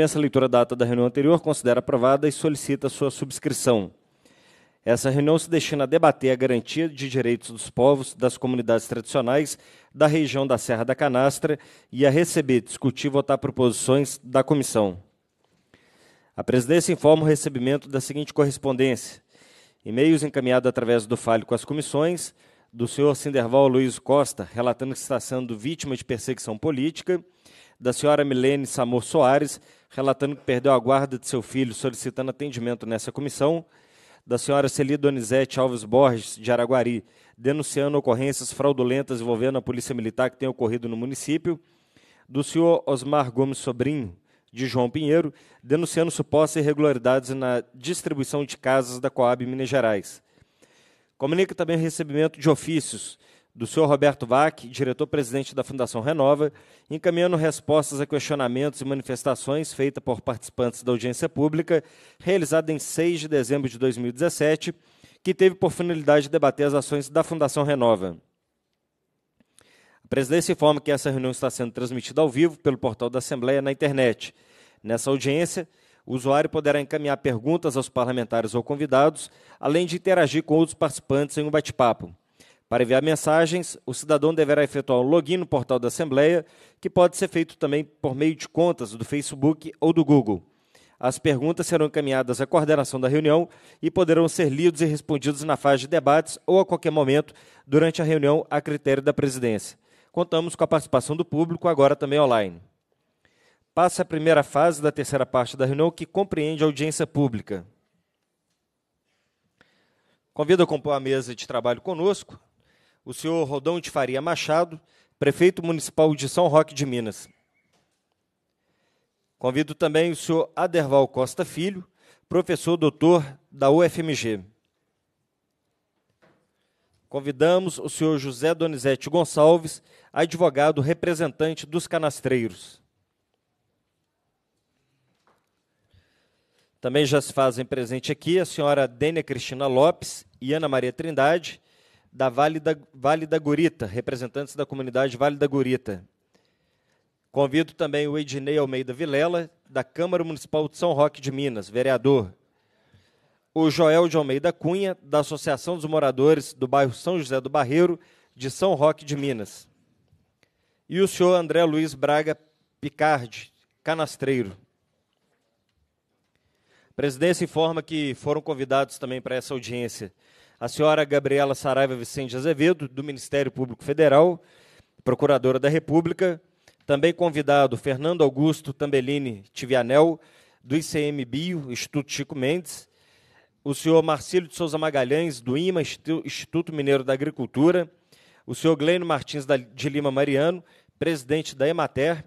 dispensa a leitura da ata da reunião anterior, considera aprovada e solicita sua subscrição. Essa reunião se destina a debater a garantia de direitos dos povos das comunidades tradicionais da região da Serra da Canastra e a receber, discutir e votar proposições da comissão. A presidência informa o recebimento da seguinte correspondência: e-mails encaminhados através do falho com as comissões do senhor Cinderval Luiz Costa, relatando que está sendo vítima de perseguição política, da senhora Milene Samor Soares, relatando que perdeu a guarda de seu filho, solicitando atendimento nessa comissão, da senhora Celi Donizete Alves Borges, de Araguari, denunciando ocorrências fraudulentas envolvendo a Polícia Militar que tem ocorrido no município, do senhor Osmar Gomes Sobrinho, de João Pinheiro, denunciando supostas irregularidades na distribuição de casas da Coab Minas Gerais. Comunica também o recebimento de ofícios do senhor Roberto Vac, diretor-presidente da Fundação Renova, encaminhando respostas a questionamentos e manifestações feitas por participantes da audiência pública, realizada em 6 de dezembro de 2017, que teve por finalidade debater as ações da Fundação Renova. A presidência informa que essa reunião está sendo transmitida ao vivo pelo portal da Assembleia na internet. Nessa audiência, o usuário poderá encaminhar perguntas aos parlamentares ou convidados, além de interagir com outros participantes em um bate-papo. Para enviar mensagens, o cidadão deverá efetuar um login no portal da Assembleia, que pode ser feito também por meio de contas do Facebook ou do Google. As perguntas serão encaminhadas à coordenação da reunião e poderão ser lidos e respondidos na fase de debates ou a qualquer momento durante a reunião a critério da presidência. Contamos com a participação do público agora também online. Passa a primeira fase da terceira parte da reunião, que compreende a audiência pública. Convido a compor a mesa de trabalho conosco o senhor Rodão de Faria Machado, prefeito municipal de São Roque de Minas. Convido também o senhor Aderval Costa Filho, professor doutor da UFMG. Convidamos o senhor José Donizete Gonçalves, advogado representante dos canastreiros. Também já se fazem presente aqui a senhora Dênia Cristina Lopes e Ana Maria Trindade, da Vale da, vale da Gurita, representantes da comunidade Vale da Gurita. Convido também o Ednei Almeida Vilela, da Câmara Municipal de São Roque de Minas, vereador. O Joel de Almeida Cunha, da Associação dos Moradores do bairro São José do Barreiro, de São Roque de Minas. E o senhor André Luiz Braga Picardi, canastreiro. A presidência informa que foram convidados também para essa audiência a senhora Gabriela Saraiva Vicente Azevedo, do Ministério Público Federal, Procuradora da República, também convidado Fernando Augusto Tambelini Tivianel, do ICMBio, Instituto Chico Mendes, o senhor Marcílio de Souza Magalhães, do IMA, Instituto Mineiro da Agricultura, o senhor Gleino Martins de Lima Mariano, presidente da Emater,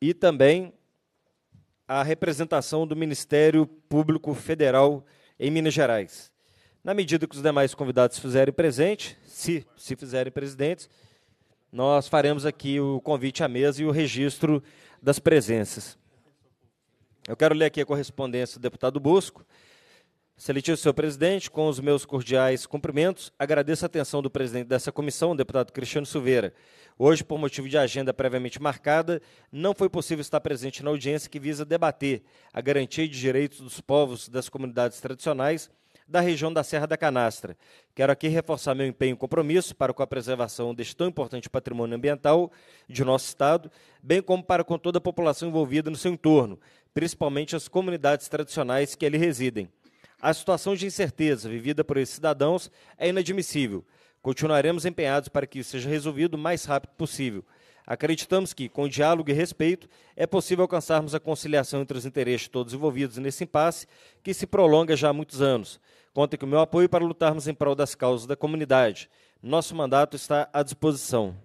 e também a representação do Ministério Público Federal em Minas Gerais. Na medida que os demais convidados se fizerem presente, se, se fizerem presentes, nós faremos aqui o convite à mesa e o registro das presenças. Eu quero ler aqui a correspondência do deputado Busco. Seletivo senhor presidente, com os meus cordiais cumprimentos, agradeço a atenção do presidente dessa comissão, o deputado Cristiano Silveira. Hoje, por motivo de agenda previamente marcada, não foi possível estar presente na audiência que visa debater a garantia de direitos dos povos das comunidades tradicionais da região da Serra da Canastra. Quero aqui reforçar meu empenho e compromisso para com a preservação deste tão importante patrimônio ambiental de nosso Estado, bem como para com toda a população envolvida no seu entorno, principalmente as comunidades tradicionais que ali residem. A situação de incerteza vivida por esses cidadãos é inadmissível. Continuaremos empenhados para que isso seja resolvido o mais rápido possível. Acreditamos que, com diálogo e respeito, é possível alcançarmos a conciliação entre os interesses de todos envolvidos nesse impasse que se prolonga já há muitos anos. Contem com o meu apoio para lutarmos em prol das causas da comunidade. Nosso mandato está à disposição.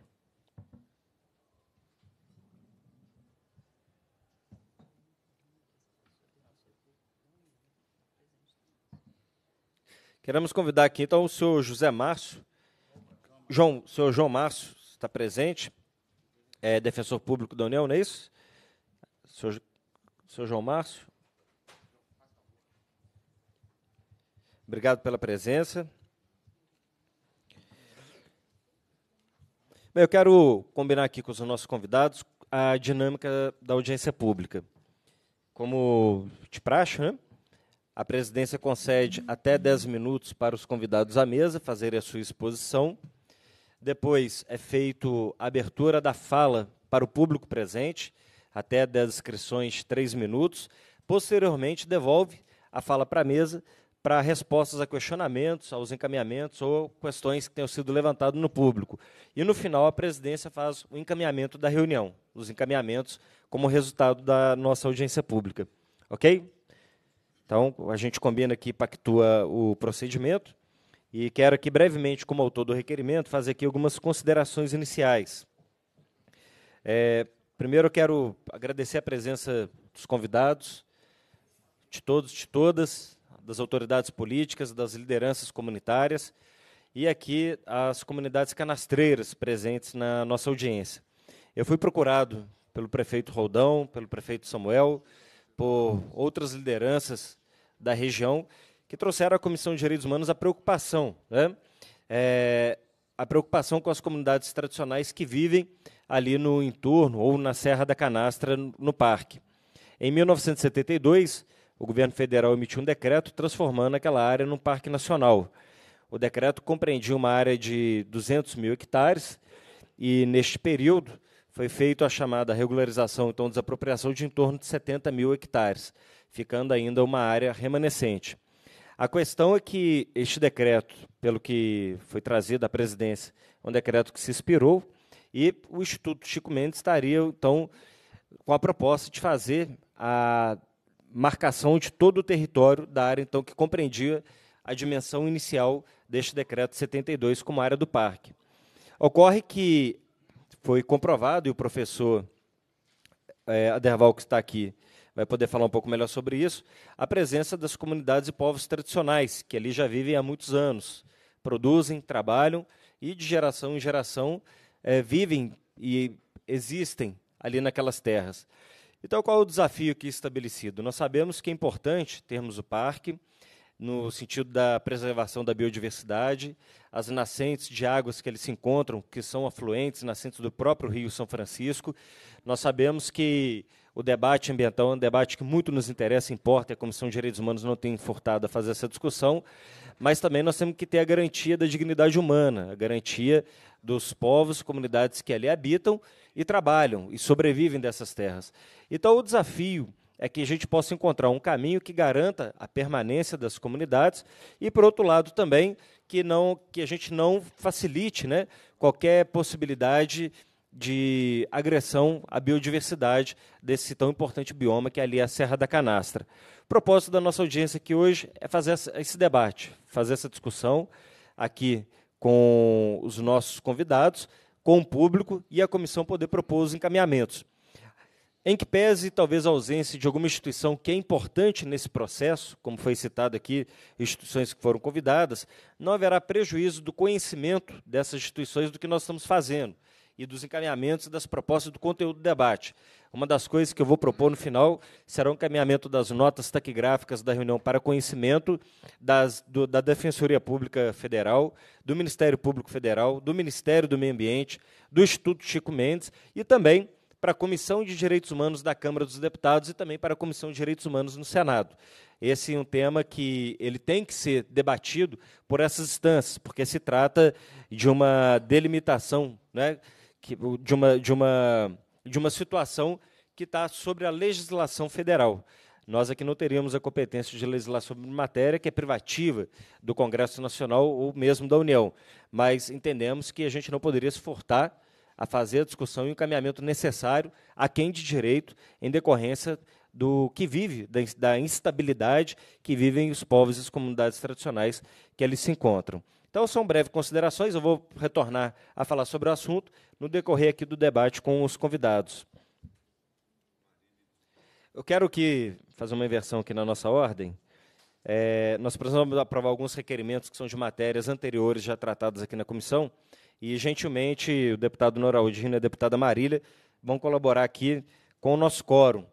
Queremos convidar aqui então o senhor José Márcio. João, o senhor João Márcio está presente é defensor público da União, não é isso? Senhor, senhor João Márcio? Obrigado pela presença. Bem, eu quero combinar aqui com os nossos convidados a dinâmica da audiência pública. Como de praxe, né? a presidência concede até 10 minutos para os convidados à mesa fazerem a sua exposição depois é feito a abertura da fala para o público presente, até das inscrições, três minutos. Posteriormente, devolve a fala para a mesa para respostas a questionamentos, aos encaminhamentos ou questões que tenham sido levantadas no público. E, no final, a presidência faz o encaminhamento da reunião, os encaminhamentos como resultado da nossa audiência pública. Ok? Então, a gente combina aqui, pactua o procedimento. E quero aqui brevemente, como autor do requerimento, fazer aqui algumas considerações iniciais. É, primeiro, eu quero agradecer a presença dos convidados, de todos, de todas, das autoridades políticas, das lideranças comunitárias e aqui as comunidades canastreiras presentes na nossa audiência. Eu fui procurado pelo prefeito Roldão, pelo prefeito Samuel, por outras lideranças da região que trouxeram à Comissão de Direitos Humanos a preocupação, né? É, a preocupação com as comunidades tradicionais que vivem ali no entorno ou na Serra da Canastra, no parque. Em 1972, o governo federal emitiu um decreto transformando aquela área num parque nacional. O decreto compreendia uma área de 200 mil hectares e, neste período, foi feita a chamada regularização, então, desapropriação de em torno de 70 mil hectares, ficando ainda uma área remanescente. A questão é que este decreto, pelo que foi trazido à presidência, é um decreto que se expirou e o Instituto Chico Mendes estaria, então, com a proposta de fazer a marcação de todo o território da área, então, que compreendia a dimensão inicial deste decreto 72 como área do parque. Ocorre que foi comprovado, e o professor é, Aderval, que está aqui, vai poder falar um pouco melhor sobre isso, a presença das comunidades e povos tradicionais, que ali já vivem há muitos anos, produzem, trabalham e de geração em geração é, vivem e existem ali naquelas terras. Então, qual é o desafio aqui estabelecido? Nós sabemos que é importante termos o parque no sentido da preservação da biodiversidade, as nascentes de águas que eles se encontram, que são afluentes, nascentes do próprio Rio São Francisco. Nós sabemos que o debate ambiental é um debate que muito nos interessa, importa, e a Comissão de Direitos Humanos não tem furtado a fazer essa discussão, mas também nós temos que ter a garantia da dignidade humana, a garantia dos povos, comunidades que ali habitam e trabalham e sobrevivem dessas terras. Então, o desafio é que a gente possa encontrar um caminho que garanta a permanência das comunidades e, por outro lado, também que, não, que a gente não facilite né, qualquer possibilidade de agressão à biodiversidade desse tão importante bioma que é ali é a Serra da Canastra. O propósito da nossa audiência aqui hoje é fazer esse debate, fazer essa discussão aqui com os nossos convidados, com o público e a comissão poder propor os encaminhamentos. Em que pese talvez a ausência de alguma instituição que é importante nesse processo, como foi citado aqui, instituições que foram convidadas, não haverá prejuízo do conhecimento dessas instituições do que nós estamos fazendo e dos encaminhamentos das propostas do conteúdo do debate. Uma das coisas que eu vou propor no final será o encaminhamento das notas taquigráficas da reunião para conhecimento das, do, da Defensoria Pública Federal, do Ministério Público Federal, do Ministério do Meio Ambiente, do Instituto Chico Mendes e também para a Comissão de Direitos Humanos da Câmara dos Deputados e também para a Comissão de Direitos Humanos no Senado. Esse é um tema que ele tem que ser debatido por essas instâncias, porque se trata de uma delimitação, né, que, de, uma, de, uma, de uma situação que está sobre a legislação federal. Nós aqui não teríamos a competência de legislar sobre matéria que é privativa do Congresso Nacional ou mesmo da União, mas entendemos que a gente não poderia se furtar a fazer a discussão e o encaminhamento necessário a quem de direito em decorrência do que vive, da, da instabilidade que vivem os povos e as comunidades tradicionais que eles se encontram. Então são breves considerações, eu vou retornar a falar sobre o assunto no decorrer aqui do debate com os convidados. Eu quero que fazer uma inversão aqui na nossa ordem. É, nós precisamos aprovar alguns requerimentos que são de matérias anteriores já tratadas aqui na comissão. E, gentilmente, o deputado Noraudino e a deputada Marília vão colaborar aqui com o nosso quórum.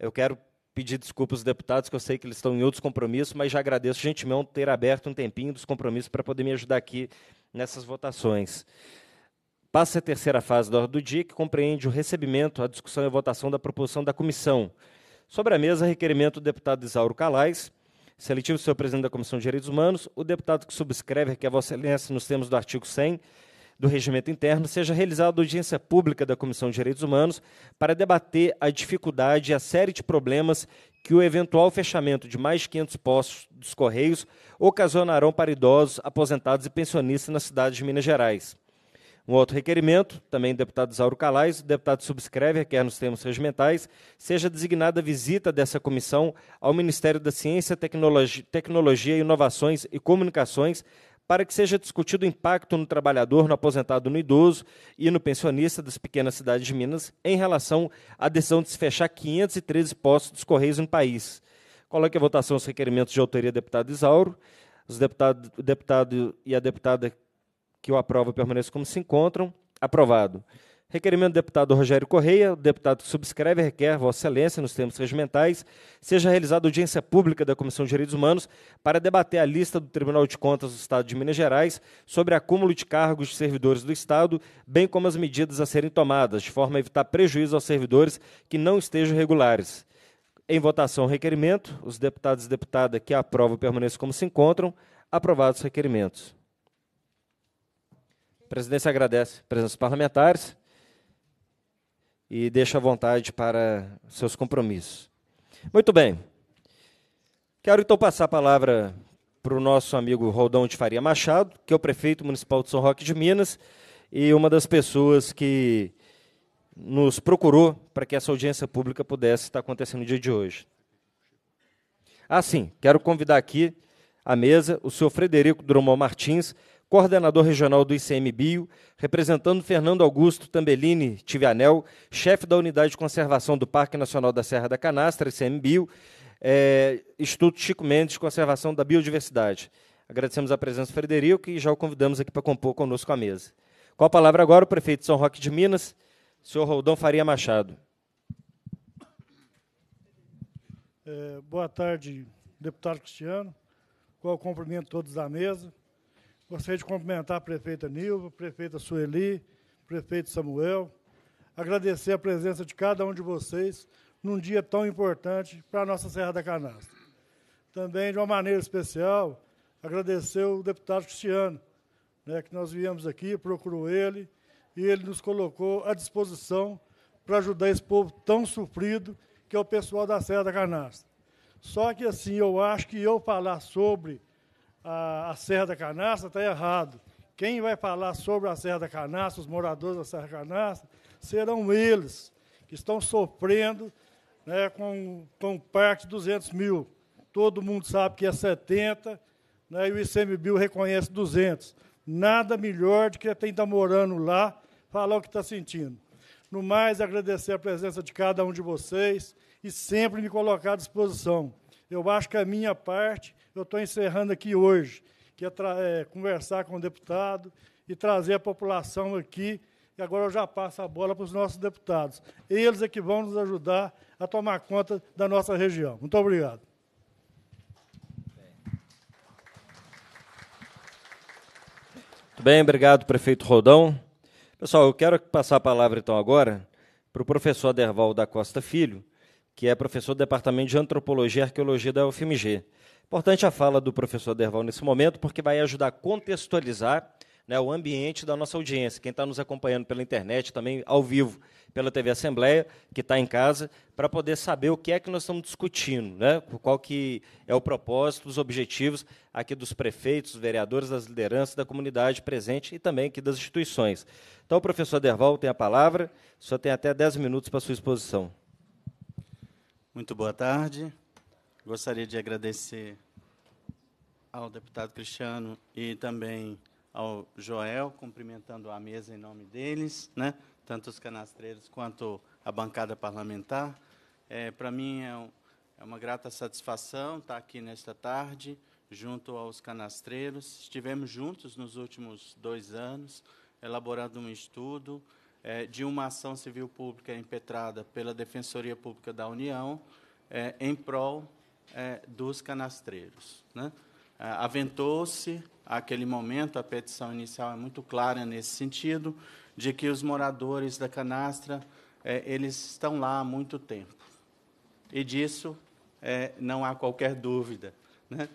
Eu quero pedir desculpas aos deputados, que eu sei que eles estão em outros compromissos, mas já agradeço gentilmente ter aberto um tempinho dos compromissos para poder me ajudar aqui nessas votações. Passa a terceira fase da ordem do dia, que compreende o recebimento, a discussão e a votação da proposição da comissão. Sobre a mesa, requerimento do deputado Isauro Calais, seletivo seu presidente da Comissão de Direitos Humanos, o deputado que subscreve que é a Vossa Excelência nos termos do artigo 100 do Regimento Interno, seja realizada audiência pública da Comissão de Direitos Humanos para debater a dificuldade e a série de problemas que o eventual fechamento de mais 500 postos dos Correios ocasionarão para idosos, aposentados e pensionistas na cidade de Minas Gerais. Um outro requerimento, também do deputado Zauro Calais, o deputado subscreve, requer nos termos regimentais, seja designada a visita dessa comissão ao Ministério da Ciência, Tecnologia, Tecnologia Inovações e Comunicações para que seja discutido o impacto no trabalhador, no aposentado, no idoso e no pensionista das pequenas cidades de Minas em relação à decisão de se fechar 513 postos dos Correios no país. Coloque a votação os requerimentos de autoria deputado Isauro. Os deputado, o deputado e a deputada que o aprova permaneçam como se encontram. Aprovado. Requerimento do deputado Rogério Correia, o deputado que subscreve requer, Vossa Excelência, nos termos regimentais, seja realizada audiência pública da Comissão de Direitos Humanos para debater a lista do Tribunal de Contas do Estado de Minas Gerais sobre acúmulo de cargos de servidores do Estado, bem como as medidas a serem tomadas, de forma a evitar prejuízo aos servidores que não estejam regulares. Em votação, o requerimento. Os deputados e deputada que aprovam permaneçam como se encontram. Aprovados os requerimentos. A presidência agradece a presença dos parlamentares e deixa à vontade para seus compromissos. Muito bem. Quero então passar a palavra para o nosso amigo Roldão de Faria Machado, que é o prefeito municipal de São Roque de Minas e uma das pessoas que nos procurou para que essa audiência pública pudesse estar acontecendo no dia de hoje. Ah, sim, quero convidar aqui à mesa o senhor Frederico Drummond Martins, coordenador regional do ICMBio, representando Fernando Augusto Tambellini Tivianel, chefe da unidade de conservação do Parque Nacional da Serra da Canastra, ICMBio, é, eh, Instituto Chico Mendes, Conservação da Biodiversidade. Agradecemos a presença do Frederico e já o convidamos aqui para compor conosco a mesa. Com a palavra agora o prefeito de São Roque de Minas, senhor Roldão Faria Machado. É, boa tarde, deputado Cristiano. Qual o cumprimento todos da mesa Gostaria de cumprimentar a prefeita Nilva, a prefeita Sueli, o prefeito Samuel, agradecer a presença de cada um de vocês num dia tão importante para a nossa Serra da Canastra. Também, de uma maneira especial, agradecer o deputado Cristiano, né, que nós viemos aqui, procurou ele, e ele nos colocou à disposição para ajudar esse povo tão sofrido que é o pessoal da Serra da Canastra. Só que, assim, eu acho que eu falar sobre a, a Serra da Canastra, está errado. Quem vai falar sobre a Serra da Canastra, os moradores da Serra da Canastra, serão eles que estão sofrendo né, com, com parte 200 mil. Todo mundo sabe que é 70, né, e o ICMBio reconhece 200. Nada melhor do que quem está morando lá falar o que está sentindo. No mais, agradecer a presença de cada um de vocês e sempre me colocar à disposição. Eu acho que a minha parte eu estou encerrando aqui hoje, que é, é, conversar com o deputado e trazer a população aqui. E agora eu já passo a bola para os nossos deputados. Eles é que vão nos ajudar a tomar conta da nossa região. Muito obrigado. Muito bem, obrigado, prefeito Rodão. Pessoal, eu quero passar a palavra então agora para o professor Derval da Costa Filho, que é professor do Departamento de Antropologia e Arqueologia da UFMG. Importante a fala do professor Derval nesse momento, porque vai ajudar a contextualizar né, o ambiente da nossa audiência, quem está nos acompanhando pela internet, também ao vivo pela TV Assembleia, que está em casa, para poder saber o que é que nós estamos discutindo, né, qual que é o propósito, os objetivos aqui dos prefeitos, dos vereadores, das lideranças, da comunidade presente e também aqui das instituições. Então, o professor Derval tem a palavra, só tem até 10 minutos para sua exposição. Muito boa tarde. Gostaria de agradecer ao deputado Cristiano e também ao Joel, cumprimentando a mesa em nome deles, né? tanto os canastreiros quanto a bancada parlamentar. É, Para mim é, um, é, uma grata satisfação estar tá aqui nesta tarde, junto aos canastreiros. Estivemos juntos nos últimos dois anos, elaborando um estudo é, de uma ação civil pública impetrada pela Defensoria Pública da União, é, em prol é, dos canastreiros. Né? É, aventou-se, aquele momento, a petição inicial é muito clara nesse sentido, de que os moradores da canastra é, eles estão lá há muito tempo. E disso é, não há qualquer dúvida. Né?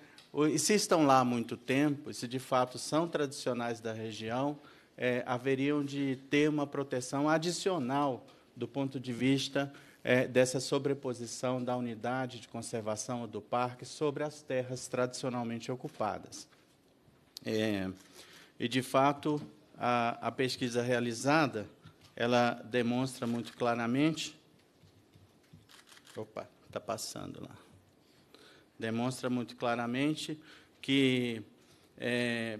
E se estão lá há muito tempo, e se de fato são tradicionais da região, é, haveriam de ter uma proteção adicional do ponto de vista é, dessa sobreposição da unidade de conservação do parque sobre as terras tradicionalmente ocupadas. É, e, de fato, a, a pesquisa realizada ela demonstra muito claramente. Opa, está passando lá. Demonstra muito claramente que. É,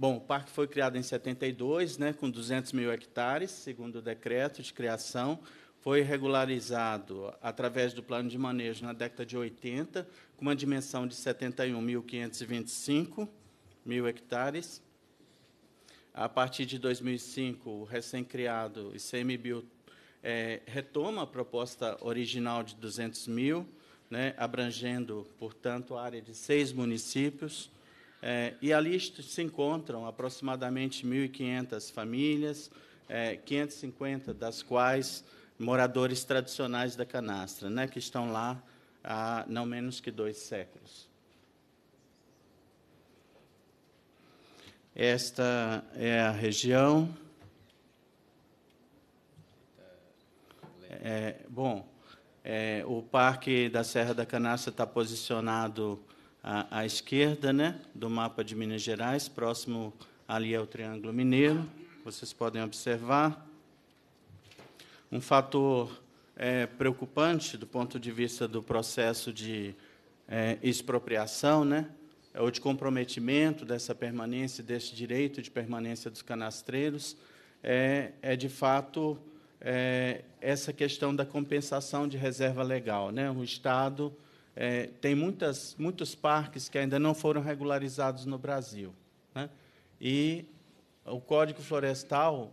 Bom, o parque foi criado em 72, né, com 200 mil hectares, segundo o decreto de criação, foi regularizado através do plano de manejo na década de 80, com uma dimensão de 71.525 mil hectares. A partir de 2005, o recém-criado ICMBio é, retoma a proposta original de 200 mil, né, abrangendo, portanto, a área de seis municípios. É, e ali se encontram aproximadamente 1.500 famílias, é, 550 das quais moradores tradicionais da canastra, né, que estão lá há não menos que dois séculos. Esta é a região. É, bom, é, o Parque da Serra da Canastra está posicionado à, à, esquerda né, do mapa de Minas Gerais, próximo ali ao Triângulo Mineiro. Vocês podem observar. Um fator é, preocupante do ponto de vista do processo de é, expropriação, né? É ou de comprometimento dessa permanência, desse direito de permanência dos canastreiros, é, é de fato é, essa questão da compensação de reserva legal, né? O Estado é, tem muitas, muitos parques que ainda não foram regularizados no Brasil, né? E o Código Florestal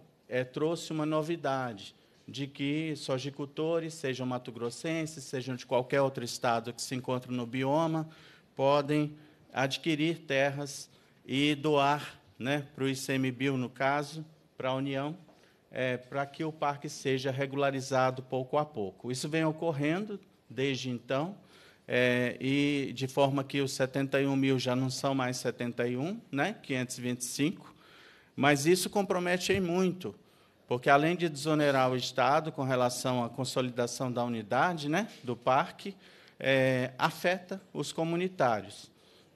trouxe uma novidade de que sojicultores, sejam mato-grossenses, sejam de qualquer outro estado que se encontre no bioma, podem adquirir terras e doar né, para o ICMBio, no caso, para a União, é, para que o parque seja regularizado pouco a pouco. Isso vem ocorrendo desde então, é, e de forma que os 71 mil já não são mais 71, né, 525, mas isso compromete muito porque além de desonerar o Estado com relação à consolidação da unidade né, do parque, é, afeta os comunitários.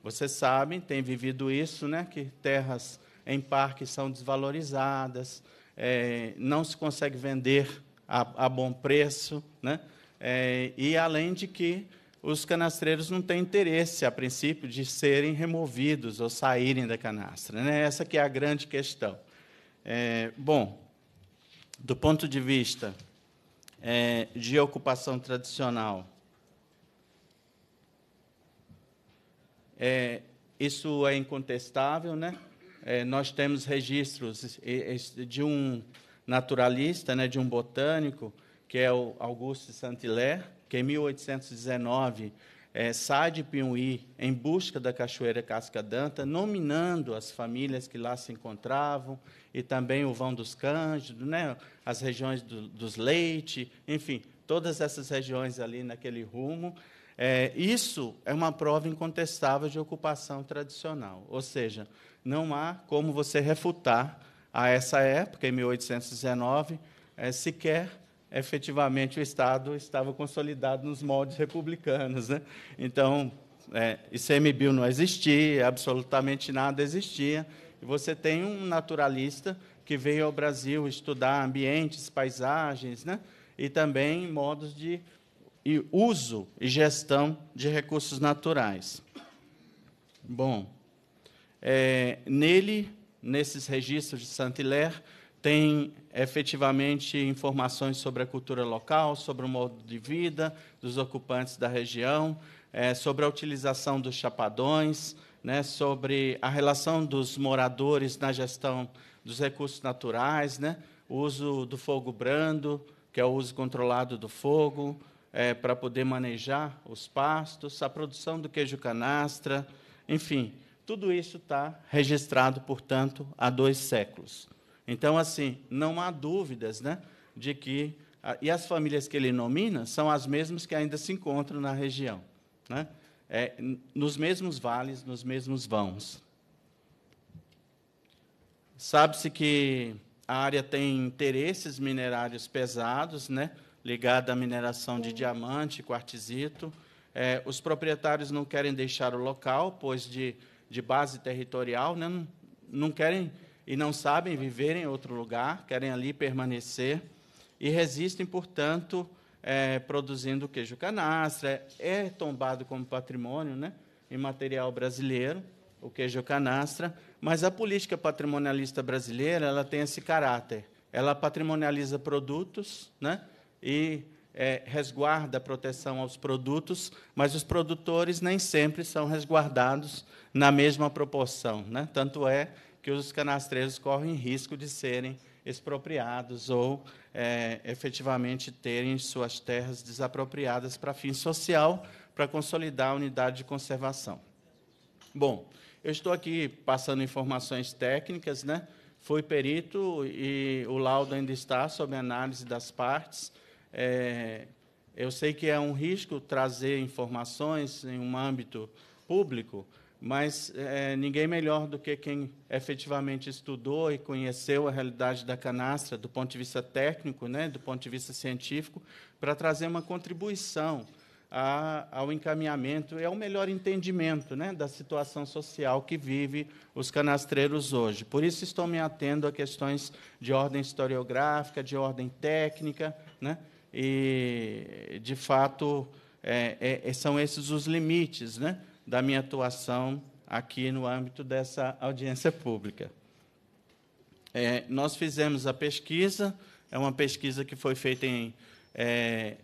Vocês sabem, têm vivido isso, né, que terras em parques são desvalorizadas, é, não se consegue vender a, a bom preço, né? É, e além de que os canastreiros não têm interesse, a princípio, de serem removidos ou saírem da canastra. Né? Essa que é a grande questão. É, bom, do ponto de vista é, de ocupação tradicional, é, isso é incontestável, né? É, nós temos registros de um naturalista, né, de um botânico, que é o Auguste Saint-Hilaire, que em 1819 é, sai de Piuí em busca da Cachoeira Cascadanta, nominando as famílias que lá se encontravam, e também o Vão dos Cândidos, né, as regiões do, dos Leite, enfim, todas essas regiões ali naquele rumo. É, isso é uma prova incontestável de ocupação tradicional, ou seja, não há como você refutar a essa época, em 1819, é, sequer efetivamente o Estado estava consolidado nos moldes republicanos. Né? Então, é, ICMBio não existia, absolutamente nada existia. E você tem um naturalista que veio ao Brasil estudar ambientes, paisagens, né? e também modos de e uso e gestão de recursos naturais. Bom, é, nele, nesses registros de Saint-Hilaire, tem efetivamente informações sobre a cultura local, sobre o modo de vida dos ocupantes da região, é, sobre a utilização dos chapadões, né, sobre a relação dos moradores na gestão dos recursos naturais, né, o uso do fogo brando, que é o uso controlado do fogo, é, para poder manejar os pastos, a produção do queijo canastra, enfim, tudo isso está registrado, portanto, há dois séculos. Então, assim, não há dúvidas né, de que. E as famílias que ele nomina são as mesmas que ainda se encontram na região, né? É, nos mesmos vales, nos mesmos vãos. Sabe-se que a área tem interesses minerários pesados, né? ligado à mineração de diamante, quartzito. É, os proprietários não querem deixar o local, pois de, de base territorial, né? não, não querem e não sabem viver em outro lugar, querem ali permanecer e resistem, portanto, é, produzindo queijo canastra, é tombado como patrimônio né, imaterial brasileiro, o queijo canastra, mas a política patrimonialista brasileira ela tem esse caráter. Ela patrimonializa produtos né, e é, resguarda a proteção aos produtos, mas os produtores nem sempre são resguardados na mesma proporção. Né? Tanto é que os canastreiros correm risco de serem expropriados ou é, efetivamente terem suas terras desapropriadas para fim social, para consolidar a unidade de conservação. Bom, eu estou aqui passando informações técnicas, né? Fui perito e o laudo ainda está sob análise das partes. É, eu sei que é um risco trazer informações em um âmbito público, mas é, ninguém melhor do que quem efetivamente estudou e conheceu a realidade da canastra do ponto de vista técnico, né, do ponto de vista científico, para trazer uma contribuição a, ao encaminhamento e ao melhor entendimento né, da situação social que vive os canastreiros hoje. Por isso, estou me atendo a questões de ordem historiográfica, de ordem técnica, né, e, de fato, é, é, são esses os limites, né? da minha atuação aqui no âmbito dessa audiência pública. É, nós fizemos a pesquisa, é uma pesquisa que foi feita em, é,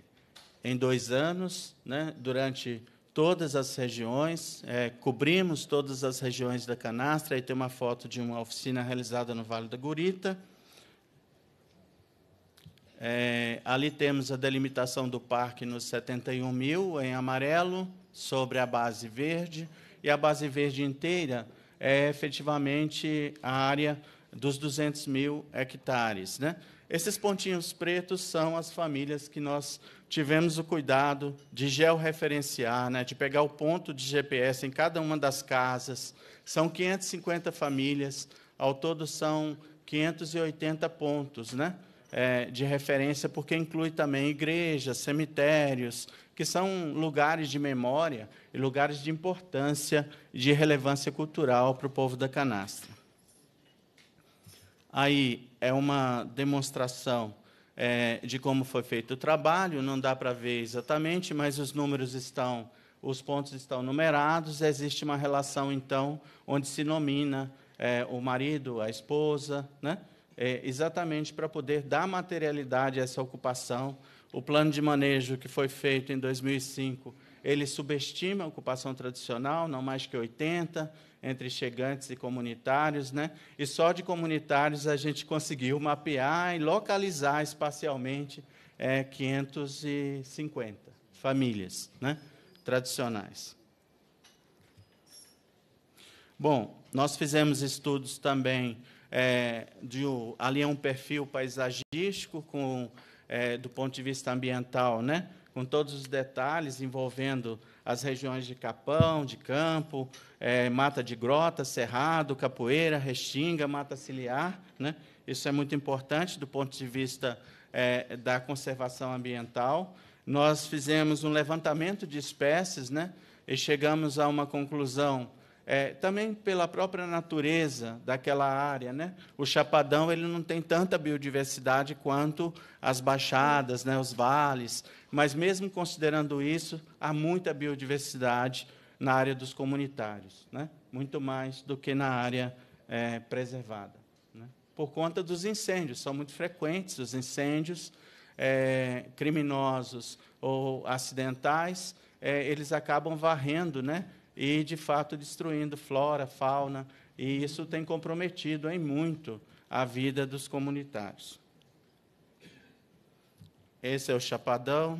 em dois anos, né, durante todas as regiões, é, cobrimos todas as regiões da canastra, e tem uma foto de uma oficina realizada no Vale da Gurita. É, ali temos a delimitação do parque nos 71 mil, em amarelo, sobre a base verde, e a base verde inteira é efetivamente a área dos 200 mil hectares. Né? Esses pontinhos pretos são as famílias que nós tivemos o cuidado de georreferenciar, né? de pegar o ponto de GPS em cada uma das casas. São 550 famílias, ao todo são 580 pontos né? É, de referência, porque inclui também igrejas, cemitérios, que são lugares de memória e lugares de importância e de relevância cultural para o povo da canastra. Aí é uma demonstração é, de como foi feito o trabalho, não dá para ver exatamente, mas os números estão, os pontos estão numerados, existe uma relação, então, onde se nomina é, o marido, a esposa, né? É, exatamente para poder dar materialidade a essa ocupação o plano de manejo que foi feito em 2005, ele subestima a ocupação tradicional, não mais que 80, entre chegantes e comunitários, né? E só de comunitários a gente conseguiu mapear e localizar espacialmente é, 550 famílias, né? Tradicionais. Bom, nós fizemos estudos também é, de ali é um perfil paisagístico com é, do ponto de vista ambiental, né? com todos os detalhes envolvendo as regiões de Capão, de Campo, é, Mata de Grota, Cerrado, Capoeira, Restinga, Mata Ciliar. Né? Isso é muito importante do ponto de vista é, da conservação ambiental. Nós fizemos um levantamento de espécies né? e chegamos a uma conclusão é, também pela própria natureza daquela área. Né? O Chapadão ele não tem tanta biodiversidade quanto as baixadas, né, os vales, mas mesmo considerando isso, há muita biodiversidade na área dos comunitários, né? muito mais do que na área é, preservada. Né? Por conta dos incêndios, são muito frequentes os incêndios é, criminosos ou acidentais, é, eles acabam varrendo né, e, de fato, destruindo flora, fauna, e isso tem comprometido em muito a vida dos comunitários. Esse é o Chapadão.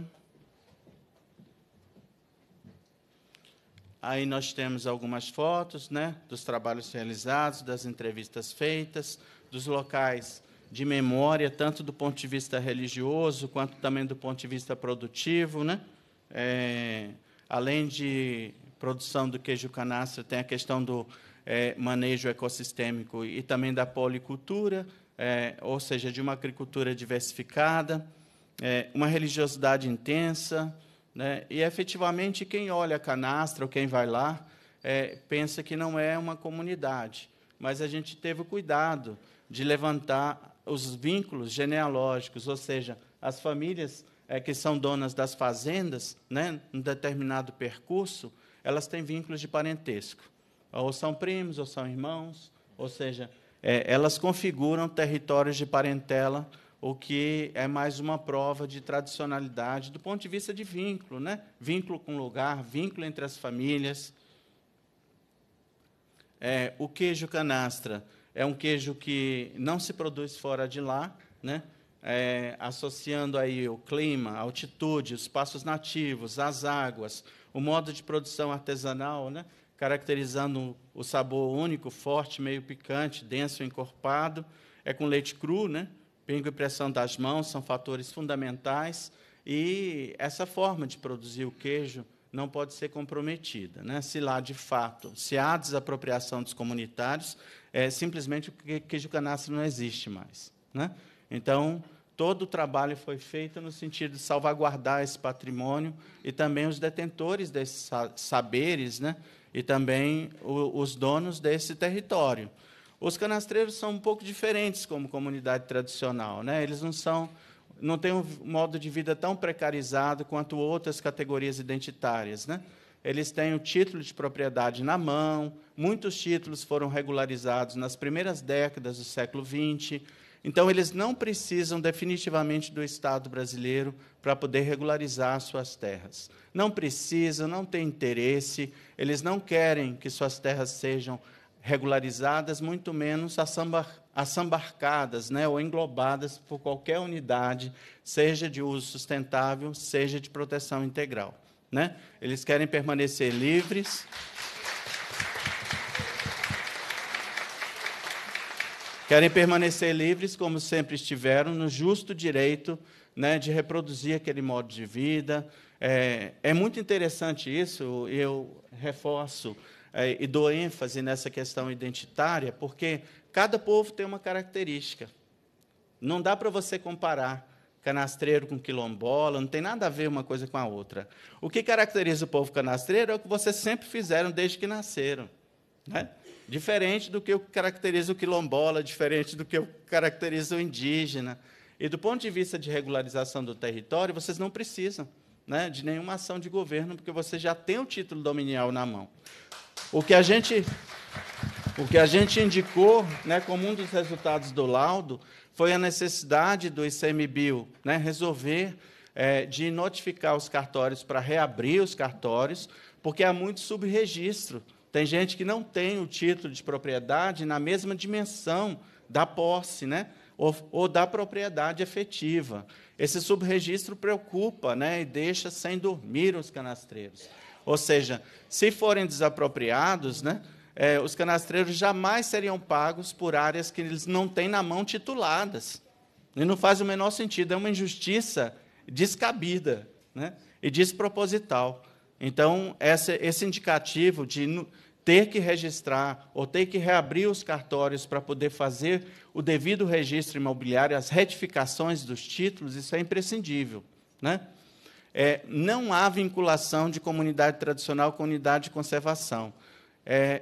Aí nós temos algumas fotos né, dos trabalhos realizados, das entrevistas feitas, dos locais de memória, tanto do ponto de vista religioso, quanto também do ponto de vista produtivo. Né? É, além de produção do queijo canastra, tem a questão do é, manejo ecossistêmico e também da policultura, é, ou seja, de uma agricultura diversificada, é, uma religiosidade intensa. Né? E, efetivamente, quem olha a canastra ou quem vai lá pensa que não é uma comunidade. Mas a gente teve o cuidado de levantar os vínculos genealógicos, ou seja, as famílias que são donas das fazendas, né, um determinado percurso, elas têm vínculos de parentesco. Ou são primos, ou são irmãos, ou seja, é, elas configuram territórios de parentela, o que é mais uma prova de tradicionalidade do ponto de vista de vínculo, né? Vínculo com lugar, vínculo entre as famílias. É, o queijo canastra é um queijo que não se produz fora de lá, né? É, associando aí o clima, a altitude, os passos nativos, as águas, o modo de produção artesanal, né? caracterizando o sabor único, forte, meio picante, denso, encorpado. É com leite cru, né? pingo e pressão das mãos são fatores fundamentais. E essa forma de produzir o queijo não pode ser comprometida. Né? Se lá, de fato, se há desapropriação dos comunitários, é, simplesmente o queijo canastra não existe mais. Né? Então, Todo o trabalho foi feito no sentido de salvaguardar esse patrimônio e também os detentores desses saberes, né? e também os donos desse território. Os canastreiros são um pouco diferentes como comunidade tradicional, né? Eles não são não têm um modo de vida tão precarizado quanto outras categorias identitárias, né? Eles têm o título de propriedade na mão, muitos títulos foram regularizados nas primeiras décadas do século XX, então, eles não precisam definitivamente do Estado brasileiro para poder regularizar suas terras. Não precisam, não têm interesse, eles não querem que suas terras sejam regularizadas, muito menos assambarcadas né, ou englobadas por qualquer unidade, seja de uso sustentável, seja de proteção integral. Né? Eles querem permanecer livres Querem permanecer livres, como sempre estiveram, no justo direito né, de reproduzir aquele modo de vida. É, é muito interessante isso, eu reforço é, e dou ênfase nessa questão identitária, porque cada povo tem uma característica. Não dá para você comparar canastreiro com quilombola, não tem nada a ver uma coisa com a outra. O que caracteriza o povo canastreiro é o que vocês sempre fizeram desde que nasceram. Né? Diferente do que o caracterizo caracteriza o quilombola, diferente do que o caracterizo caracteriza o indígena. E do ponto de vista de regularização do território, vocês não precisam né, de nenhuma ação de governo, porque você já tem o título dominial na mão. O que a gente, o que a gente indicou né, como um dos resultados do laudo foi a necessidade do ICMBio né, resolver é, de notificar os cartórios para reabrir os cartórios, porque há muito subregistro. Tem gente que não tem o título de propriedade na mesma dimensão da posse, né? Ou, ou da propriedade efetiva. Esse subregistro preocupa né? e deixa sem dormir os canastreiros. Ou seja, se forem desapropriados, né? É, os canastreiros jamais seriam pagos por áreas que eles não têm na mão tituladas. E não faz o menor sentido, é uma injustiça descabida né? e desproposital. Então, essa, esse indicativo de ter que registrar ou ter que reabrir os cartórios para poder fazer o devido registro imobiliário, as retificações dos títulos, isso é imprescindível. Né? É, não há vinculação de comunidade tradicional com unidade de conservação. É,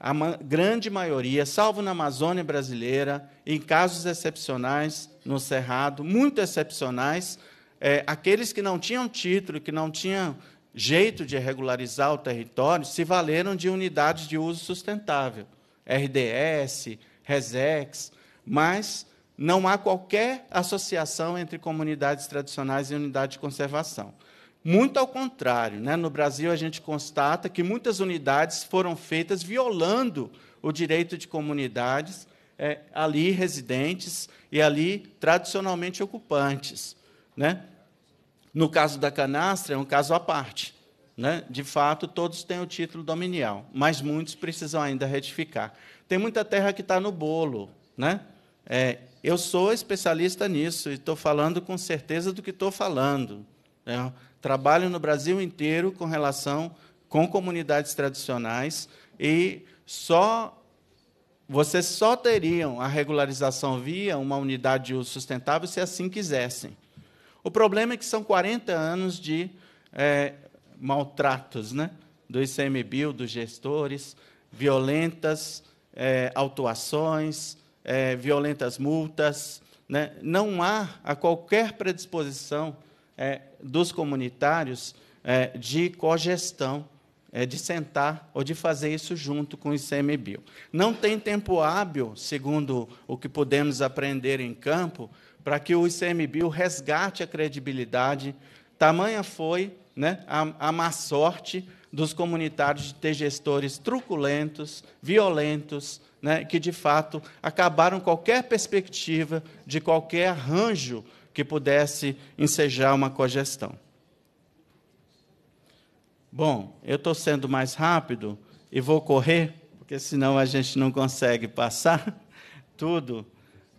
a ma grande maioria, salvo na Amazônia brasileira, em casos excepcionais no Cerrado, muito excepcionais, é, aqueles que não tinham título, que não tinham jeito de regularizar o território se valeram de unidades de uso sustentável, RDS, RESEX, mas não há qualquer associação entre comunidades tradicionais e unidades de conservação. Muito ao contrário, né? no Brasil a gente constata que muitas unidades foram feitas violando o direito de comunidades é, ali residentes e ali tradicionalmente ocupantes. Né? No caso da canastra, é um caso à parte. Né? De fato, todos têm o título dominial, mas muitos precisam ainda retificar. Tem muita terra que está no bolo. Né? É, eu sou especialista nisso e estou falando com certeza do que estou falando. Né? Trabalho no Brasil inteiro com relação com comunidades tradicionais e só vocês só teriam a regularização via uma unidade de uso sustentável se assim quisessem. O problema é que são 40 anos de é, maltratos né? do ICMBio, dos gestores, violentas é, autuações, é, violentas multas. Né? Não há a qualquer predisposição é, dos comunitários é, de cogestão, é, de sentar ou de fazer isso junto com o ICMBio. Não tem tempo hábil, segundo o que pudemos aprender em campo, para que o ICMBio resgate a credibilidade. Tamanha foi né, a, a má sorte dos comunitários de ter gestores truculentos, violentos, né, que de fato acabaram qualquer perspectiva de qualquer arranjo que pudesse ensejar uma cogestão. Bom, eu estou sendo mais rápido e vou correr, porque senão a gente não consegue passar tudo,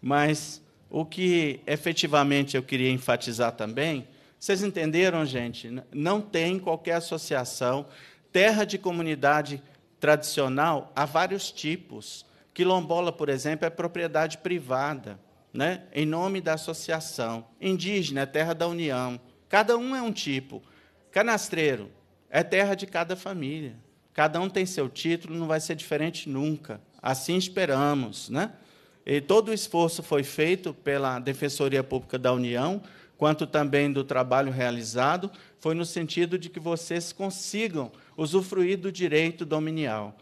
mas o que efetivamente eu queria enfatizar também, vocês entenderam, gente? Não tem qualquer associação. Terra de comunidade tradicional há vários tipos. Quilombola, por exemplo, é propriedade privada, né? em nome da associação. Indígena é terra da União. Cada um é um tipo. Canastreiro é terra de cada família. Cada um tem seu título, não vai ser diferente nunca. Assim esperamos, né? E todo o esforço foi feito pela Defensoria Pública da União, quanto também do trabalho realizado, foi no sentido de que vocês consigam usufruir do direito dominial.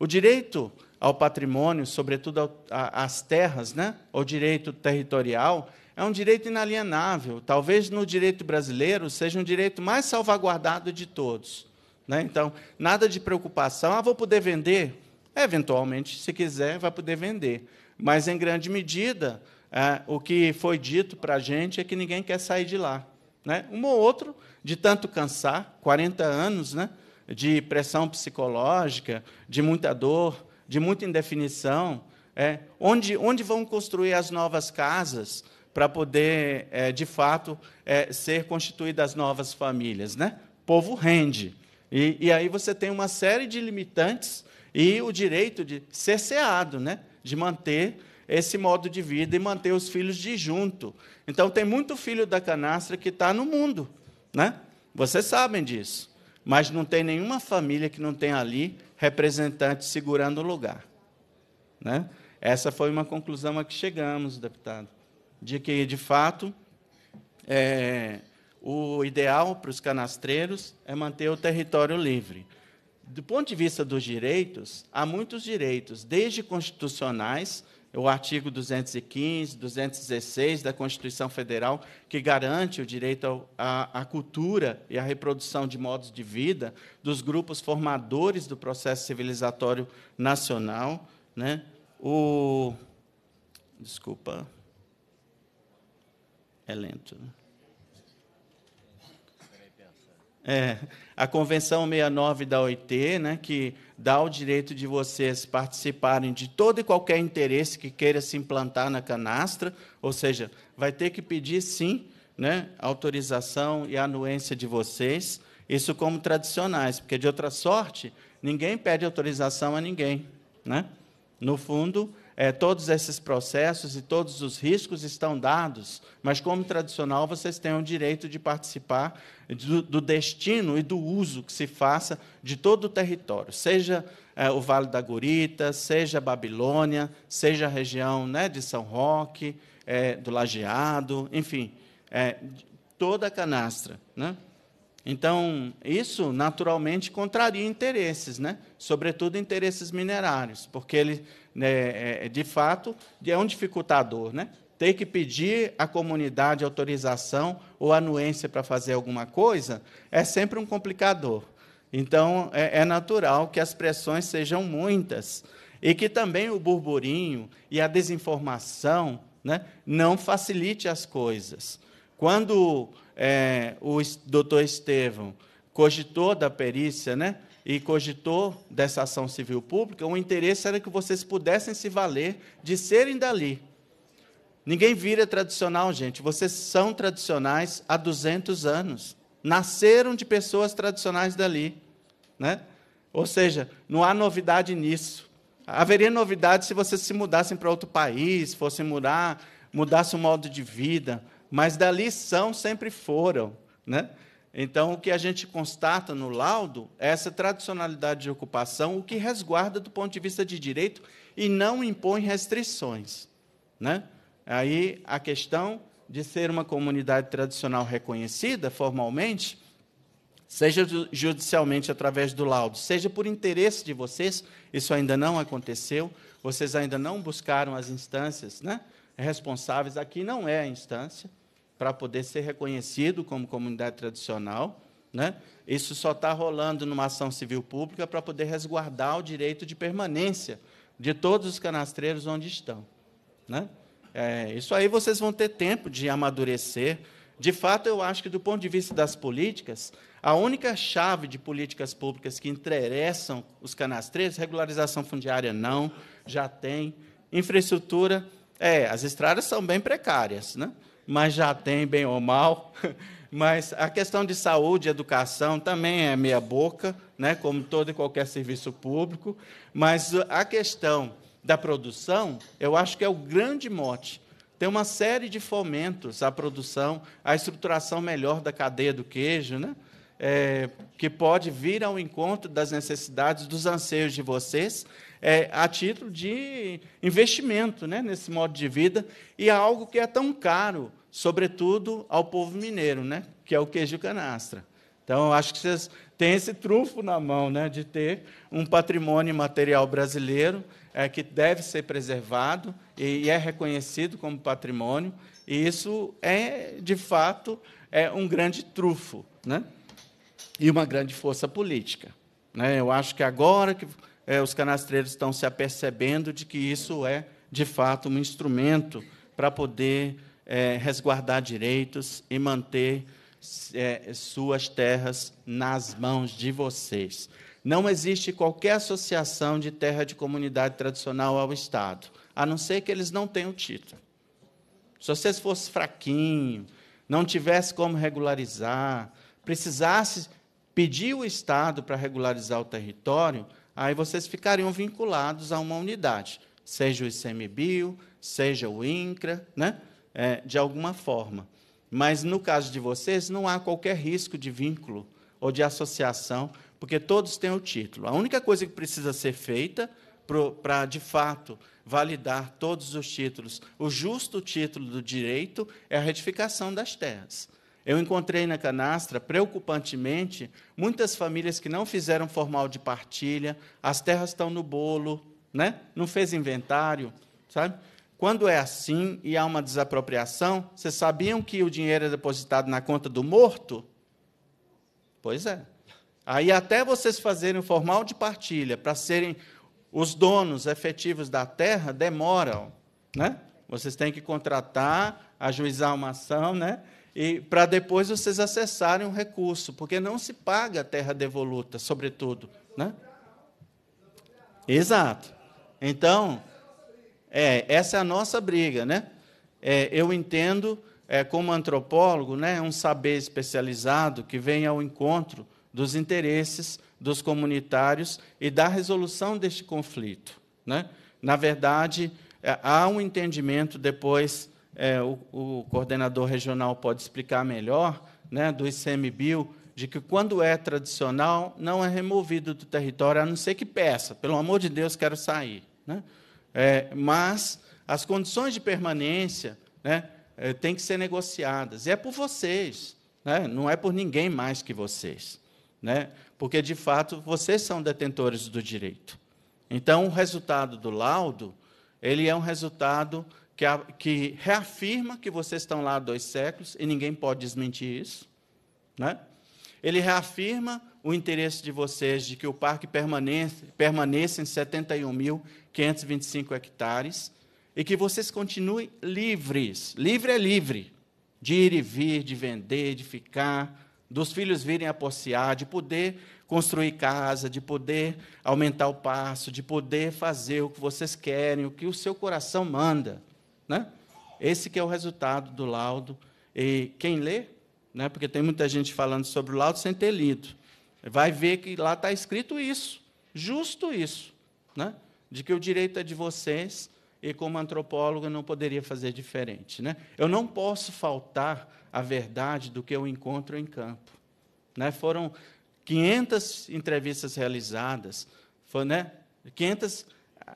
O direito ao patrimônio, sobretudo às terras, né? o direito territorial, é um direito inalienável. Talvez no direito brasileiro seja um direito mais salvaguardado de todos. Né? Então, nada de preocupação. Ah, vou poder vender? Eventualmente, se quiser, vai poder vender mas, em grande medida, é, o que foi dito para a gente é que ninguém quer sair de lá. Né? Um ou outro, de tanto cansar, 40 anos né? de pressão psicológica, de muita dor, de muita indefinição. É, onde, onde vão construir as novas casas para poder, é, de fato, é, ser constituídas novas famílias? Né? Povo rende. E, e aí você tem uma série de limitantes e o direito de ceado né? de manter esse modo de vida e manter os filhos de junto. Então, tem muito filho da canastra que está no mundo, né? Vocês sabem disso. Mas não tem nenhuma família que não tenha ali representante segurando o lugar, né? Essa foi uma conclusão a que chegamos, deputado, de que, de fato, é, o ideal para os canastreiros é manter o território livre do ponto de vista dos direitos, há muitos direitos, desde constitucionais, o artigo 215, 216 da Constituição Federal, que garante o direito à cultura e à reprodução de modos de vida dos grupos formadores do processo civilizatório nacional. Né? O... Desculpa. É lento. Né? É, a Convenção 69 da OIT, né, que dá o direito de vocês participarem de todo e qualquer interesse que queira se implantar na canastra, ou seja, vai ter que pedir sim né, autorização e anuência de vocês, isso como tradicionais, porque de outra sorte, ninguém pede autorização a ninguém. Né? No fundo, é, todos esses processos e todos os riscos estão dados, mas, como tradicional, vocês têm o direito de participar do, do destino e do uso que se faça de todo o território, seja é, o Vale da Gorita, seja Babilônia, seja a região né, de São Roque, é, do Lajeado, enfim, é, toda a canastra. Né? Então, isso naturalmente contraria interesses, né? sobretudo interesses minerários, porque ele né, é, é, de fato, é um dificultador, né? Ter que pedir à comunidade autorização ou anuência para fazer alguma coisa é sempre um complicador. Então, é, é natural que as pressões sejam muitas e que também o burburinho e a desinformação né, não facilite as coisas. Quando é, o doutor Estevão cogitou da perícia, né, e cogitou dessa ação civil pública, o interesse era que vocês pudessem se valer de serem dali. Ninguém vira tradicional, gente. Vocês são tradicionais há 200 anos. Nasceram de pessoas tradicionais dali. Né? Ou seja, não há novidade nisso. Haveria novidade se vocês se mudassem para outro país, fossem mudar, mudassem o modo de vida. Mas dali são, sempre foram. Né? Então, o que a gente constata no laudo é essa tradicionalidade de ocupação, o que resguarda do ponto de vista de direito e não impõe restrições. Né? Aí a questão de ser uma comunidade tradicional reconhecida formalmente, seja judicialmente através do laudo, seja por interesse de vocês, isso ainda não aconteceu, vocês ainda não buscaram as instâncias né, responsáveis, aqui não é a instância, para poder ser reconhecido como comunidade tradicional. Né? Isso só está rolando numa ação civil pública para poder resguardar o direito de permanência de todos os canastreiros onde estão. Né? É, isso aí vocês vão ter tempo de amadurecer. De fato, eu acho que, do ponto de vista das políticas, a única chave de políticas públicas que interessam os canastreiros, regularização fundiária não, já tem. Infraestrutura, é, as estradas são bem precárias, né? mas já tem, bem ou mal. Mas a questão de saúde e educação também é meia boca, né, como todo e qualquer serviço público. Mas a questão da produção, eu acho que é o grande mote. Tem uma série de fomentos à produção, à estruturação melhor da cadeia do queijo, né? É, que pode vir ao encontro das necessidades, dos anseios de vocês, é, a título de investimento né, nesse modo de vida, e é algo que é tão caro, sobretudo ao povo mineiro, né, que é o queijo canastra. Então, acho que vocês têm esse trunfo na mão né, de ter um patrimônio material brasileiro é, que deve ser preservado e, e é reconhecido como patrimônio, e isso é, de fato, é um grande trufo né? e uma grande força política. Né? Eu acho que agora que é, os canastreiros estão se apercebendo de que isso é, de fato, um instrumento para poder é, resguardar direitos e manter é, suas terras nas mãos de vocês. Não existe qualquer associação de terra de comunidade tradicional ao Estado, a não ser que eles não tenham título. Se vocês fosse fraquinho, não tivesse como regularizar, precisasse pedir o Estado para regularizar o território, aí vocês ficariam vinculados a uma unidade, seja o ICMBio, seja o INCRA, né? É, de alguma forma. Mas no caso de vocês, não há qualquer risco de vínculo ou de associação, porque todos têm o título. A única coisa que precisa ser feita para, de fato, validar todos os títulos, o justo título do direito, é a retificação das terras. Eu encontrei na canastra, preocupantemente, muitas famílias que não fizeram formal de partilha, as terras estão no bolo, né? não fez inventário, sabe? Quando é assim e há uma desapropriação, vocês sabiam que o dinheiro é depositado na conta do morto? Pois é. Aí, até vocês fazerem o formal de partilha para serem os donos efetivos da terra, demoram. Né? Vocês têm que contratar, ajuizar uma ação, né? e para depois vocês acessarem o recurso, porque não se paga a terra devoluta, sobretudo, né? Exato. Então, é, essa é a nossa briga, né? É, eu entendo, é, como antropólogo, né, um saber especializado que vem ao encontro dos interesses dos comunitários e da resolução deste conflito, né? Na verdade, é, há um entendimento depois é, o, o, coordenador regional pode explicar melhor, né, do ICMBio, de que quando é tradicional, não é removido do território, a não ser que peça, pelo amor de Deus, quero sair. Né? É, mas as condições de permanência né, é, têm que ser negociadas. E é por vocês, né? não é por ninguém mais que vocês. Né? Porque, de fato, vocês são detentores do direito. Então, o resultado do laudo ele é um resultado que, a, que reafirma que vocês estão lá há dois séculos e ninguém pode desmentir isso. Né? Ele reafirma o interesse de vocês de que o parque permaneça, em 71.525 hectares e que vocês continuem livres. Livre é livre de ir e vir, de vender, de ficar, dos filhos virem a possear, de poder construir casa, de poder aumentar o passo, de poder fazer o que vocês querem, o que o seu coração manda. Né? Esse que é o resultado do laudo. E quem lê, né, porque tem muita gente falando sobre o laudo sem ter lido, vai ver que lá está escrito isso, justo isso, né? de que o direito é de vocês e, como antropólogo, não poderia fazer diferente. Né? Eu não posso faltar a verdade do que eu encontro em campo. Né? Foram 500 entrevistas realizadas, foi, né? 500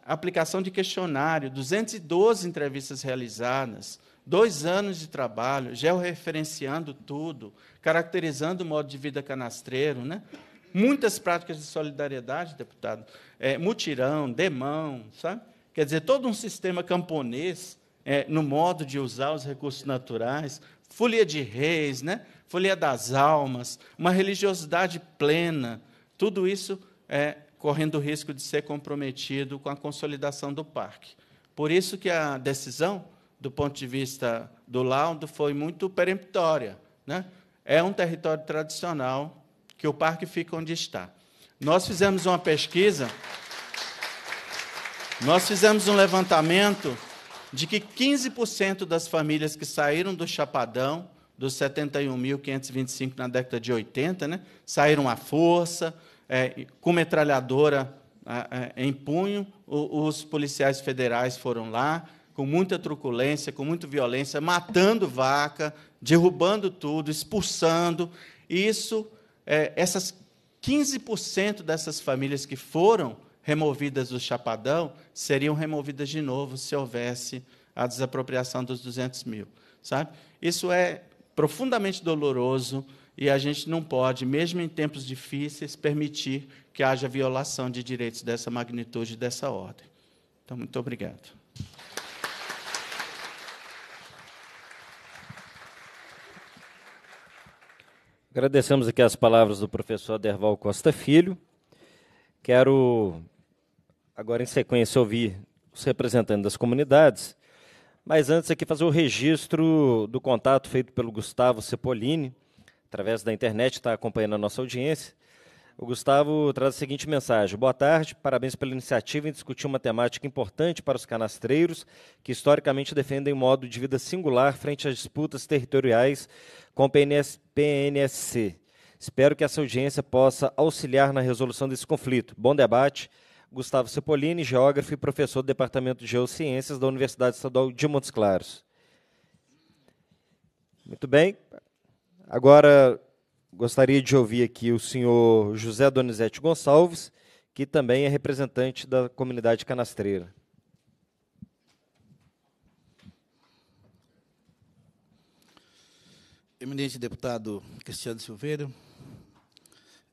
aplicação de questionário, 212 entrevistas realizadas, dois anos de trabalho, georreferenciando tudo, caracterizando o modo de vida canastreiro, né? muitas práticas de solidariedade, deputado, é, mutirão, demão, sabe? Quer dizer, todo um sistema camponês é, no modo de usar os recursos naturais, folia de reis, né? folia das almas, uma religiosidade plena, tudo isso é, correndo o risco de ser comprometido com a consolidação do parque. Por isso que a decisão, do ponto de vista do laudo, foi muito peremptória. Né? É um território tradicional que o parque fica onde está. Nós fizemos uma pesquisa, nós fizemos um levantamento de que 15% das famílias que saíram do Chapadão, dos 71.525 na década de 80, né, saíram à força, é, com metralhadora é, é, em punho, o, os policiais federais foram lá, com muita truculência, com muita violência, matando vaca, derrubando tudo, expulsando. E isso, é, essas 15% dessas famílias que foram removidas do Chapadão seriam removidas de novo se houvesse a desapropriação dos 200 mil. Sabe? Isso é profundamente doloroso, e a gente não pode, mesmo em tempos difíceis, permitir que haja violação de direitos dessa magnitude, e dessa ordem. Então, muito obrigado. Agradecemos aqui as palavras do professor Derval Costa Filho. Quero agora em sequência ouvir os representantes das comunidades, mas antes aqui fazer o registro do contato feito pelo Gustavo Cepolini, através da internet, está acompanhando a nossa audiência. O Gustavo traz a seguinte mensagem: Boa tarde, parabéns pela iniciativa em discutir uma temática importante para os canastreiros, que historicamente defendem um modo de vida singular frente às disputas territoriais com o PNS, PNSC. Espero que essa audiência possa auxiliar na resolução desse conflito. Bom debate. Gustavo Cepolini, geógrafo e professor do Departamento de Geociências da Universidade Estadual de Montes Claros. Muito bem, Agora, gostaria de ouvir aqui o senhor José Donizete Gonçalves, que também é representante da comunidade canastreira. Eminente deputado Cristiano Silveira,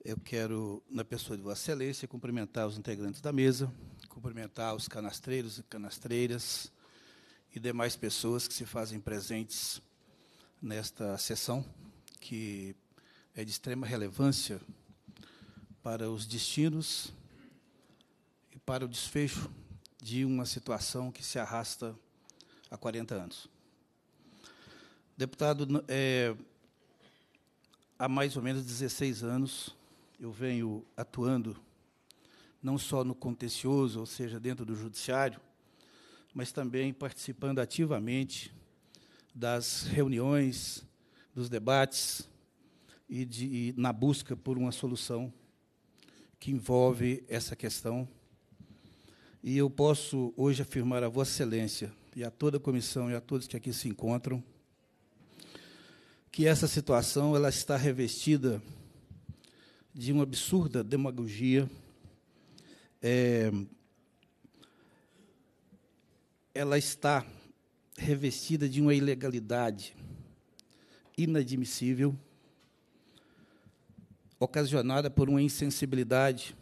eu quero, na pessoa de Vossa Excelência, cumprimentar os integrantes da mesa, cumprimentar os canastreiros e canastreiras e demais pessoas que se fazem presentes nesta sessão que é de extrema relevância para os destinos e para o desfecho de uma situação que se arrasta há 40 anos. Deputado, é, há mais ou menos 16 anos eu venho atuando não só no contencioso, ou seja, dentro do judiciário, mas também participando ativamente das reuniões dos debates e, de, e na busca por uma solução que envolve essa questão. E eu posso hoje afirmar a Vossa Excelência e a toda a comissão e a todos que aqui se encontram que essa situação ela está revestida de uma absurda demagogia. É, ela está revestida de uma ilegalidade inadmissível, ocasionada por uma insensibilidade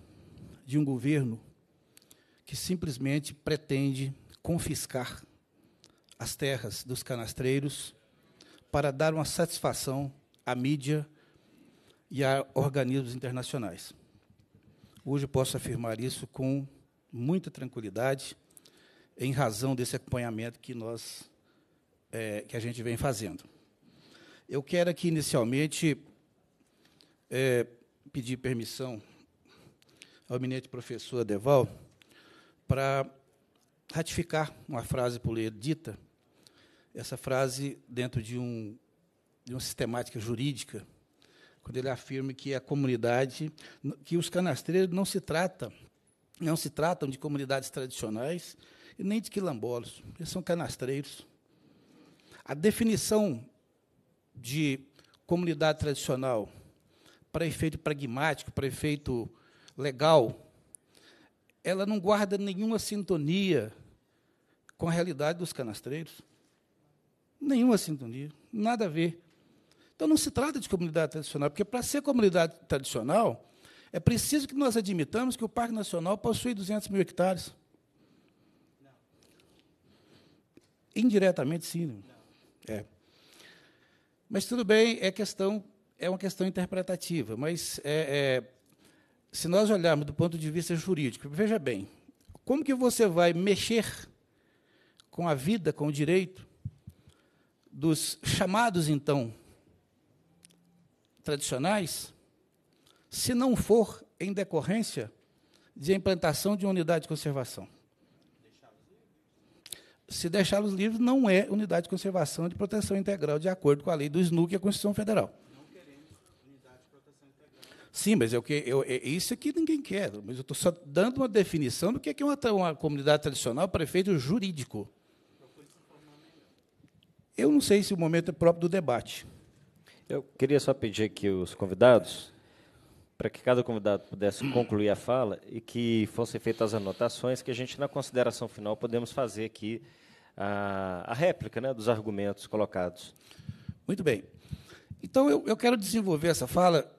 de um governo que simplesmente pretende confiscar as terras dos canastreiros para dar uma satisfação à mídia e a organismos internacionais. Hoje posso afirmar isso com muita tranquilidade, em razão desse acompanhamento que nós é, que a gente vem fazendo. Eu quero aqui, inicialmente, é, pedir permissão ao eminente professor Adeval para ratificar uma frase por ele dita, essa frase dentro de, um, de uma sistemática jurídica, quando ele afirma que a comunidade, que os canastreiros não se trata, não se tratam de comunidades tradicionais e nem de quilombolos, eles são canastreiros. A definição de comunidade tradicional para efeito pragmático, para efeito legal, ela não guarda nenhuma sintonia com a realidade dos canastreiros. Nenhuma sintonia, nada a ver. Então não se trata de comunidade tradicional, porque para ser comunidade tradicional, é preciso que nós admitamos que o Parque Nacional possui 200 mil hectares. Indiretamente, sim. É. Mas tudo bem, é questão é uma questão interpretativa. Mas é, é, se nós olharmos do ponto de vista jurídico, veja bem, como que você vai mexer com a vida, com o direito dos chamados então tradicionais, se não for em decorrência de implantação de uma unidade de conservação? se deixá-los livres, não é unidade de conservação de proteção integral, de acordo com a lei do SNUC e a Constituição Federal. Não queremos unidade de proteção integral. Sim, mas é eu, é, é isso aqui ninguém quer. Mas eu estou só dando uma definição do é que é uma, uma comunidade tradicional, prefeito jurídico. Eu não sei se o momento é próprio do debate. Eu queria só pedir aqui os convidados, para que cada convidado pudesse concluir a fala e que fossem feitas as anotações que a gente, na consideração final, podemos fazer aqui a, a réplica né, dos argumentos colocados. Muito bem. Então, eu, eu quero desenvolver essa fala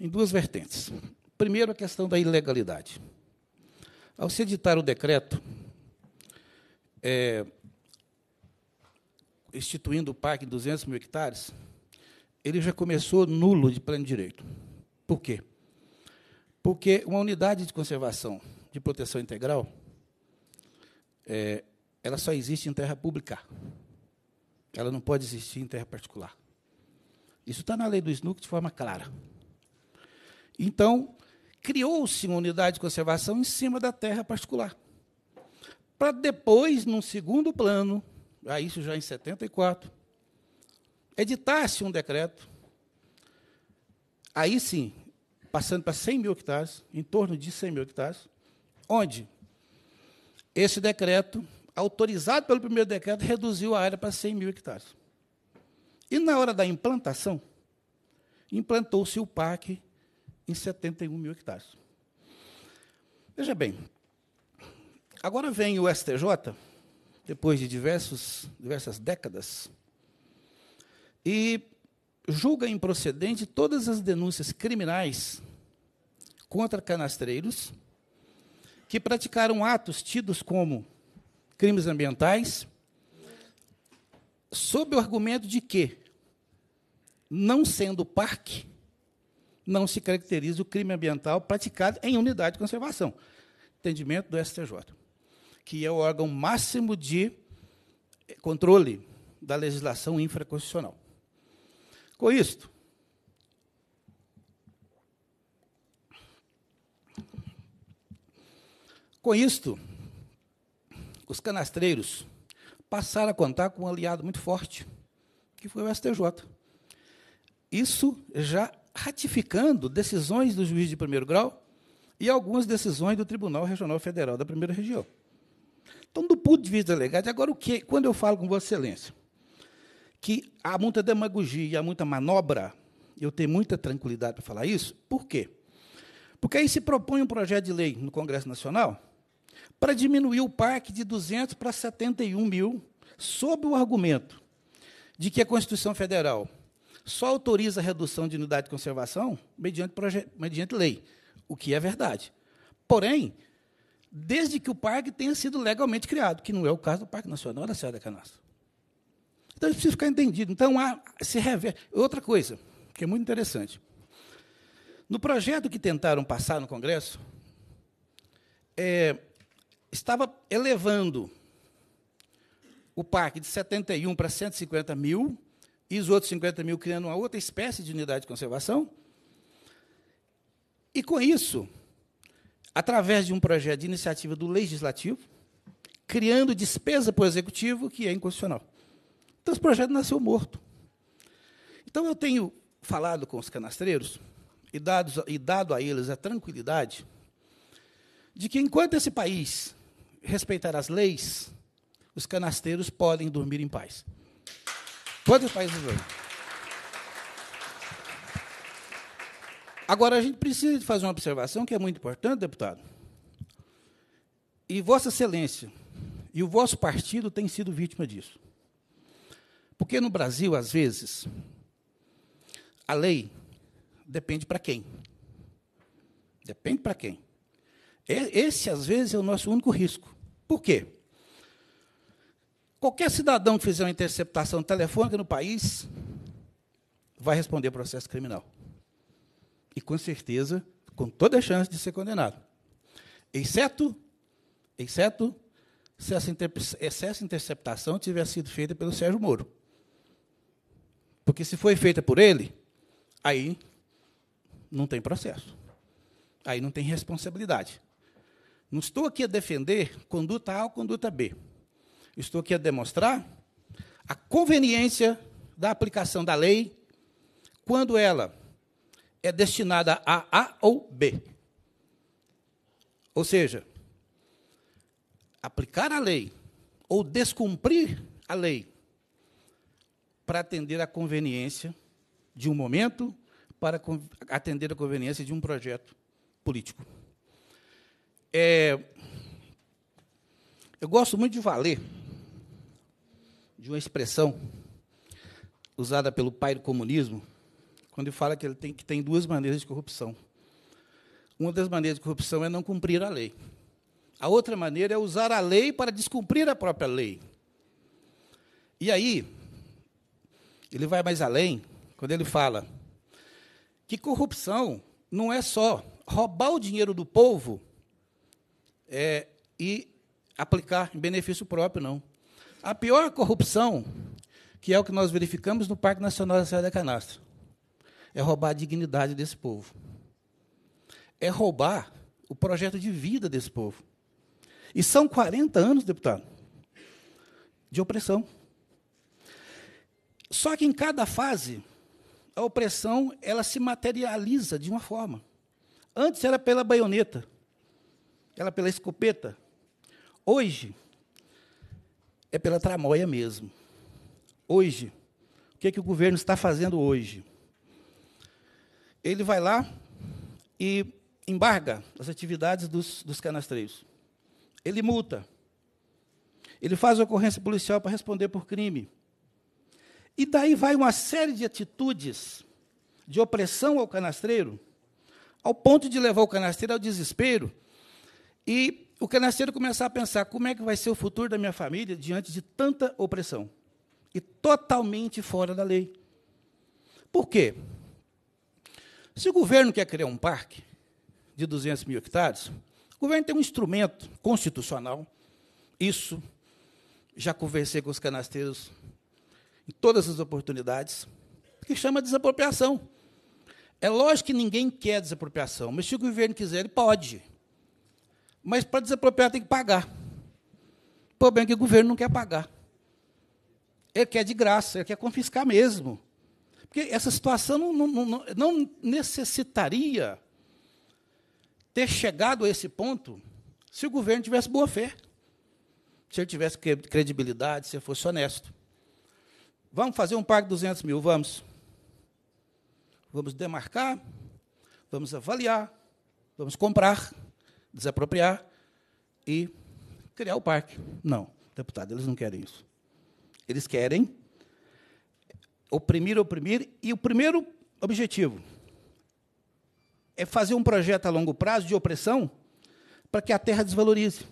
em duas vertentes. Primeiro, a questão da ilegalidade. Ao se editar o decreto é, instituindo o parque em 200 mil hectares, ele já começou nulo de pleno direito. Por quê? Porque uma unidade de conservação de proteção integral, é, ela só existe em terra pública. Ela não pode existir em terra particular. Isso está na lei do SNUC de forma clara. Então, criou-se uma unidade de conservação em cima da terra particular. Para depois, num segundo plano, a ah, isso já em 74, editar-se um decreto, aí sim, passando para 100 mil hectares, em torno de 100 mil hectares, onde esse decreto autorizado pelo primeiro decreto, reduziu a área para 100 mil hectares. E na hora da implantação, implantou-se o parque em 71 mil hectares. Veja bem, agora vem o STJ, depois de diversos, diversas décadas, e julga improcedente todas as denúncias criminais contra canastreiros que praticaram atos tidos como crimes ambientais, sob o argumento de que, não sendo parque, não se caracteriza o crime ambiental praticado em unidade de conservação. Entendimento do STJ, que é o órgão máximo de controle da legislação infraconstitucional. Com isto, com isto, os canastreiros passaram a contar com um aliado muito forte, que foi o STJ. Isso já ratificando decisões do juiz de primeiro grau e algumas decisões do Tribunal Regional Federal da Primeira Região. Então, do ponto de vista legal, agora o que? Quando eu falo com Vossa Excelência que há muita demagogia há muita manobra, eu tenho muita tranquilidade para falar isso. Por quê? Porque aí se propõe um projeto de lei no Congresso Nacional para diminuir o parque de 200 para 71 mil, sob o argumento de que a Constituição Federal só autoriza a redução de unidade de conservação mediante, mediante lei, o que é verdade. Porém, desde que o parque tenha sido legalmente criado, que não é o caso do Parque Nacional da Serra da Canastra. Então, isso precisa ficar entendido. Então, há, se rever... Outra coisa, que é muito interessante. No projeto que tentaram passar no Congresso, é, estava elevando o parque de 71 para 150 mil, e os outros 50 mil criando uma outra espécie de unidade de conservação. E com isso, através de um projeto de iniciativa do Legislativo, criando despesa para o Executivo, que é inconstitucional. Então, esse projeto nasceu morto. Então, eu tenho falado com os canastreiros e, dados, e dado a eles a tranquilidade de que, enquanto esse país respeitar as leis, os canasteiros podem dormir em paz. Todos os países do mundo. Agora, a gente precisa de fazer uma observação que é muito importante, deputado. E Vossa Excelência e o vosso partido têm sido vítima disso. Porque no Brasil, às vezes, a lei depende para quem. Depende para quem. Esse, às vezes, é o nosso único risco. Por quê? Qualquer cidadão que fizer uma interceptação telefônica no país vai responder processo criminal. E, com certeza, com toda a chance de ser condenado. Exceto, exceto se essa, se essa interceptação tiver sido feita pelo Sérgio Moro. Porque se foi feita por ele, aí não tem processo. Aí não tem responsabilidade. Não estou aqui a defender conduta A ou conduta B. Estou aqui a demonstrar a conveniência da aplicação da lei quando ela é destinada a A ou B. Ou seja, aplicar a lei ou descumprir a lei para atender a conveniência de um momento, para atender a conveniência de um projeto político. É, eu gosto muito de valer de uma expressão usada pelo pai do comunismo, quando ele fala que ele tem que tem duas maneiras de corrupção. Uma das maneiras de corrupção é não cumprir a lei. A outra maneira é usar a lei para descumprir a própria lei. E aí, ele vai mais além quando ele fala que corrupção não é só roubar o dinheiro do povo é, e aplicar em benefício próprio, não. A pior corrupção, que é o que nós verificamos no Parque Nacional da Serra da Canastra, é roubar a dignidade desse povo. É roubar o projeto de vida desse povo. E são 40 anos, deputado, de opressão. Só que em cada fase, a opressão ela se materializa de uma forma. Antes era pela baioneta, ela é pela escopeta. Hoje, é pela tramóia mesmo. Hoje, o que, é que o governo está fazendo hoje? Ele vai lá e embarga as atividades dos, dos canastreiros. Ele multa. Ele faz ocorrência policial para responder por crime. E daí vai uma série de atitudes de opressão ao canastreiro, ao ponto de levar o canastreiro ao desespero e o canasteiro é começar a pensar como é que vai ser o futuro da minha família diante de tanta opressão e totalmente fora da lei. Por quê? Se o governo quer criar um parque de 200 mil hectares, o governo tem um instrumento constitucional. Isso já conversei com os canasteiros em todas as oportunidades, que chama de desapropriação. É lógico que ninguém quer desapropriação, mas se o governo quiser, ele pode. Mas para desapropriar tem que pagar. O problema é que o governo não quer pagar. Ele quer de graça, ele quer confiscar mesmo. Porque essa situação não, não, não, não necessitaria ter chegado a esse ponto se o governo tivesse boa fé. Se ele tivesse credibilidade, se ele fosse honesto. Vamos fazer um parque de 200 mil, vamos. Vamos demarcar, vamos avaliar, vamos comprar desapropriar e criar o parque. Não, deputado, eles não querem isso. Eles querem oprimir, oprimir, e o primeiro objetivo é fazer um projeto a longo prazo de opressão para que a terra desvalorize.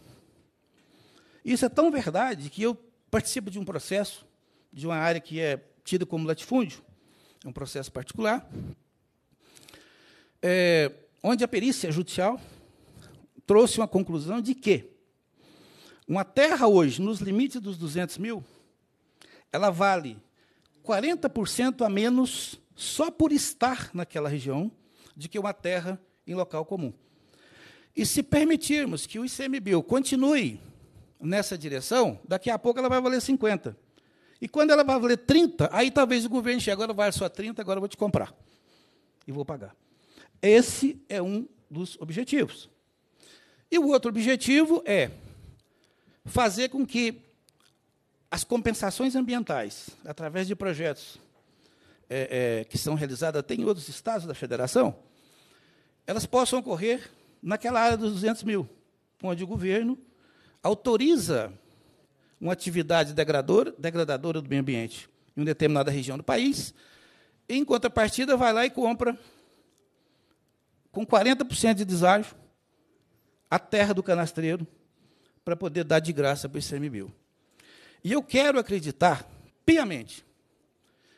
Isso é tão verdade que eu participo de um processo de uma área que é tida como latifúndio, é um processo particular, é, onde a perícia judicial trouxe uma conclusão de que uma terra hoje, nos limites dos 200 mil, ela vale 40% a menos só por estar naquela região de que uma terra em local comum. E se permitirmos que o ICMBio continue nessa direção, daqui a pouco ela vai valer 50. E quando ela vai valer 30, aí talvez o governo chegue, agora vai só 30, agora eu vou te comprar. E vou pagar. Esse é um dos objetivos. E o outro objetivo é fazer com que as compensações ambientais, através de projetos é, é, que são realizados até em outros estados da federação, elas possam ocorrer naquela área dos 200 mil, onde o governo autoriza uma atividade degradora, degradadora do meio ambiente em uma determinada região do país, e, em contrapartida, vai lá e compra com 40% de deságio a terra do canastreiro para poder dar de graça para o ICMBio. E eu quero acreditar piamente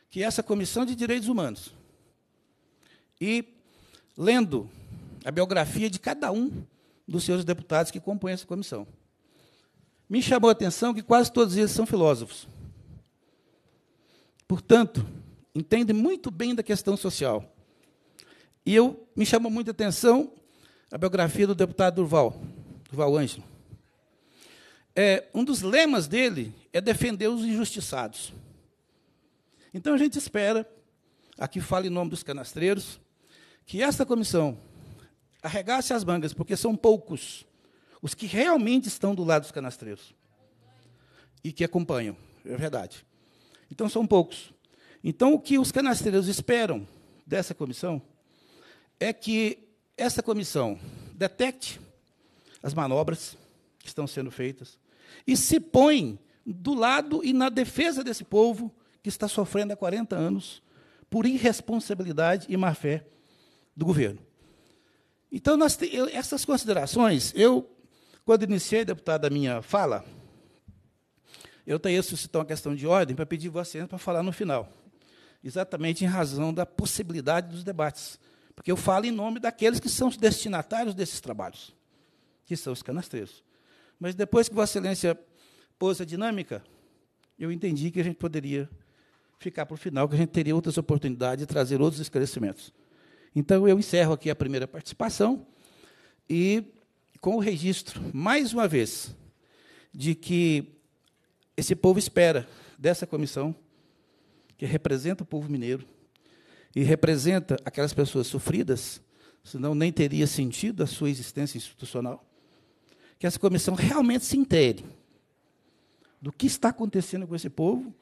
que essa Comissão de Direitos Humanos, e lendo a biografia de cada um dos seus deputados que compõem essa comissão, me chamou a atenção que quase todos eles são filósofos. Portanto, entendem muito bem da questão social. E eu me chamou muita atenção a biografia do deputado Durval, Durval Ângelo. É, um dos lemas dele é defender os injustiçados. Então a gente espera, aqui fala em nome dos canastreiros, que esta comissão arregasse as mangas, porque são poucos os que realmente estão do lado dos canastreiros e que acompanham, é verdade. Então são poucos. Então o que os canastreiros esperam dessa comissão é que essa comissão detecte as manobras que estão sendo feitas e se põe do lado e na defesa desse povo que está sofrendo há 40 anos por irresponsabilidade e má fé do governo. Então, nós te, eu, essas considerações, eu, quando iniciei, deputado, a minha fala, eu tenho solicitar uma questão de ordem para pedir vocês para falar no final, exatamente em razão da possibilidade dos debates. Porque eu falo em nome daqueles que são os destinatários desses trabalhos, que são os canastreiros. Mas depois que Vossa Excelência pôs a dinâmica, eu entendi que a gente poderia ficar para o final, que a gente teria outras oportunidades de trazer outros esclarecimentos. Então, eu encerro aqui a primeira participação e com o registro, mais uma vez, de que esse povo espera dessa comissão, que representa o povo mineiro, e representa aquelas pessoas sofridas, senão nem teria sentido a sua existência institucional, que essa comissão realmente se intere do que está acontecendo com esse povo,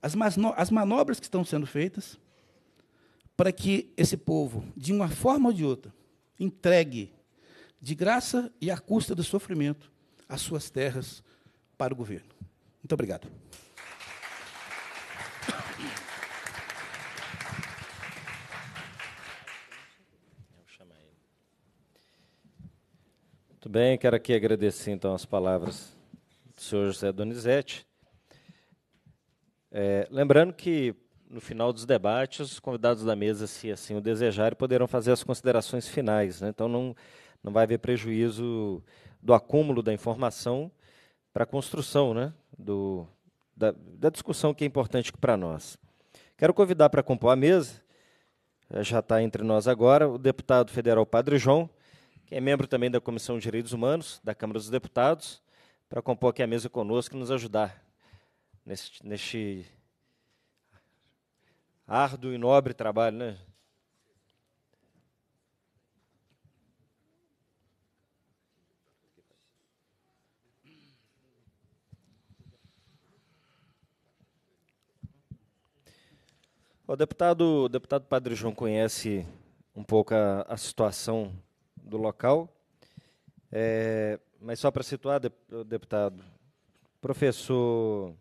as manobras que estão sendo feitas, para que esse povo, de uma forma ou de outra, entregue, de graça e à custa do sofrimento, as suas terras para o governo. Muito obrigado. Muito bem, quero aqui agradecer então as palavras do senhor José Donizete. É, lembrando que no final dos debates, os convidados da mesa, se assim o desejarem, poderão fazer as considerações finais. Né? Então, não, não vai haver prejuízo do acúmulo da informação para a construção né? do, da, da discussão que é importante para nós. Quero convidar para compor a mesa, já está entre nós agora, o deputado federal Padre João, que é membro também da Comissão de Direitos Humanos da Câmara dos Deputados, para compor aqui a mesa conosco e nos ajudar neste, neste árduo e nobre trabalho, né? O deputado, o deputado Padre João conhece um pouco a, a situação do local. É, mas só para situar, deputado, professor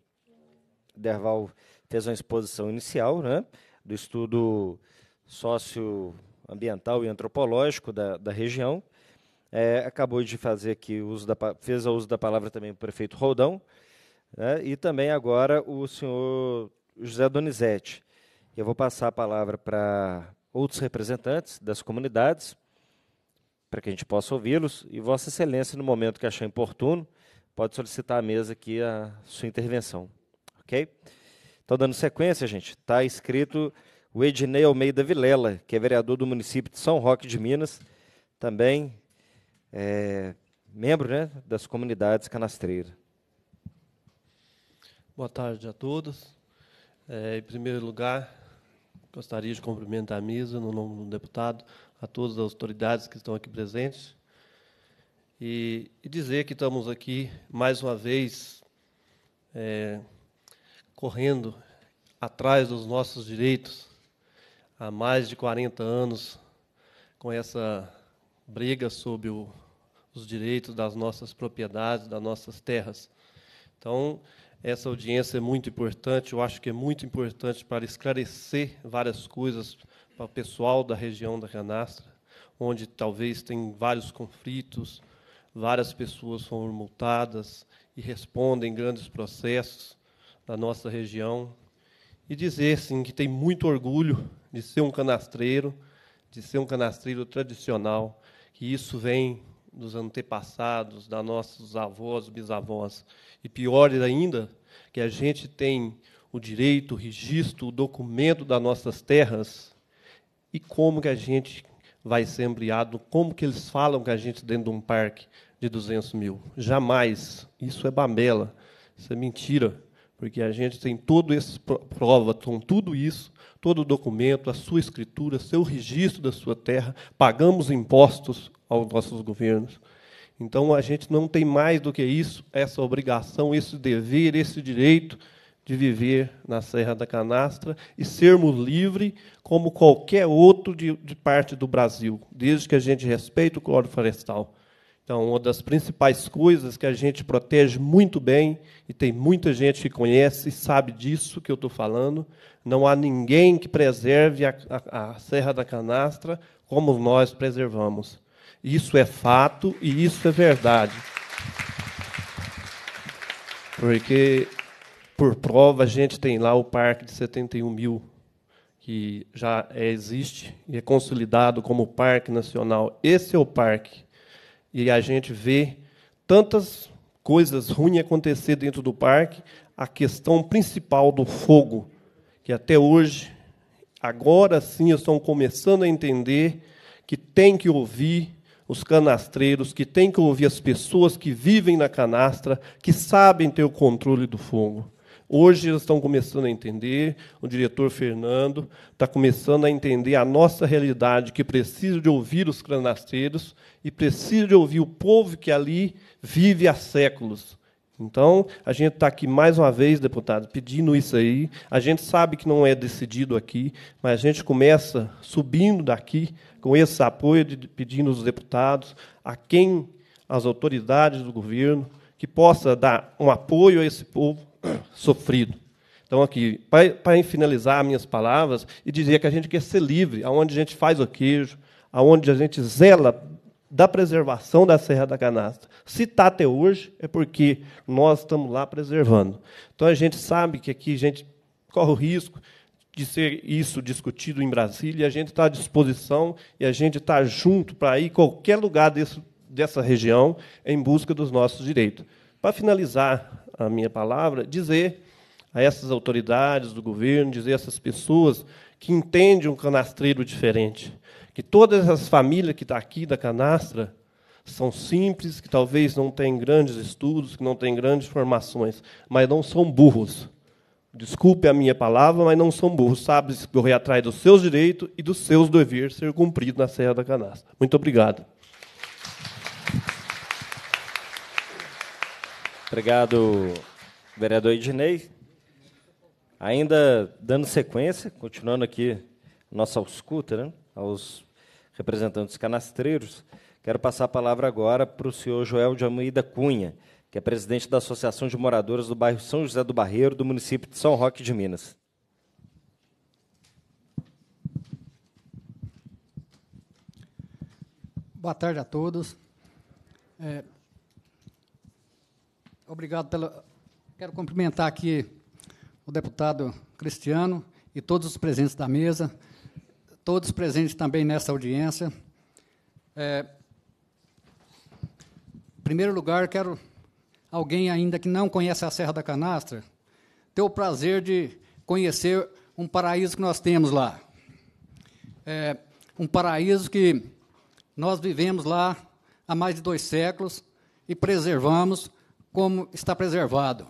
Derval fez uma exposição inicial né, do estudo socioambiental e antropológico da, da região. É, acabou de fazer aqui uso da, fez o uso da palavra também o prefeito Roldão, né, e também agora o senhor José Donizete. Eu vou passar a palavra para outros representantes das comunidades, para que a gente possa ouvi-los. E Vossa Excelência, no momento que achar oportuno, pode solicitar à mesa aqui a sua intervenção. Ok? Então, dando sequência, gente, está escrito o Ednei Almeida Vilela, que é vereador do município de São Roque de Minas, também é, membro né, das comunidades canastreiras. Boa tarde a todos. É, em primeiro lugar, gostaria de cumprimentar a mesa no nome do deputado a todas as autoridades que estão aqui presentes e, e dizer que estamos aqui mais uma vez é, correndo atrás dos nossos direitos há mais de 40 anos com essa briga sobre o, os direitos das nossas propriedades, das nossas terras. Então, essa audiência é muito importante, eu acho que é muito importante para esclarecer várias coisas para o pessoal da região da Canastra, onde talvez tem vários conflitos, várias pessoas foram multadas e respondem grandes processos na nossa região. E dizer, sim, que tem muito orgulho de ser um canastreiro, de ser um canastreiro tradicional, que isso vem dos antepassados, da nossos avós, bisavós. E pior ainda, que a gente tem o direito, o registro, o documento das nossas terras e como que a gente vai ser embriado? como que eles falam que a gente dentro de um parque de 200 mil. Jamais. Isso é bamela. Isso é mentira. Porque a gente tem todo esse prova, com tudo isso, todo o documento, a sua escritura, seu registro da sua terra, pagamos impostos aos nossos governos. Então a gente não tem mais do que isso, essa obrigação, esse dever, esse direito de viver na Serra da Canastra e sermos livres como qualquer outro de, de parte do Brasil, desde que a gente respeite o cloro Florestal. Então, uma das principais coisas que a gente protege muito bem, e tem muita gente que conhece e sabe disso que eu estou falando, não há ninguém que preserve a, a, a, Serra da Canastra como nós preservamos. Isso é fato e isso é verdade. Porque, por prova, a gente tem lá o Parque de 71 mil que já existe e é consolidado como parque nacional. Esse é o parque. E a gente vê tantas coisas ruins acontecer dentro do parque, a questão principal do fogo, que até hoje, agora sim, estão começando a entender que tem que ouvir os canastreiros, que tem que ouvir as pessoas que vivem na canastra, que sabem ter o controle do fogo. Hoje eles estão começando a entender, o diretor Fernando está começando a entender a nossa realidade, que precisa de ouvir os cranaceiros e precisa de ouvir o povo que ali vive há séculos. Então, a gente está aqui mais uma vez, deputado, pedindo isso aí. A gente sabe que não é decidido aqui, mas a gente começa subindo daqui com esse apoio, de, pedindo aos deputados, a quem, as autoridades do governo, que possa dar um apoio a esse povo, sofrido. Então, aqui, para finalizar minhas palavras, e dizer que a gente quer ser livre, aonde a gente faz o queijo, aonde a gente zela da preservação da Serra da Canastra. Se está até hoje, é porque nós estamos lá preservando. Então, a gente sabe que aqui a gente corre o risco de ser isso discutido em Brasília, e a gente está à disposição e a gente está junto para ir qualquer lugar desse, dessa região em busca dos nossos direitos. Para finalizar a minha palavra, dizer a essas autoridades do governo, dizer a essas pessoas que entendem um canastreiro diferente, que todas essas famílias que estão tá aqui da canastra são simples, que talvez não tenham grandes estudos, que não tenham grandes formações, mas não são burros. Desculpe a minha palavra, mas não são burros. Sabem correr atrás dos seus direitos e dos seus deveres ser cumpridos na Serra da Canastra. Muito obrigado. Obrigado, vereador Ednei. Ainda dando sequência, continuando aqui nossa escuta né, aos representantes canastreiros, quero passar a palavra agora para o senhor Joel de Amoída Cunha, que é presidente da Associação de Moradores do bairro São José do Barreiro, do município de São Roque de Minas. Boa tarde a todos. É, Obrigado pela. Quero cumprimentar aqui o deputado Cristiano e todos os presentes da mesa, todos presentes também nessa audiência. É, em primeiro lugar, quero alguém ainda que não conhece a Serra da Canastra ter o prazer de conhecer um paraíso que nós temos lá. É, um paraíso que nós vivemos lá há mais de dois séculos e preservamos como está preservado.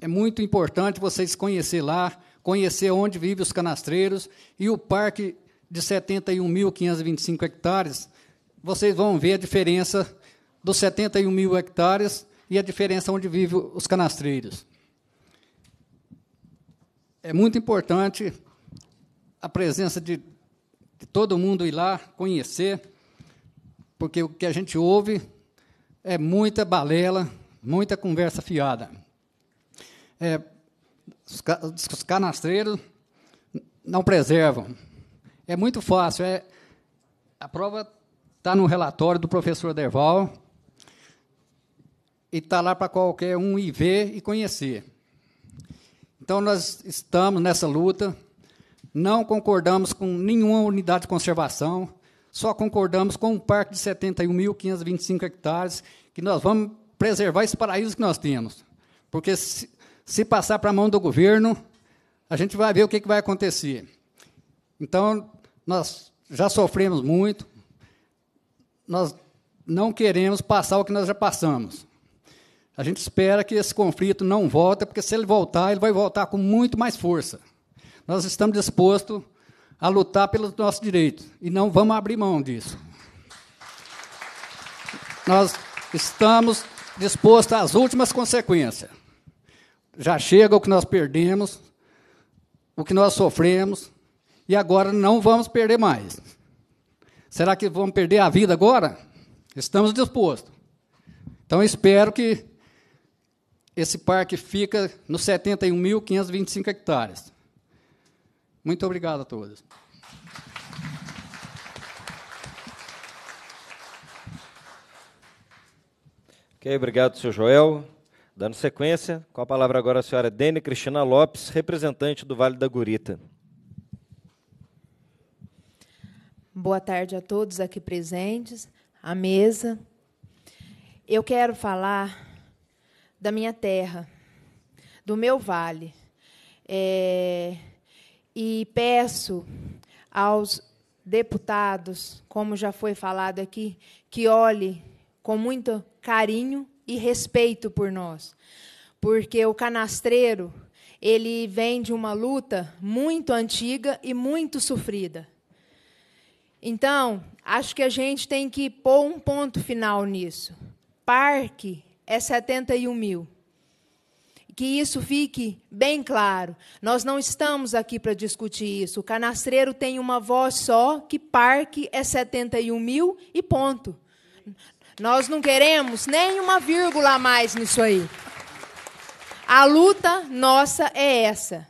É muito importante vocês conhecer lá, conhecer onde vivem os canastreiros e o parque de 71.525 hectares. Vocês vão ver a diferença dos 71 mil hectares e a diferença onde vivem os canastreiros. É muito importante a presença de, de todo mundo ir lá conhecer, porque o que a gente ouve é muita balela, muita conversa fiada. É, os, os canastreiros não preservam. É muito fácil. É, a prova está no relatório do professor Derval e está lá para qualquer um ir ver e conhecer. Então, nós estamos nessa luta, não concordamos com nenhuma unidade de conservação, só concordamos com um parque de 71.525 hectares, que nós vamos preservar esse paraíso que nós temos. Porque se, se passar para a mão do governo, a gente vai ver o que, que vai acontecer. Então, nós já sofremos muito, nós não queremos passar o que nós já passamos. A gente espera que esse conflito não volte, porque se ele voltar, ele vai voltar com muito mais força. Nós estamos dispostos a lutar pelos nossos direitos. E não vamos abrir mão disso. Nós estamos dispostos às últimas consequências. Já chega o que nós perdemos, o que nós sofremos, e agora não vamos perder mais. Será que vamos perder a vida agora? Estamos dispostos. Então, espero que esse parque fica nos 71.525 hectares. Muito obrigado a todos. Ok, obrigado, senhor Joel. Dando sequência, com a palavra agora a senhora Dene Cristina Lopes, representante do Vale da Gurita. Boa tarde a todos aqui presentes, à mesa. Eu quero falar da minha terra, do meu vale. É e peço aos deputados, como já foi falado aqui, que olhe com muito carinho e respeito por nós, porque o canastreiro ele vem de uma luta muito antiga e muito sofrida. Então, acho que a gente tem que pôr um ponto final nisso. Parque é 71 mil que isso fique bem claro. Nós não estamos aqui para discutir isso. O canastreiro tem uma voz só, que parque é 71 mil e ponto. Nós não queremos nem uma vírgula a mais nisso aí. A luta nossa é essa.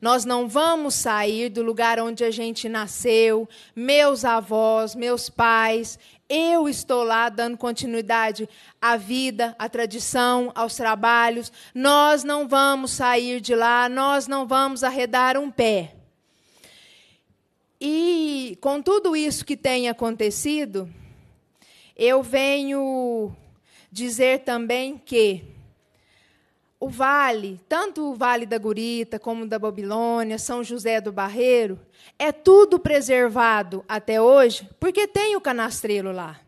Nós não vamos sair do lugar onde a gente nasceu, meus avós, meus pais eu estou lá dando continuidade à vida, à tradição, aos trabalhos. Nós não vamos sair de lá, nós não vamos arredar um pé. E com tudo isso que tem acontecido, eu venho dizer também que o vale, tanto o Vale da Gurita como da Babilônia, São José do Barreiro, é tudo preservado até hoje porque tem o canastreiro lá.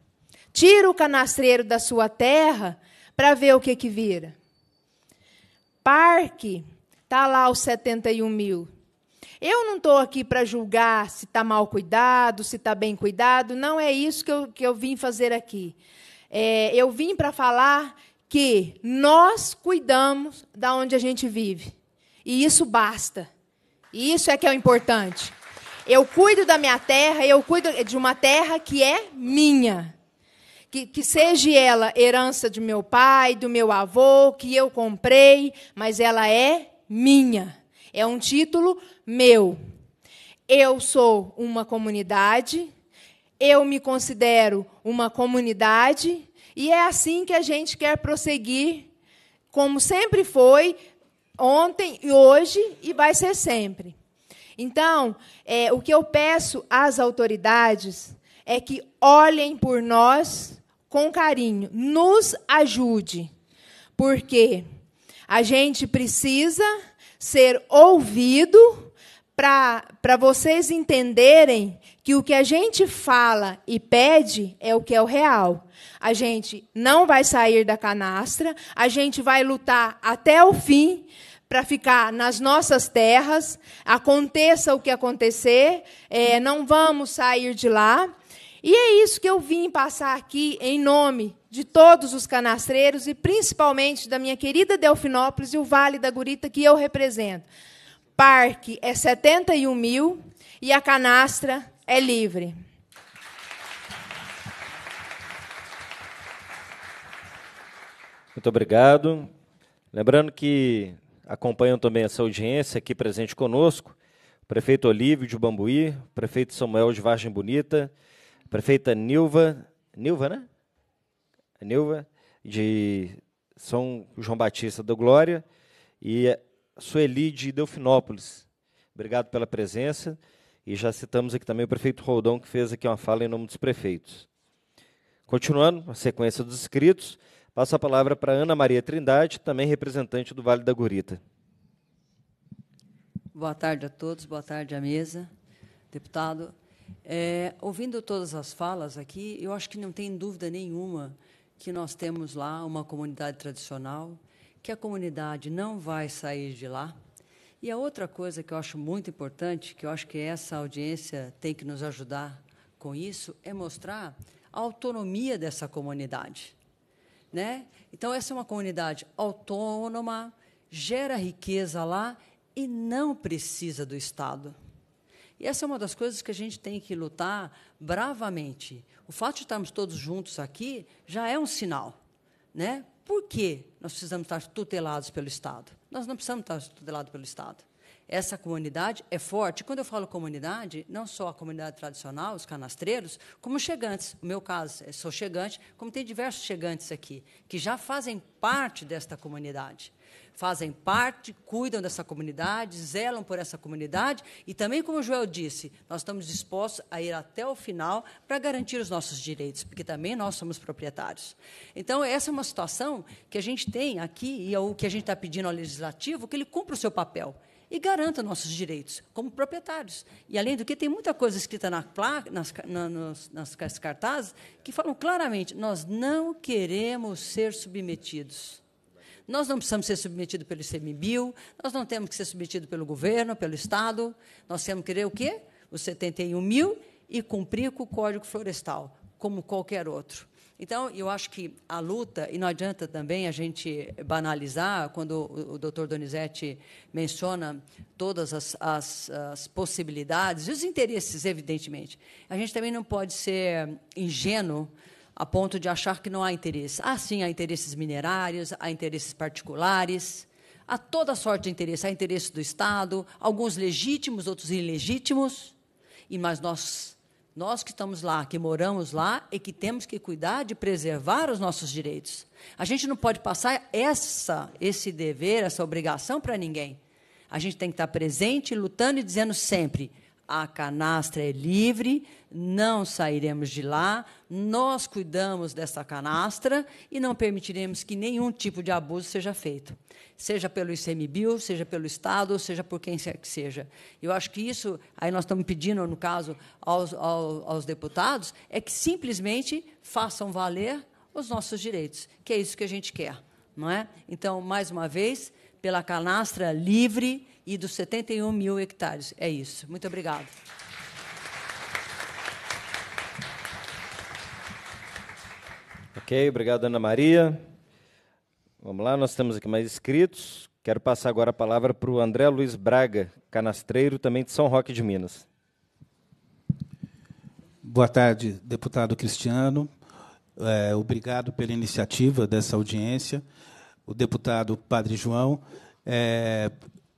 Tira o canastreiro da sua terra para ver o que, que vira. Parque, está lá os 71 mil. Eu não estou aqui para julgar se está mal cuidado, se está bem cuidado, não é isso que eu, que eu vim fazer aqui. É, eu vim para falar que nós cuidamos da onde a gente vive. E isso basta. E isso é que é o importante. Eu cuido da minha terra, eu cuido de uma terra que é minha. Que, que, seja ela herança de meu pai, do meu avô, que eu comprei, mas ela é minha. É um título meu. Eu sou uma comunidade, eu me considero uma comunidade, e é assim que a gente quer prosseguir, como sempre foi, ontem e hoje, e vai ser sempre. Então, é, o que eu peço às autoridades é que olhem por nós com carinho, nos ajude, porque a gente precisa ser ouvido para vocês entenderem que o que a gente fala e pede é o que é o real. A gente não vai sair da canastra, a gente vai lutar até o fim, para ficar nas nossas terras, aconteça o que acontecer, é, não vamos sair de lá. E é isso que eu vim passar aqui em nome de todos os canastreiros e principalmente da minha querida Delfinópolis e o Vale da Gurita que eu represento. Parque é 71 mil e a canastra é livre. Muito obrigado. Lembrando que acompanham também essa audiência aqui presente conosco, prefeito Olívio de Bambuí, prefeito Samuel de Vargem Bonita, prefeita Nilva, Nilva, né? Nilva, de São João Batista da Glória, e Sueli de Delfinópolis. Obrigado pela presença. E já citamos aqui também o prefeito Roldão, que fez aqui uma fala em nome dos prefeitos. Continuando, a sequência dos escritos Passo a palavra para Ana Maria Trindade, também representante do Vale da Gorita. Boa tarde a todos, boa tarde à mesa. Deputado, é, ouvindo todas as falas aqui, eu acho que não tem dúvida nenhuma que nós temos lá uma comunidade tradicional, que a comunidade não vai sair de lá. E a outra coisa que eu acho muito importante, que eu acho que essa audiência tem que nos ajudar com isso, é mostrar a autonomia dessa comunidade. Né? Então, essa é uma comunidade autônoma, gera riqueza lá e não precisa do Estado. E essa é uma das coisas que a gente tem que lutar bravamente. O fato de estarmos todos juntos aqui já é um sinal. Né? Por que nós precisamos estar tutelados pelo Estado? Nós não precisamos estar tutelados pelo Estado essa comunidade é forte. quando eu falo comunidade, não só a comunidade tradicional, os canastreiros, como chegantes. No meu caso, é, sou chegante, como tem diversos chegantes aqui, que já fazem parte desta comunidade. Fazem parte, cuidam dessa comunidade, zelam por essa comunidade e também, como o Joel disse, nós estamos dispostos a ir até o final para garantir os nossos direitos, porque também nós somos proprietários. Então, essa é uma situação que a gente tem aqui e é o que a gente está pedindo ao legislativo que ele cumpra o seu papel e garanta nossos direitos como proprietários. E, além do que, tem muita coisa escrita na placa, nas, na, nos, nas cartazes que falam claramente: nós não queremos ser submetidos. Nós não precisamos ser submetidos pelo ICMBio, nós não temos que ser submetidos pelo governo, pelo Estado. Nós temos que querer o quê? Os 71 mil e cumprir com o Código Florestal, como qualquer outro. Então, eu acho que a luta, e não adianta também a gente banalizar, quando o, doutor Donizete menciona todas as, as, as possibilidades e os interesses, evidentemente, a gente também não pode ser ingênuo a ponto de achar que não há interesse. Ah, sim, há interesses minerários, há interesses particulares, há toda sorte de interesse. Há interesse do Estado, alguns legítimos, outros ilegítimos, e mas nós nós que estamos lá, que moramos lá e que temos que cuidar de preservar os nossos direitos. A gente não pode passar essa, esse dever, essa obrigação para ninguém. A gente tem que estar presente, lutando e dizendo sempre: a canastra é livre, não sairemos de lá, nós cuidamos dessa canastra e não permitiremos que nenhum tipo de abuso seja feito, seja pelo ICMBio, seja pelo Estado, seja por quem quer que seja. Eu acho que isso, aí nós estamos pedindo, no caso, aos, aos, aos deputados, é que simplesmente façam valer os nossos direitos, que é isso que a gente quer. Não é? Então, mais uma vez, pela canastra livre, e dos 71 mil hectares. É isso. Muito obrigada. Ok, obrigado, Ana Maria. Vamos lá, nós temos aqui mais inscritos. Quero passar agora a palavra para o André Luiz Braga, canastreiro também de São Roque de Minas. Boa tarde, deputado Cristiano. É, obrigado pela iniciativa dessa audiência. O deputado Padre João é,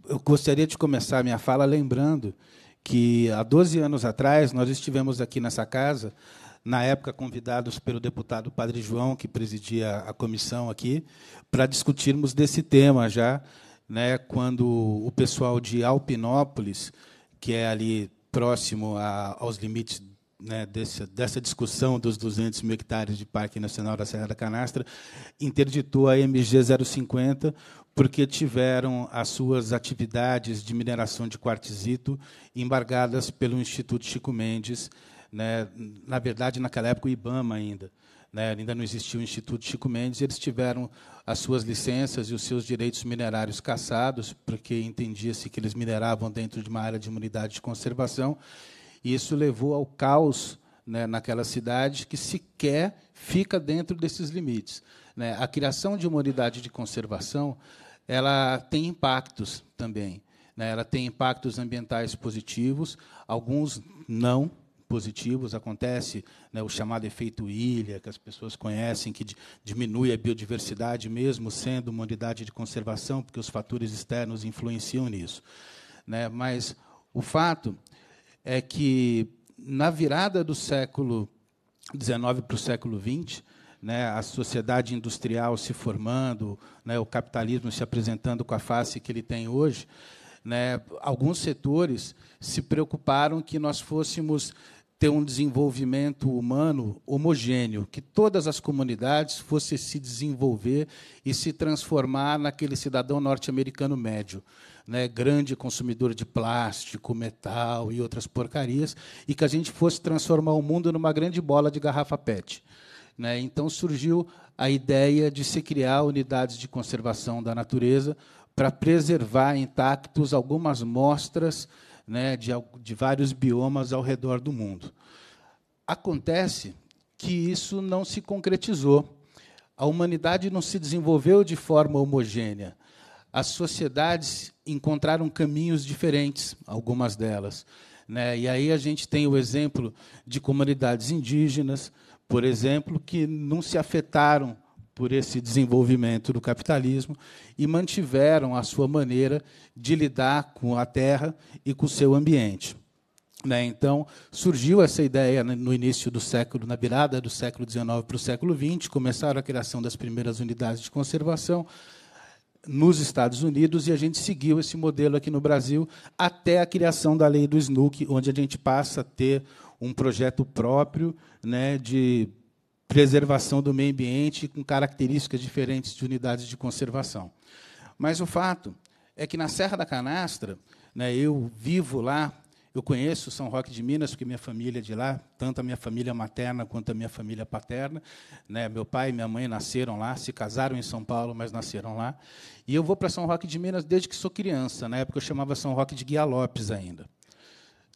eu gostaria de começar minha fala lembrando que há 12 anos atrás nós estivemos aqui nessa casa, na época convidados pelo deputado Padre João, que presidia a comissão aqui, para discutirmos desse tema já, né, quando o pessoal de Alpinópolis, que é ali próximo a, aos limites né, desse dessa, discussão dos 200 mil hectares de Parque Nacional da Serra da Canastra, interditou a MG 050 porque tiveram as suas atividades de mineração de quartzito embargadas pelo Instituto Chico Mendes, né, na verdade, naquela época, o IBAMA ainda. Né, ainda não existia o Instituto Chico Mendes, eles tiveram as suas licenças e os seus direitos minerários cassados, porque entendia-se que eles mineravam dentro de uma área de unidade de conservação, e isso levou ao caos né, naquela cidade, que sequer fica dentro desses limites. Né. A criação de uma unidade de conservação ela tem impactos também. Né? Ela tem impactos ambientais positivos, alguns não positivos. Acontece né, o chamado efeito ilha, que as pessoas conhecem, que diminui a biodiversidade, mesmo sendo uma unidade de conservação, porque os fatores externos influenciam nisso. Né? Mas o fato é que, na virada do século XIX para o século XX, né, a sociedade industrial se formando, né, o capitalismo se apresentando com a face que ele tem hoje, né, alguns setores se preocuparam que nós fôssemos ter um desenvolvimento humano homogêneo, que todas as comunidades fossem se desenvolver e se transformar naquele cidadão norte-americano médio, né, grande consumidor de plástico, metal e outras porcarias, e que a gente fosse transformar o mundo numa grande bola de garrafa PET. Né? Então surgiu a ideia de se criar unidades de conservação da natureza para preservar intactos algumas mostras né, de, de vários biomas ao redor do mundo. Acontece que isso não se concretizou. A humanidade não se desenvolveu de forma homogênea. As sociedades encontraram caminhos diferentes, algumas delas. Né? E aí a gente tem o exemplo de comunidades indígenas, por exemplo, que não se afetaram por esse desenvolvimento do capitalismo e mantiveram a sua maneira de lidar com a terra e com o seu ambiente. Né? Então, surgiu essa ideia no início do século, na virada do século XIX para o século XX, começaram a criação das primeiras unidades de conservação nos Estados Unidos e a gente seguiu esse modelo aqui no Brasil até a criação da lei do SNUC, onde a gente passa a ter um projeto próprio né, de preservação do meio ambiente com características diferentes de unidades de conservação. Mas o fato é que na Serra da Canastra, né, eu vivo lá, eu conheço São Roque de Minas, porque minha família é de lá, tanto a minha família materna quanto a minha família paterna. Né, meu pai e minha mãe nasceram lá, se casaram em São Paulo, mas nasceram lá. E eu vou para São Roque de Minas desde que sou criança. Na época eu chamava São Roque de Guia Lopes ainda.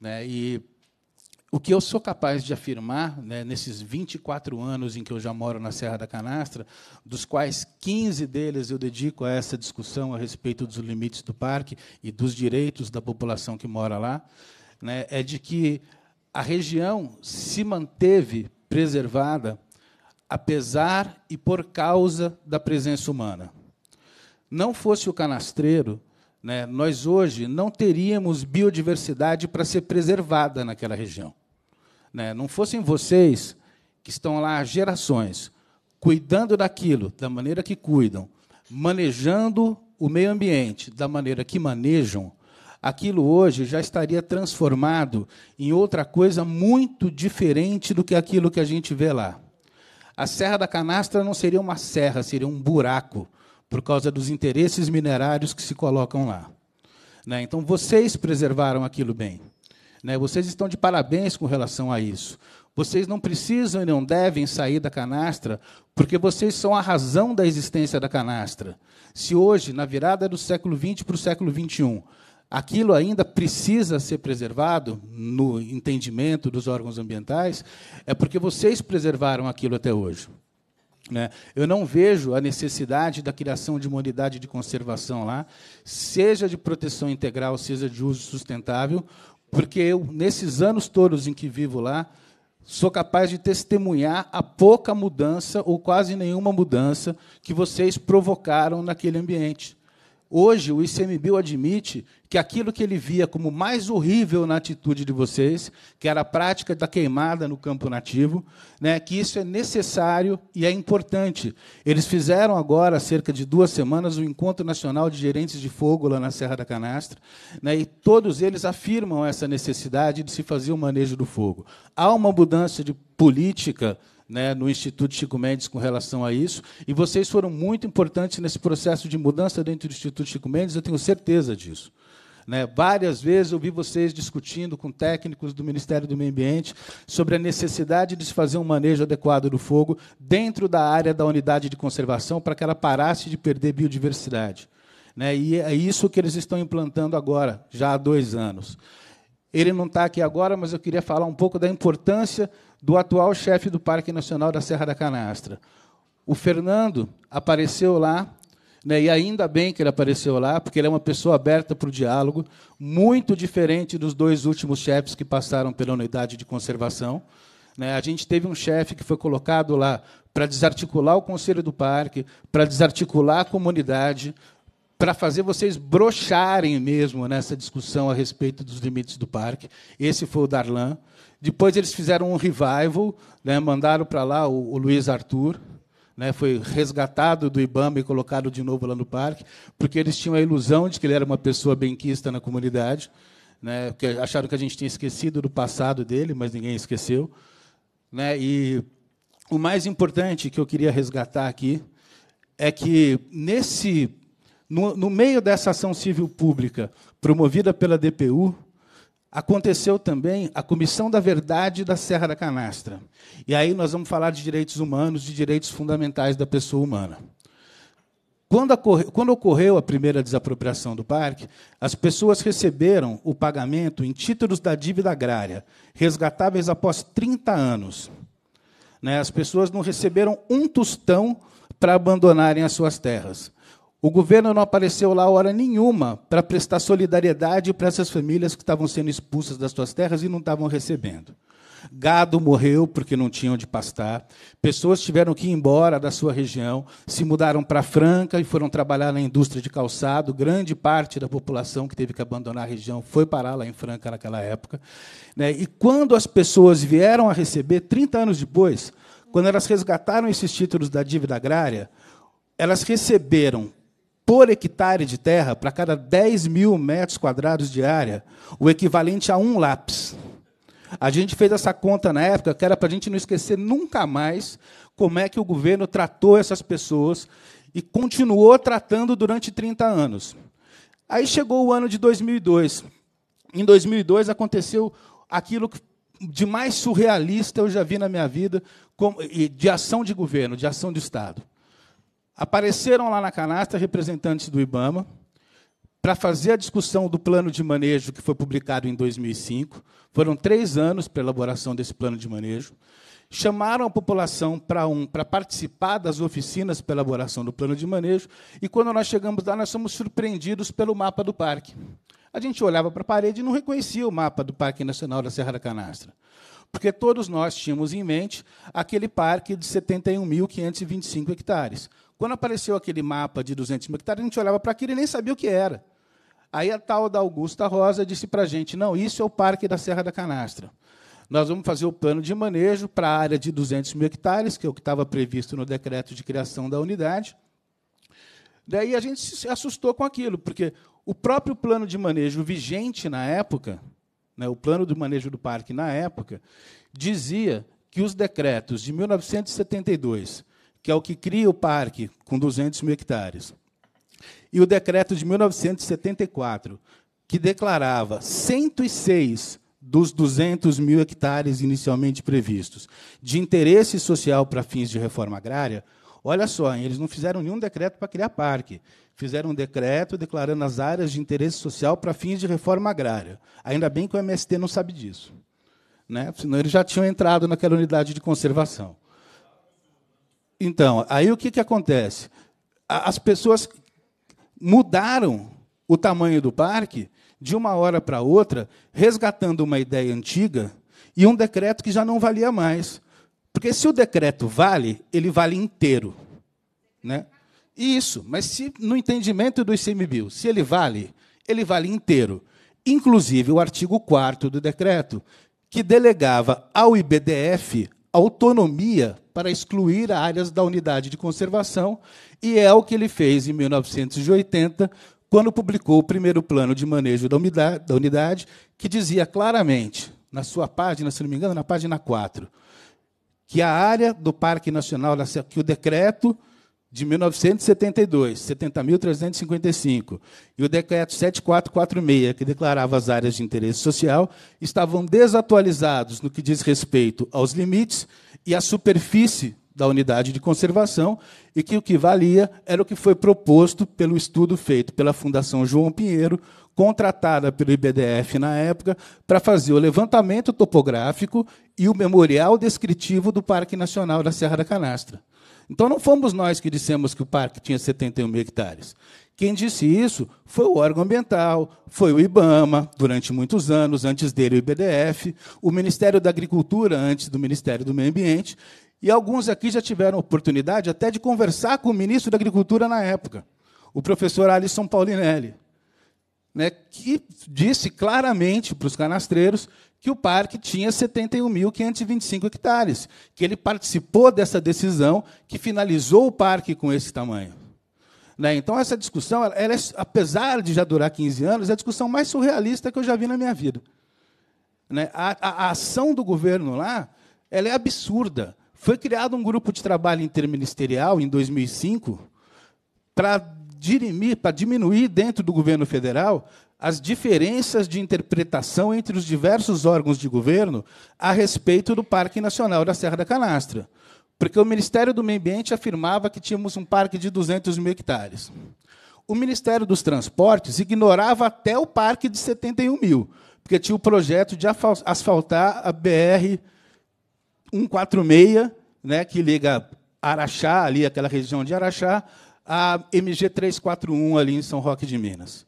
Né, e o que eu sou capaz de afirmar, né, nesses 24 anos em que eu já moro na Serra da Canastra, dos quais 15 deles eu dedico a essa discussão a respeito dos limites do parque e dos direitos da população que mora lá, né, é de que a região se manteve preservada apesar e por causa da presença humana. Não fosse o canastreiro, né, nós hoje não teríamos biodiversidade para ser preservada naquela região. Né? Não fossem vocês que estão lá há gerações cuidando daquilo da maneira que cuidam, manejando o meio ambiente da maneira que manejam, aquilo hoje já estaria transformado em outra coisa muito diferente do que aquilo que a gente vê lá. A Serra da Canastra não seria uma serra, seria um buraco, por causa dos interesses minerários que se colocam lá. Né? Então, vocês preservaram aquilo bem. Né? Vocês estão de parabéns com relação a isso. Vocês não precisam e não devem sair da canastra, porque vocês são a razão da existência da canastra. Se hoje, na virada do século XX para o século XXI, aquilo ainda precisa ser preservado no entendimento dos órgãos ambientais, é porque vocês preservaram aquilo até hoje. Né? Eu não vejo a necessidade da criação de uma unidade de conservação lá, seja de proteção integral, seja de uso sustentável, porque eu, nesses anos todos em que vivo lá, sou capaz de testemunhar a pouca mudança ou quase nenhuma mudança que vocês provocaram naquele ambiente. Hoje, o ICMBio admite que aquilo que ele via como mais horrível na atitude de vocês, que era a prática da queimada no campo nativo, né, que isso é necessário e é importante. Eles fizeram agora, há cerca de duas semanas, o um Encontro Nacional de Gerentes de Fogo lá na Serra da Canastra, né, e todos eles afirmam essa necessidade de se fazer o um manejo do fogo. Há uma mudança de política né, no Instituto Chico Mendes com relação a isso. E vocês foram muito importantes nesse processo de mudança dentro do Instituto Chico Mendes, eu tenho certeza disso. Né, várias vezes eu vi vocês discutindo com técnicos do Ministério do Meio Ambiente sobre a necessidade de se fazer um manejo adequado do fogo dentro da área da unidade de conservação para que ela parasse de perder biodiversidade. Né, e é isso que eles estão implantando agora, já há dois anos. Ele não está aqui agora, mas eu queria falar um pouco da importância do atual chefe do Parque Nacional da Serra da Canastra. O Fernando apareceu lá, né, e ainda bem que ele apareceu lá, porque ele é uma pessoa aberta para o diálogo, muito diferente dos dois últimos chefes que passaram pela unidade de conservação. Né, a gente teve um chefe que foi colocado lá para desarticular o Conselho do Parque, para desarticular a comunidade, para fazer vocês brocharem mesmo nessa discussão a respeito dos limites do parque. Esse foi o Darlan. Depois eles fizeram um revival, né, mandaram para lá o, o, Luiz Arthur, né, foi resgatado do IBAMA e colocado de novo lá no parque, porque eles tinham a ilusão de que ele era uma pessoa benquista na comunidade, né, acharam que a gente tinha esquecido do passado dele, mas ninguém esqueceu. Né, e o mais importante que eu queria resgatar aqui é que nesse no, no meio dessa ação civil pública promovida pela DPU, aconteceu também a Comissão da Verdade da Serra da Canastra. E aí nós vamos falar de direitos humanos, de direitos fundamentais da pessoa humana. Quando, quando ocorreu a primeira desapropriação do parque, as pessoas receberam o pagamento em títulos da dívida agrária, resgatáveis após 30 anos. Né? As pessoas não receberam um tostão para abandonarem as suas terras. O governo não apareceu lá hora nenhuma para prestar solidariedade para essas famílias que estavam sendo expulsas das suas terras e não estavam recebendo. Gado morreu porque não tinham de pastar. Pessoas tiveram que ir embora da sua região, se mudaram para Franca e foram trabalhar na indústria de calçado. Grande parte da população que teve que abandonar a região foi parar lá em Franca naquela época. Né? E quando as pessoas vieram a receber, 30 anos depois, quando elas resgataram esses títulos da dívida agrária, elas receberam por hectare de terra, para cada 10 mil metros quadrados de área, o equivalente a um lápis. A gente fez essa conta na época, que era para a gente não esquecer nunca mais como é que o governo tratou essas pessoas e continuou tratando durante 30 anos. Aí chegou o ano de 2002. Em 2002 aconteceu aquilo que de mais surrealista eu já vi na minha vida, de ação de governo, de ação de Estado. Apareceram lá na canasta representantes do IBAMA para fazer a discussão do plano de manejo que foi publicado em 2005. Foram três anos para a elaboração desse plano de manejo. Chamaram a população para um, para participar das oficinas para elaboração do plano de manejo. E quando nós chegamos lá, nós fomos surpreendidos pelo mapa do parque. A gente olhava para a parede e não reconhecia o mapa do Parque Nacional da Serra da Canastra porque todos nós tínhamos em mente aquele parque de 71.525 hectares, quando apareceu aquele mapa de 200 mil hectares, a gente olhava para aquilo e nem sabia o que era. Aí a tal da Augusta Rosa disse para a gente: não, isso é o Parque da Serra da Canastra. Nós vamos fazer o plano de manejo para a área de 200 mil hectares, que é o que estava previsto no decreto de criação da unidade. Daí a gente se assustou com aquilo, porque o próprio plano de manejo vigente na época, né, o plano de manejo do parque na época, dizia que os decretos de 1972 que é o que cria o parque, com 200 mil hectares. E o decreto de 1974, que declarava 106 dos 200 mil hectares inicialmente previstos de interesse social para fins de reforma agrária, olha só, eles não fizeram nenhum decreto para criar parque. Fizeram um decreto declarando as áreas de interesse social para fins de reforma agrária. Ainda bem que o MST não sabe disso. Né? Senão eles já tinham entrado naquela unidade de conservação. Então, aí o que, que acontece? As pessoas mudaram o tamanho do parque de uma hora para outra, resgatando uma ideia antiga e um decreto que já não valia mais. Porque se o decreto vale, ele vale inteiro. Né? Isso, mas se no entendimento do ICMBio, se ele vale, ele vale inteiro. Inclusive o artigo 4 do decreto, que delegava ao IBDF autonomia para excluir áreas da unidade de conservação, e é o que ele fez em 1980, quando publicou o primeiro plano de manejo da unidade, da unidade que dizia claramente, na sua página, se não me engano, na página 4, que a área do Parque Nacional, que o decreto de 1972, 70.355, e o decreto 7446, que declarava as áreas de interesse social, estavam desatualizados no que diz respeito aos limites e a superfície da unidade de conservação, e que o que valia era o que foi proposto pelo estudo feito pela Fundação João Pinheiro, contratada pelo IBDF na época, para fazer o levantamento topográfico e o memorial descritivo do Parque Nacional da Serra da Canastra. Então não fomos nós que dissemos que o parque tinha 71 mil hectares. Quem disse isso foi o órgão ambiental, foi o IBAMA, durante muitos anos, antes dele o IBDF, o Ministério da Agricultura, antes do Ministério do Meio Ambiente, e alguns aqui já tiveram oportunidade até de conversar com o ministro da Agricultura na época, o professor Alisson Paulinelli, né, que disse claramente para os canastreiros que o parque tinha 71.525 hectares, que ele participou dessa decisão que finalizou o parque com esse tamanho. Né? Então, essa discussão, ela, é, apesar de já durar 15 anos, é a discussão mais surrealista que eu já vi na minha vida. Né? A, a, a ação do governo lá ela é absurda. Foi criado um grupo de trabalho interministerial em 2005 para dirimir, para diminuir dentro do governo federal as diferenças de interpretação entre os diversos órgãos de governo a respeito do Parque Nacional da Serra da Canastra. Porque o Ministério do Meio Ambiente afirmava que tínhamos um parque de 200 mil hectares. O Ministério dos Transportes ignorava até o parque de 71 mil, porque tinha o projeto de asfaltar a BR 146, né, que liga Araxá, ali aquela região de Araxá, a MG 341 ali em São Roque de Minas.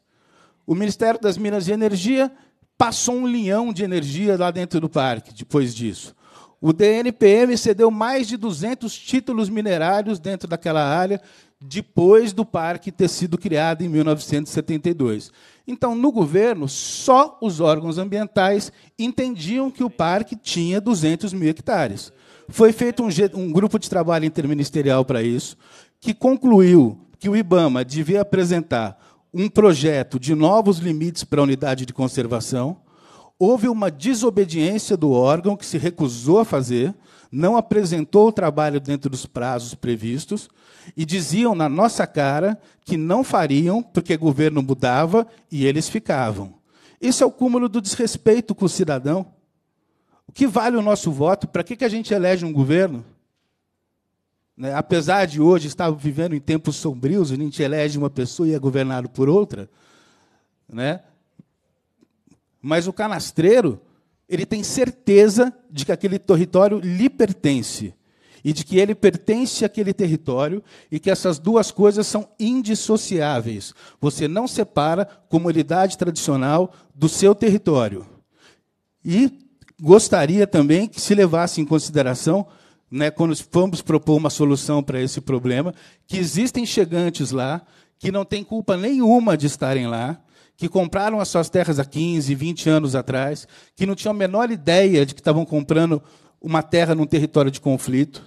O Ministério das Minas e Energia passou um linhão de energia lá dentro do parque depois disso. O DNPM cedeu mais de 200 títulos minerários dentro daquela área, depois do parque ter sido criado em 1972. Então, no governo, só os órgãos ambientais entendiam que o parque tinha 200 mil hectares. Foi feito um, um grupo de trabalho interministerial para isso, que concluiu que o IBAMA devia apresentar um projeto de novos limites para a unidade de conservação Houve uma desobediência do órgão que se recusou a fazer, não apresentou o trabalho dentro dos prazos previstos e diziam na nossa cara que não fariam porque o governo mudava e eles ficavam. Isso é o cúmulo do desrespeito com o cidadão. O que vale o nosso voto? Para que, que a gente elege um governo? Né? Apesar de hoje estar vivendo em tempos sombrios, a gente elege uma pessoa e é governado por outra, né? Mas o canastreiro, ele tem certeza de que aquele território lhe pertence e de que ele pertence àquele território e que essas duas coisas são indissociáveis. Você não separa comunidade tradicional do seu território. E gostaria também que se levasse em consideração, né, quando formos propor uma solução para esse problema, que existem chegantes lá que não têm culpa nenhuma de estarem lá, que compraram as suas terras há 15, 20 anos atrás, que não tinham a menor ideia de que estavam comprando uma terra num território de conflito,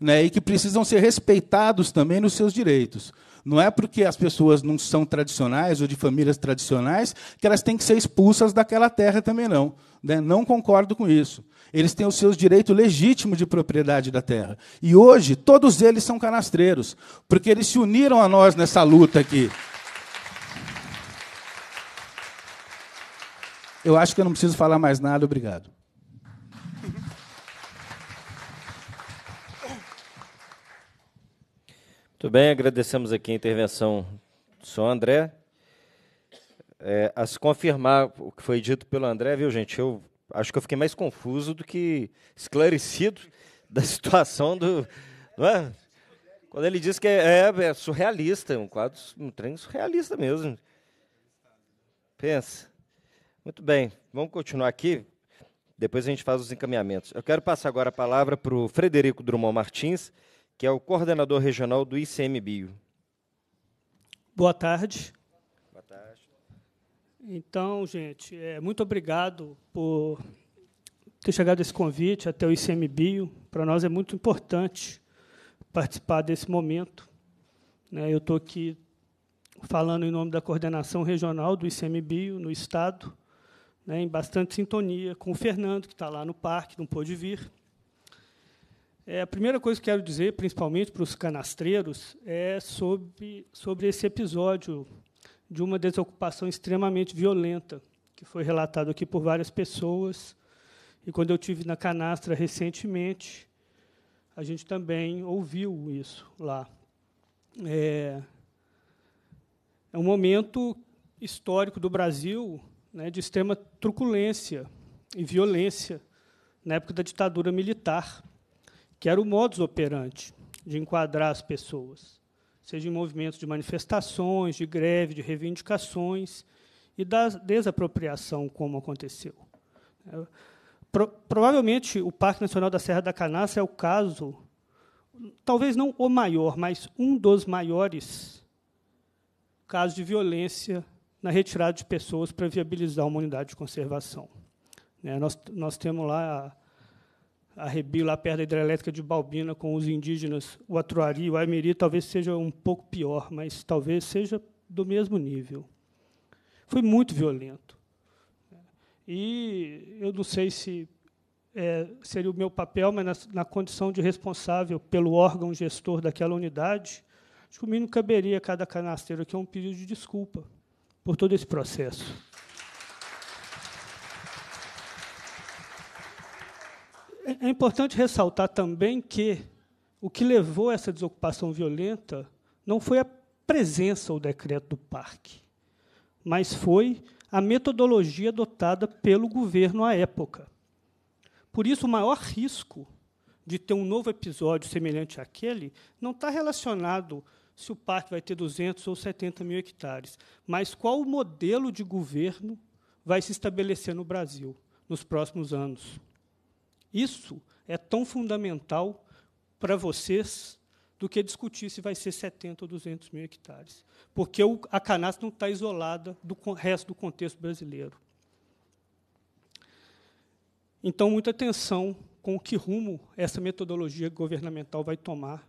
né, e que precisam ser respeitados também nos seus direitos. Não é porque as pessoas não são tradicionais ou de famílias tradicionais que elas têm que ser expulsas daquela terra também, não. Né? Não concordo com isso. Eles têm os seus direitos legítimos de propriedade da terra. E hoje, todos eles são canastreiros, porque eles se uniram a nós nessa luta aqui. Eu acho que eu não preciso falar mais nada, obrigado. Muito bem, agradecemos aqui a intervenção do senhor André. É, a se confirmar o que foi dito pelo André, viu, gente? Eu acho que eu fiquei mais confuso do que esclarecido da situação do. Não é? Quando ele diz que é, é, é surrealista, um quadro, um trem surrealista mesmo. Pensa. Muito bem, vamos continuar aqui. Depois a gente faz os encaminhamentos. Eu quero passar agora a palavra para o Frederico Drummond Martins, que é o coordenador regional do ICMBio. Boa tarde. Boa tarde. Então, gente, é, muito obrigado por ter chegado esse convite até o ICMBio. Para nós é muito importante participar desse momento. Né? Eu estou aqui falando em nome da coordenação regional do ICMBio no Estado né, em bastante sintonia com o Fernando, que está lá no parque, não pôde vir. É, a primeira coisa que quero dizer, principalmente para os canastreiros, é sobre, sobre esse episódio de uma desocupação extremamente violenta, que foi relatado aqui por várias pessoas. E quando eu tive na canastra recentemente, a gente também ouviu isso lá. É, é um momento histórico do Brasil né, de extrema truculência e violência na época da ditadura militar, que era o modus operandi de enquadrar as pessoas, seja em movimentos de manifestações, de greve, de reivindicações e da desapropriação, como aconteceu. É, pro, provavelmente o Parque Nacional da Serra da Canastra é o caso, talvez não o maior, mas um dos maiores casos de violência na retirada de pessoas para viabilizar uma unidade de conservação. Né, nós, nós temos lá a, a Rebi, lá perto da hidrelétrica de Balbina, com os indígenas, o Atruari, o Aimeri, talvez seja um pouco pior, mas talvez seja do mesmo nível. Foi muito violento. E eu não sei se é, seria o meu papel, mas na, na, condição de responsável pelo órgão gestor daquela unidade, acho que o mínimo caberia a cada canasteiro aqui é um pedido de desculpa por todo esse processo. É, é importante ressaltar também que o que levou a essa desocupação violenta não foi a presença ou decreto do parque, mas foi a metodologia adotada pelo governo à época. Por isso, o maior risco de ter um novo episódio semelhante àquele não está relacionado se o parque vai ter 200 ou 70 mil hectares, mas qual o modelo de governo vai se estabelecer no Brasil nos próximos anos. Isso é tão fundamental para vocês do que discutir se vai ser 70 ou 200 mil hectares, porque a canastra não está isolada do resto do contexto brasileiro. Então, muita atenção com que rumo essa metodologia governamental vai tomar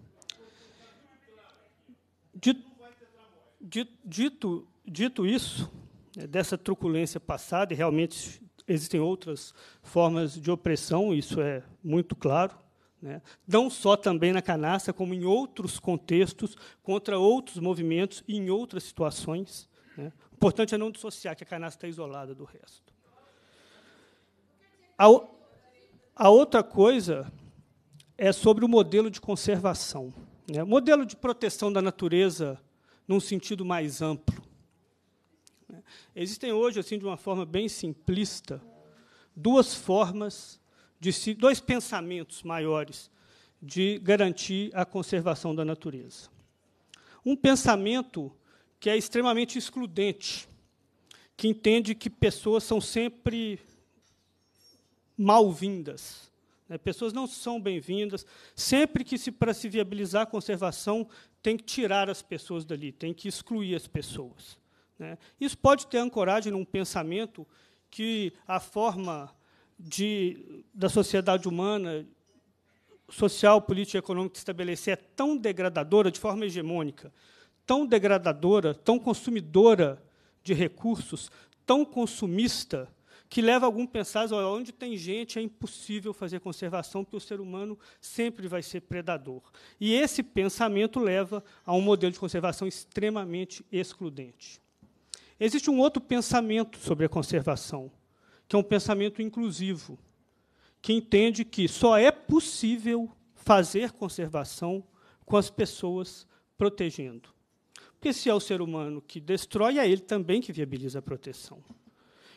Dito, dito, dito, dito isso, né, dessa truculência passada, e realmente existem outras formas de opressão, isso é muito claro, né? não só também na canastra, como em outros contextos, contra outros movimentos e em outras situações. Né? O importante é não dissociar que a canastra está é isolada do resto. A, a outra coisa é sobre o modelo de conservação. Né? Modelo de proteção da natureza num sentido mais amplo. Né? Existem hoje, assim, de uma forma bem simplista, duas formas de dois pensamentos maiores de garantir a conservação da natureza. Um pensamento que é extremamente excludente, que entende que pessoas são sempre mal-vindas, né? Pessoas não são bem-vindas. Sempre que, se, para se viabilizar a conservação, tem que tirar as pessoas dali, tem que excluir as pessoas. Né? Isso pode ter ancoragem num pensamento que a forma de, da sociedade humana, social, política e econômica estabelecer é tão degradadora, de forma hegemônica, tão degradadora, tão consumidora de recursos, tão consumista, que leva algum pensar, olha, onde tem gente é impossível fazer conservação, porque o ser humano sempre vai ser predador. E esse pensamento leva a um modelo de conservação extremamente excludente. Existe um outro pensamento sobre a conservação, que é um pensamento inclusivo, que entende que só é possível fazer conservação com as pessoas protegendo. Porque se é o ser humano que destrói, é ele também que viabiliza a proteção.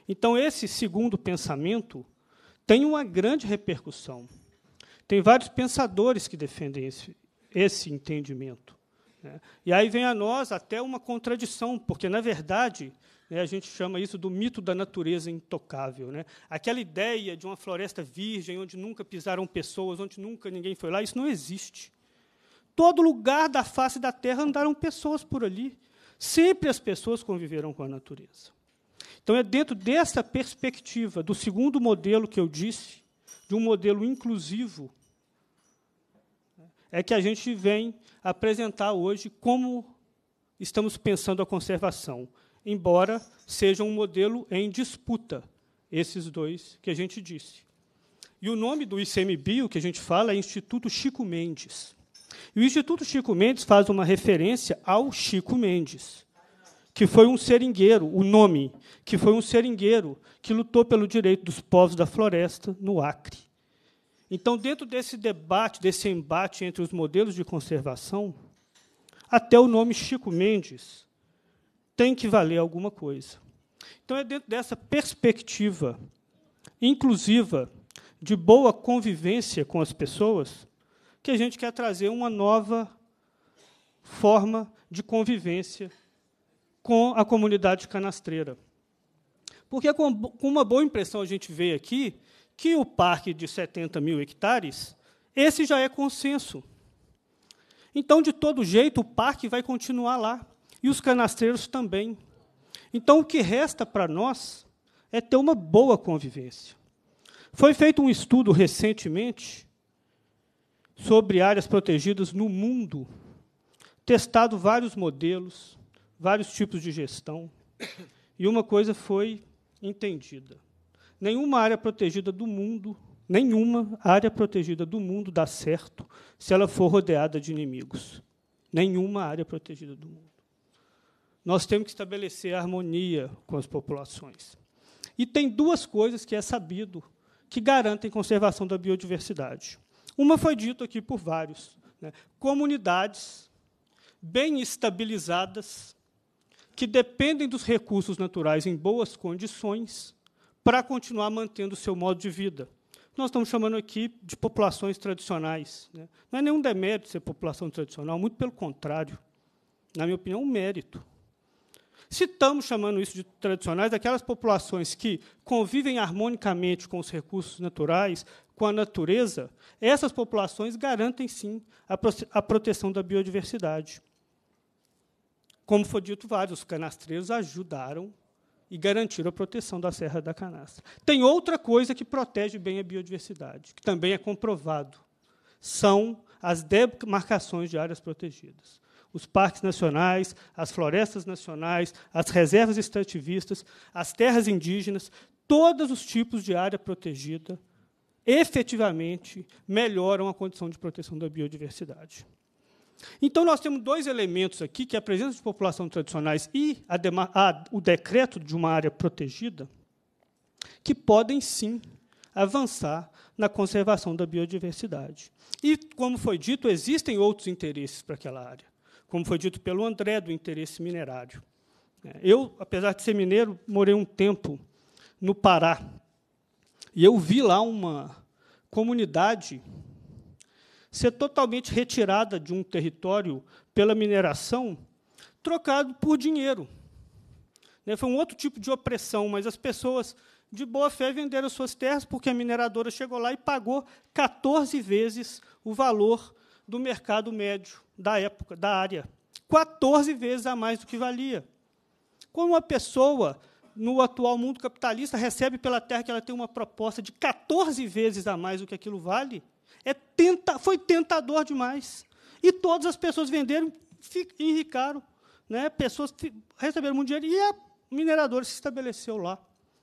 Então, esse segundo pensamento tem uma grande repercussão. Tem vários pensadores que defendem esse, esse entendimento. Né? E aí vem a nós até uma contradição, porque, na verdade, né, a gente chama isso do mito da natureza intocável. Né? Aquela ideia de uma floresta virgem, onde nunca pisaram pessoas, onde nunca ninguém foi lá, isso não existe. Todo lugar da face da Terra andaram pessoas por ali. Sempre as pessoas conviveram com a natureza. Então, é dentro dessa perspectiva, do segundo modelo que eu disse, de um modelo inclusivo, é que a gente vem apresentar hoje como estamos pensando a conservação, embora seja um modelo em disputa, esses dois que a gente disse. E o nome do ICMBio que a gente fala é Instituto Chico Mendes. E o Instituto Chico Mendes faz uma referência ao Chico Mendes, que foi um seringueiro, o nome, que foi um seringueiro que lutou pelo direito dos povos da floresta no Acre. Então, dentro desse debate, desse embate entre os modelos de conservação, até o nome Chico Mendes tem que valer alguma coisa. Então, é dentro dessa perspectiva inclusiva de boa convivência com as pessoas que a gente quer trazer uma nova forma de convivência com a comunidade canastreira. Porque com, uma boa impressão a gente vê aqui que o parque de 70 mil hectares, esse já é consenso. Então, de todo jeito, o parque vai continuar lá, e os canastreiros também. Então, o que resta para nós é ter uma boa convivência. Foi feito um estudo recentemente sobre áreas protegidas no mundo, testado vários modelos, vários tipos de gestão, e uma coisa foi entendida: nenhuma área protegida do mundo, nenhuma área protegida do mundo dá certo se ela for rodeada de inimigos. Nenhuma área protegida do mundo. Nós temos que estabelecer harmonia com as populações. E tem duas coisas que é sabido que garantem conservação da biodiversidade. Uma foi dito aqui por vários: né? comunidades bem estabilizadas que dependem dos recursos naturais em boas condições para continuar mantendo o seu modo de vida. Nós estamos chamando aqui de populações tradicionais. Né? Não é nenhum demérito ser população tradicional, muito pelo contrário. Na minha opinião, é um mérito. Se estamos chamando isso de tradicionais, daquelas populações que convivem harmonicamente com os recursos naturais, com a natureza, essas populações garantem sim a proteção da biodiversidade. Como foi dito vários, os canastreiros ajudaram e garantiram a proteção da Serra da Canastra. Tem outra coisa que protege bem a biodiversidade, que também é comprovado. São as demarcações de áreas protegidas. Os parques nacionais, as florestas nacionais, as reservas extrativistas, as terras indígenas, todos os tipos de área protegida efetivamente melhoram a condição de proteção da biodiversidade. Então, nós temos dois elementos aqui, que é a presença de populações tradicionais e a, a, o decreto de uma área protegida, que podem, sim, avançar na conservação da biodiversidade. E, como foi dito, existem outros interesses para aquela área, como foi dito pelo André, do interesse minerário. É, eu, apesar de ser mineiro, morei um tempo no Pará, e eu vi lá uma comunidade ser totalmente retirada de um território pela mineração, trocado por dinheiro. Né, foi um outro tipo de opressão, mas as pessoas de boa fé venderam suas terras porque a mineradora chegou lá e pagou 14 vezes o valor do mercado médio da época, da área. 14 vezes a mais do que valia. Como uma pessoa no atual mundo capitalista recebe pela terra que ela tem uma proposta de 14 vezes a mais do que aquilo vale, é tenta, foi tentador demais. E todas as pessoas venderam, enricaram. Né? Pessoas receberam muito dinheiro. E a mineradora se estabeleceu lá.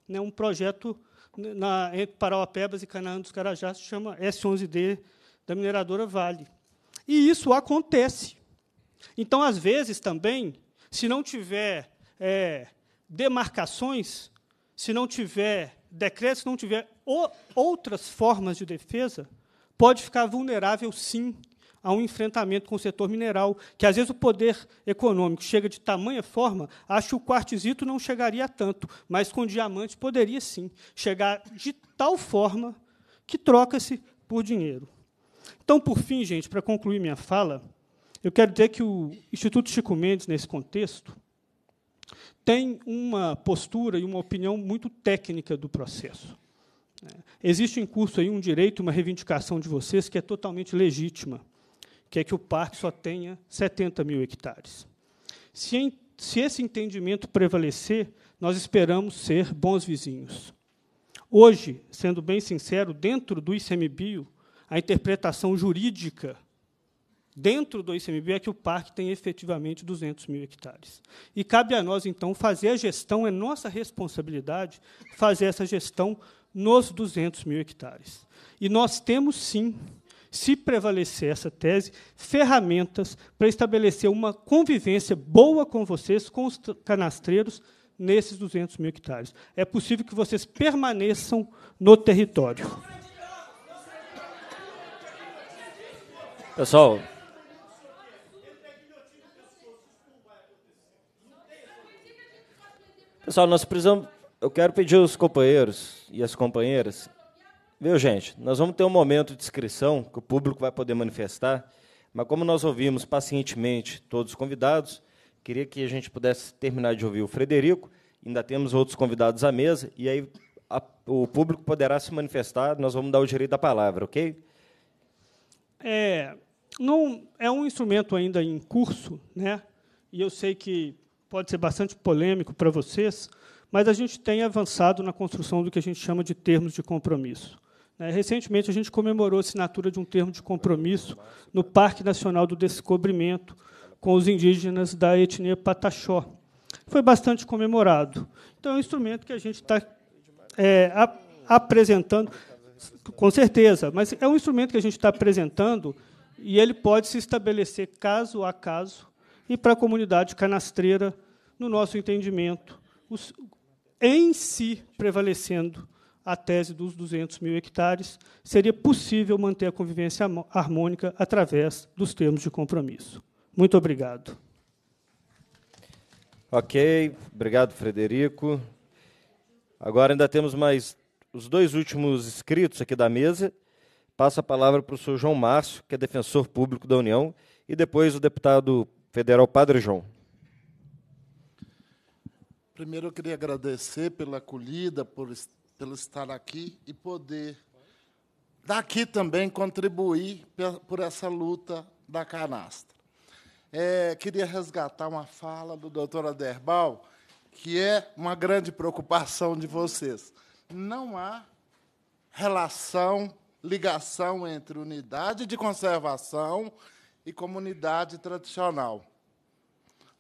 Né? Um projeto né, na, entre Parauapebas e Canaã dos Carajás se chama S11D, da mineradora Vale. E isso acontece. Então, às vezes, também, se não tiver é, demarcações, se não tiver decretos, se não tiver o, outras formas de defesa, pode ficar vulnerável, sim, a um enfrentamento com o setor mineral, que às vezes o poder econômico chega de tamanha forma, acho que o quartzito não chegaria a tanto, mas com diamantes poderia sim chegar de tal forma que troca-se por dinheiro. Então, por fim, gente, para concluir minha fala, eu quero dizer que o Instituto Chico Mendes, nesse contexto, tem uma postura e uma opinião muito técnica do processo. É. Existe em curso aí um direito, uma reivindicação de vocês que é totalmente legítima, que é que o parque só tenha 70 mil hectares. Se, em, se esse entendimento prevalecer, nós esperamos ser bons vizinhos. Hoje, sendo bem sincero, dentro do ICMBio, a interpretação jurídica dentro do ICMBio é que o parque tem efetivamente 200 mil hectares. E cabe a nós, então, fazer a gestão, é nossa responsabilidade fazer essa gestão nos 200 mil hectares. E nós temos, sim, se prevalecer essa tese, ferramentas para estabelecer uma convivência boa com vocês, com os canastreiros, nesses 200 mil hectares. É possível que vocês permaneçam no território. Pessoal. Pessoal, nós precisamos eu quero pedir aos companheiros e às companheiras. Viu, gente? Nós vamos ter um momento de inscrição que o público vai poder manifestar, mas como nós ouvimos pacientemente todos os convidados, queria que a gente pudesse terminar de ouvir o Frederico. Ainda temos outros convidados à mesa, e aí a, o público poderá se manifestar. Nós vamos dar o direito da palavra, ok? É, não, é um instrumento ainda em curso, né? e eu sei que pode ser bastante polêmico para vocês mas a gente tem avançado na construção do que a gente chama de termos de compromisso. Né, recentemente, a gente comemorou a assinatura de um termo de compromisso no Parque Nacional do Descobrimento com os indígenas da etnia Pataxó. Foi bastante comemorado. Então, é um instrumento que a gente está é, apresentando, com certeza, mas é um instrumento que a gente está apresentando e ele pode se estabelecer caso a caso e para a comunidade canastreira, no nosso entendimento, os, em si prevalecendo a tese dos 200 mil hectares, seria possível manter a convivência harmônica através dos termos de compromisso. Muito obrigado. Ok, obrigado, Frederico. Agora ainda temos mais os dois últimos inscritos aqui da mesa. Passo a palavra para o senhor João Márcio, que é defensor público da União, e depois o deputado federal Padre João. Primeiro, eu queria agradecer pela acolhida, por, pelo estar aqui e poder daqui também contribuir por essa luta da canastra. É, queria resgatar uma fala do doutor Aderbal, que é uma grande preocupação de vocês. Não há relação, ligação entre unidade de conservação e comunidade tradicional.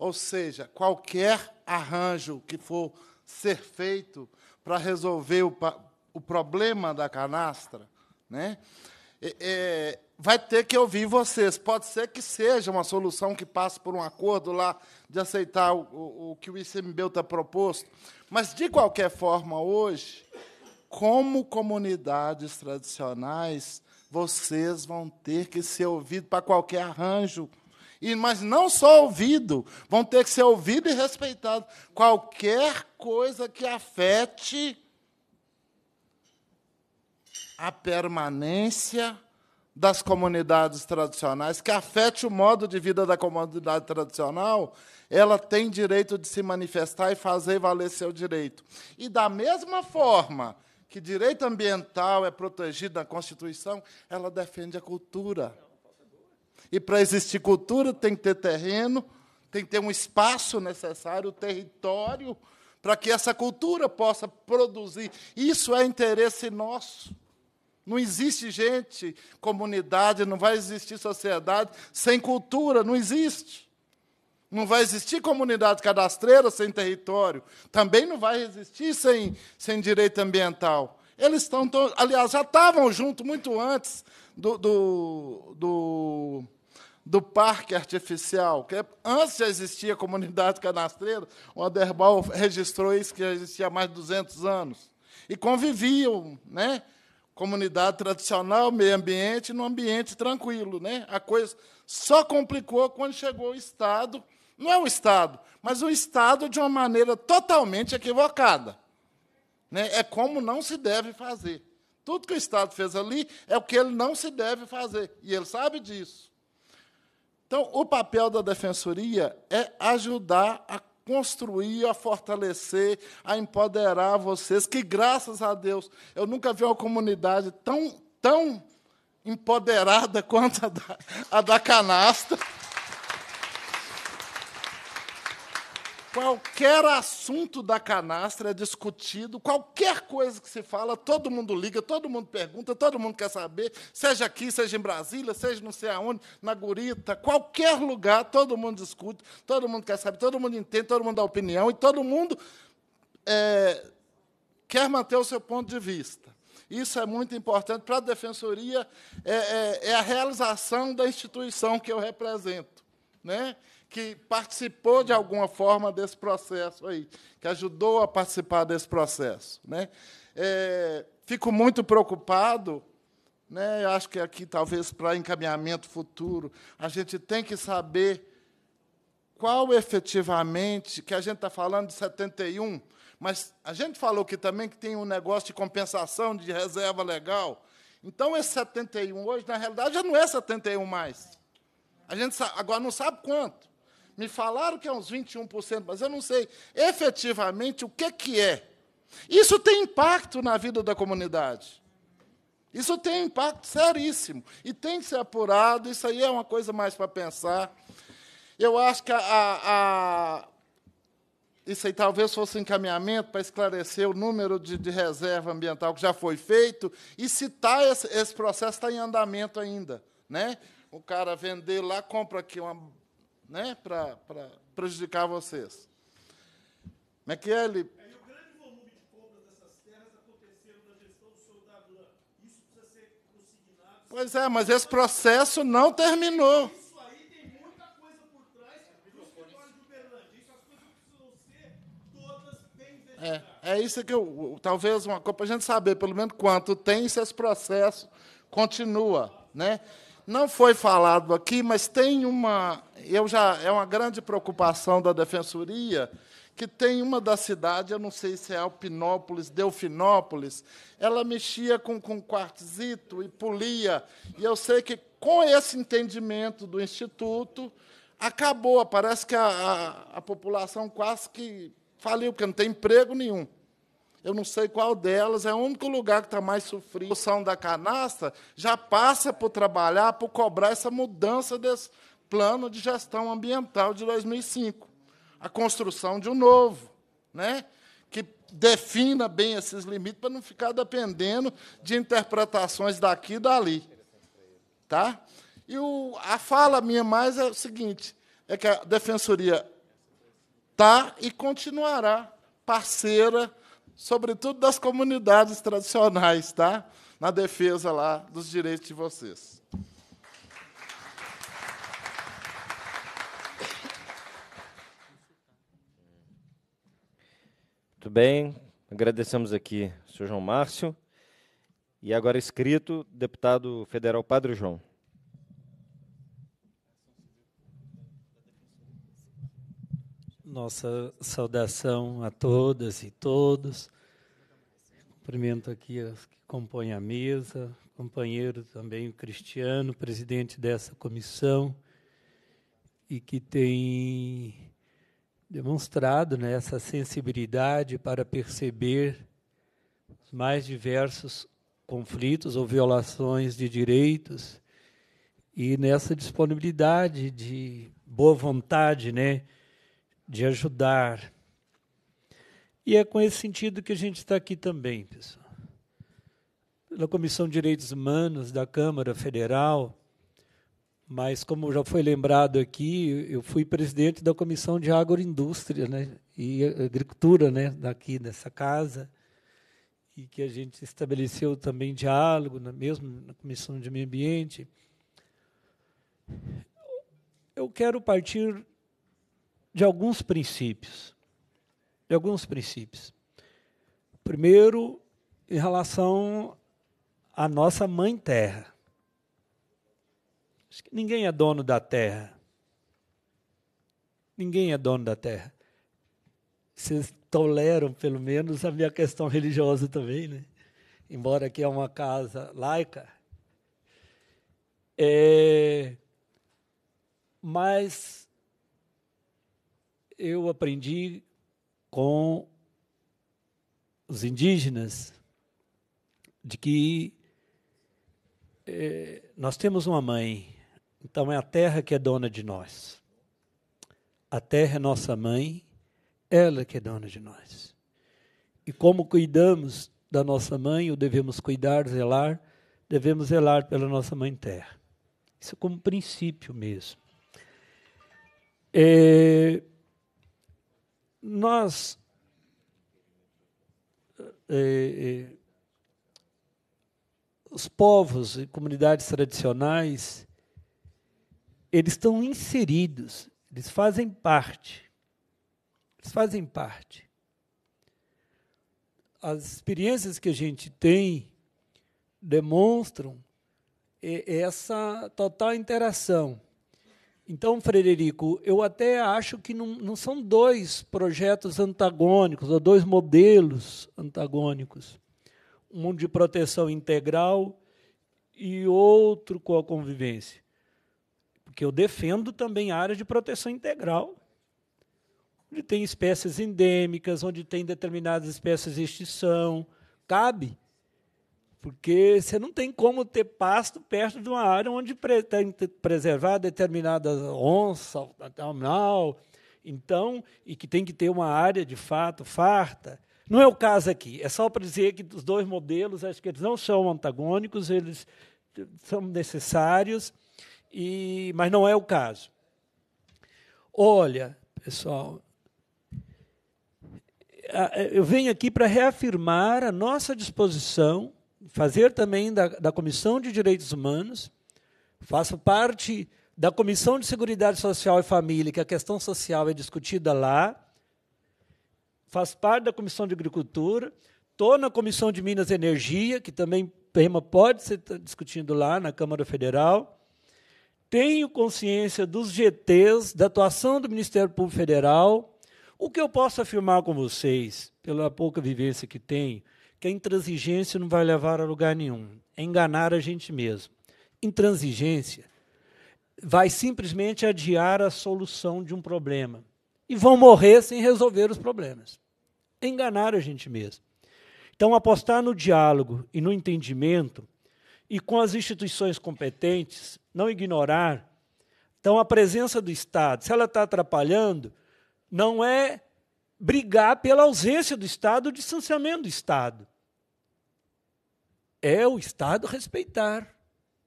Ou seja, qualquer arranjo que for ser feito para resolver o, o, problema da canastra, né, é, é, vai ter que ouvir vocês. Pode ser que seja uma solução que passe por um acordo lá de aceitar o, o, o que o ICMBio está proposto. Mas, de qualquer forma, hoje, como comunidades tradicionais, vocês vão ter que ser ouvidos para qualquer arranjo e, mas não só ouvido, vão ter que ser ouvido e respeitado. Qualquer coisa que afete a permanência das comunidades tradicionais, que afete o modo de vida da comunidade tradicional, ela tem direito de se manifestar e fazer valer seu direito. E da mesma forma que direito ambiental é protegido na Constituição, ela defende a cultura. E para existir cultura tem que ter terreno, tem que ter um espaço necessário, território, para que essa cultura possa produzir. Isso é interesse nosso. Não existe gente, comunidade, não vai existir sociedade sem cultura, não existe. Não vai existir comunidade cadastreira sem território. Também não vai existir sem, sem direito ambiental. Eles estão, aliás, já estavam juntos muito antes do, do, do, do parque artificial. Que é, antes já existia comunidade canastreira, o Aderbal registrou isso, que já existia há mais de 200 anos. E conviviam, né? comunidade tradicional, meio ambiente, num ambiente tranquilo. Né? A coisa só complicou quando chegou o Estado, não é o Estado, mas o Estado de uma maneira totalmente equivocada. Né? É como não se deve fazer. Tudo que o Estado fez ali é o que ele não se deve fazer, e ele sabe disso. Então, o papel da defensoria é ajudar a construir, a fortalecer, a empoderar vocês, que graças a Deus, eu nunca vi uma comunidade tão, tão empoderada quanto a da, a da canasta. Qualquer assunto da canastra é discutido, qualquer coisa que se fala, todo mundo liga, todo mundo pergunta, todo mundo quer saber, seja aqui, seja em Brasília, seja não sei aonde, na Gurita, qualquer lugar, todo mundo discute, todo mundo quer saber, todo mundo entende, todo mundo dá opinião e todo mundo é, quer manter o seu ponto de vista. Isso é muito importante para a defensoria, é, é, é a realização da instituição que eu represento. Né? que participou de alguma forma desse processo aí, que ajudou a participar desse processo. Né? É, fico muito preocupado, né? eu acho que aqui, talvez, para encaminhamento futuro, a gente tem que saber qual efetivamente, que a gente está falando de 71, mas a gente falou que também que tem um negócio de compensação, de reserva legal. Então, esse 71 hoje, na realidade, já não é 71 mais. A gente agora não sabe quanto. Me falaram que é uns 21%, mas eu não sei efetivamente o que, que é. Isso tem impacto na vida da comunidade. Isso tem impacto seríssimo. E tem que ser apurado. Isso aí é uma coisa mais para pensar. Eu acho que a, a, isso aí talvez fosse um encaminhamento para esclarecer o número de, de, reserva ambiental que já foi feito e citar esse, esse processo está em andamento ainda. Né? O cara vender lá, compra aqui uma né, para prejudicar vocês. Maquiele. É, e é, o grande volume de compras dessas terras aconteceu na gestão do senhor Davlan. Isso precisa ser consignado. Pois é, mas esse processo não terminou. Isso aí tem muita coisa por trás do escritório do Berlândia. Isso as coisas precisam ser todas bem é, investigadas. É, é isso que eu. Talvez uma coisa para a gente saber, pelo menos quanto tem, se esse processo continua. Né? Não foi falado aqui, mas tem uma, eu já é uma grande preocupação da defensoria que tem uma da cidade, eu não sei se é Alpinópolis, Delfinópolis, ela mexia com, com quartzito e polia. E eu sei que, com esse entendimento do Instituto, acabou. Parece que a, a, a população quase que faliu, porque não tem emprego nenhum eu não sei qual delas, é o único lugar que está mais sofrendo. A solução da canasta já passa por trabalhar, por cobrar essa mudança desse plano de gestão ambiental de 2005. A construção de um novo, né? que defina bem esses limites para não ficar dependendo de interpretações daqui e dali. Tá? E o, a fala minha mais é o seguinte, é que a Defensoria está e continuará parceira sobretudo das comunidades tradicionais, tá? na defesa lá dos direitos de vocês. Muito bem, agradecemos aqui o senhor João Márcio. E agora, escrito, deputado federal Padre João. Nossa saudação a todas e todos. Cumprimento aqui as que compõem a mesa, companheiro também o Cristiano, presidente dessa comissão, e que tem demonstrado né, essa sensibilidade para perceber os mais diversos conflitos ou violações de direitos e nessa disponibilidade de boa vontade, né? de ajudar. E é com esse sentido que a gente está aqui também, pessoal. Pela Comissão de Direitos Humanos da Câmara Federal, mas como já foi lembrado aqui, eu fui presidente da Comissão de Agroindústria né, e Agricultura né, daqui dessa casa, e que a gente estabeleceu também diálogo, na, né, mesmo na Comissão de Meio Ambiente. Eu quero partir de alguns princípios. De alguns princípios. Primeiro, em relação à nossa mãe terra. Acho que ninguém é dono da terra. Ninguém é dono da terra. Vocês toleram, pelo menos, a minha questão religiosa também, né? Embora aqui é uma casa laica. É... Mas eu aprendi com os indígenas de que eh, nós temos uma mãe, então é a terra que é dona de nós. A terra é nossa mãe, ela que é dona de nós. E como cuidamos da nossa mãe, ou devemos cuidar, zelar, devemos zelar pela nossa mãe terra. Isso é como princípio mesmo. É, nós eh, eh, os povos e comunidades tradicionais eles estão inseridos, eles fazem parte, eles fazem parte. As experiências que a gente tem demonstram eh, essa total interação então, Frederico, eu até acho que não, não são dois projetos antagônicos, ou dois modelos antagônicos. Um de proteção integral e outro com a convivência. Porque eu defendo também áreas de proteção integral, onde tem espécies endêmicas, onde tem determinadas espécies de extinção. Cabe porque você não tem como ter pasto perto de uma área onde pre tem que preservar determinadas onça, abdominal, então, e que tem que ter uma área de fato farta. Não é o caso aqui, é só para dizer que os dois modelos, acho que eles não são antagônicos, eles são necessários, e, mas não é o caso. Olha, pessoal, eu venho aqui para reafirmar a nossa disposição fazer também da, da Comissão de Direitos Humanos, faço parte da Comissão de Seguridade Social e Família, que a questão social é discutida lá, faço parte da Comissão de Agricultura, estou na Comissão de Minas e Energia, que também PEMA pode ser discutindo lá na Câmara Federal. Tenho consciência dos GTs, da atuação do Ministério Público Federal. O que eu posso afirmar com vocês, pela pouca vivência que tenho, que a intransigência não vai levar a lugar nenhum. É enganar a gente mesmo. Intransigência vai simplesmente adiar a solução de um problema. E vão morrer sem resolver os problemas. É enganar a gente mesmo. Então, apostar no diálogo e no entendimento, e com as instituições competentes, não ignorar. Então, a presença do Estado, se ela está atrapalhando, não é brigar pela ausência do Estado, o distanciamento do Estado é o Estado respeitar.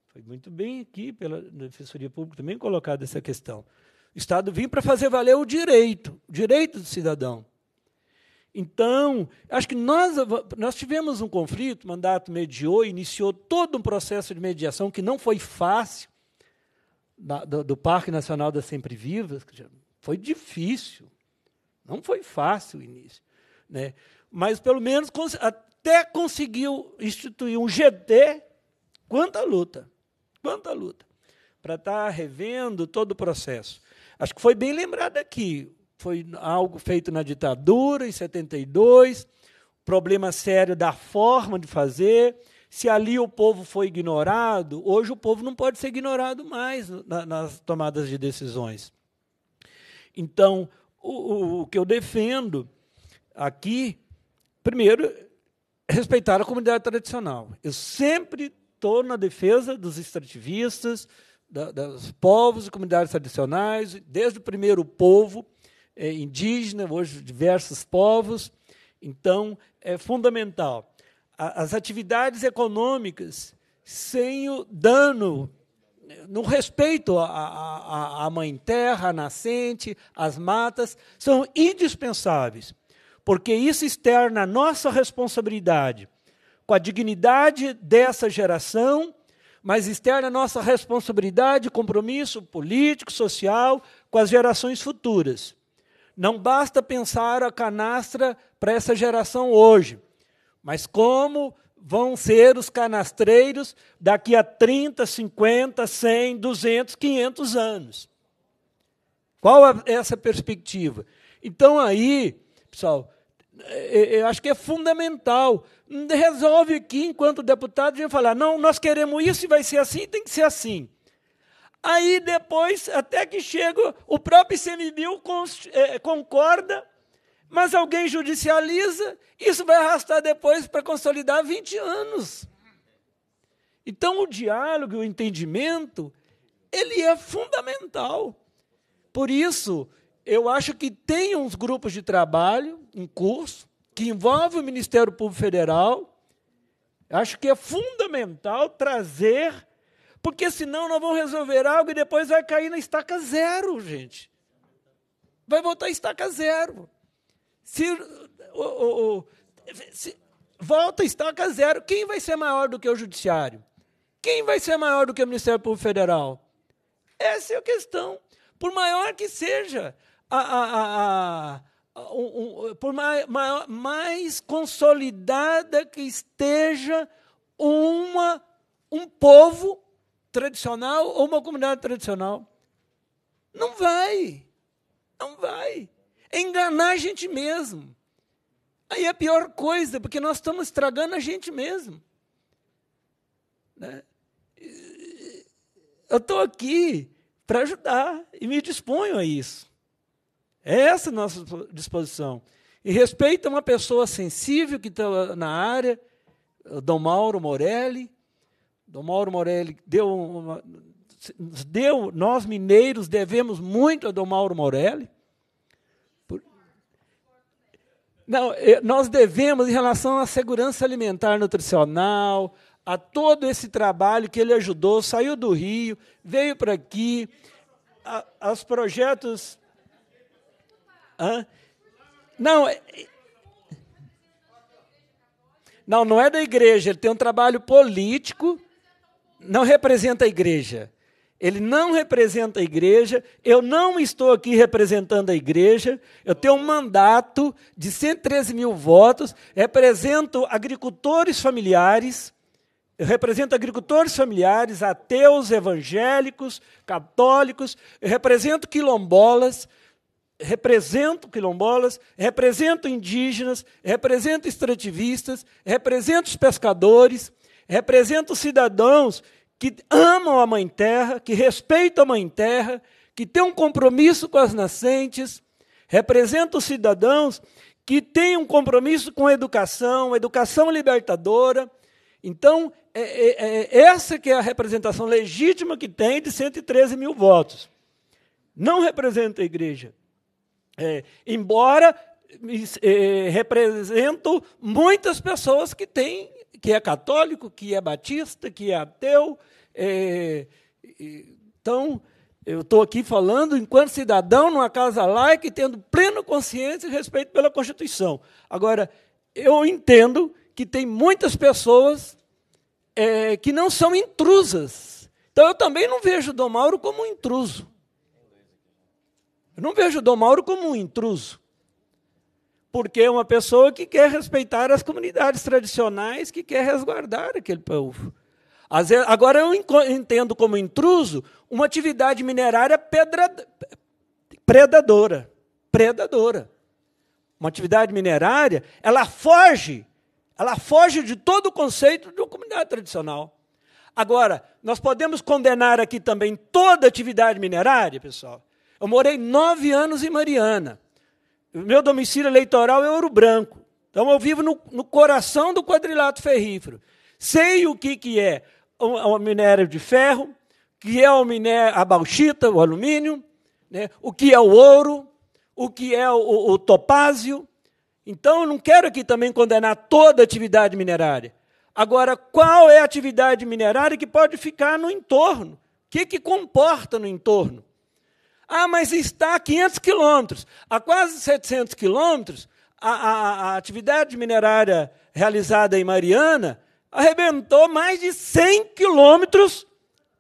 Foi muito bem aqui pela Defensoria Pública também colocada essa questão. O Estado vem para fazer valer o direito, o direito do cidadão. Então, acho que nós, nós tivemos um conflito, o mandato mediou, iniciou todo um processo de mediação que não foi fácil, da, do, do, Parque Nacional das Sempre Vivas, foi difícil, não foi fácil o início. Né? Mas, pelo menos, até conseguiu instituir um GT. Quanta luta! Quanta luta! Para estar tá revendo todo o processo. Acho que foi bem lembrado aqui. Foi algo feito na ditadura, em 72, problema sério da forma de fazer. Se ali o povo foi ignorado, hoje o povo não pode ser ignorado mais nas tomadas de decisões. Então, o, o, o que eu defendo aqui, primeiro, respeitar a comunidade tradicional. Eu sempre estou na defesa dos extrativistas, da, dos povos e comunidades tradicionais, desde o primeiro povo é, indígena, hoje diversos povos. Então, é fundamental. A, as atividades econômicas sem o dano, no respeito à mãe terra, à nascente, às matas, são indispensáveis porque isso externa a nossa responsabilidade com a dignidade dessa geração, mas externa a nossa responsabilidade, compromisso político, social com as gerações futuras. Não basta pensar a canastra para essa geração hoje, mas como vão ser os canastreiros daqui a 30, 50, 100, 200, 500 anos. Qual é essa perspectiva? Então, aí, pessoal, é, é, eu acho que é fundamental. Resolve aqui, enquanto deputado, a gente falar: não, nós queremos isso e vai ser assim, tem que ser assim. Aí depois, até que chega, o próprio ICMBio é, concorda, mas alguém judicializa, isso vai arrastar depois para consolidar 20 anos. Então, o diálogo, o entendimento, ele é fundamental. Por isso, eu acho que tem uns grupos de trabalho, em curso, que envolve o Ministério Público Federal. Acho que é fundamental trazer, porque senão nós vamos resolver algo e depois vai cair na estaca zero, gente. Vai voltar à estaca zero. Se, o, o, se volta à estaca zero, quem vai ser maior do que o Judiciário? Quem vai ser maior do que o Ministério Público Federal? Essa é a questão. Por maior que seja a, a, a, um, um, por mais, mais consolidada que esteja uma, um povo tradicional ou uma comunidade tradicional. Não vai. Não vai. É enganar a gente mesmo. Aí é a pior coisa, porque nós estamos estragando a gente mesmo. Né? Eu estou aqui para ajudar e me disponho a isso. É essa a nossa disposição. E respeita uma pessoa sensível que está na área, eh, Dom Mauro Morelli. Dom Mauro Morelli deu, uma, deu nós mineiros devemos muito a Dom Mauro Morelli. Não, eh, nós devemos em relação à segurança alimentar nutricional, a todo esse trabalho que ele ajudou, saiu do Rio, veio para aqui, aos projetos Hã? Não, é, é, não, não é da igreja, ele tem um trabalho político, não representa a igreja. Ele não representa a igreja, eu não estou aqui representando a igreja, eu tenho um mandato de 113 mil votos, represento agricultores familiares, eu represento agricultores familiares, ateus, evangélicos, católicos, eu represento quilombolas, represento quilombolas, represento indígenas, represento extrativistas, represento os pescadores, represento cidadãos que amam a Mãe Terra, que respeitam a Mãe Terra, que têm um compromisso com as nascentes, represento cidadãos que têm um compromisso com a educação, educação libertadora. Então, é, é, é essa que é a representação legítima que tem de 113 mil votos. Não representa a igreja, é, embora é, represento muitas pessoas que têm, que é católico, que é batista, que é ateu. É, então, eu estou aqui falando enquanto cidadão numa casa laica e tendo plena consciência e respeito pela Constituição. Agora, eu entendo que tem muitas pessoas é, que não são intrusas. Então, eu também não vejo Dom Mauro como um intruso. Eu não vejo o Dom Mauro como um intruso, porque é uma pessoa que quer respeitar as comunidades tradicionais, que quer resguardar aquele povo. agora eu entendo como intruso uma atividade minerária pedra, predadora, predadora. Uma atividade minerária, ela foge, ela foge de todo o conceito de uma comunidade tradicional. Agora, nós podemos condenar aqui também toda atividade minerária, pessoal. Eu morei nove anos em Mariana. Meu domicílio eleitoral é Ouro Branco. Então eu vivo no, no coração do quadrilátero ferrífero. Sei o que, que é o, o minério de ferro, que é o minério, a bauxita, o alumínio, né? o que é o ouro, o que é o, o, o topázio. Então eu não quero aqui também condenar toda a atividade minerária. Agora, qual é a atividade minerária que pode ficar no entorno? O que, que comporta no entorno? Ah, mas está a 500 quilômetros. A quase 700 quilômetros, a, a, a atividade minerária realizada em Mariana arrebentou mais de 100 quilômetros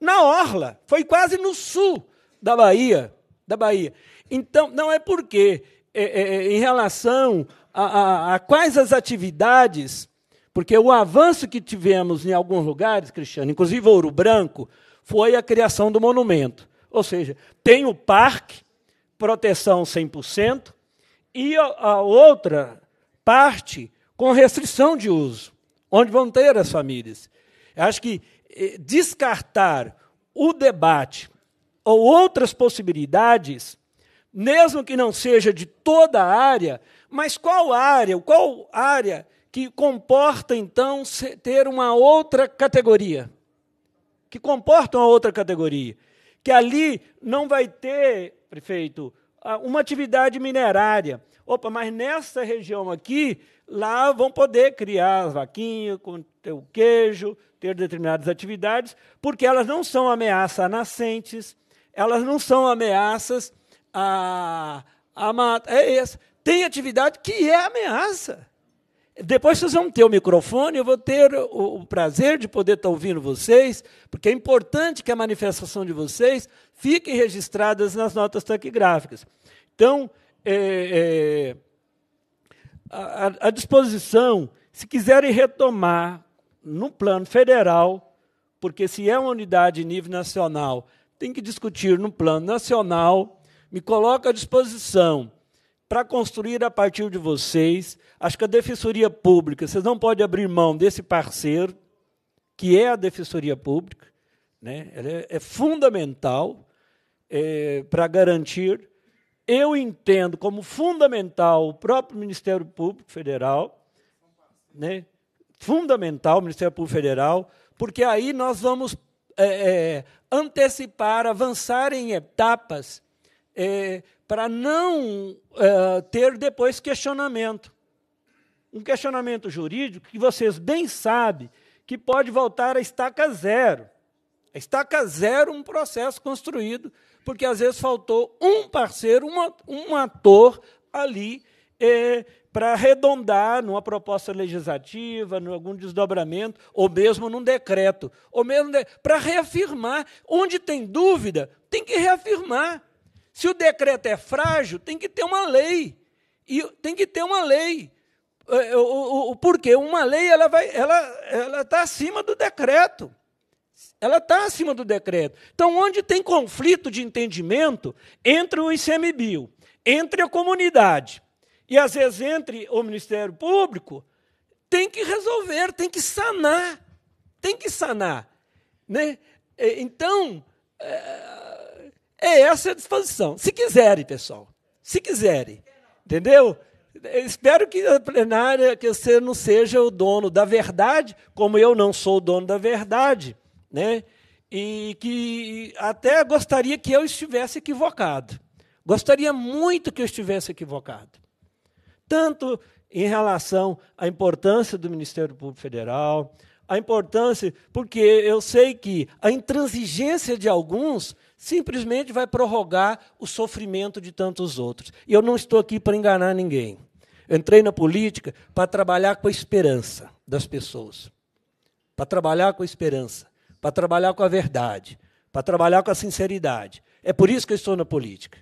na orla. Foi quase no sul da Bahia. Da Bahia. Então, não é porque, é, é, é, em relação a, a, a quais as atividades, porque o avanço que tivemos em alguns lugares, Cristiano, inclusive Ouro Branco, foi a criação do monumento. Ou seja, tem o parque, proteção 100%, e a outra parte com restrição de uso, onde vão ter as famílias. Eu acho que eh, descartar o debate ou outras possibilidades, mesmo que não seja de toda a área, mas qual área, qual área que comporta então ter uma outra categoria? Que comporta uma outra categoria? que ali não vai ter, prefeito, uma atividade minerária. Opa, mas nessa região aqui, lá vão poder criar as vaquinhas, ter o queijo, ter determinadas atividades, porque elas não são ameaças a nascentes, elas não são ameaças a, a mata. É, é Tem atividade que é ameaça. Depois vocês vão ter o microfone, eu vou ter o, o prazer de poder estar ouvindo vocês, porque é importante que a manifestação de vocês fique registrada nas notas taquigráficas. Então, é, é, disposição, se quiserem retomar no plano federal, porque se é uma unidade de nível nacional, tem que discutir no plano nacional, me coloca à disposição para construir a partir de vocês. Acho que a defensoria pública, vocês não podem abrir mão desse parceiro, que é a defensoria pública, né? ela é, é fundamental é, para garantir. Eu entendo como fundamental o próprio Ministério Público Federal, né? fundamental o Ministério Público Federal, porque aí nós vamos é, é antecipar, avançar em etapas é, para não uh, ter depois questionamento. Um questionamento jurídico que vocês bem sabem que pode voltar a estaca zero. A estaca zero um processo construído, porque às vezes faltou um parceiro, uma, um ator ali eh, é, para arredondar numa proposta legislativa, em algum desdobramento, ou mesmo num decreto, ou mesmo de... para reafirmar. Onde tem dúvida, tem que reafirmar. Se o decreto é frágil, tem que ter uma lei. E tem que ter uma lei. É, é, o, quê? porquê? Uma lei ela vai, ela, ela está acima do decreto. Ela está acima do decreto. Então, onde tem conflito de entendimento entre o ICMBio, entre a comunidade e às vezes entre o Ministério Público, tem que resolver, tem que sanar, tem que sanar, né? É, então, é essa a disposição. Se quiserem, pessoal. Se quiserem. Entendeu? Eu espero que a plenária, que você não seja o dono da verdade, como eu não sou o dono da verdade, né? E que até gostaria que eu estivesse equivocado. Gostaria muito que eu estivesse equivocado. Tanto em relação à importância do Ministério Público Federal, a importância, porque eu sei que a intransigência de alguns simplesmente vai prorrogar o sofrimento de tantos outros. E eu não estou aqui para enganar ninguém. Eu entrei na política para trabalhar com a esperança das pessoas, para trabalhar com a esperança, para trabalhar com a verdade, para trabalhar com a sinceridade. É por isso que eu estou na política.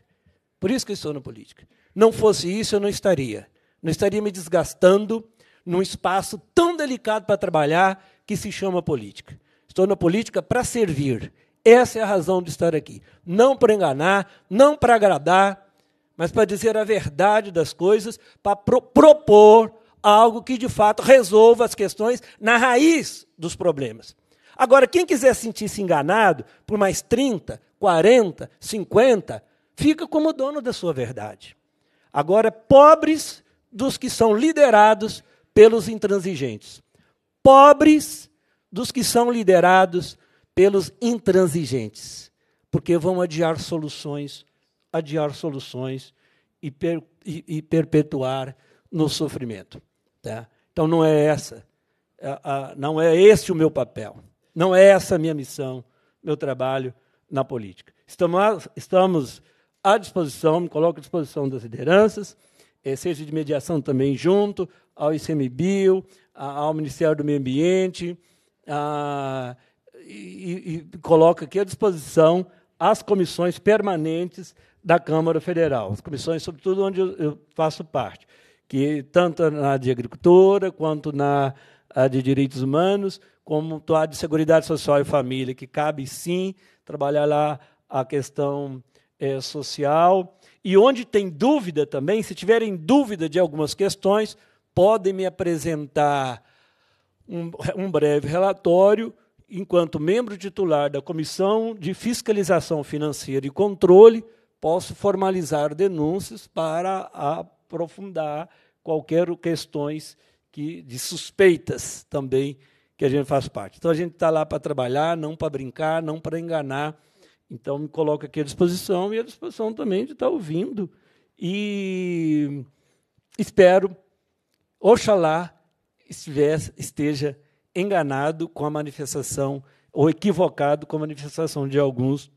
Por isso que eu estou na política. Não fosse isso, eu não estaria. Não estaria me desgastando num espaço tão delicado para trabalhar que se chama política. Estou na política para servir essa é a razão de estar aqui. Não para enganar, não para agradar, mas para dizer a verdade das coisas, para pro propor algo que de fato resolva as questões na raiz dos problemas. Agora, quem quiser sentir-se enganado por mais 30, 40, 50, fica como dono da sua verdade. Agora, pobres dos que são liderados pelos intransigentes. Pobres dos que são liderados pelos intransigentes, porque vão adiar soluções, adiar soluções e, per, e, e perpetuar no sofrimento. Tá? Então não é essa, a, não é esse o meu papel, não é essa a minha missão, meu trabalho na política. Estamos, estamos à disposição, me coloco à disposição das lideranças, eh, seja de mediação também junto, ao ICMBio, ao Ministério do Meio Ambiente, a e, e coloca aqui à disposição as comissões permanentes da Câmara Federal, as comissões, sobretudo, onde eu, eu faço parte, que tanto na de Agricultura, quanto na de Direitos Humanos, como a de Seguridade Social e Família, que cabe, sim, trabalhar lá a questão é, social. E onde tem dúvida também, se tiverem dúvida de algumas questões, podem me apresentar um, um breve relatório enquanto membro titular da Comissão de Fiscalização Financeira e Controle, posso formalizar denúncias para aprofundar qualquer questões que, de suspeitas também que a gente faz parte. Então a gente está lá para trabalhar, não para brincar, não para enganar. Então me coloco aqui à disposição e à disposição também de estar tá ouvindo. E espero, oxalá, estivesse, esteja enganado com a manifestação, ou equivocado com a manifestação de alguns,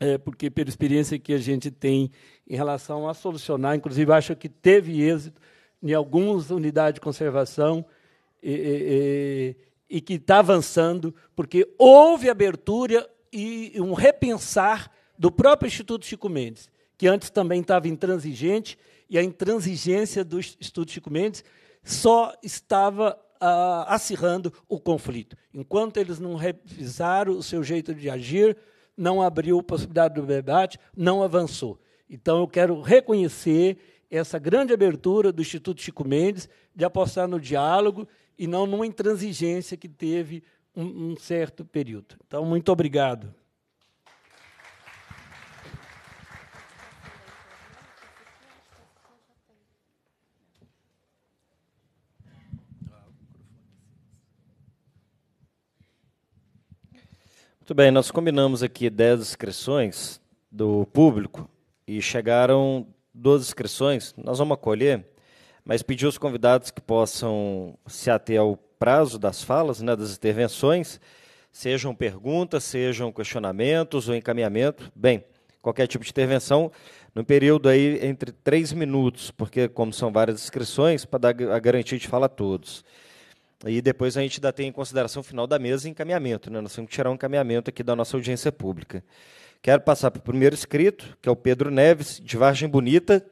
é, porque pela experiência que a gente tem em relação a solucionar, inclusive acho que teve êxito em algumas unidades de conservação e, e, e que está avançando, porque houve abertura e um repensar do próprio Instituto Chico Mendes, que antes também estava intransigente, e a intransigência do Instituto Chico Mendes só estava acirrando o conflito. Enquanto eles não revisaram o seu jeito de agir, não abriu possibilidade do debate, não avançou. Então, eu quero reconhecer essa grande abertura do Instituto Chico Mendes de apostar no diálogo e não numa intransigência que teve um, um certo período. Então, muito obrigado. Muito bem, nós combinamos aqui 10 inscrições do público e chegaram 12 inscrições. Nós vamos acolher, mas pedir aos convidados que possam se ater ao prazo das falas, né, das intervenções, sejam perguntas, sejam questionamentos ou encaminhamento. Bem, qualquer tipo de intervenção, no período aí entre 3 minutos, porque como são várias inscrições, para dar a garantia de fala a todos. E depois a gente ainda tem em consideração final da mesa encaminhamento. Né? Nós temos que tirar um encaminhamento aqui da nossa audiência pública. Quero passar para o primeiro escrito, que é o Pedro Neves, de Vargem Bonita,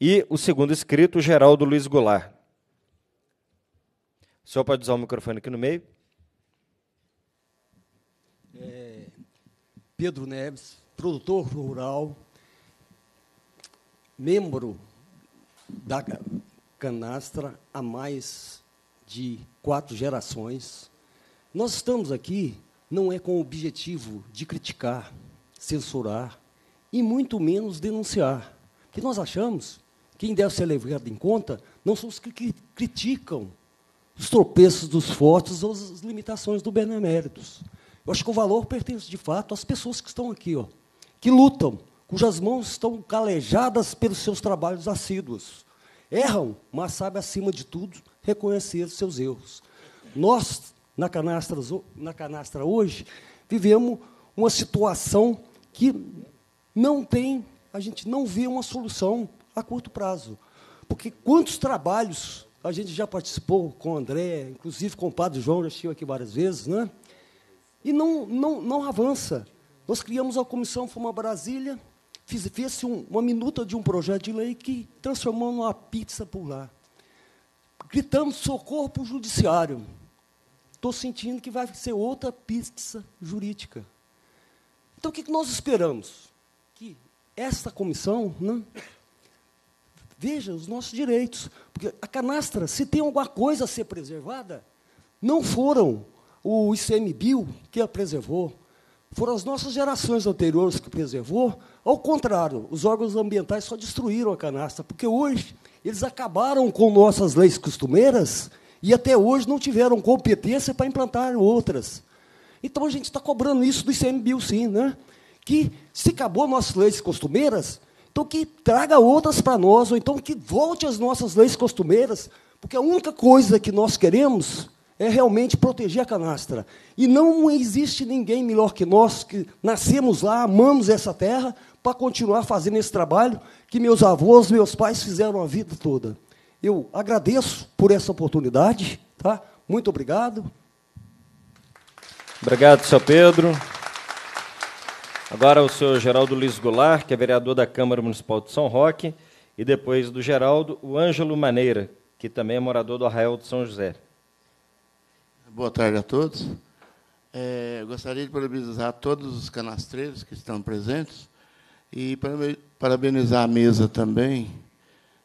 e o segundo escrito, o Geraldo Luiz Goulart. O senhor pode usar o microfone aqui no meio. É, Pedro Neves, produtor rural, membro da canastra há mais de quatro gerações. Nós estamos aqui não é com o objetivo de criticar, censurar e muito menos denunciar. Que nós achamos quem deve ser levado em conta não são os que criticam os tropeços dos fortes ou as limitações do beneméritos. Eu acho que o valor pertence, de fato, às pessoas que estão aqui, ó, que lutam, cujas mãos estão calejadas pelos seus trabalhos assíduos. Erram, mas sabem, acima de tudo, reconhecer os seus erros. Nós, na canastra, na canastra hoje, vivemos uma situação que não tem, a gente não vê uma solução a curto prazo. Porque quantos trabalhos a gente já participou com o André, inclusive com o Padre João, já estive aqui várias vezes, né? E não, não, não avança. Nós criamos a comissão uma Brasília, fez-se um, uma minuta de um projeto de lei que transformou numa pizza por lá gritamos socorro para o judiciário. Estou sentindo que vai ser outra pizza jurídica. Então, o que nós esperamos? Que esta comissão né, veja os nossos direitos. Porque a canastra, se tem alguma coisa a ser preservada, não foram o ICMBio que a preservou, foram as nossas gerações anteriores que preservou. Ao contrário, os órgãos ambientais só destruíram a canastra, porque hoje eles acabaram com nossas leis costumeiras e até hoje não tiveram competência para implantar outras. Então a gente está cobrando isso do ICMBio, sim, né? Que se acabou nossas leis costumeiras, então que traga outras para nós, ou então que volte às nossas leis costumeiras, porque a única coisa que nós queremos é realmente proteger a canastra. E não existe ninguém melhor que nós, que nascemos lá, amamos essa terra, para continuar fazendo esse trabalho que meus avós, meus pais fizeram a vida toda. Eu agradeço por essa oportunidade, tá? Muito obrigado. Obrigado, senhor Pedro. Agora o senhor Geraldo Luiz Goulart, que é vereador da Câmara Municipal de São Roque, e depois do Geraldo, o Ângelo Maneira, que também é morador do Arraial de São José. Boa tarde a todos. É, gostaria de parabenizar todos os canastreiros que estão presentes e parabenizar a mesa também,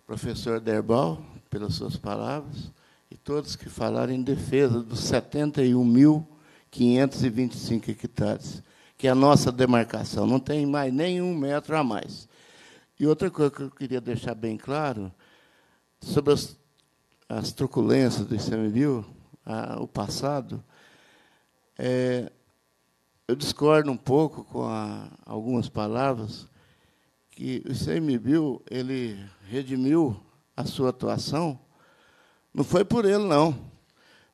professor Derbal, pelas suas palavras, e todos que falaram em defesa dos 71.525 hectares, que é a nossa demarcação, não tem mais nenhum metro a mais. E outra coisa que eu queria deixar bem claro, sobre as, as truculências do ICMBio, a, o passado, é, eu discordo um pouco com a, algumas palavras que o ICMBio, ele redimiu a sua atuação, não foi por ele, não.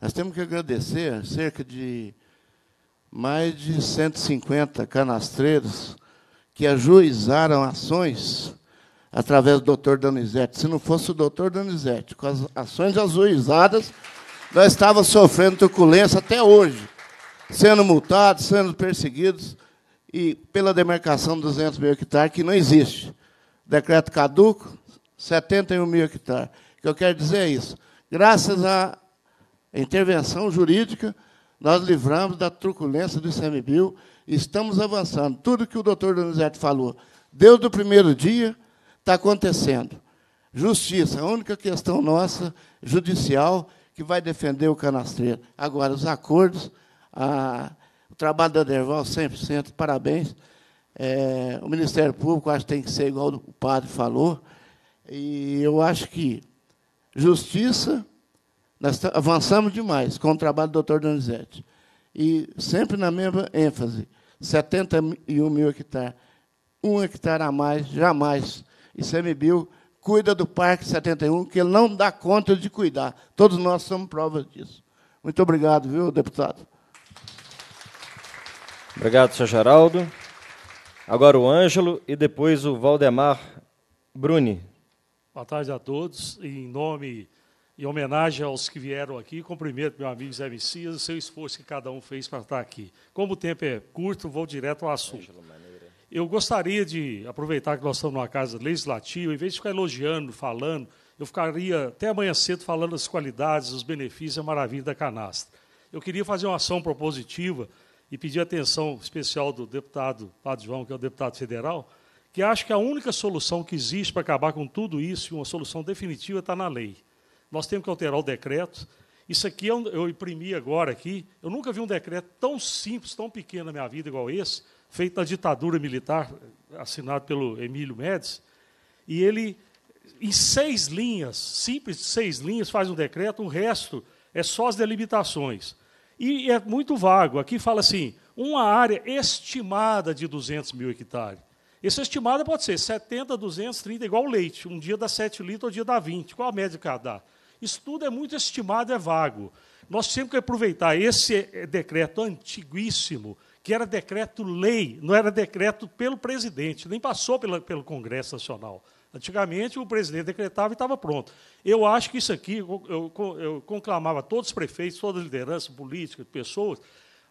Nós temos que agradecer cerca de mais de 150 canastreiros que ajuizaram ações através do doutor Donizete. Se não fosse o doutor Donizete, com as ações ajuizadas, nós estávamos sofrendo truculência até hoje, sendo multados, sendo perseguidos e pela demarcação 200 mil hectares, que não existe. Decreto caduco, 71 mil hectares. O que eu quero dizer é isso. Graças à intervenção jurídica, nós livramos da truculência do ICMBio e estamos avançando. Tudo que o doutor Donizete falou, desde o primeiro dia, está acontecendo. Justiça, a única questão nossa, judicial, que vai defender o canastreiro. Agora, os acordos, o trabalho da Derval, 100%, parabéns. É, o Ministério Público acho que tem que ser igual o padre falou. E eu acho que justiça, nós avançamos demais com o trabalho do doutor Donizete. E sempre na mesma ênfase, 71 mil hectares. Um hectare a mais, jamais. E Semibio cuida do Parque 71, que ele não dá conta de cuidar. Todos nós somos provas disso. Muito obrigado, viu, deputado? Obrigado, Sr. Geraldo. Agora o Ângelo e depois o Valdemar Bruni. Boa tarde a todos. Em nome e homenagem aos que vieram aqui, cumprimento meu amigo Zé Messias, o seu esforço que cada um fez para estar aqui. Como o tempo é curto, vou direto ao assunto. Eu gostaria de aproveitar que nós estamos numa casa legislativa, em vez de ficar elogiando, falando, eu ficaria até amanhã cedo falando as qualidades, os benefícios e é a maravilha da canastra. Eu queria fazer uma ação propositiva e pedir atenção especial do deputado Padre João, que é o deputado federal, que acho que a única solução que existe para acabar com tudo isso, uma solução definitiva, está na lei. Nós temos que alterar o decreto. Isso aqui eu, é eu imprimi agora aqui. Eu nunca vi um decreto tão simples, tão pequeno na minha vida igual esse, feito na ditadura militar, assinado pelo Emílio Médici. E ele, em seis linhas, simples seis linhas, faz um decreto, o resto é só as delimitações. E é muito vago. Aqui fala assim: uma área estimada de 200 mil hectares. Essa estimada pode ser 70, 230, igual leite. Um dia dá 7 litros, outro dia dá 20. Qual a média que dá? Isso tudo é muito estimado, é vago. Nós temos que aproveitar esse eh, decreto antiguíssimo, que era decreto-lei, não era decreto pelo presidente, nem passou pela, pelo Congresso Nacional. Antigamente, o presidente decretava e estava pronto. Eu acho que isso aqui, eu, eu conclamava todos os prefeitos, toda a liderança política, pessoas,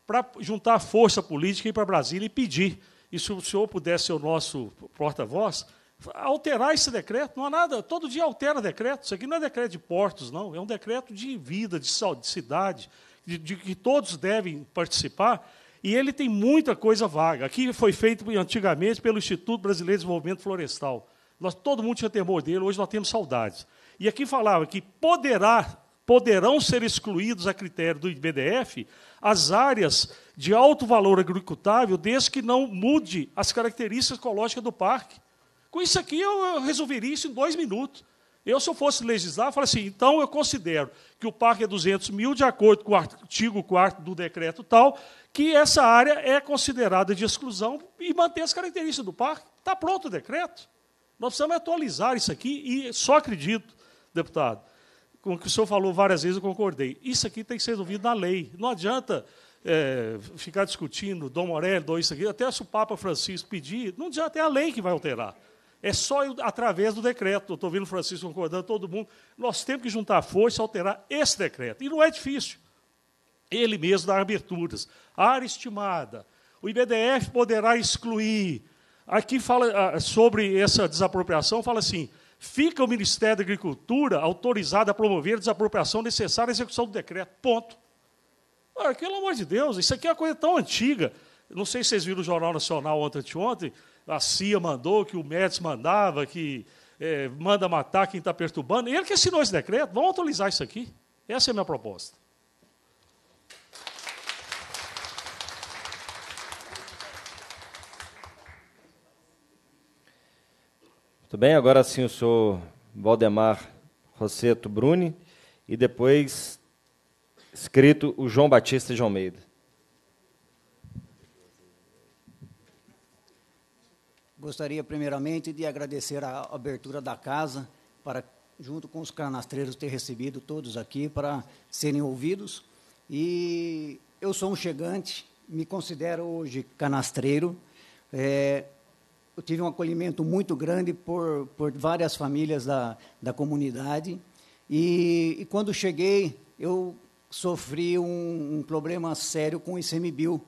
para juntar força política e ir para Brasília e pedir. E se o senhor pudesse ser o nosso porta-voz, alterar esse decreto, não há nada, todo dia altera decreto. Isso aqui não é decreto de portos, não, é um decreto de vida, de, de cidade, de, de que todos devem participar. E ele tem muita coisa vaga. Aqui foi feito antigamente pelo Instituto Brasileiro de Desenvolvimento Florestal. Nós, todo mundo tinha temor dele, hoje nós temos saudades. E aqui falava que poderá, poderão ser excluídos a critério do IBDF as áreas de alto valor agricultável, desde que não mude as características ecológicas do parque. Com isso aqui eu resolveria isso em dois minutos. Eu, se eu fosse legislar, falaria assim, então eu considero que o parque é 200 mil, de acordo com o artigo 4 do decreto tal, que essa área é considerada de exclusão e manter as características do parque. Está pronto o decreto. Nós precisamos atualizar isso aqui e só acredito, deputado, com o que o senhor falou várias vezes, eu concordei. Isso aqui tem que ser resolvido na lei. Não adianta é, ficar discutindo, Dom Morel, Dom isso aqui, até se o Papa Francisco pedir, não adianta, é a lei que vai alterar. É só através do decreto. Doutor o Francisco concordando, todo mundo. Nós temos que juntar força e alterar esse decreto. E não é difícil. Ele mesmo dá aberturas. Área estimada. O IBDF poderá excluir Aqui fala ah, sobre essa desapropriação, fala assim: fica o Ministério da Agricultura autorizado a promover a desapropriação necessária à execução do decreto. Ponto. Ah, pelo amor de Deus, isso aqui é uma coisa tão antiga. Não sei se vocês viram o Jornal Nacional ontem, ontem. a CIA mandou, que o Médici mandava, que é, manda matar quem está perturbando. Ele que assinou esse decreto, vamos autorizar isso aqui. Essa é a minha proposta. Muito bem, agora sim o senhor Valdemar Rosseto Bruni e depois escrito o João Batista de Almeida. Gostaria primeiramente de agradecer a abertura da casa para junto com os canastreiros ter recebido todos aqui para serem ouvidos. E eu sou um chegante, me considero hoje canastreiro. É, eu tive um acolhimento muito grande por, por várias famílias da, da comunidade. E, e quando cheguei, eu sofri um, um problema sério com o ICMBio.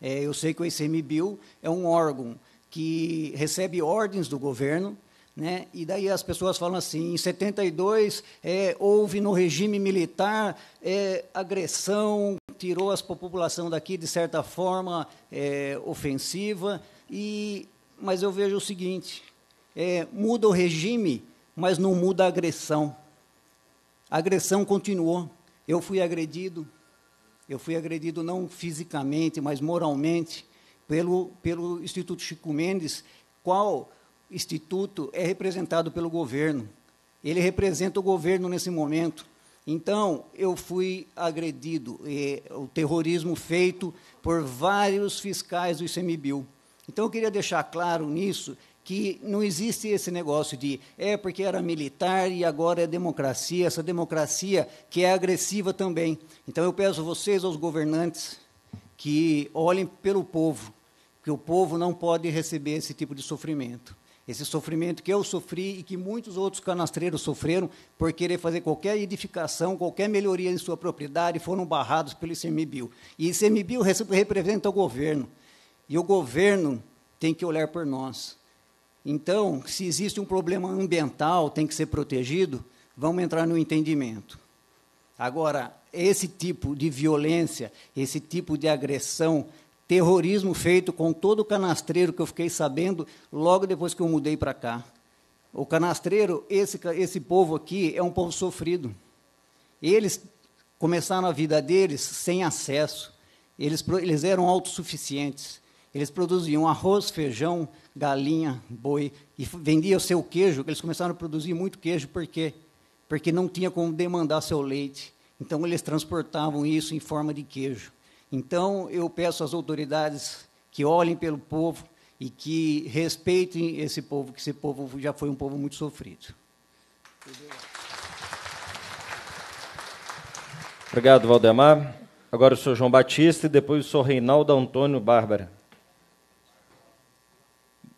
É, eu sei que o ICMBio é um órgão que recebe ordens do governo, né? E daí as pessoas falam assim: em 72 é, houve no regime militar é, agressão, tirou a população daqui de certa forma é, ofensiva e mas eu vejo o seguinte: é, muda o regime, mas não muda a agressão. A agressão continuou. Eu fui agredido, eu fui agredido não fisicamente, mas moralmente, pelo, pelo Instituto Chico Mendes, qual instituto é representado pelo governo. Ele representa o governo nesse momento. Então, eu fui agredido, é, o terrorismo feito por vários fiscais do ICMBio. Então, eu queria deixar claro nisso que não existe esse negócio de é porque era militar e agora é democracia, essa democracia que é agressiva também. Então, eu peço a vocês, aos governantes, que olhem pelo povo, que o povo não pode receber esse tipo de sofrimento. Esse sofrimento que eu sofri e que muitos outros canastreiros sofreram por querer fazer qualquer edificação, qualquer melhoria em sua propriedade, foram barrados pelo ICMBio. E ICMBio representa o governo e o governo tem que olhar por nós. Então, se existe um problema ambiental, tem que ser protegido, vamos entrar no entendimento. Agora, esse tipo de violência, esse tipo de agressão, terrorismo feito com todo o canastreiro que eu fiquei sabendo logo depois que eu mudei para cá. O canastreiro, esse, esse povo aqui, é um povo sofrido. Eles começaram a vida deles sem acesso, eles, eles eram autossuficientes. Eles produziam arroz, feijão, galinha, boi e vendiam seu queijo. Eles começaram a produzir muito queijo porque porque não tinha como demandar seu leite. Então eles transportavam isso em forma de queijo. Então eu peço às autoridades que olhem pelo povo e que respeitem esse povo, que esse povo já foi um povo muito sofrido. Obrigado, Valdemar. Agora o senhor João Batista e depois o senhor Reinaldo Antônio Bárbara.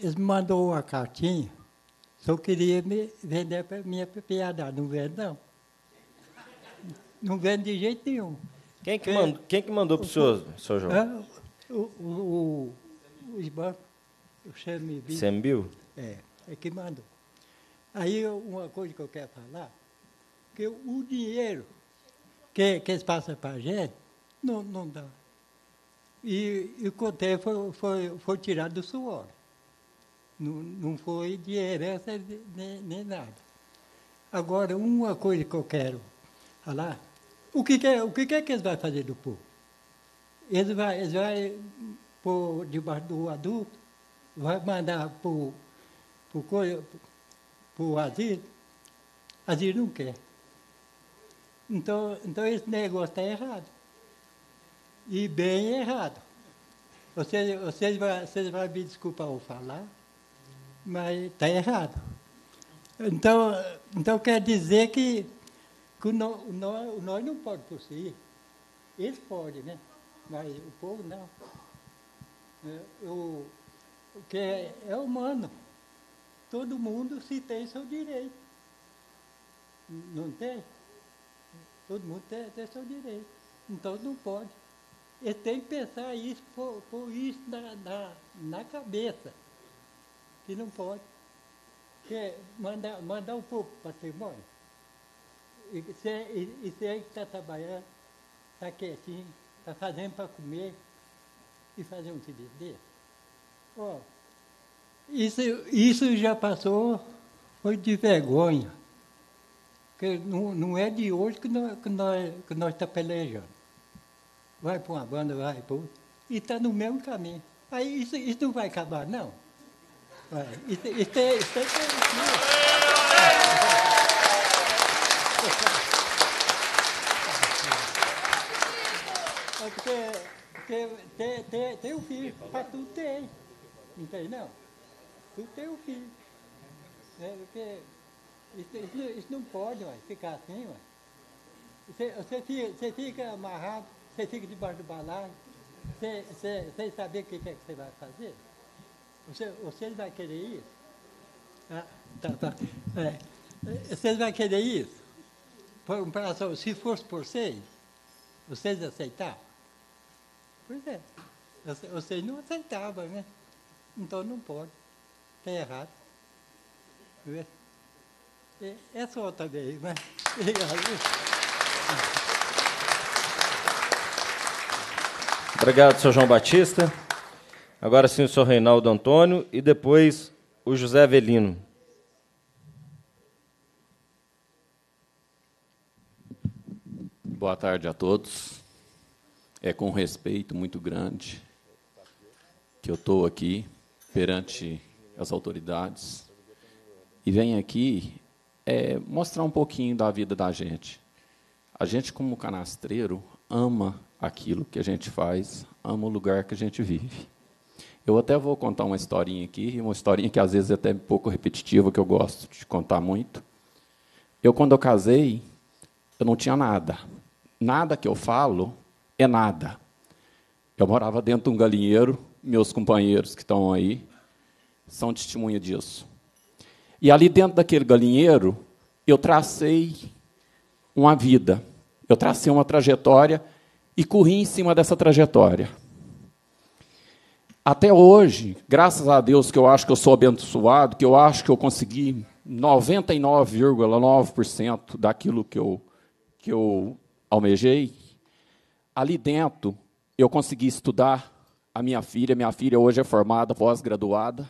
eles me mandou uma cartinha, só queria me vender para minha piada, não vende não. Não vende de jeito nenhum. Quem que, é. mandou, quem que mandou para o senhor, senhor João? O, o, o, os bancos, o Sembil. Sembil? É, é que mandou. Aí uma coisa que eu quero falar, que o dinheiro que, que eles passam para a gente, não, não dá. E, e o contei é, foi, foi, foi tirado do suor. Não, não foi de herança nem, nem nada. Agora, uma coisa que eu quero falar, o que, que, é, o que, que é que eles vão fazer do povo? Eles vão, eles vão pôr debaixo do adulto, vai mandar para o asilo, asilo não quer. Então, então esse negócio está errado. E bem errado. Vocês, vocês, vão, vocês vão me desculpar ao falar, mas está errado. Então, então quer dizer que, que nós, nós não podemos possuir. Eles podem, né? Mas o povo não. É, o, o que é, é humano. Todo mundo se tem seu direito. Não tem? Todo mundo tem, tem seu direito. Então não pode. Ele tem que pensar isso, pôr, pôr isso na, na, na cabeça que não pode. que mandar, mandar o povo para ser embora. E você aí que está trabalhando, está quietinho, está fazendo para comer e fazer um serviço desse. Ó, isso, isso já passou, foi de vergonha. Porque não, não é de hoje que nós estamos que nós, que nós tá pelejando. Vai para uma banda, vai para outra. E está no mesmo caminho. Aí isso, isso não vai acabar, não. É, tem, e tem, tem né? é porque, tem, tem, tem o filho, para tudo tem. Não tem não? Tudo tem o filho. É porque isso, isso, isso não pode ué, ficar assim, ué. Você, você, fica, você fica amarrado, você fica debaixo do balaio, sem saber o que, que, é que você vai fazer. Você, vocês vão querer isso? Ah, tá, tá. É, vocês vão querer isso? prazo se fosse por vocês, vocês aceitavam? Pois é. Vocês não aceitavam, né? Então não pode. Está errado. É, só outra vez, né? Obrigado, senhor João Batista. Agora sim o senhor Reinaldo Antônio e depois o José Avelino. Boa tarde a todos. É com respeito muito grande que eu estou aqui perante as autoridades e venho aqui é, mostrar um pouquinho da vida da gente. A gente, como canastreiro, ama aquilo que a gente faz, ama o lugar que a gente vive. Eu até vou contar uma historinha aqui, uma historinha que às vezes é até um pouco repetitiva, que eu gosto de contar muito. Eu, quando eu casei, eu não tinha nada. Nada que eu falo é nada. Eu morava dentro de um galinheiro, meus companheiros que estão aí são testemunha disso. E ali dentro daquele galinheiro, eu tracei uma vida, eu tracei uma trajetória e corri em cima dessa trajetória. Até hoje, graças a Deus que eu acho que eu sou abençoado, que eu acho que eu consegui 99,9% daquilo que eu, que eu almejei, ali dentro eu consegui estudar a minha filha. Minha filha hoje é formada, pós-graduada.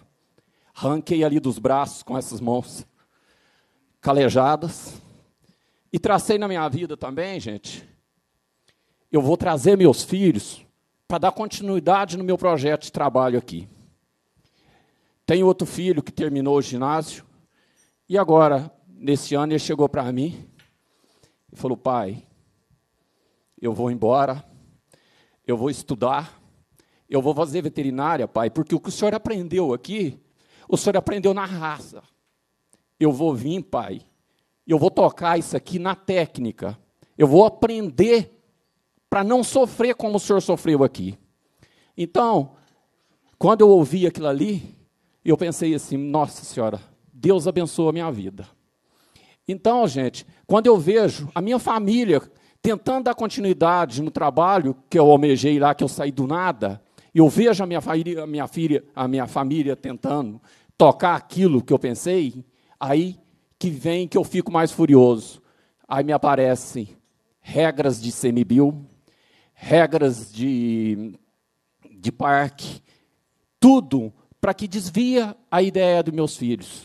Ranquei ali dos braços com essas mãos calejadas. E tracei na minha vida também, gente. Eu vou trazer meus filhos para dar continuidade no meu projeto de trabalho aqui. Tenho outro filho que terminou o ginásio e agora, nesse ano, ele chegou para mim e falou: Pai, eu vou embora, eu vou estudar, eu vou fazer veterinária, pai, porque o que o senhor aprendeu aqui, o senhor aprendeu na raça. Eu vou vir, pai, eu vou tocar isso aqui na técnica, eu vou aprender para não sofrer como o senhor sofreu aqui. Então, quando eu ouvi aquilo ali, eu pensei assim: Nossa Senhora, Deus abençoa a minha vida. Então, gente, quando eu vejo a minha família tentando dar continuidade no trabalho que eu almejei lá, que eu saí do nada, eu vejo a minha, família, a minha filha, a minha família tentando tocar aquilo que eu pensei, aí que vem que eu fico mais furioso. Aí me aparecem regras de semibio, regras de, de parque, tudo para que desvia a ideia dos meus filhos.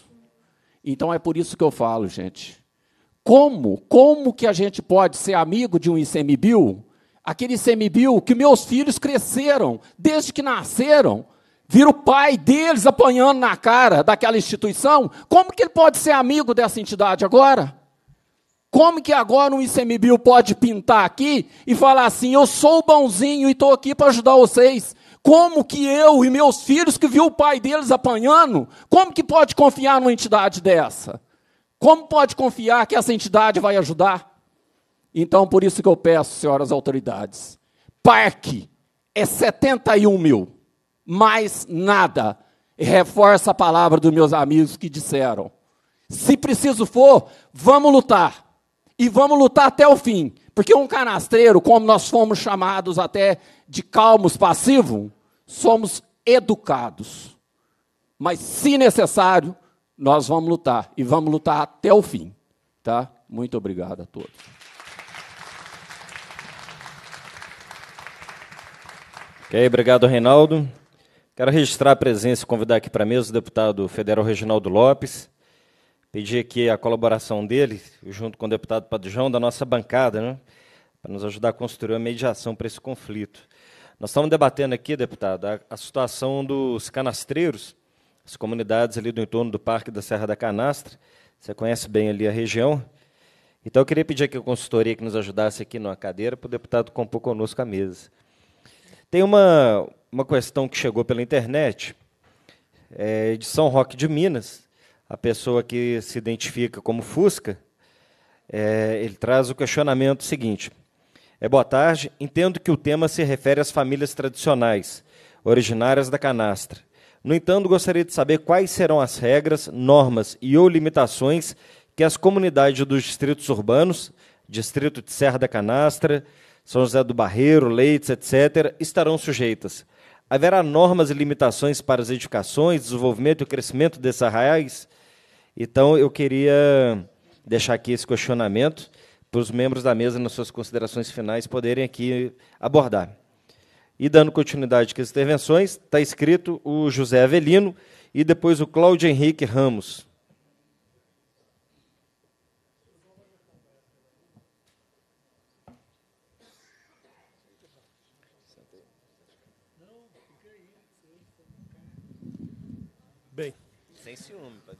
Então é por isso que eu falo, gente. Como, como que a gente pode ser amigo de um ICMBio? Aquele ICMBio que meus filhos cresceram desde que nasceram, vira o pai deles apanhando na cara daquela instituição, como que ele pode ser amigo dessa entidade agora? Como que agora um ICMBio pode pintar aqui e falar assim: eu sou bonzinho e estou aqui para ajudar vocês? Como que eu e meus filhos, que viu o pai deles apanhando, como que pode confiar numa entidade dessa? Como pode confiar que essa entidade vai ajudar? Então, por isso que eu peço, senhoras autoridades, parque é 71 mil, mais nada. Reforça a palavra dos meus amigos que disseram. Se preciso for, vamos lutar e vamos lutar até o fim. Porque um canastreiro, como nós fomos chamados até de calmos passivo, somos educados. Mas se necessário, nós vamos lutar e vamos lutar até o fim, tá? Muito obrigado a todos. Ok, obrigado, Reinaldo. Quero registrar a presença e convidar aqui para a mesa o deputado federal Reginaldo Lopes, pedir aqui a colaboração dele, junto com o deputado Padujão, da nossa bancada, né, para nos ajudar a construir uma mediação para esse conflito. Nós estamos debatendo aqui, deputado, a, a situação dos canastreiros, as comunidades ali do entorno do Parque da Serra da Canastra. Você conhece bem ali a região. Então, eu queria pedir aqui a consultoria que nos ajudasse aqui numa cadeira para o deputado compor conosco a mesa. Tem uma, uma questão que chegou pela internet, é, de São Roque de Minas, a pessoa que se identifica como Fusca, é, ele traz o questionamento seguinte. É boa tarde. Entendo que o tema se refere às famílias tradicionais, originárias da canastra. No entanto, gostaria de saber quais serão as regras, normas e ou limitações que as comunidades dos distritos urbanos, distrito de Serra da Canastra, São José do Barreiro, Leites, etc., estarão sujeitas. Haverá normas e limitações para as edificações, desenvolvimento e crescimento desses arraiais? Então, eu queria deixar aqui esse questionamento para os membros da mesa, nas suas considerações finais, poderem aqui abordar. E dando continuidade às intervenções, está escrito o José Avelino e depois o Cláudio Henrique Ramos.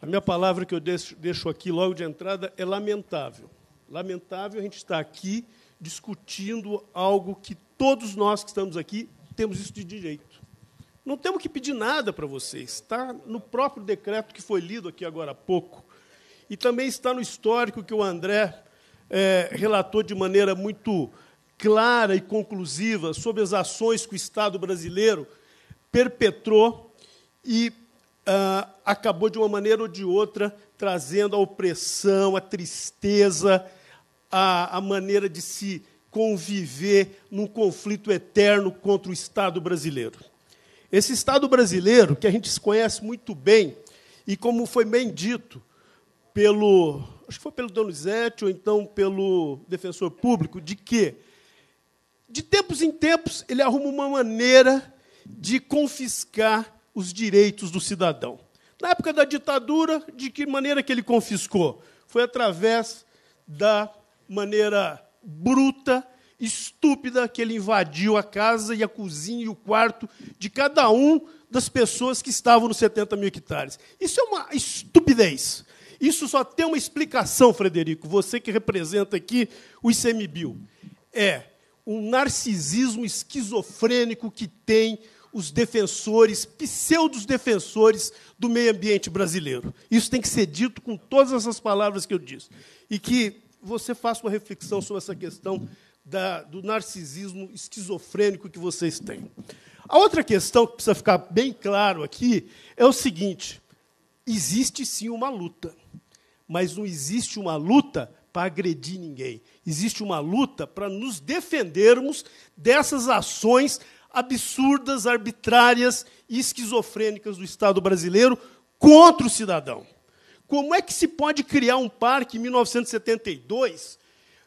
A minha palavra que eu deixo, aqui logo de entrada é lamentável. Lamentável a gente estar aqui discutindo algo que todos nós que estamos aqui temos isso de direito. Não temos que pedir nada para vocês. Está no próprio decreto que foi lido aqui agora há pouco. E também está no histórico que o André é, relatou de maneira muito clara e conclusiva sobre as ações que o Estado brasileiro perpetrou e ah, acabou de uma maneira ou de outra trazendo a opressão, a tristeza, a, a maneira de se conviver num conflito eterno contra o Estado brasileiro. Esse Estado brasileiro, que a gente se conhece muito bem, e como foi bem dito pelo, acho que foi pelo Donizete ou então pelo defensor público, de que, de tempos em tempos, ele arruma uma maneira de confiscar os direitos do cidadão. Na época da ditadura, de que maneira que ele confiscou? Foi através da maneira bruta, estúpida, que ele invadiu a casa e a cozinha e o quarto de cada um das pessoas que estavam nos 70 mil hectares. Isso é uma estupidez. Isso só tem uma explicação, Frederico, você que representa aqui o ICMBio. É um narcisismo esquizofrênico que tem os defensores, pseudos defensores do meio ambiente brasileiro. Isso tem que ser dito com todas essas palavras que eu disse. E que você faça uma reflexão sobre essa questão da, do narcisismo esquizofrênico que vocês têm. A outra questão que precisa ficar bem claro aqui é o seguinte: existe sim uma luta, mas não existe uma luta para agredir ninguém. Existe uma luta para nos defendermos dessas ações absurdas, arbitrárias e esquizofrênicas do Estado brasileiro contra o cidadão. Como é que se pode criar um parque em 1972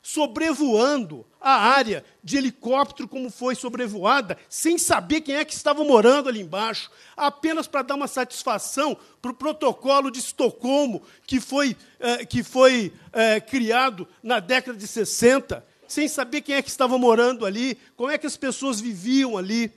sobrevoando a área de helicóptero como foi sobrevoada, sem saber quem é que estava morando ali embaixo, apenas para dar uma satisfação para o protocolo de Estocolmo que foi, eh, que foi eh, criado na década de 60 sem saber quem é que estava morando ali, como é que as pessoas viviam ali.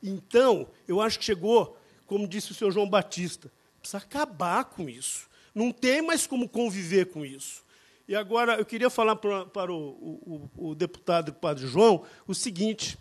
Então, eu acho que chegou, como disse o senhor João Batista, precisa acabar com isso. Não tem mais como conviver com isso. E agora eu queria falar para, para o, o, o deputado e padre João o seguinte: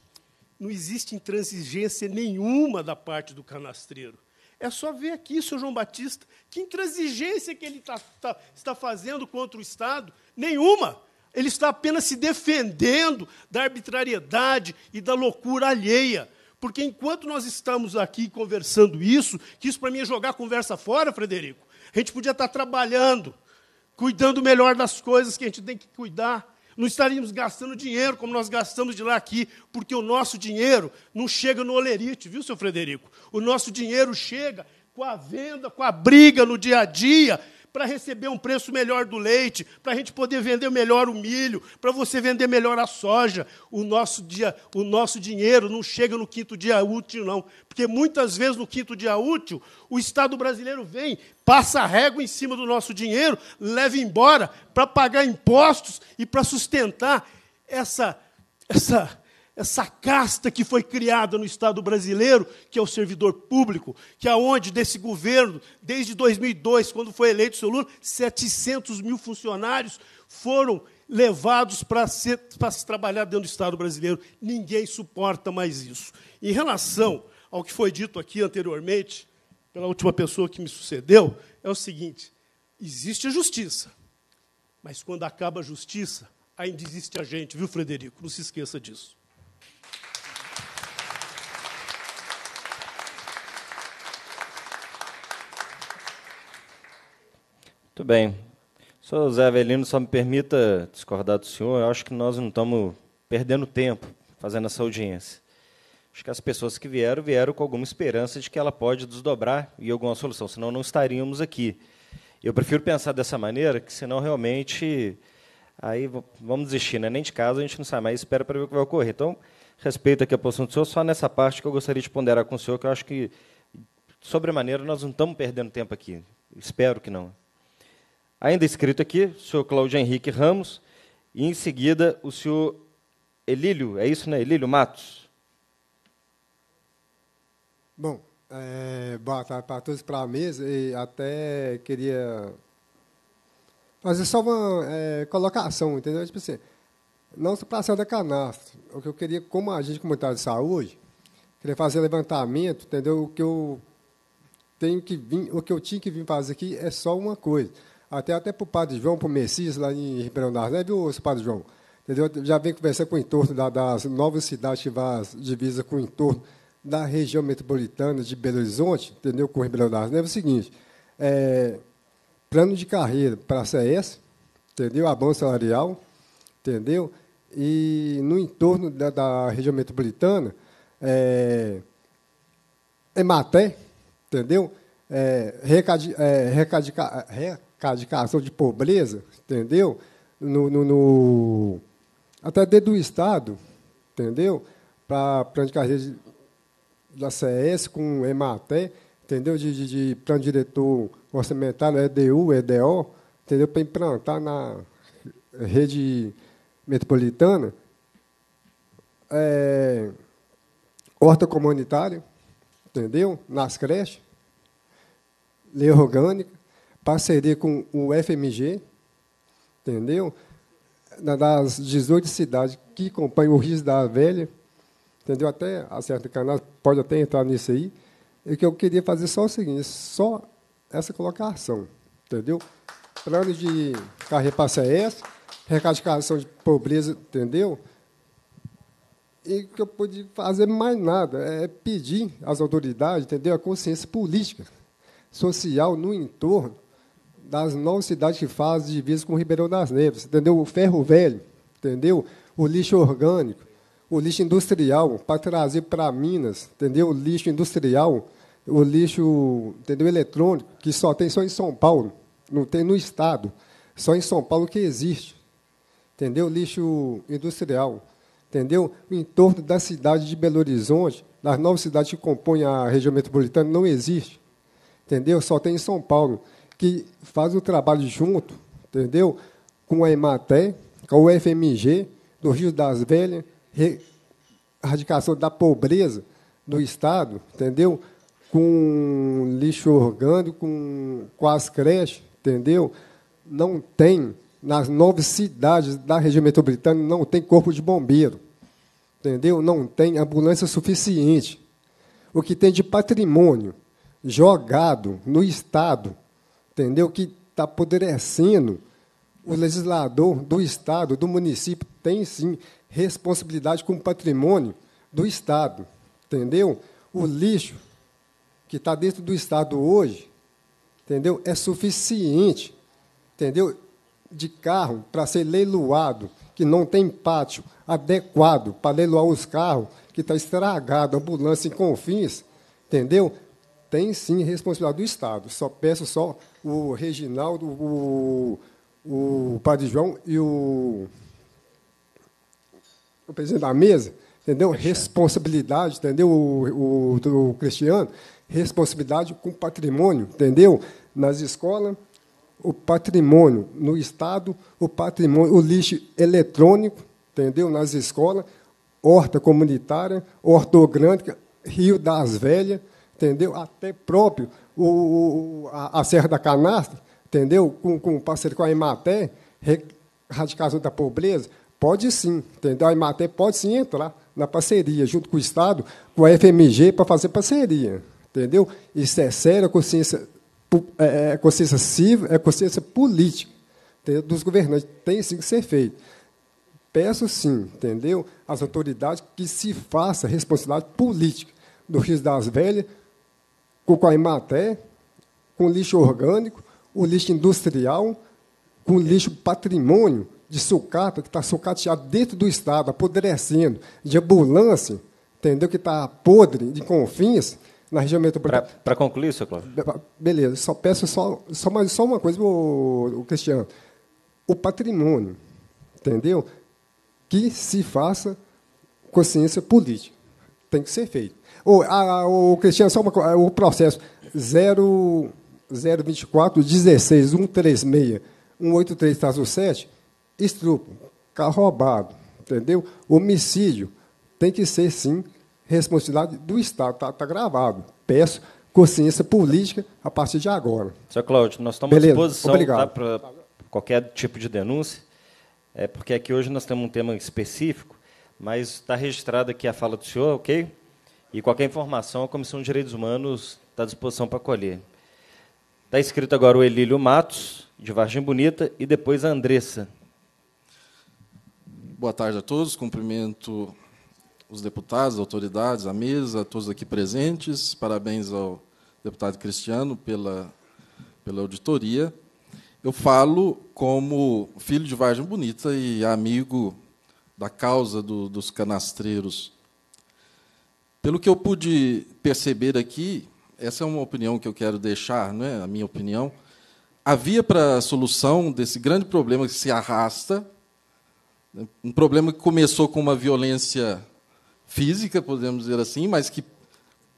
não existe intransigência nenhuma da parte do canastreiro. É só ver aqui, seu João Batista, que intransigência que ele tá, tá, está fazendo contra o Estado, nenhuma ele está apenas se defendendo da arbitrariedade e da loucura alheia. Porque enquanto nós estamos aqui conversando isso, que isso para mim é jogar a conversa fora, Frederico, a gente podia estar tá trabalhando, cuidando melhor das coisas que a gente tem que cuidar. Não estaríamos gastando dinheiro como nós gastamos de lá aqui, porque o nosso dinheiro não chega no olerite, viu, seu Frederico? O nosso dinheiro chega com a venda, com a briga no dia a dia, para receber um preço melhor do leite, para a gente poder vender melhor o milho, para você vender melhor a soja. O nosso, dia, o nosso dinheiro não chega no quinto dia útil, não. Porque muitas vezes no quinto dia útil, o Estado brasileiro vem, passa a régua em cima do nosso dinheiro, leva embora para pagar impostos e para sustentar essa. essa essa casta que foi criada no Estado brasileiro, que é o servidor público, que aonde é desse governo, desde 2002, quando foi eleito o seu Lula, 700 mil funcionários foram levados para, para se trabalhar dentro do Estado brasileiro. Ninguém suporta mais isso. Em relação ao que foi dito aqui anteriormente, pela última pessoa que me sucedeu, é o seguinte: existe a justiça, mas quando acaba a justiça, ainda existe a gente, viu, Frederico? Não se esqueça disso. Muito bem. Sr. Zé Avelino, só me permita discordar do senhor. Eu acho que nós não estamos perdendo tempo fazendo essa audiência. Acho que as pessoas que vieram, vieram com alguma esperança de que ela pode desdobrar e alguma solução, senão não estaríamos aqui. Eu prefiro pensar dessa maneira, que senão realmente. Aí vamos desistir, né? nem de casa a gente não sai mais, espera para ver o que vai ocorrer. Então, respeito aqui a posição do senhor, só nessa parte que eu gostaria de ponderar com o senhor, que eu acho que, sobremaneira, nós não estamos perdendo tempo aqui. Espero que não. Ainda escrito aqui, o senhor Cláudio Henrique Ramos, e em seguida o senhor Elílio, é isso, né? Elílio Matos. Bom, é, boa tarde para todos, para a mesa, e até queria fazer só uma é, colocação, entendeu? Tipo assim, não se passar da canastra. O que eu queria, como agente comunitário de saúde, queria fazer levantamento, entendeu? O que eu tenho que vir, o que eu tinha que vir fazer aqui é só uma coisa até, até para o Padre João, para o Messias, lá em Ribeirão das Neves, o Padre João? Entendeu? Já vem conversando com o entorno da, das novas cidades que vão divisa com o entorno da região metropolitana de Belo Horizonte, entendeu? com o Ribeirão das Neves, é o seguinte, é, plano de carreira para a CS, entendeu? abono salarial, entendeu? E no entorno da, da região metropolitana, é, Ematé, entendeu? É, recadi, é, é caso de pobreza, entendeu? No, no, no até dentro do Estado, entendeu? Para plano de carreira da CS com EMATE, entendeu? De, de, de plano diretor orçamentário, EDU, EDO, entendeu? Para implantar na rede metropolitana, é, horta comunitária, entendeu? Nas creches, lei orgânica, parceria com o FMG, entendeu? Das 18 cidades que compõem o Rio da Velha, entendeu? Até a certa canal pode até entrar nisso aí. E que eu queria fazer só o seguinte, só essa colocação, entendeu? Plano de carreira passa essa, recadificação de pobreza, entendeu? E que eu pude fazer mais nada, é pedir às autoridades, entendeu? A consciência política, social no entorno, das nove cidades que fazem divisa com o Ribeirão das Neves, entendeu? O ferro velho, entendeu? O lixo orgânico, o lixo industrial, para trazer para Minas, entendeu? O lixo industrial, o lixo entendeu? eletrônico, que só tem só em São Paulo, não tem no Estado, só em São Paulo que existe, entendeu? Lixo industrial, entendeu? O entorno da cidade de Belo Horizonte, das nove cidades que compõem a região metropolitana, não existe, entendeu? Só tem em São Paulo que fazem o trabalho junto, entendeu? Com a EMATE, com o FmG, do Rio das Velhas, erradicação da pobreza do Estado, entendeu? Com lixo orgânico, com, com as creches, entendeu? Não tem, nas nove cidades da região metropolitana, não tem corpo de bombeiro, entendeu? Não tem ambulância suficiente. O que tem de patrimônio jogado no Estado entendeu? Que está apodrecendo o legislador do Estado, do município, tem sim responsabilidade com o patrimônio do Estado, entendeu? O lixo que está dentro do Estado hoje, entendeu? É suficiente, entendeu? De carro para ser leiloado, que não tem pátio adequado para leiloar os carros, que está estragado, ambulância em confins, entendeu? Tem sim responsabilidade do Estado. Só peço só o Reginaldo, o, o Padre João e o, o presidente da mesa, entendeu? Responsabilidade, entendeu? O, o, o Cristiano, responsabilidade com patrimônio, entendeu? Nas escolas, o patrimônio, no Estado, o patrimônio, o lixo eletrônico, entendeu? Nas escolas, horta comunitária, hortogrânica, Rio das Velhas, entendeu? Até próprio o, a, a, Serra da Canastra, entendeu? Com, com parceiro com a Imaté, Radicação da Pobreza, pode sim, entendeu? A Imaté pode sim entrar na parceria, junto com o Estado, com a FMG, para fazer parceria, entendeu? Isso é sério, consciência, é consciência é, é, é civil, é consciência política entendeu? dos governantes, tem sim que ser feito. Peço sim, entendeu? As autoridades que se façam responsabilidade política do Rio das Velhas com coimaté, com lixo orgânico, o lixo industrial, com lixo patrimônio de sucata, que está sucateado dentro do Estado, apodrecendo, de ambulância, entendeu? que está podre de confins na região metropolitana. Para concluir, Sr. Cláudio. Beleza, só peço só, só, mais, só uma coisa, o, o Cristiano. O patrimônio, entendeu? Que se faça consciência política. Tem que ser feito. Ou, a, o Cristiano, só uma, é, o processo 0, 024 16 136 183 7, estupro, carro roubado, entendeu? Homicídio tem que ser, sim, responsabilidade do Estado, está tá gravado. Peço consciência política a partir de agora. Sr. Cláudio, nós estamos Beleza. à disposição tá, para qualquer tipo de denúncia, é porque aqui hoje nós temos um tema específico, mas está registrada aqui a fala do senhor, ok? E qualquer informação, a Comissão de Direitos Humanos está à disposição para colher. Está escrito agora o Elílio Matos, de Vargem Bonita, e depois a Andressa. Boa tarde a todos. Cumprimento os deputados, autoridades, a mesa, a todos aqui presentes. Parabéns ao deputado Cristiano pela, pela auditoria. Eu falo como filho de Vargem Bonita e amigo da causa do, dos canastreiros pelo que eu pude perceber aqui, essa é uma opinião que eu quero deixar, não é? a minha opinião. Havia para a solução desse grande problema que se arrasta, um problema que começou com uma violência física, podemos dizer assim, mas que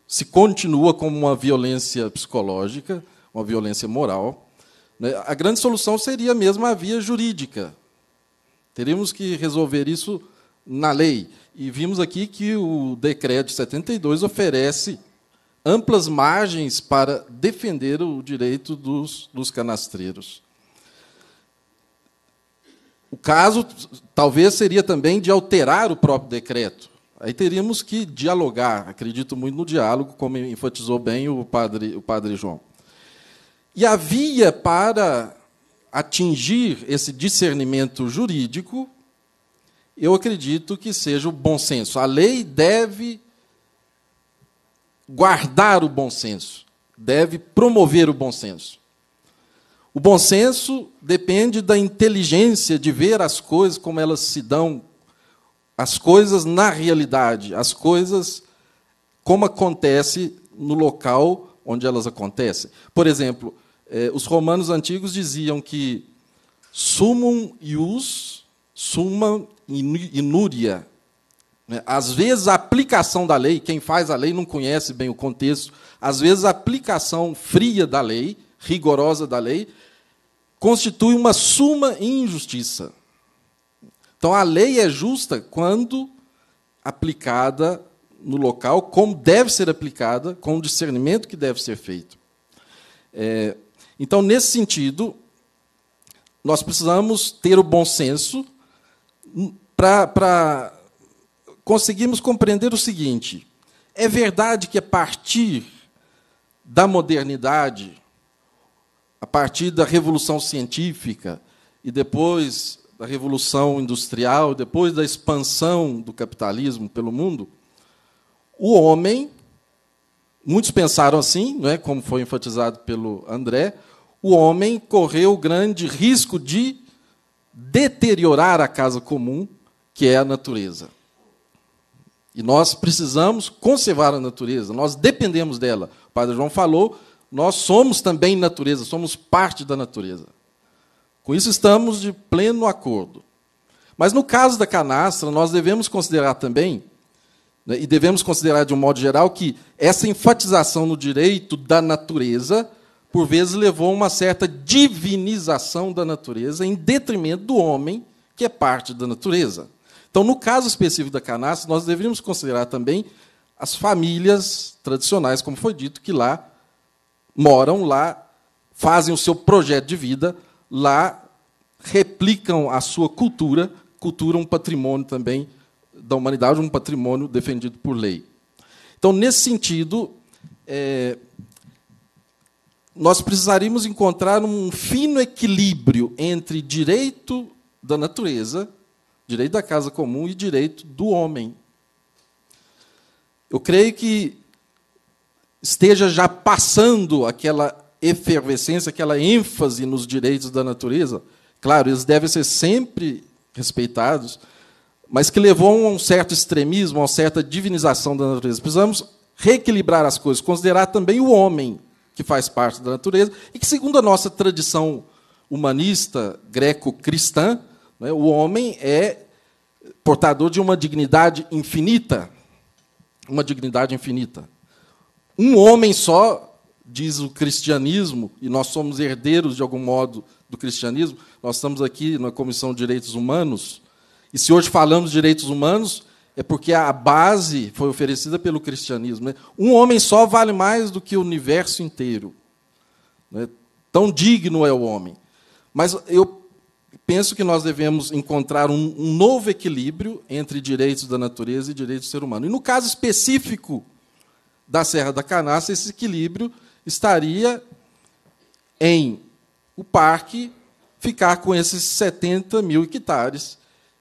se continua como uma violência psicológica, uma violência moral. Né? A grande solução seria mesmo a via jurídica. Teríamos que resolver isso na lei. E vimos aqui que o decreto de 72 oferece amplas margens para defender o direito dos, dos canastreiros. O caso talvez seria também de alterar o próprio decreto. Aí teríamos que dialogar, acredito muito no diálogo, como enfatizou bem o padre, o padre João. E havia para atingir esse discernimento jurídico eu acredito que seja o bom senso. A lei deve guardar o bom senso, deve promover o bom senso. O bom senso depende da inteligência de ver as coisas como elas se dão, as coisas na realidade, as coisas como acontece no local onde elas acontecem. Por exemplo, eh, os romanos antigos diziam que sumum ius, suma inúria. Né? Às vezes a aplicação da lei, quem faz a lei não conhece bem o contexto, às vezes a aplicação fria da lei, rigorosa da lei, constitui uma suma injustiça. Então a lei é justa quando aplicada no local, como deve ser aplicada, com o discernimento que deve ser feito. É, então, nesse sentido, nós precisamos ter o bom senso para conseguirmos compreender o seguinte: é verdade que a partir da modernidade, a partir da revolução científica e depois da revolução industrial, depois da expansão do capitalismo pelo mundo, o homem, muitos pensaram assim, não é, como foi enfatizado pelo André, o homem correu o grande risco de deteriorar a casa comum, que é a natureza. E nós precisamos conservar a natureza, nós dependemos dela. O Padre João falou, nós somos também natureza, somos parte da natureza. Com isso estamos de pleno acordo. Mas no caso da canastra, nós devemos considerar também, né, e devemos considerar de um modo geral, que essa enfatização no direito da natureza por vezes levou a uma certa divinização da natureza em detrimento do homem, que é parte da natureza. Então, no caso específico da canastra, nós deveríamos considerar também as famílias tradicionais, como foi dito, que lá moram, lá fazem o seu projeto de vida, lá replicam a sua cultura, cultura um patrimônio também da humanidade, um patrimônio defendido por lei. Então, nesse sentido, é, nós precisaríamos encontrar um fino equilíbrio entre direito da natureza, direito da casa comum e direito do homem. Eu creio que esteja já passando aquela efervescência, aquela ênfase nos direitos da natureza. Claro, eles devem ser sempre respeitados, mas que levou a um certo extremismo, a uma certa divinização da natureza. Precisamos reequilibrar as coisas, considerar também o homem que faz parte da natureza, e que, segundo a nossa tradição humanista greco-cristã, né, o homem é portador de uma dignidade infinita. Uma dignidade infinita. Um homem só, diz o cristianismo, e nós somos herdeiros, de algum modo, do cristianismo, nós estamos aqui na Comissão de Direitos Humanos, e se hoje falamos de direitos humanos, é porque a base foi oferecida pelo cristianismo. Né? Um homem só vale mais do que o universo inteiro. Né? Tão digno é o homem. Mas eu penso que nós devemos encontrar um, novo equilíbrio entre direitos da natureza e direitos do ser humano. E no caso específico da Serra da Canastra, esse equilíbrio estaria em o parque ficar com esses 70 mil hectares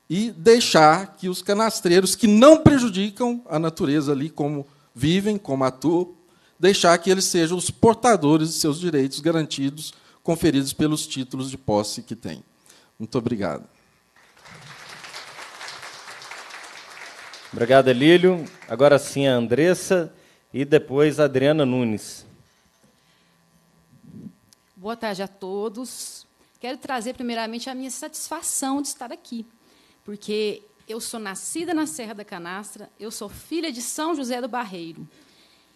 e deixar que os canastreiros que não prejudicam a natureza ali como vivem, como atuam, deixar que eles sejam os portadores de seus direitos garantidos, conferidos pelos títulos de posse que têm. Muito obrigado. Obrigado, Elílio. Agora sim a Andressa e depois a Adriana Nunes. Boa tarde a todos. Quero trazer primeiramente a minha satisfação de estar aqui porque eu sou nascida na Serra da Canastra, eu sou filha de São José do Barreiro.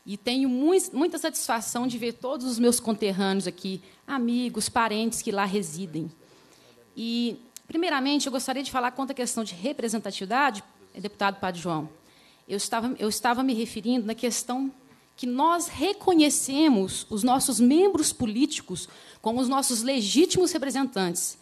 E tenho muita satisfação de ver todos os meus conterrâneos aqui, amigos, parentes que lá residem. E, primeiramente, eu gostaria de falar quanto à questão de representatividade, deputado Padre João. Eu estava, eu estava me referindo na questão que nós reconhecemos os nossos membros políticos como os nossos legítimos representantes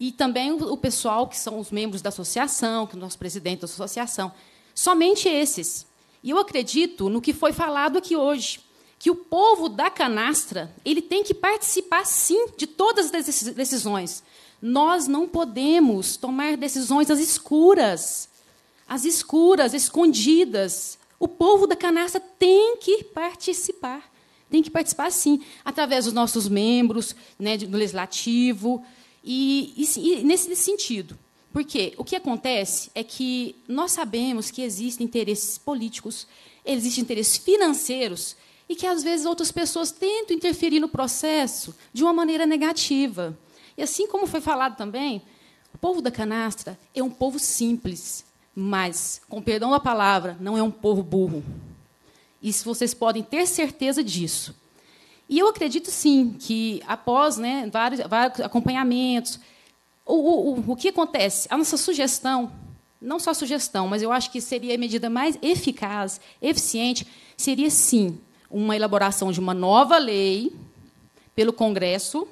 e também o pessoal que são os membros da associação, que é o nosso presidente da associação. Somente esses. E eu acredito no que foi falado aqui hoje, que o povo da canastra ele tem que participar, sim, de todas as decisões. Nós não podemos tomar decisões às escuras, às escuras, escondidas. O povo da canastra tem que participar. Tem que participar, sim, através dos nossos membros né, do legislativo, e, e, e nesse sentido, porque o que acontece é que nós sabemos que existem interesses políticos, existem interesses financeiros e que às vezes outras pessoas tentam interferir no processo de uma maneira negativa. E assim como foi falado também, o povo da canastra é um povo simples, mas, com perdão da palavra, não é um povo burro. Isso vocês podem ter certeza disso. E eu acredito sim que após né, vários, vários acompanhamentos, o, o, o que acontece? A nossa sugestão, não só sugestão, mas eu acho que seria a medida mais eficaz, eficiente, seria sim uma elaboração de uma nova lei pelo Congresso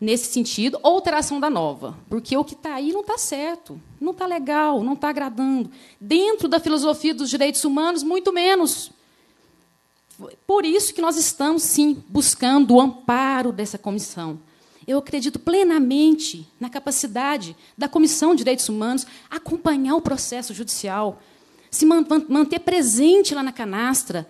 nesse sentido, ou alteração da nova, porque o que está aí não está certo, não está legal, não está agradando. Dentro da filosofia dos direitos humanos, muito menos. Por isso que nós estamos, sim, buscando o amparo dessa comissão. Eu acredito plenamente na capacidade da Comissão de Direitos Humanos acompanhar o processo judicial, se manter presente lá na canastra.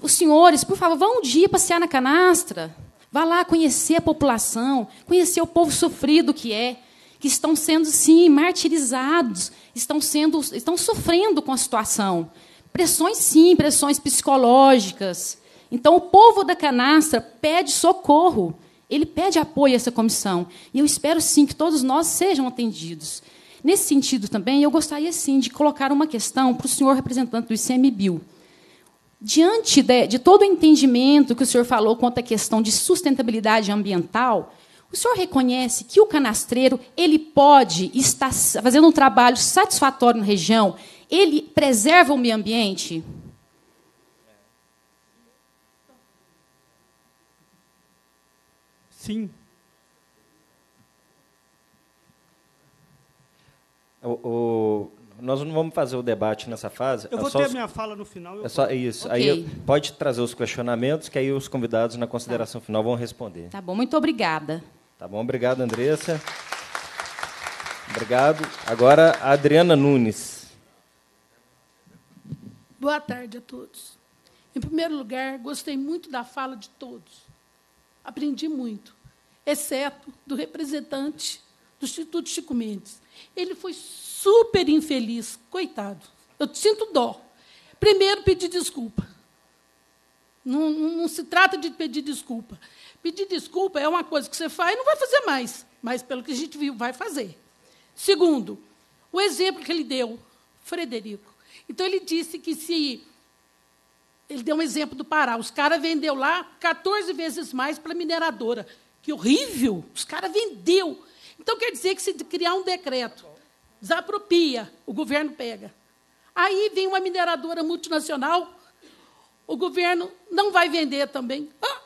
Os senhores, por favor, vão um dia passear na canastra. Vá lá conhecer a população, conhecer o povo sofrido que é, que estão sendo, sim, martirizados, estão, sendo, estão sofrendo com a situação. Pressões, sim, pressões psicológicas. Então, o povo da canastra pede socorro, ele pede apoio a essa comissão. E eu espero, sim, que todos nós sejam atendidos. Nesse sentido também, eu gostaria, sim, de colocar uma questão para o senhor representante do ICMBio. Diante de, de todo o entendimento que o senhor falou quanto à questão de sustentabilidade ambiental, o senhor reconhece que o canastreiro ele pode estar fazendo um trabalho satisfatório na região ele preserva o meio ambiente? Sim. O, o, nós não vamos fazer o debate nessa fase. Eu é vou é ter a minha fala no final. É só isso. Okay. Aí pode trazer os questionamentos, que aí os convidados na tá. consideração tá. final vão responder. Tá bom, muito obrigada. Tá bom, obrigado, Andressa. Obrigado. Agora, a Adriana Nunes. Boa tarde a todos. Em primeiro lugar, gostei muito da fala de todos. Aprendi muito, exceto do representante do Instituto Chico Mendes. Ele foi super infeliz, coitado. Eu sinto dó. Primeiro, pedir desculpa. Não, não, não, se trata de pedir desculpa. Pedir desculpa é uma coisa que você faz e não vai fazer mais, mas pelo que a gente viu, vai fazer. Segundo, o exemplo que ele deu, Frederico. Então ele disse que se. Ele deu um exemplo do Pará. Os caras vendeu lá 14 vezes mais para a mineradora. Que horrível! Os caras vendeu. Então quer dizer que se criar um decreto, desapropria, o governo pega. Aí vem uma mineradora multinacional, o governo não vai vender também. Ah,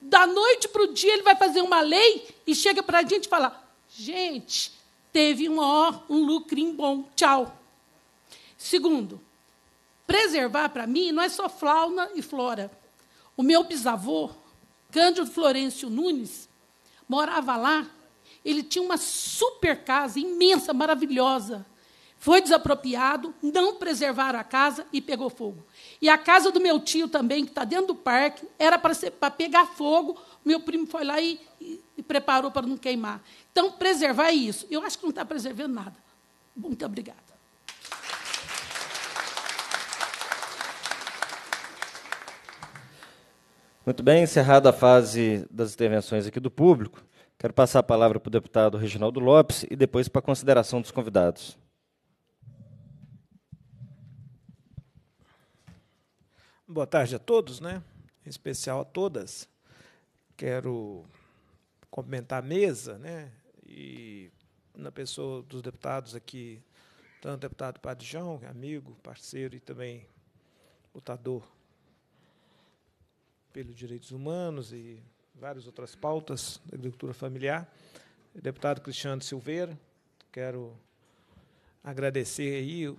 da noite para o dia ele vai fazer uma lei e chega para a gente e fala: gente, teve um, um lucrinho bom, tchau. Segundo, preservar para mim não é só fauna e flora. O meu bisavô, Cândido Florencio Nunes, morava lá. Ele tinha uma super casa imensa, maravilhosa. Foi desapropriado, não preservaram a casa e pegou fogo. E a casa do meu tio também, que está dentro do parque, era para pegar fogo. Meu primo foi lá e, e, e preparou para não queimar. Então, preservar é isso. Eu acho que não está preservando nada. Muito obrigada. Muito bem, encerrada a fase das intervenções aqui do público, quero passar a palavra para o deputado Reginaldo Lopes e depois para a consideração dos convidados. Boa tarde a todos, né? em especial a todas. Quero cumprimentar a mesa né? e na pessoa dos deputados aqui, tanto o deputado Padre João, amigo, parceiro e também lutador pelos direitos humanos e várias outras pautas da agricultura familiar. Deputado Cristiano Silveira, quero agradecer aí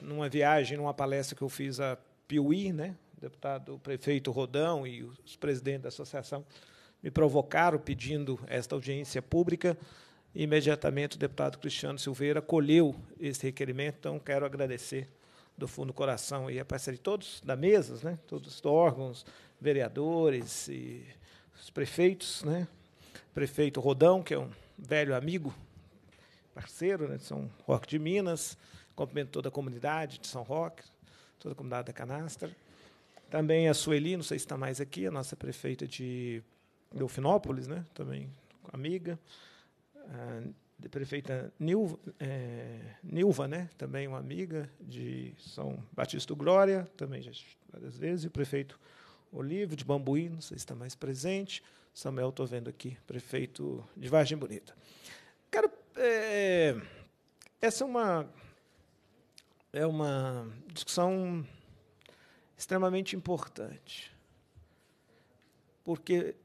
numa viagem, numa palestra que eu fiz a Piuí, né? O deputado prefeito Rodão e os presidentes da associação me provocaram pedindo esta audiência pública. Imediatamente o deputado Cristiano Silveira acolheu esse requerimento, então quero agradecer do fundo do coração e a parceria de todos da mesa, né? Todos os órgãos, vereadores e os prefeitos, né? Prefeito Rodão, que é um velho amigo, parceiro né, de São Roque de Minas, cumprimento toda a comunidade de São Roque, toda a comunidade da Canastra. Também a Sueli, não sei se está mais aqui, a nossa prefeita de Delfinópolis, né? também amiga. A prefeita Nilva, é, Nilva, né? também uma amiga de São Batista Glória, também já várias vezes, e o prefeito Olivo, de Bambuí, não sei se está mais presente. Samuel, estou vendo aqui, prefeito de Vargem Bonita. Cara, é, essa é uma, é uma discussão extremamente importante. Porque,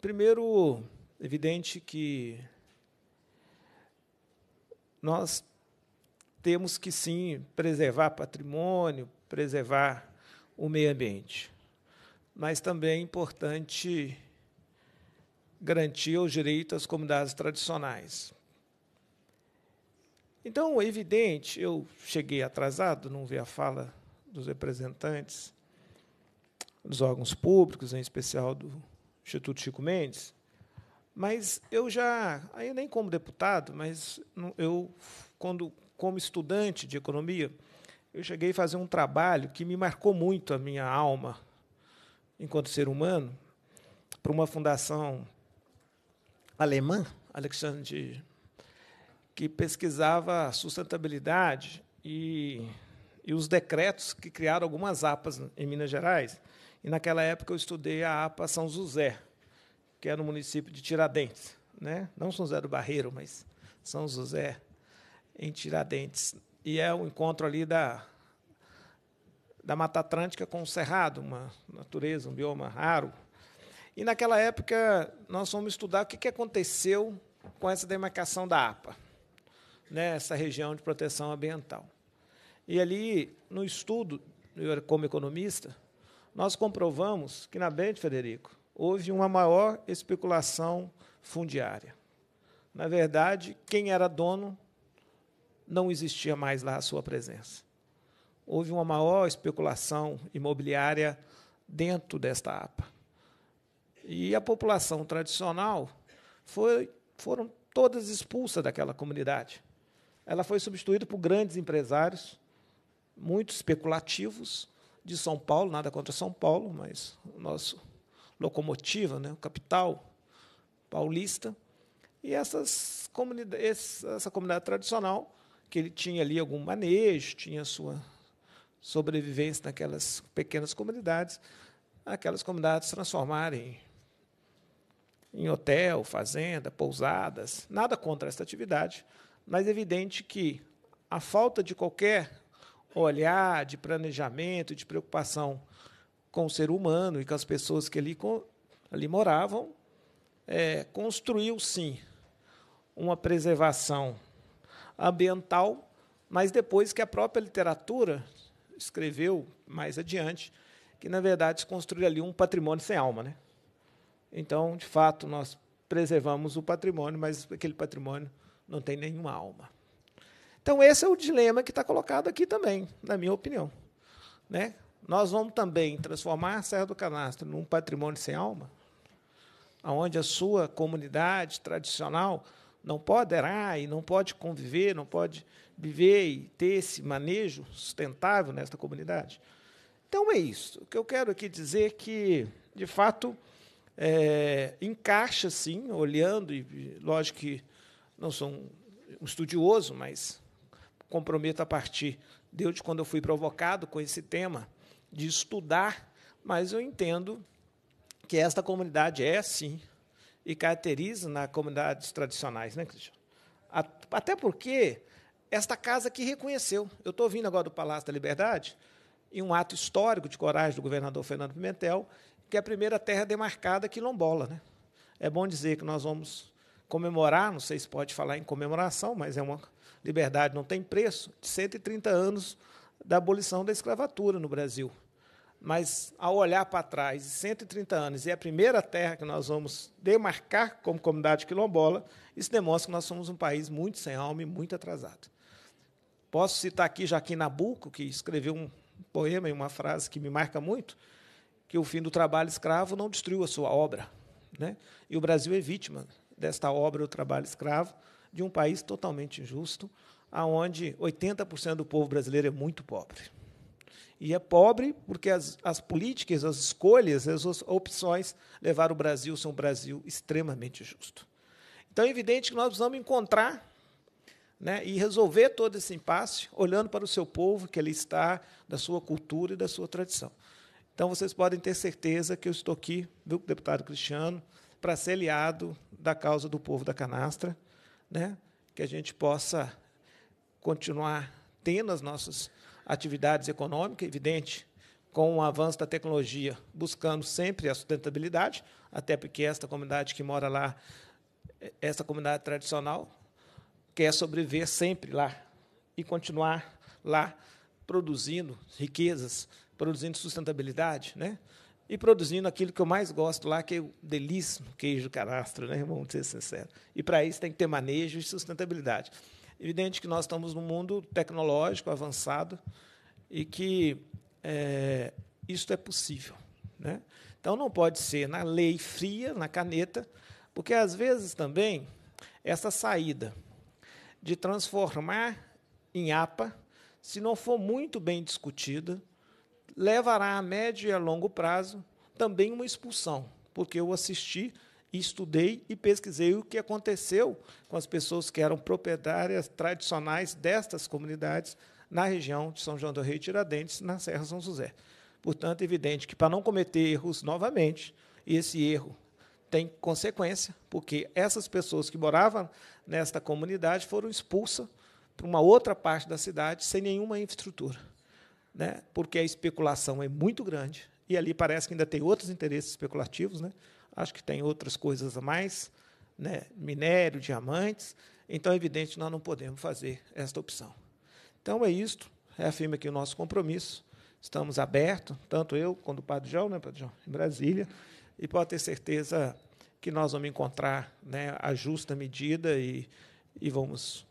primeiro, evidente que nós temos que sim preservar patrimônio, preservar o meio ambiente mas também é importante garantir os direitos às comunidades tradicionais. Então, é evidente, eu cheguei atrasado, não vi a fala dos representantes dos órgãos públicos, em especial do Instituto Chico Mendes, mas eu já, aí nem como deputado, mas eu, quando como estudante de economia, eu cheguei a fazer um trabalho que me marcou muito a minha alma, enquanto ser humano, para uma fundação alemã, Alexandre, que pesquisava a sustentabilidade e, e os decretos que criaram algumas APAs em Minas Gerais. E naquela época eu estudei a APA São José, que é no município de Tiradentes, né? não São José do Barreiro, mas São José, em Tiradentes. E é o um encontro ali da, da Mata Atlântica com o Cerrado, uma natureza, um bioma raro. E naquela época nós fomos estudar o que, que aconteceu com essa demarcação da APA, nessa né, região de proteção ambiental. E ali, no estudo, eu como economista, nós comprovamos que na Bente, Federico, houve uma maior especulação fundiária. Na verdade, quem era dono não existia mais lá a sua presença houve uma maior especulação imobiliária dentro desta APA. E a população tradicional foi, foram todas expulsas daquela comunidade. Ela foi substituída por grandes empresários, muito especulativos, de São Paulo, nada contra São Paulo, mas o nosso locomotiva, né, capital paulista. E essas comunidade essa comunidade tradicional, que ele tinha ali algum manejo, tinha sua sobrevivência naquelas pequenas comunidades, aquelas comunidades transformarem em hotel, fazenda, pousadas. Nada contra esta atividade, mas é evidente que a falta de qualquer olhar de planejamento, de preocupação com o ser humano e com as pessoas que ali, ali moravam, é, construiu sim uma preservação ambiental, mas depois que a própria literatura escreveu mais adiante, que na verdade se construiu ali um patrimônio sem alma. Né? Então, de fato, nós preservamos o patrimônio, mas aquele patrimônio não tem nenhuma alma. Então, esse é o dilema que está colocado aqui também, na minha opinião. Né? Nós vamos também transformar a Serra do Canastro num patrimônio sem alma, onde a sua comunidade tradicional não poderá e não pode conviver, não pode viver e ter esse manejo sustentável nesta comunidade. Então é isso. O que eu quero aqui dizer é que, de fato, é, encaixa sim, olhando, e lógico que não sou um, estudioso, mas comprometo a partir de quando eu fui provocado com esse tema de estudar, mas eu entendo que esta comunidade é sim, e caracteriza nas comunidades tradicionais, né, Cristiano? Até porque esta casa que reconheceu. Eu estou vindo agora do Palácio da Liberdade, em um ato histórico de coragem do governador Fernando Pimentel, que é a primeira terra demarcada quilombola. Né? É bom dizer que nós vamos comemorar, não sei se pode falar em comemoração, mas é uma liberdade, não tem preço, de 130 anos da abolição da escravatura no Brasil. Mas, ao olhar para trás, 130 anos, e é a primeira terra que nós vamos demarcar como comunidade quilombola, isso demonstra que nós somos um país muito sem alma e muito atrasado. Posso citar aqui Joaquim Nabuco, que escreveu um poema e uma frase que me marca muito, que o fim do trabalho escravo não destruiu a sua obra. Né? E o Brasil é vítima desta obra, o trabalho escravo, de um país totalmente injusto, aonde 80% do povo brasileiro é muito pobre. E é pobre porque as, as políticas, as escolhas, as opções levaram o Brasil a ser um Brasil extremamente justo. Então é evidente que nós precisamos encontrar né, e resolver todo esse impasse olhando para o seu povo que ali está, da sua cultura e da sua tradição. Então vocês podem ter certeza que eu estou aqui, viu, deputado Cristiano, para ser aliado da causa do povo da canastra, né, que a gente possa continuar tendo as nossas atividades econômicas, evidente, com o avanço da tecnologia, buscando sempre a sustentabilidade, até porque esta comunidade que mora lá, essa comunidade tradicional, quer sobreviver sempre lá e continuar lá produzindo riquezas, produzindo sustentabilidade, né? E produzindo aquilo que eu mais gosto lá, que é o delício queijo canastro, né? Vamos ser sinceros. E para isso tem que ter manejo e sustentabilidade. Evidente que nós estamos num mundo tecnológico avançado e que é, isso é possível, né? Então não pode ser na lei fria, na caneta, porque às vezes também essa saída de transformar em APA, se não for muito bem discutida, levará a médio e a longo prazo também uma expulsão, porque eu assisti, estudei e pesquisei o que aconteceu com as pessoas que eram proprietárias tradicionais destas comunidades na região de São João do Rei Tiradentes, na Serra São José. Portanto, é evidente que, para não cometer erros novamente, esse erro tem consequência, porque essas pessoas que moravam nesta comunidade foram expulsas para uma outra parte da cidade sem nenhuma infraestrutura, né? porque a especulação é muito grande, e ali parece que ainda tem outros interesses especulativos, né? acho que tem outras coisas a mais, né? minério, diamantes, então é evidente que nós não podemos fazer esta opção. Então é isto, reafirma aqui o nosso compromisso, estamos abertos, tanto eu quanto o Padre João, né, Padre João, em Brasília, e pode ter certeza que nós vamos encontrar né, a justa medida e, e vamos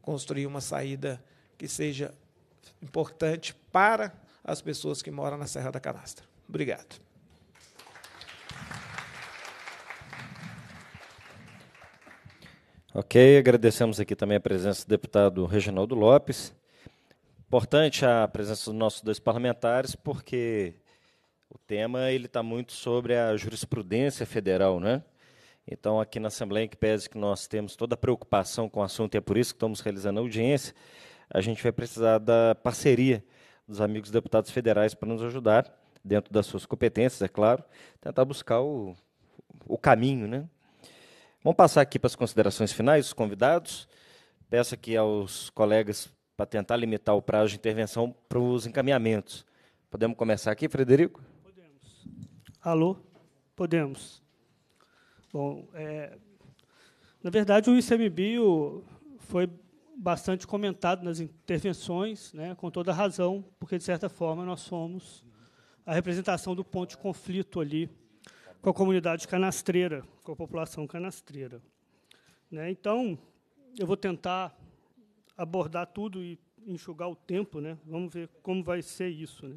construir uma saída que seja importante para as pessoas que moram na Serra da Canastra. Obrigado. Ok, agradecemos aqui também a presença do deputado Reginaldo Lopes. Importante a presença dos nossos dois parlamentares, porque o tema ele está muito sobre a jurisprudência federal, né? Então, aqui na Assembleia, que pese que nós temos toda a preocupação com o assunto, e é por isso que estamos realizando a audiência, a gente vai precisar da parceria dos amigos deputados federais para nos ajudar, dentro das suas competências, é claro, tentar buscar o, o caminho. Né? Vamos passar aqui para as considerações finais dos convidados. Peço aqui aos colegas para tentar limitar o prazo de intervenção para os encaminhamentos. Podemos começar aqui, Frederico? Alô? Podemos. Bom, é, na verdade, o ICMBio foi bastante comentado nas intervenções, né, com toda razão, porque, de certa forma, nós somos a representação do ponto de conflito ali com a comunidade canastreira, com a população canastreira. Né, então, eu vou tentar abordar tudo e enxugar o tempo, né? Vamos ver como vai ser isso, né?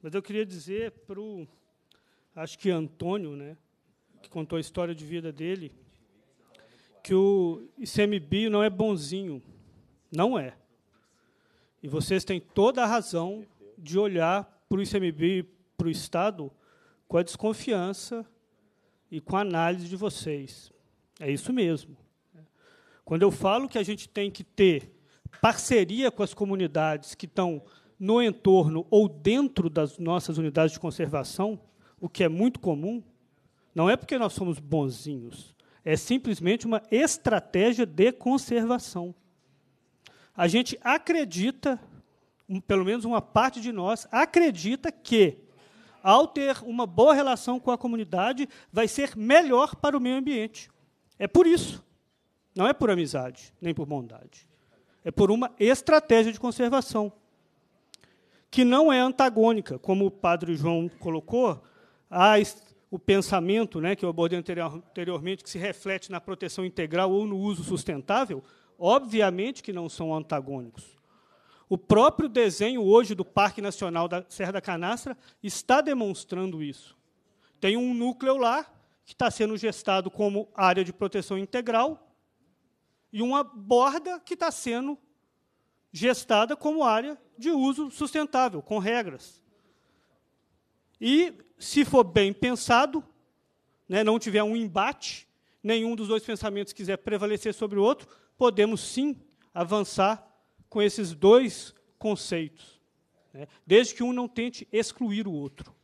Mas eu queria dizer para o acho que Antônio, né, que contou a história de vida dele, que o ICMBio não é bonzinho. Não é. E vocês têm toda a razão de olhar para o ICMBio e para o Estado com a desconfiança e com a análise de vocês. É isso mesmo. Quando eu falo que a gente tem que ter parceria com as comunidades que estão no entorno ou dentro das nossas unidades de conservação, o que é muito comum, não é porque nós somos bonzinhos, é simplesmente uma estratégia de conservação. A gente acredita, pelo menos uma parte de nós, acredita que, ao ter uma boa relação com a comunidade, vai ser melhor para o meio ambiente. É por isso. Não é por amizade, nem por bondade. É por uma estratégia de conservação, que não é antagônica, como o padre João colocou, Há o pensamento, né, que eu abordei anteriormente, que se reflete na proteção integral ou no uso sustentável, obviamente que não são antagônicos. O próprio desenho hoje do Parque Nacional da Serra da Canastra está demonstrando isso. Tem um núcleo lá que está sendo gestado como área de proteção integral e uma borda que está sendo gestada como área de uso sustentável, com regras. E se for bem pensado, né, não tiver um embate, nenhum dos dois pensamentos quiser prevalecer sobre o outro, podemos sim avançar com esses dois conceitos, né, desde que um não tente excluir o outro,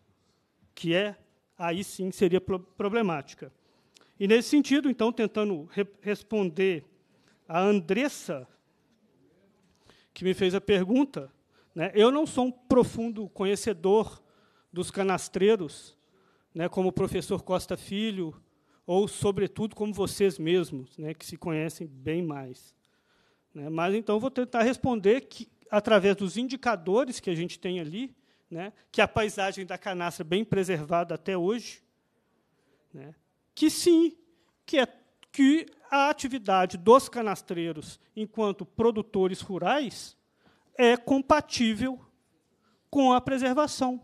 que é aí sim seria problemática. E nesse sentido, então, tentando re responder a Andressa, que me fez a pergunta, né, eu não sou um profundo conhecedor dos canastreiros, né, como o professor Costa Filho, ou, sobretudo, como vocês mesmos, né, que se conhecem bem mais. Né, mas, então, vou tentar responder que, através dos indicadores que a gente tem ali, né, que a paisagem da canastra é bem preservada até hoje, né, que sim, que, é, que a atividade dos canastreiros enquanto produtores rurais é compatível com a preservação.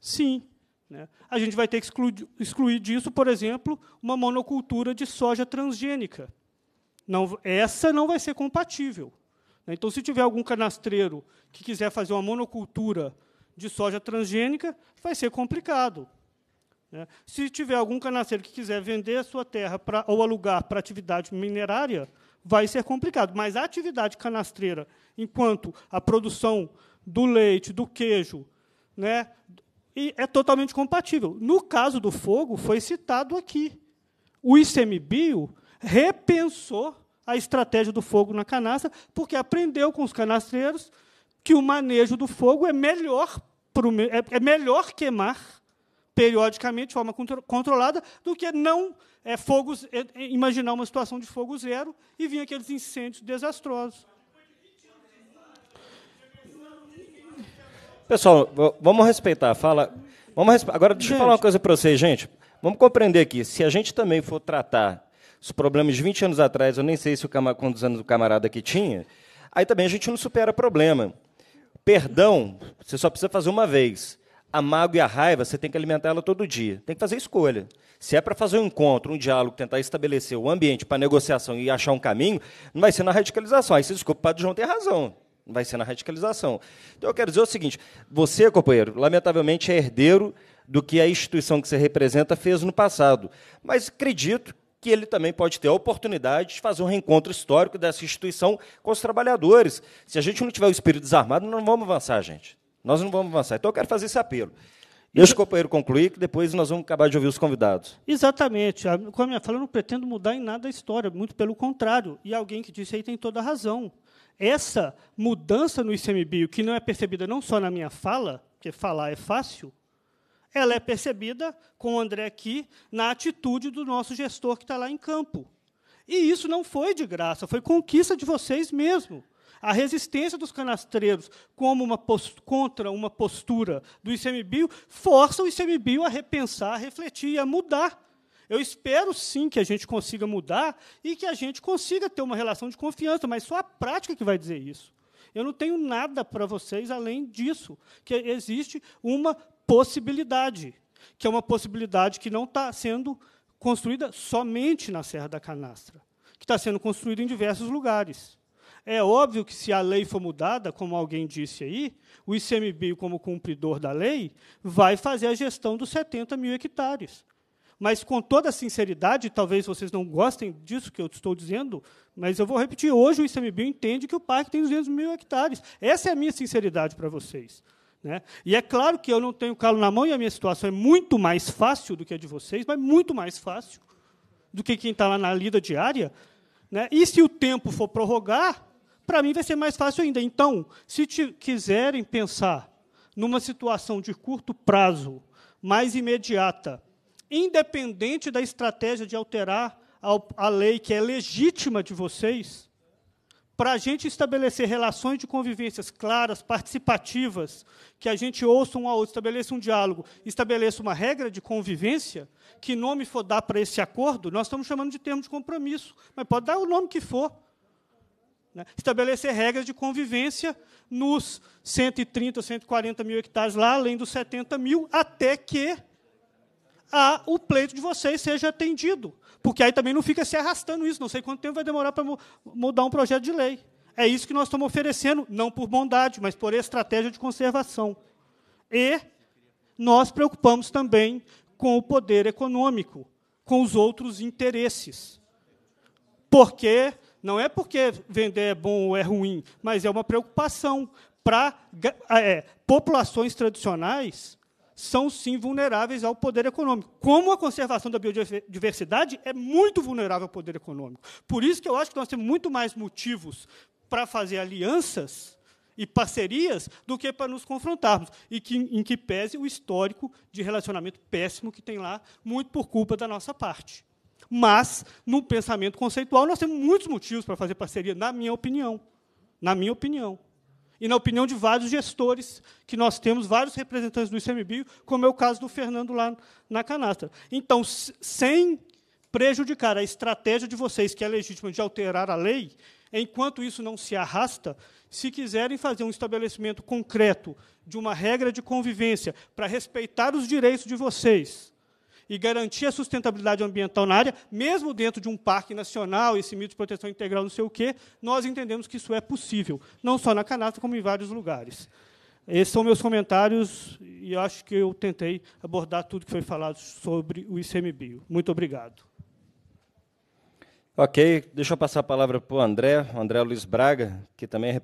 Sim. Né? A gente vai ter que excluir, excluir disso, por exemplo, uma monocultura de soja transgênica. Não, essa não vai ser compatível. Né? Então, se tiver algum canastreiro que quiser fazer uma monocultura de soja transgênica, vai ser complicado. Né? Se tiver algum canastreiro que quiser vender a sua terra pra, ou alugar para atividade minerária, vai ser complicado. Mas a atividade canastreira, enquanto a produção do leite, do queijo, né, e é totalmente compatível. No caso do fogo, foi citado aqui. O ICMBio repensou a estratégia do fogo na canastra, porque aprendeu com os canastreiros que o manejo do fogo é melhor, é, é melhor queimar periodicamente, de forma controlada, do que não é, fogos, é, é, imaginar uma situação de fogo zero e vir aqueles incêndios desastrosos. Pessoal, vamos respeitar. Fala. Vamos respe... Agora, deixa gente. eu falar uma coisa para vocês, gente. Vamos compreender aqui. Se a gente também for tratar os problemas de 20 anos atrás, eu nem sei se o cam... quantos anos o camarada aqui tinha, aí também a gente não supera problema. Perdão, você só precisa fazer uma vez. A mágoa e a raiva, você tem que alimentar ela todo dia. Tem que fazer escolha. Se é para fazer um encontro, um diálogo, tentar estabelecer o ambiente para negociação e achar um caminho, não vai ser na radicalização. Aí você desculpa, o padre João tem razão vai ser na radicalização. Então eu quero dizer o seguinte: você, companheiro, lamentavelmente é herdeiro do que a instituição que você representa fez no passado. Mas acredito que ele também pode ter a oportunidade de fazer um reencontro histórico dessa instituição com os trabalhadores. Se a gente não tiver o espírito desarmado, não vamos avançar, gente. Nós não vamos avançar. Então eu quero fazer esse apelo. Deixa o companheiro concluir, que depois nós vamos acabar de ouvir os convidados. Exatamente. Como a minha fala, eu não pretendo mudar em nada a história, muito pelo contrário. E alguém que disse aí tem toda a razão essa mudança no ICMBio, que não é percebida não só na minha fala, porque falar é fácil, ela é percebida, com o André aqui, na atitude do nosso gestor que está lá em campo. E isso não foi de graça, foi conquista de vocês mesmo. A resistência dos canastreiros como uma contra uma postura do ICMBio força o ICMBio a repensar, a refletir, e a mudar eu espero sim que a gente consiga mudar e que a gente consiga ter uma relação de confiança, mas só a prática que vai dizer isso. Eu não tenho nada para vocês além disso, que existe uma possibilidade, que é uma possibilidade que não está sendo construída somente na Serra da Canastra, que está sendo construída em diversos lugares. É óbvio que, se a lei for mudada, como alguém disse aí, o ICMBio, como cumpridor da lei, vai fazer a gestão dos 70 mil hectares. Mas com toda sinceridade, talvez vocês não gostem disso que eu estou dizendo, mas eu vou repetir. Hoje o ICMBio entende que o parque tem 200 mil hectares. Essa é a minha sinceridade para vocês. Né? E é claro que eu não tenho calo na mão e a minha situação é muito mais fácil do que a de vocês, mas muito mais fácil do que quem está lá na lida diária. Né? E se o tempo for prorrogar, para mim vai ser mais fácil ainda. Então, se quiserem pensar numa situação de curto prazo, mais imediata, independente da estratégia de alterar a lei que é legítima de vocês, para a gente estabelecer relações de convivências claras, participativas, que a gente ouça um ao outro, estabeleça um diálogo, estabeleça uma regra de convivência, que nome for dar para esse acordo, nós estamos chamando de termo de compromisso, mas pode dar o nome que for. Né? Estabelecer regras de convivência nos 130, 140 mil hectares lá, além dos 70 mil, até que a o pleito de vocês seja atendido. Porque aí também não fica se arrastando isso. Não sei quanto tempo vai demorar para mudar um projeto de lei. É isso que nós estamos oferecendo, não por bondade, mas por estratégia de conservação. E nós preocupamos também com o poder econômico, com os outros interesses. Porque não é porque vender é bom ou é ruim, mas é uma preocupação para é, populações tradicionais são sim vulneráveis ao poder econômico. Como a conservação da biodiversidade é muito vulnerável ao poder econômico. Por isso que eu acho que nós temos muito mais motivos para fazer alianças e parcerias do que para nos confrontarmos, e que, em que pese o histórico de relacionamento péssimo que tem lá, muito por culpa da nossa parte. Mas, no pensamento conceitual, nós temos muitos motivos para fazer parceria, na minha opinião. Na minha opinião. E na opinião de vários gestores que nós temos, vários representantes do ICMBio, como é o caso do Fernando lá na canastra. Então, sem prejudicar a estratégia de vocês, que é legítima de alterar a lei, enquanto isso não se arrasta, se quiserem fazer um estabelecimento concreto de uma regra de convivência para respeitar os direitos de vocês, e garantir a sustentabilidade ambiental na área, mesmo dentro de um parque nacional, esse mito de proteção integral, não sei o quê, nós entendemos que isso é possível, não só na canasta, como em vários lugares. Esses são meus comentários e acho que eu tentei abordar tudo que foi falado sobre o ICMBio. Muito obrigado. Ok, deixa eu passar a palavra para o André, o André Luiz Braga, que também é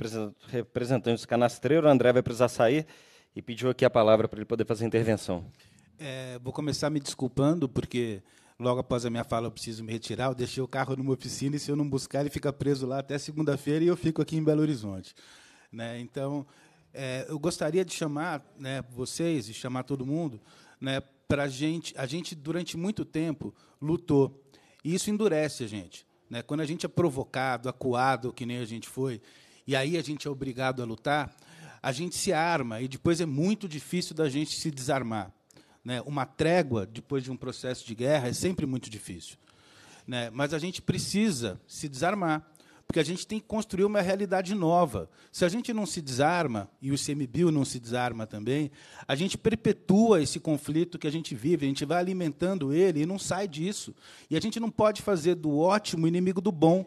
representante do canastreiro. O André vai precisar sair e pediu aqui a palavra para ele poder fazer a intervenção. É, vou começar me desculpando, porque logo após a minha fala eu preciso me retirar. Eu deixei o carro numa oficina e, se eu não buscar, ele fica preso lá até segunda-feira e eu fico aqui em Belo Horizonte. Né? Então, é, eu gostaria de chamar né, vocês e chamar todo mundo né, para a gente. A gente, durante muito tempo, lutou. E isso endurece a gente. Né? Quando a gente é provocado, acuado, que nem a gente foi, e aí a gente é obrigado a lutar, a gente se arma e depois é muito difícil da gente se desarmar. Né? Uma trégua depois de um processo de guerra é sempre muito difícil. Né? Mas a gente precisa se desarmar, porque a gente tem que construir uma realidade nova. Se a gente não se desarma, e o ICMBio não se desarma também, a gente perpetua esse conflito que a gente vive, a gente vai alimentando ele e não sai disso. E a gente não pode fazer do ótimo inimigo do bom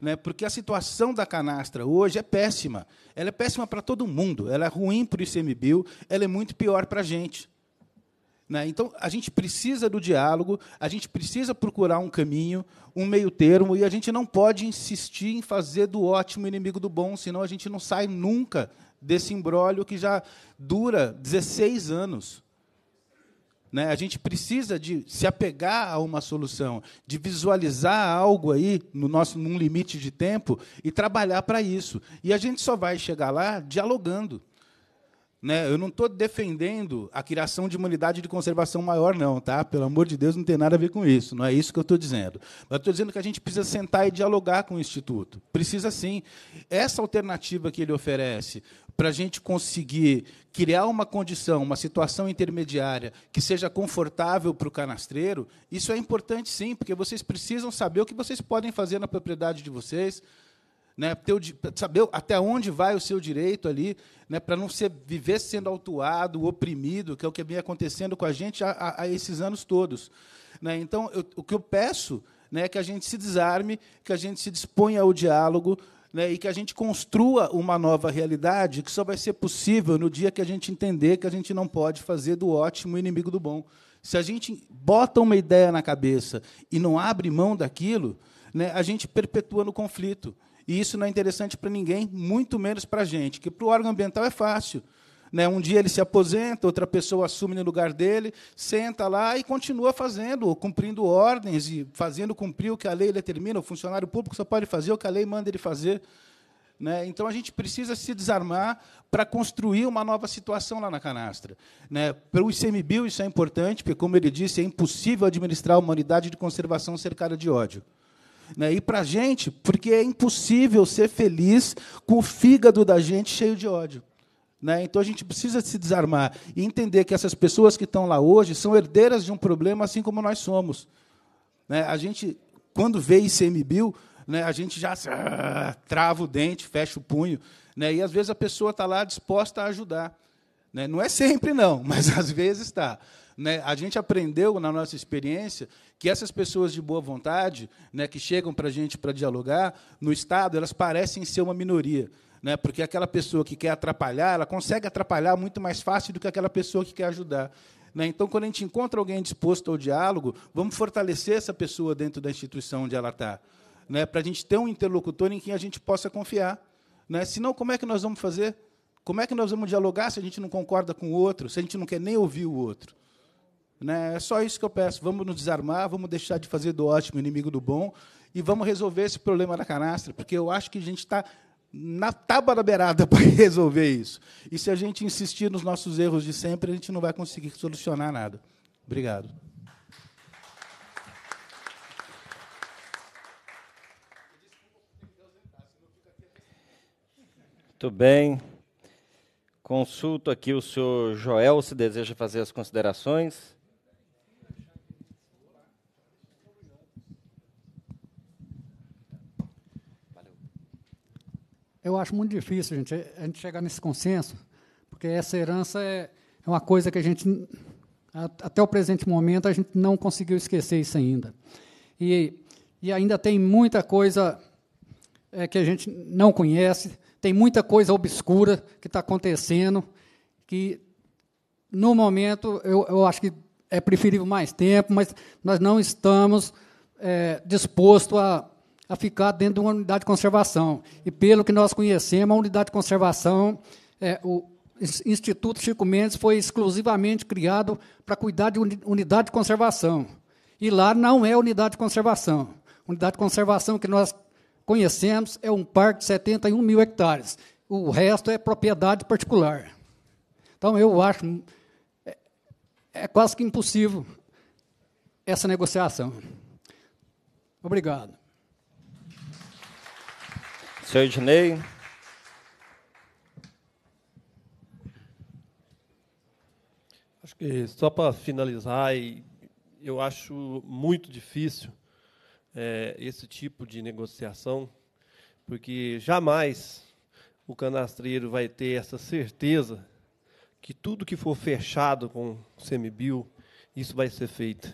né, porque a situação da canastra hoje é péssima. Ela é péssima para todo mundo, ela é ruim para o ICMBio, ela é muito pior para a gente. Né? Então, a gente precisa do diálogo, a gente precisa procurar um caminho, um meio termo, e a gente não pode insistir em fazer do ótimo inimigo do bom, senão a gente não sai nunca desse imbróglio que já dura 16 anos. Né? A gente precisa de se apegar a uma solução, de visualizar algo aí no nosso num limite de tempo e trabalhar para isso. E a gente só vai chegar lá dialogando. Né? Eu não estou defendendo a criação de uma unidade de conservação maior, não, tá? Pelo amor de Deus, não tem nada a ver com isso. Não é isso que eu estou dizendo. Mas estou dizendo que a gente precisa sentar e dialogar com o Instituto. Precisa sim. Essa alternativa que ele oferece para a gente conseguir criar uma condição, uma situação intermediária que seja confortável para o canastreiro, isso é importante sim, porque vocês precisam saber o que vocês podem fazer na propriedade de vocês né, saber até onde vai o seu direito ali, né, para não ser, viver sendo autuado, oprimido, que é o que vem acontecendo com a gente há, há esses anos todos. Né? Então, eu, o que eu peço né, é que a gente se desarme, que a gente se disponha ao diálogo, né, e que a gente construa uma nova realidade que só vai ser possível no dia que a gente entender que a gente não pode fazer do ótimo inimigo do bom. Se a gente bota uma ideia na cabeça e não abre mão daquilo, né, a gente perpetua no conflito. E isso não é interessante para ninguém, muito menos para a gente, que para o órgão ambiental é fácil. Né? Um dia ele se aposenta, outra pessoa assume no lugar dele, senta lá e continua fazendo, cumprindo ordens e fazendo cumprir o que a lei determina. O funcionário público só pode fazer o que a lei manda ele fazer. Né? Então a gente precisa se desarmar para construir uma nova situação lá na canastra. Né? Para o ICMBio isso é importante, porque, como ele disse, é impossível administrar a humanidade de conservação cercada de ódio. Né? E para a gente, porque é impossível ser feliz com o fígado da gente cheio de ódio. Né? Então a gente precisa se desarmar e entender que essas pessoas que estão lá hoje são herdeiras de um problema, assim como nós somos. Né? A gente, quando vê ICMBio, né, a gente já ah, trava o dente, fecha o punho. Né? E às vezes a pessoa está lá disposta a ajudar. Né? Não é sempre, não, mas às vezes está. Né? A gente aprendeu na nossa experiência que essas pessoas de boa vontade, né, que chegam para a gente para dialogar, no Estado, elas parecem ser uma minoria. Né, porque aquela pessoa que quer atrapalhar, ela consegue atrapalhar muito mais fácil do que aquela pessoa que quer ajudar. Né. Então, quando a gente encontra alguém disposto ao diálogo, vamos fortalecer essa pessoa dentro da instituição onde ela está, né? para a gente ter um interlocutor em quem a gente possa confiar. Né? Senão, como é que nós vamos fazer? Como é que nós vamos dialogar se a gente não concorda com o outro, se a gente não quer nem ouvir o outro? Né? É só isso que eu peço. Vamos nos desarmar, vamos deixar de fazer do ótimo inimigo do bom e vamos resolver esse problema da canastra, porque eu acho que a gente está na tábua da beirada para resolver isso. E se a gente insistir nos nossos erros de sempre, a gente não vai conseguir solucionar nada. Obrigado. Muito bem. Consulto aqui o senhor Joel se deseja fazer as considerações. Eu acho muito difícil, gente, a gente chegar nesse consenso, porque essa herança é, é uma coisa que a gente, até o presente momento, a gente não conseguiu esquecer isso ainda. E, e ainda tem muita coisa é, que a gente não conhece, tem muita coisa obscura que está acontecendo, que no momento eu, eu acho que é preferível mais tempo, mas nós não estamos é, dispostos a a ficar dentro de uma unidade de conservação. E pelo que nós conhecemos, a unidade de conservação, é, o Instituto Chico Mendes foi exclusivamente criado para cuidar de unidade de conservação. E lá não é unidade de conservação. Unidade de conservação que nós conhecemos é um parque de 71 mil hectares. O resto é propriedade particular. Então, eu acho é, é quase que impossível essa negociação. Obrigado. Senhor Ednei. Acho que só para finalizar, eu acho muito difícil é, esse tipo de negociação, porque jamais o canastreiro vai ter essa certeza que tudo que for fechado com semibio, isso vai ser feito.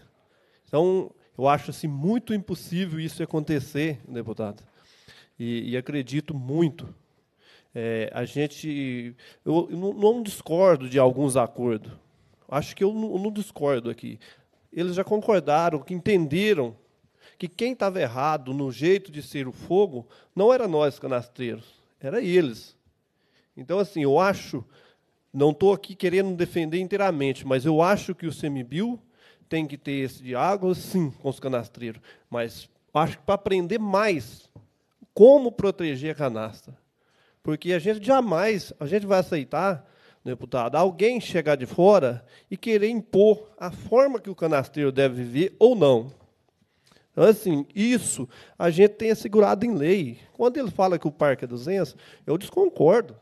Então, eu acho assim, muito impossível isso acontecer, deputado e, e acredito muito. É, a gente. Eu, eu não discordo de alguns acordos. Acho que eu não, eu não discordo aqui. Eles já concordaram, que entenderam que quem estava errado no jeito de ser o fogo não era nós, canastreiros, era eles. Então, assim, eu acho, não estou aqui querendo defender inteiramente, mas eu acho que o Semibio tem que ter esse diálogo, sim, com os canastreiros. Mas acho que para aprender mais como proteger a canasta. Porque a gente jamais, a gente vai aceitar, né, deputado, alguém chegar de fora e querer impor a forma que o canasteiro deve viver ou não. Então, assim, isso a gente tem assegurado em lei. Quando ele fala que o parque é 200, eu desconcordo.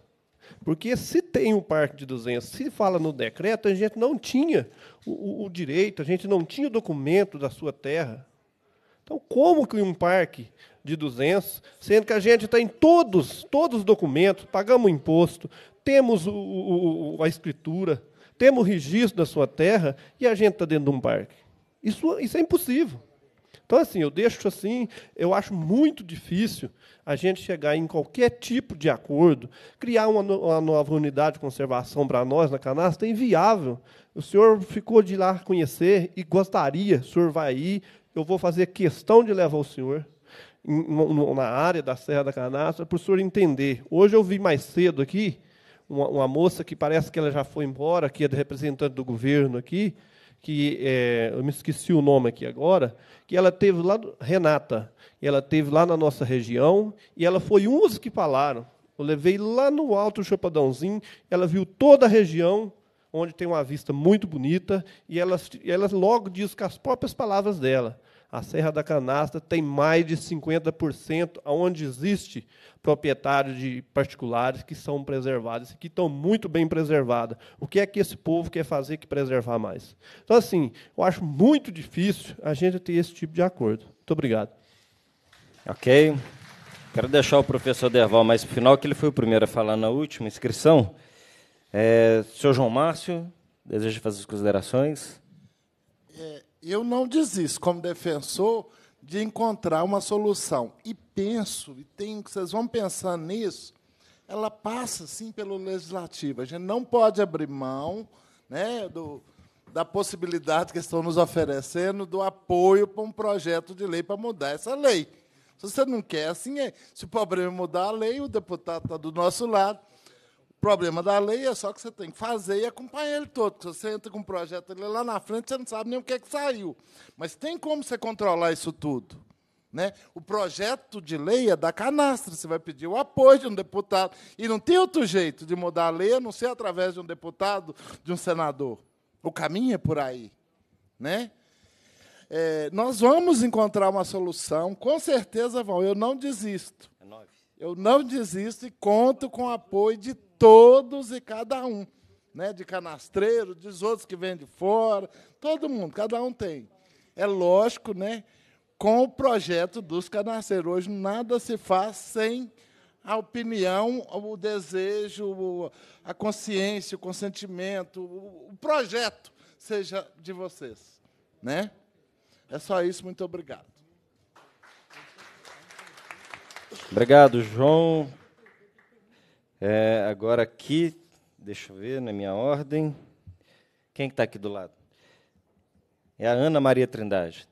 Porque se tem um parque de 200, se fala no decreto, a gente não tinha o, o, direito, a gente não tinha o documento da sua terra. Então, como que um parque de 200, sendo que a gente em todos, todos os documentos, pagamos imposto, temos o, o, a escritura, temos o registro da sua terra e a gente está dentro de um parque. Isso, isso é impossível. Então, assim, eu deixo assim, eu acho muito difícil a gente chegar em qualquer tipo de acordo, criar uma, uma nova unidade de conservação para nós na canasta é inviável. O senhor ficou de lá conhecer e gostaria, o senhor vai ir, eu vou fazer questão de levar o senhor na área da Serra da Canastra, para o senhor entender. Hoje eu vi mais cedo aqui uma, uma, moça que parece que ela já foi embora, que é representante do governo aqui, que é, eu me esqueci o nome aqui agora, que ela teve lá, Renata, ela teve lá na nossa região, e ela foi um dos que falaram. Eu levei lá no Alto do Chapadãozinho, ela viu toda a região, onde tem uma vista muito bonita, e ela, ela logo diz com as próprias palavras dela a Serra da Canastra tem mais de 50% onde existe proprietários de particulares que são preservados, que estão muito bem preservados. O que é que esse povo quer fazer que preservar mais? Então, assim, eu acho muito difícil a gente ter esse tipo de acordo. Muito obrigado. Ok. Quero deixar o professor Derval mais para o final, que ele foi o primeiro a falar na última inscrição. É, senhor João Márcio, deseja fazer as considerações? É, eu não desisto, como defensor, de encontrar uma solução. E penso, e tenho que vocês vão pensando nisso, ela passa, sim, pelo legislativo. A gente não pode abrir mão né, do, da possibilidade que estão nos oferecendo do apoio para um projeto de lei para mudar essa lei. Se você não quer, assim é. Se o problema é mudar a lei, o deputado está do nosso lado problema da lei é só que você tem que fazer e acompanhar ele todo. Se você entra com um projeto ele lá na frente, você não sabe nem o que, é que saiu. Mas tem como você controlar isso tudo. Né? O projeto de lei é da canastra, você vai pedir o apoio de um deputado. E não tem outro jeito de mudar a lei a não ser através de um deputado, de um senador. O caminho é por aí. Né? É, nós vamos encontrar uma solução, com certeza vão. Eu não desisto. É eu não desisto e conto com o apoio de todos e cada um, né? de canastreiro, dos outros que vêm de fora, todo mundo, cada um tem. É lógico, né? com o projeto dos canastreiros. Hoje nada se faz sem a opinião, o desejo, a consciência, o consentimento, o projeto seja de vocês, né? É só isso, muito obrigado. Obrigado, João. É, agora aqui, deixa eu ver na minha ordem. Quem está aqui do lado? É a Ana Maria Trindade.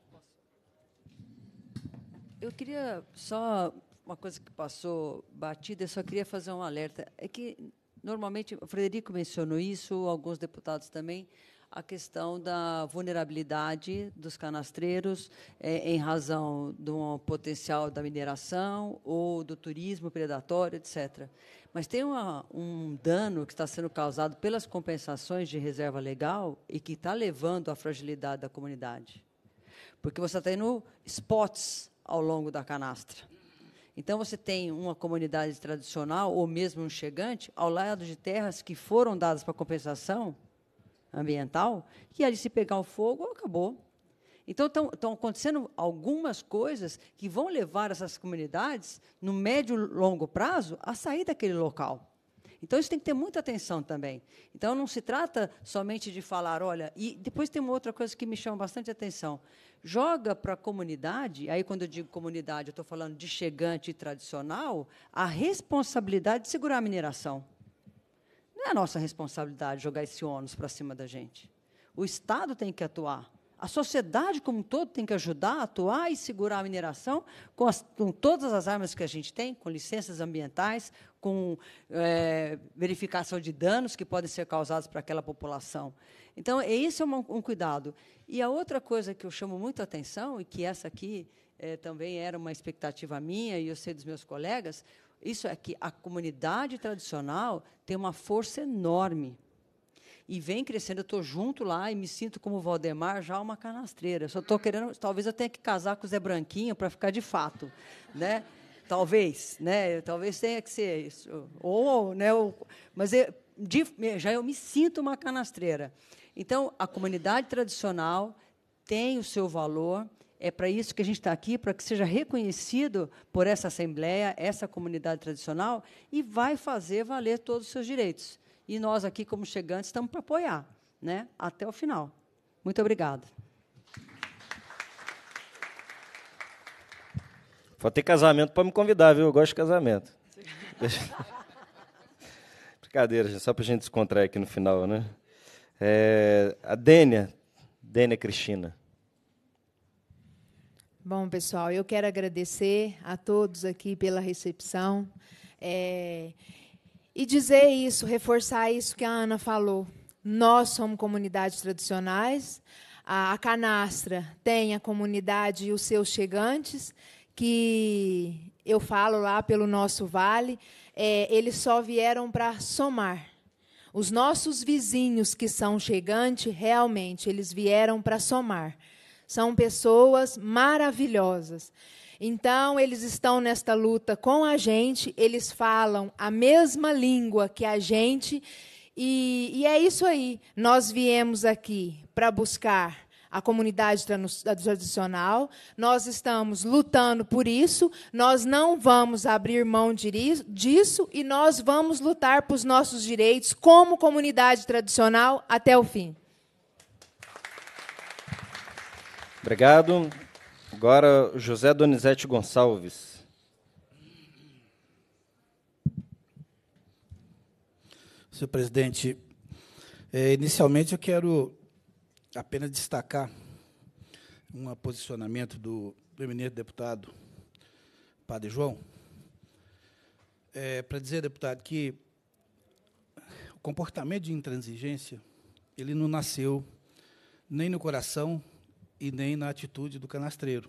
Eu queria só uma coisa que passou batida, eu só queria fazer um alerta. É que normalmente o Frederico mencionou isso, alguns deputados também a questão da vulnerabilidade dos canastreiros é, em razão do potencial da mineração ou do turismo predatório, etc. Mas tem uma, um dano que está sendo causado pelas compensações de reserva legal e que está levando à fragilidade da comunidade. Porque você está tendo spots ao longo da canastra. Então, você tem uma comunidade tradicional, ou mesmo um chegante, ao lado de terras que foram dadas para compensação, ambiental, que ali é se pegar o fogo, acabou. Então, estão acontecendo algumas coisas que vão levar essas comunidades, no médio e longo prazo, a sair daquele local. Então, isso tem que ter muita atenção também. Então, não se trata somente de falar, olha. E depois tem uma outra coisa que me chama bastante atenção. Joga para a comunidade, aí, quando eu digo comunidade, eu estou falando de chegante tradicional, a responsabilidade de segurar a mineração. Não é nossa responsabilidade jogar esse ônus para cima da gente. O Estado tem que atuar. A sociedade como um todo tem que ajudar, atuar e segurar a mineração com, as, com todas as armas que a gente tem, com licenças ambientais, com é, verificação de danos que podem ser causados para aquela população. Então, é, esse é um, um, cuidado. E a outra coisa que eu chamo muito atenção, e que essa aqui é, também era uma expectativa minha e eu sei dos meus colegas, isso é que a comunidade tradicional tem uma força enorme e vem crescendo. Eu estou junto lá e me sinto como Valdemar, já uma canastreira. só estou querendo, talvez eu tenha que casar com o Zé Branquinho para ficar de fato, né? Talvez, né? Talvez tenha que ser isso. Ou, né? Ou, mas eu, de, já eu me sinto uma canastreira. Então, a comunidade tradicional tem o seu valor é para isso que a gente está aqui, para que seja reconhecido por essa Assembleia, essa comunidade tradicional, e vai fazer valer todos os seus direitos. E nós aqui, como chegantes, estamos para apoiar, né? até o final. Muito obrigada. Vou ter casamento para me convidar, viu? Eu gosto de casamento. Brincadeira, só para a gente descontrair aqui no final, né? É, a Dênia, Dênia Cristina. Bom, pessoal, eu quero agradecer a todos aqui pela recepção é, e dizer isso, reforçar isso que a Ana falou. Nós somos comunidades tradicionais, a, a canastra tem a comunidade e os seus chegantes, que eu falo lá pelo nosso vale, é, eles só vieram para somar. Os nossos vizinhos que são chegantes, realmente, eles vieram para somar. São pessoas maravilhosas. Então, eles estão nesta luta com a gente, eles falam a mesma língua que a gente, e, e é isso aí. Nós viemos aqui para buscar a comunidade tradicional, nós estamos lutando por isso, nós não vamos abrir mão disso e nós vamos lutar por nossos direitos como comunidade tradicional até o fim. Obrigado. Agora, José Donizete Gonçalves. Senhor presidente, é, inicialmente eu quero apenas destacar um posicionamento do, eminente deputado Padre João, é, para dizer, deputado, que o comportamento de intransigência ele não nasceu nem no coração e nem na atitude do canastreiro.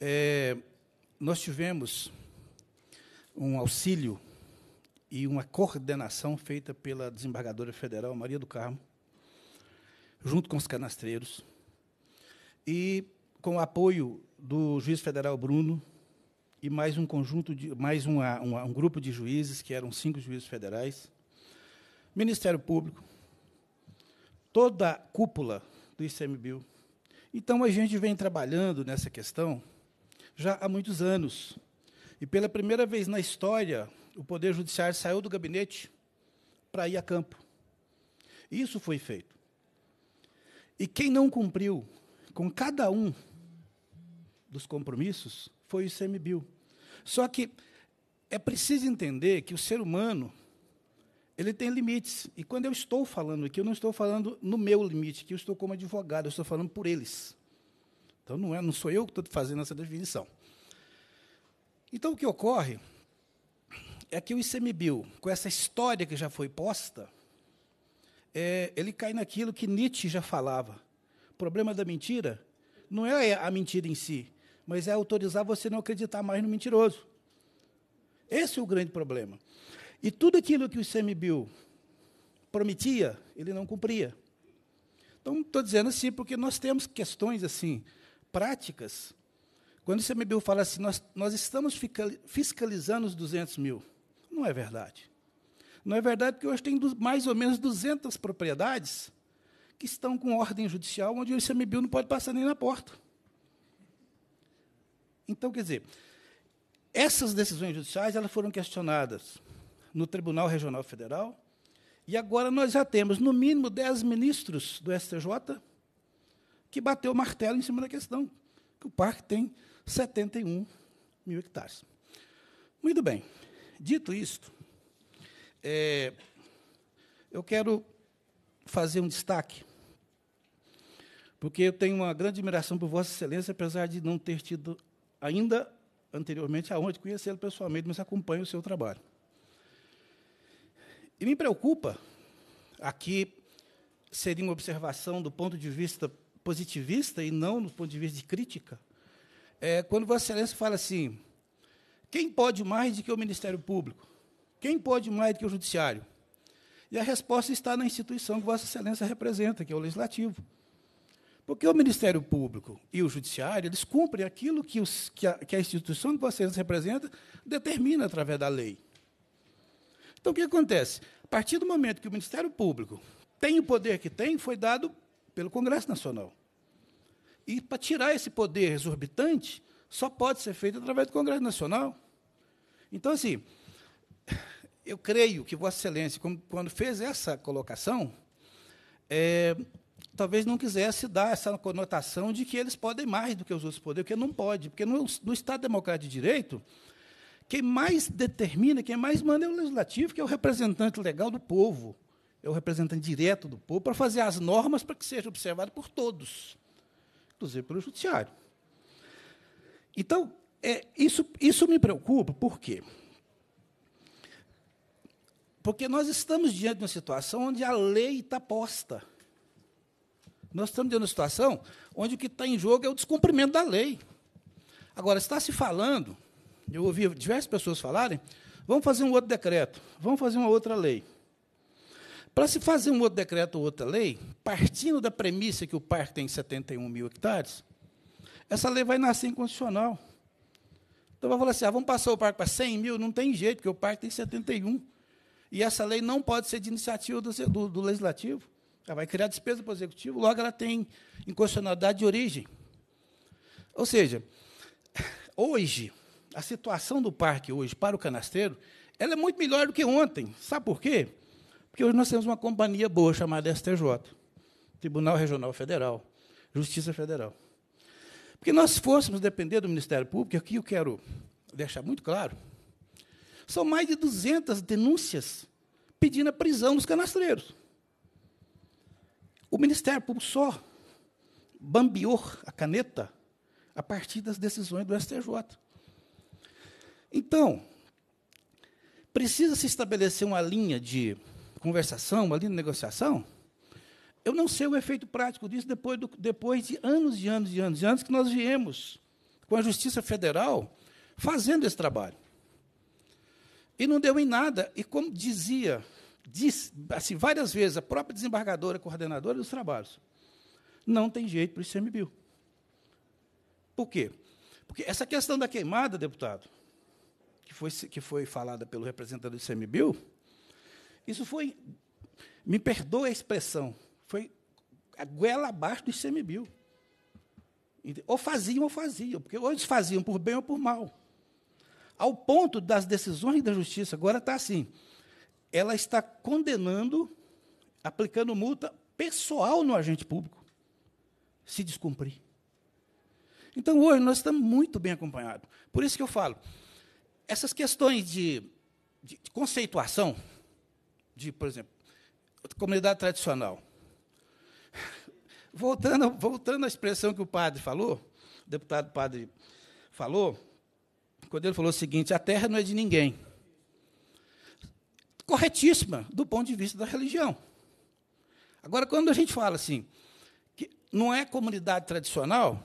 É, nós tivemos um auxílio e uma coordenação feita pela desembargadora federal Maria do Carmo, junto com os canastreiros, e com o apoio do juiz federal Bruno e mais um conjunto de mais uma, uma, um grupo de juízes que eram cinco juízes federais, Ministério Público, toda a cúpula do ICMBio, então a gente vem trabalhando nessa questão já há muitos anos. E pela primeira vez na história, o Poder Judiciário saiu do gabinete para ir a campo. Isso foi feito. E quem não cumpriu com cada um dos compromissos foi o ICMBio. Só que é preciso entender que o ser humano ele tem limites. E quando eu estou falando aqui, eu não estou falando no meu limite, que eu estou como advogado, eu estou falando por eles. Então não, é, não sou eu que estou fazendo essa definição. Então o que ocorre é que o ICMBio, com essa história que já foi posta, é, ele cai naquilo que Nietzsche já falava. O problema da mentira não é a mentira em si, mas é autorizar você não acreditar mais no mentiroso. Esse é o grande problema. E tudo aquilo que o ICMBio prometia, ele não cumpria. Então, estou dizendo assim, porque nós temos questões assim práticas. Quando o ICMBio fala assim, nós, nós estamos fiscalizando os 200 mil. Não é verdade. Não é verdade que hoje tem mais ou menos 200 propriedades que estão com ordem judicial, onde o ICMBio não pode passar nem na porta. Então, quer dizer, essas decisões judiciais elas foram questionadas no Tribunal Regional Federal. E agora nós já temos, no mínimo, dez ministros do STJ que bateu o martelo em cima da questão, que o parque tem 71 mil hectares. Muito bem. Dito isto, é, eu quero fazer um destaque, porque eu tenho uma grande admiração por Vossa Excelência, apesar de não ter tido ainda anteriormente a honra de conhecê-lo pessoalmente, mas acompanho o seu trabalho. E me preocupa, aqui seria uma observação do ponto de vista positivista e não do ponto de vista de crítica, é quando Vossa Excelência fala assim: quem pode mais do que o Ministério Público? Quem pode mais do que o Judiciário? E a resposta está na instituição que Vossa Excelência representa, que é o Legislativo. Porque o Ministério Público e o Judiciário, eles cumprem aquilo que, os, que, a, que a instituição que Vossa Excelência representa determina através da lei. Então, o que acontece? A partir do momento que o Ministério Público tem o poder que tem, foi dado pelo Congresso Nacional. E para tirar esse poder exorbitante, só pode ser feito através do Congresso Nacional. Então, assim, eu creio que Vossa Excelência, quando fez essa colocação, é, talvez não quisesse dar essa conotação de que eles podem mais do que os outros poderes, porque não pode. Porque no, no Estado Democrático de Direito, quem mais determina, quem mais manda é o legislativo, que é o representante legal do povo, é o representante direto do povo, para fazer as normas para que seja observado por todos, inclusive pelo judiciário. Então, é, isso, isso me preocupa, por quê? Porque nós estamos diante de uma situação onde a lei está posta. Nós estamos diante de uma situação onde o que está em jogo é o descumprimento da lei. Agora, está se falando eu ouvi diversas pessoas falarem, vamos fazer um outro decreto, vamos fazer uma outra lei. Para se fazer um outro decreto ou outra lei, partindo da premissa que o parque tem 71 mil hectares, essa lei vai nascer inconstitucional. Então, vai falar assim, ah, vamos passar o parque para 100 mil? Não tem jeito, porque o parque tem 71. E essa lei não pode ser de iniciativa do, do, do Legislativo. Ela vai criar despesa para o Executivo, logo ela tem inconstitucionalidade de origem. Ou seja, hoje, a situação do parque hoje para o canasteiro, ela é muito melhor do que ontem. Sabe por quê? Porque hoje nós temos uma companhia boa chamada STJ, Tribunal Regional Federal, Justiça Federal. Porque nós fôssemos depender do Ministério Público, aqui eu quero deixar muito claro, são mais de 200 denúncias pedindo a prisão dos canastreiros. O Ministério Público só bambiou a caneta a partir das decisões do STJ. Então, precisa se estabelecer uma linha de conversação, uma linha de negociação. Eu não sei o efeito prático disso depois, do, depois de anos e anos e anos e anos que nós viemos com a Justiça Federal fazendo esse trabalho. E não deu em nada. E como dizia, disse assim, várias vezes a própria desembargadora, coordenadora dos trabalhos, não tem jeito para o ICMBio. Por quê? Porque essa questão da queimada, deputado, que foi, que foi falada pelo representante do ICMBio, isso foi, me perdoe a expressão, foi a goela abaixo do ICMBio. Ou faziam ou faziam, porque ou eles faziam por bem ou por mal. Ao ponto das decisões da justiça, agora está assim, ela está condenando, aplicando multa pessoal no agente público, se descumprir. Então, hoje, nós estamos muito bem acompanhados. Por isso que eu falo, essas questões de, de, de conceituação, de, por exemplo, comunidade tradicional. Voltando, voltando à expressão que o padre falou, o deputado padre falou, quando ele falou o seguinte: a terra não é de ninguém. Corretíssima do ponto de vista da religião. Agora, quando a gente fala assim, que não é comunidade tradicional,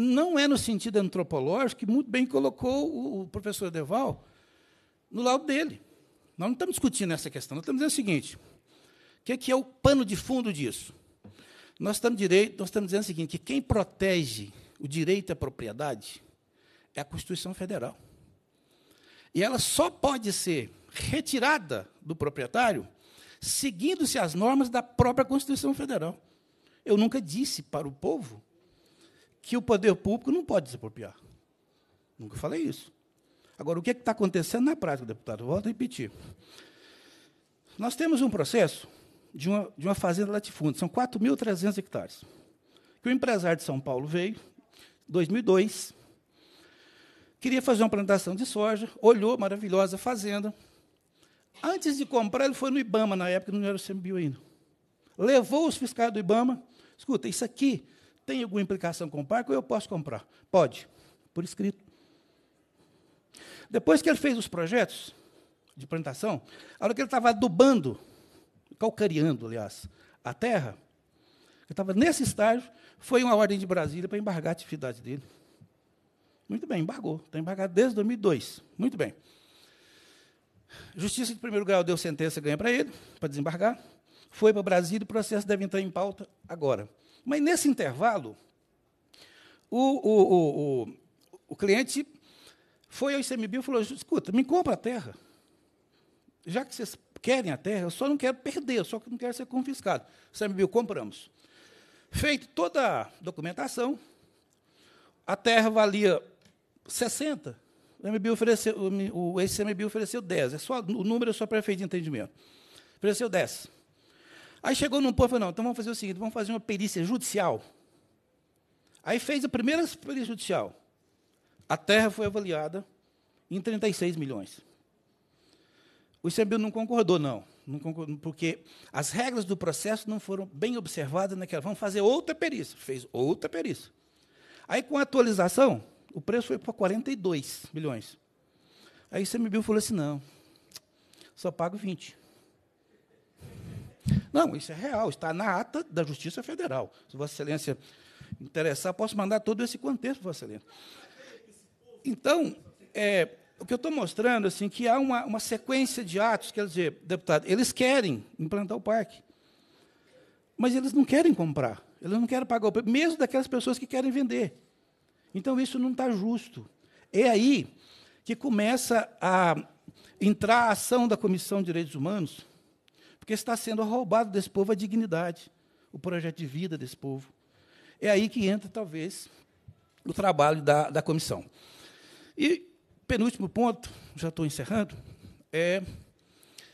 não é no sentido antropológico, que muito bem colocou o professor Deval no lado dele. Nós não estamos discutindo essa questão, nós estamos dizendo o seguinte: o que é, que é o pano de fundo disso? Nós estamos, direito, nós estamos dizendo o seguinte: que quem protege o direito à propriedade é a Constituição Federal. E ela só pode ser retirada do proprietário seguindo-se as normas da própria Constituição Federal. Eu nunca disse para o povo que o poder público não pode se apropriar. Nunca falei isso. Agora, o que é está acontecendo na prática, deputado? Volto a repetir. Nós temos um processo de uma, de uma fazenda latifúndia, são 4.300 hectares, que o empresário de São Paulo veio, em 2002, queria fazer uma plantação de soja, olhou, maravilhosa fazenda. Antes de comprar, ele foi no Ibama, na época não era o CMBio ainda. Levou os fiscais do Ibama, escuta, isso aqui tem alguma implicação com o parque, eu posso comprar. Pode, por escrito. Depois que ele fez os projetos de plantação, a hora que ele estava adubando, calcareando, aliás, a terra, ele estava nesse estágio, foi uma ordem de Brasília para embargar a atividade dele. Muito bem, embargou. Está embargado desde 2002. Muito bem. Justiça de primeiro grau deu sentença ganha para ele, para desembargar. Foi para Brasília, o processo deve entrar em pauta agora. Mas nesse intervalo, o, o, o, o, cliente foi ao ICMBio e falou: escuta, me compra a terra. Já que vocês querem a terra, eu só não quero perder, só que não quero ser confiscado. ICMBio, compramos. Feito toda a documentação, a terra valia 60. O, ICMBio ofereceu, o ICMBio ofereceu 10. É só, o número é só para efeito de entendimento. Ofereceu 10. Aí chegou num povo e falou, não, então vamos fazer o seguinte, vamos fazer uma perícia judicial. Aí fez a primeira perícia judicial. A terra foi avaliada em 36 milhões. O ICMBio não concordou, não. não concordou, porque as regras do processo não foram bem observadas naquela. Vamos fazer outra perícia. Fez outra perícia. Aí, com a atualização, o preço foi para 42 milhões. Aí o ICMBio falou assim, não, só pago 20. Não, isso é real, está na ata da Justiça Federal. Se Vossa Excelência interessar, posso mandar todo esse contexto, Vossa Excelência. Então, é, o que eu estou mostrando assim que há uma, uma, sequência de atos, quer dizer, deputado, eles querem implantar o parque, mas eles não querem comprar, eles não querem pagar o preço, mesmo daquelas pessoas que querem vender. Então, isso não está justo. É aí que começa a entrar a ação da Comissão de Direitos Humanos, porque está sendo roubado desse povo a dignidade, o projeto de vida desse povo. É aí que entra, talvez, o trabalho da, da comissão. E penúltimo ponto, já estou encerrando, é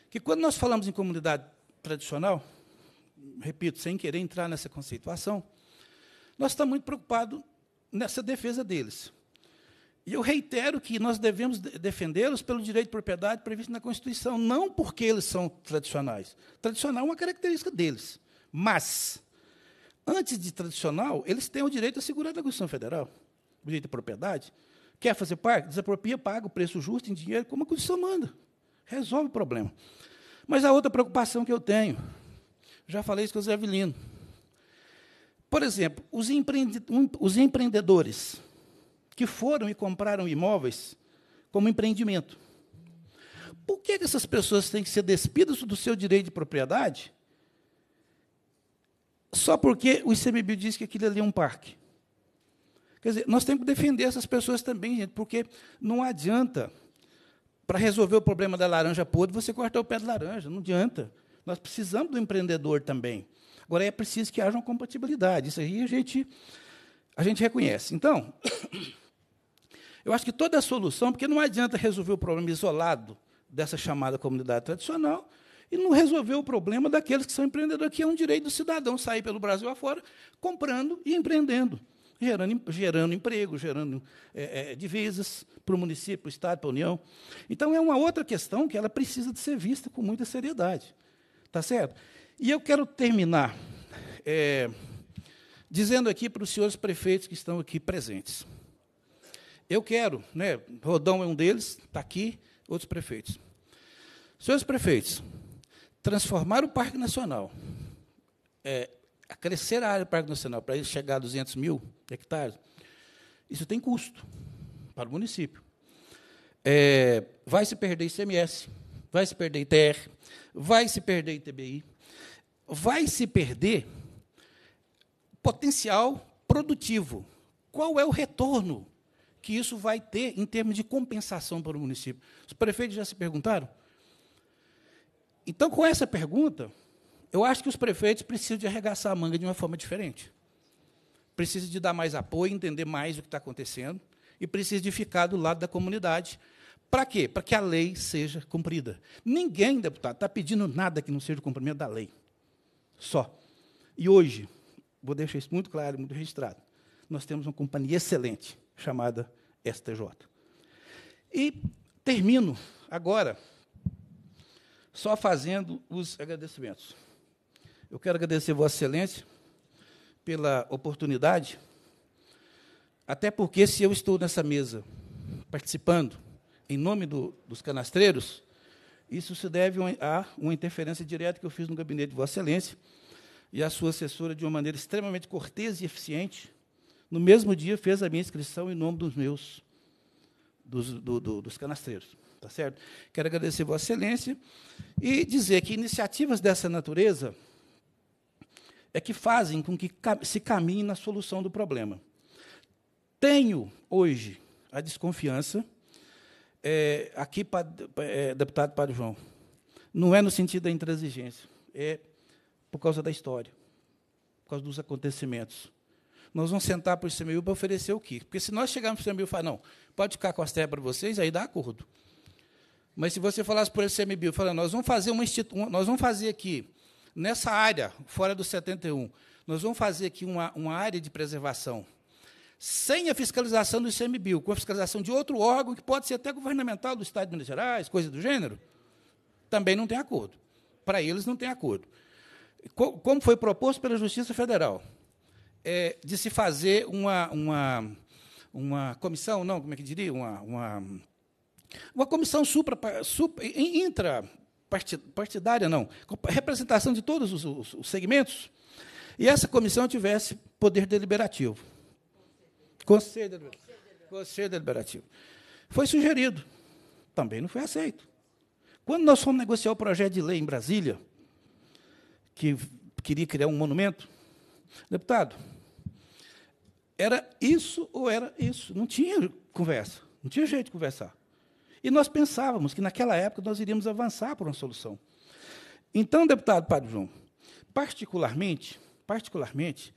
que quando nós falamos em comunidade tradicional, repito, sem querer entrar nessa conceituação, nós estamos muito preocupados nessa defesa deles. E eu reitero que nós devemos defendê-los pelo direito de propriedade previsto na Constituição, não porque eles são tradicionais. Tradicional é uma característica deles. Mas, antes de tradicional, eles têm o direito assegurado da Constituição Federal, o direito de propriedade. Quer fazer parte? Desapropria, paga o preço justo em dinheiro, como a Constituição manda. Resolve o problema. Mas a outra preocupação que eu tenho, já falei isso com o Zé Avelino. Por exemplo, os, empreendedores que foram e compraram imóveis como empreendimento. Por que essas pessoas têm que ser despidas do seu direito de propriedade? Só porque o ICMBio diz que aquilo ali é um parque. Quer dizer, nós temos que defender essas pessoas também, gente, porque não adianta, para resolver o problema da laranja podre, você cortar o pé da laranja, não adianta. Nós precisamos do empreendedor também. Agora, é preciso que haja uma compatibilidade. Isso aí a gente, a gente reconhece. Então. Eu acho que toda a solução, porque não adianta resolver o problema isolado dessa chamada comunidade tradicional e não resolver o problema daqueles que são empreendedores, que é um direito do cidadão sair pelo Brasil afora comprando e empreendendo, gerando, gerando emprego, gerando é, é, divisas para o município, para o Estado, para a União. Então, é uma outra questão que ela precisa de ser vista com muita seriedade. está certo? E eu quero terminar é, dizendo aqui para os senhores prefeitos que estão aqui presentes. Eu quero, né? Rodão é um deles, está aqui, outros prefeitos. Senhores prefeitos, transformar o Parque Nacional, é, crescer a área do Parque Nacional para ele chegar a 200 mil hectares, isso tem custo para o município. É, vai se perder ICMS, vai se perder ITR, vai se perder ITBI, vai se perder potencial produtivo. Qual é o retorno que isso vai ter em termos de compensação para o município. Os prefeitos já se perguntaram? Então, com essa pergunta, eu acho que os prefeitos precisam de arregaçar a manga de uma forma diferente. Precisam de dar mais apoio, entender mais o que está acontecendo e precisam de ficar do lado da comunidade. Para quê? Para que a lei seja cumprida. Ninguém, deputado, está pedindo nada que não seja o cumprimento da lei. Só. E hoje, vou deixar isso muito claro, muito registrado, nós temos uma companhia excelente chamada STJ. E termino agora só fazendo os agradecimentos. Eu quero agradecer Vossa Excelência pela oportunidade, até porque se eu estou nessa mesa participando em nome do, dos canastreiros, isso se deve a uma interferência direta que eu fiz no gabinete de Vossa Excelência e a sua assessora, de uma maneira extremamente cortês e eficiente, no mesmo dia fez a minha inscrição em nome dos meus, dos, do, do, dos canasteiros. Tá certo? Quero agradecer Vossa Excelência e dizer que iniciativas dessa natureza é que fazem com que se caminhe na solução do problema. Tenho hoje a desconfiança, é, aqui, é, deputado Padre João, não é no sentido da intransigência, é por causa da história, por causa dos acontecimentos nós vamos sentar para o ICMBio para oferecer o quê? Porque se nós chegarmos para o ICMBio e falar, não, pode ficar com as terras para vocês, aí dá acordo. Mas se você falasse para o ICMBio, falando, nós vamos fazer uma institu nós vamos fazer aqui, nessa área, fora do 71, nós vamos fazer aqui uma, uma área de preservação, sem a fiscalização do ICMBio, com a fiscalização de outro órgão, que pode ser até governamental do Estado de Minas Gerais, coisa do gênero, também não tem acordo. Para eles, não tem acordo. Como foi proposto pela Justiça Federal? é, de se fazer uma, uma, uma comissão, não, como é que diria? Uma, uma, uma comissão supra, supra, intra partidária, não, representação de todos os, os, os segmentos, e essa comissão tivesse poder deliberativo. Conselho deliberativo. Conselho deliberativo. Foi sugerido. Também não foi aceito. Quando nós fomos negociar o projeto de lei em Brasília, que queria criar um monumento, deputado, era isso ou era isso. Não tinha conversa. Não tinha jeito de conversar. E nós pensávamos que naquela época nós iríamos avançar por uma solução. Então, deputado Padre João, particularmente, particularmente,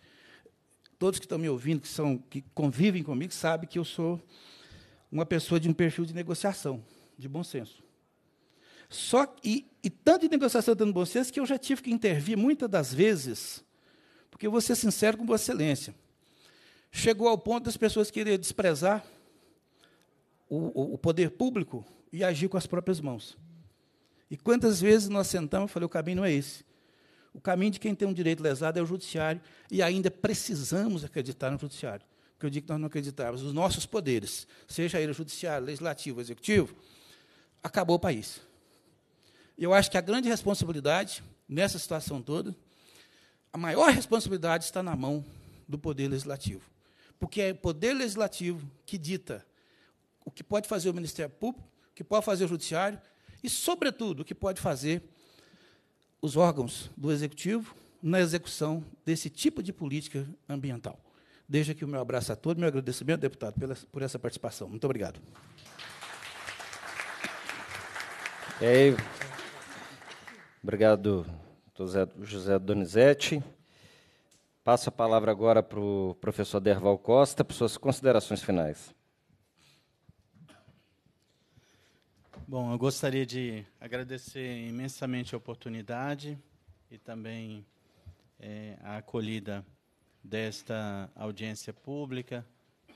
todos que estão me ouvindo, que são que convivem comigo, sabem que eu sou uma pessoa de um perfil de negociação, de bom senso. Só e, e tanto de negociação tanto de bom senso que eu já tive que intervir muitas das vezes, porque eu vou ser sincero com Vossa Excelência chegou ao ponto das pessoas querer desprezar o, o poder público e agir com as próprias mãos. E quantas vezes nós sentamos e falei, o caminho não é esse. O caminho de quem tem um direito lesado é o judiciário, e ainda precisamos acreditar no judiciário. Porque eu digo que nós não acreditávamos. Os nossos poderes, seja ele judiciário, legislativo, executivo, acabou o país. Eu acho que a grande responsabilidade, nessa situação toda, a maior responsabilidade está na mão do poder legislativo porque é o poder legislativo que dita o que pode fazer o Ministério Público, o que pode fazer o Judiciário e, sobretudo, o que pode fazer os órgãos do Executivo na execução desse tipo de política ambiental. Deixo aqui o meu abraço a todos, meu agradecimento, deputado, pela, por essa participação. Muito obrigado. É aí, obrigado, José Donizete. Passo a palavra agora para o professor Derval Costa para suas considerações finais. Bom, eu gostaria de agradecer imensamente a oportunidade e também é, a acolhida desta audiência pública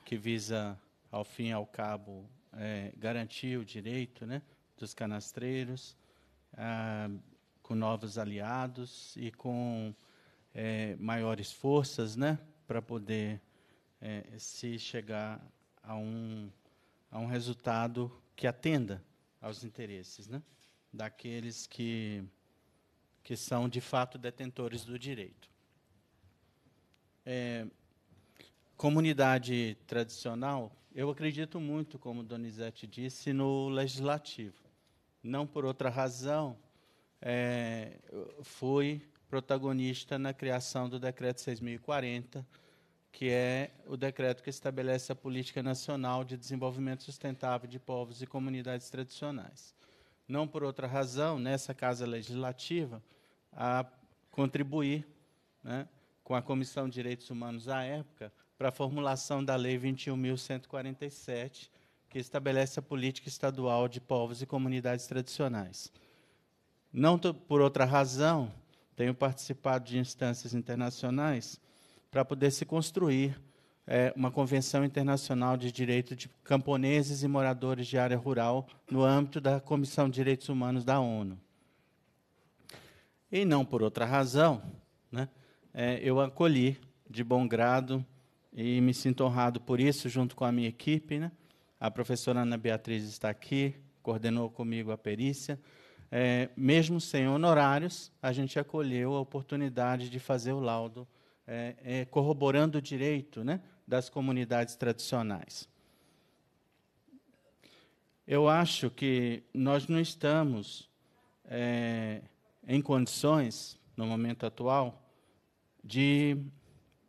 que visa, ao fim e ao cabo, é, garantir o direito né, dos canastreiros ah, com novos aliados e com é, maiores forças, né, para poder é, se chegar a um, a um resultado que atenda aos interesses, né, daqueles que, que são de fato detentores do direito. É, comunidade tradicional, eu acredito muito, como Donizete disse, no legislativo. Não por outra razão, é, foi protagonista na criação do Decreto 6040, que é o decreto que estabelece a Política Nacional de Desenvolvimento Sustentável de Povos e Comunidades Tradicionais. Não por outra razão, nessa Casa Legislativa, a contribuir né, com a Comissão de Direitos Humanos à época para a formulação da Lei 21.147, que estabelece a política estadual de povos e comunidades tradicionais. Não por outra razão, tenho participado de instâncias internacionais para poder se construir é, uma convenção internacional de direito de camponeses e moradores de área rural no âmbito da Comissão de Direitos Humanos da ONU. E não por outra razão, né, é, eu acolhi de bom grado e me sinto honrado por isso, junto com a minha equipe. Né? A professora Ana Beatriz está aqui, coordenou comigo a perícia é, mesmo sem honorários, a gente acolheu a oportunidade de fazer o laudo, é, é, corroborando o direito né, das comunidades tradicionais. Eu acho que nós não estamos é, em condições, no momento atual, de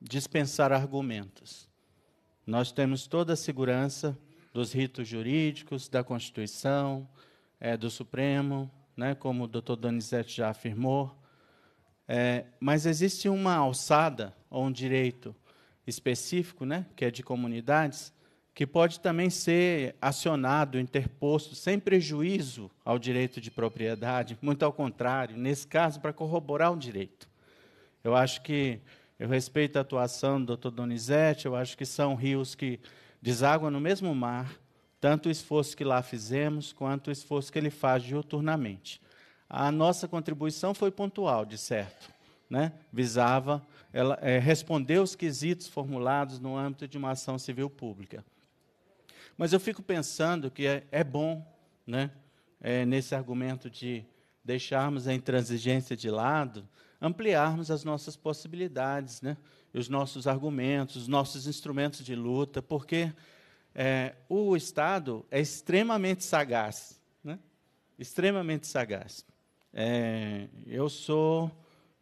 dispensar argumentos. Nós temos toda a segurança dos ritos jurídicos, da Constituição, é, do Supremo, né, como o doutor Donizete já afirmou, é, mas existe uma alçada ou um direito específico, né, que é de comunidades, que pode também ser acionado, interposto, sem prejuízo ao direito de propriedade, muito ao contrário, nesse caso, para corroborar o direito. Eu acho que, eu respeito a atuação do doutor Donizete, eu acho que são rios que deságua no mesmo mar, tanto o esforço que lá fizemos, quanto o esforço que ele faz diuturnamente. A nossa contribuição foi pontual, de certo, né? visava ela, é, responder os quesitos formulados no âmbito de uma ação civil pública. Mas eu fico pensando que é, é bom, né? É, nesse argumento de deixarmos a intransigência de lado, ampliarmos as nossas possibilidades, né? os nossos argumentos, os nossos instrumentos de luta, porque é, o Estado é extremamente sagaz. Né? Extremamente sagaz. É, eu sou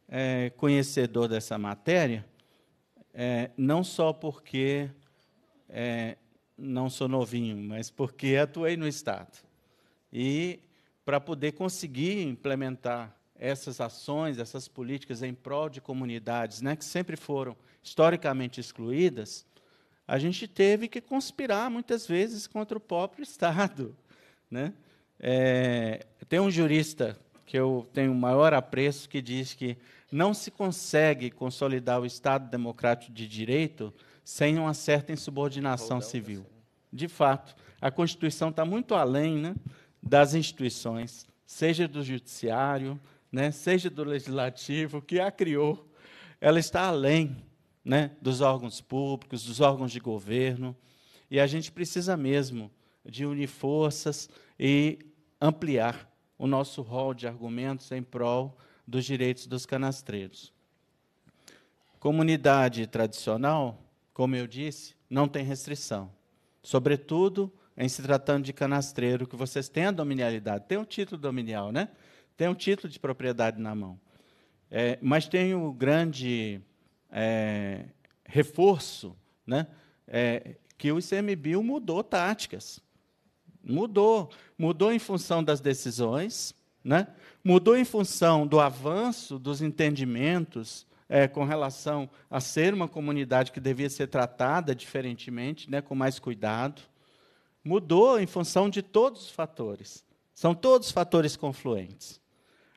é, conhecedor dessa matéria, é, não só porque é, não sou novinho, mas porque atuei no Estado. E para poder conseguir implementar essas ações, essas políticas em prol de comunidades, né, que sempre foram historicamente excluídas, a gente teve que conspirar muitas vezes contra o próprio Estado. Né? É, tem um jurista que eu tenho o maior apreço que diz que não se consegue consolidar o Estado democrático de direito sem uma certa insubordinação civil. De fato, a Constituição está muito além né, das instituições, seja do Judiciário, né, seja do Legislativo, que a criou. Ela está além né, dos órgãos públicos, dos órgãos de governo, e a gente precisa mesmo de unir forças e ampliar o nosso rol de argumentos em prol dos direitos dos canastreiros. Comunidade tradicional, como eu disse, não tem restrição, sobretudo em se tratando de canastreiro, que vocês têm a dominialidade, têm o um título dominial, né? tem o um título de propriedade na mão. É, mas tem o grande é, reforço, né? É, que o ICMBio mudou táticas. Mudou. Mudou em função das decisões, né? mudou em função do avanço dos entendimentos é, com relação a ser uma comunidade que devia ser tratada diferentemente, né, com mais cuidado. Mudou em função de todos os fatores. São todos fatores confluentes.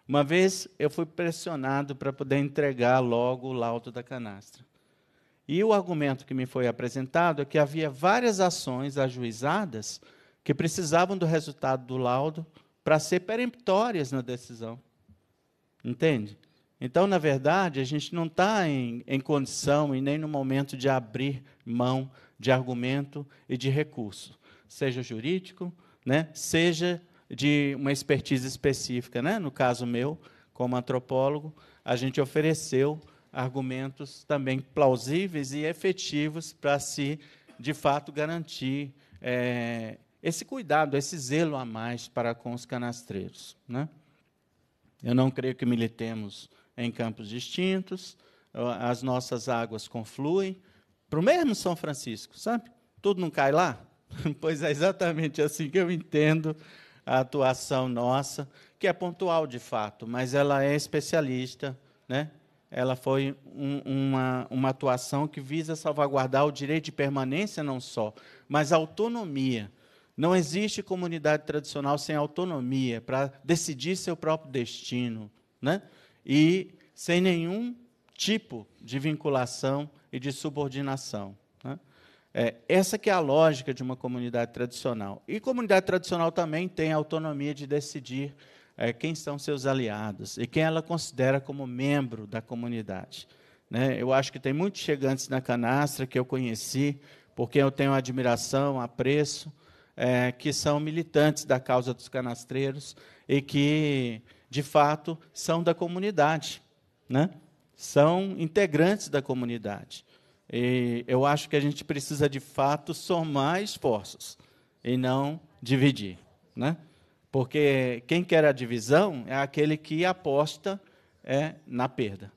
Uma vez eu fui pressionado para poder entregar logo o laudo da canastra. E o argumento que me foi apresentado é que havia várias ações ajuizadas que precisavam do resultado do laudo para ser peremptórias na decisão. Entende? Então, na verdade, a gente não está em, em condição e nem no momento de abrir mão de argumento e de recurso, seja jurídico, né, seja de uma expertise específica. Né? No caso meu, como antropólogo, a gente ofereceu argumentos também plausíveis e efetivos para se, de fato, garantir é, esse cuidado, esse zelo a mais para com os canastreiros. Né? Eu não creio que militemos em campos distintos, as nossas águas confluem para o mesmo São Francisco, sabe? Tudo não cai lá? Pois é exatamente assim que eu entendo a atuação nossa, que é pontual de fato, mas ela é especialista, né? Ela foi um, uma, uma atuação que visa salvaguardar o direito de permanência não só, mas a autonomia. Não existe comunidade tradicional sem autonomia para decidir seu próprio destino, né? E sem nenhum tipo de vinculação e de subordinação. É, essa que é a lógica de uma comunidade tradicional. E comunidade tradicional também tem a autonomia de decidir é, quem são seus aliados e quem ela considera como membro da comunidade. Né? Eu acho que tem muitos chegantes na canastra que eu conheci, porque eu tenho admiração, apreço, é, que são militantes da causa dos canastreiros e que, de fato, são da comunidade, né? são integrantes da comunidade. E eu acho que a gente precisa, de fato, somar esforços e não dividir. Né? Porque quem quer a divisão é aquele que aposta é, na perda.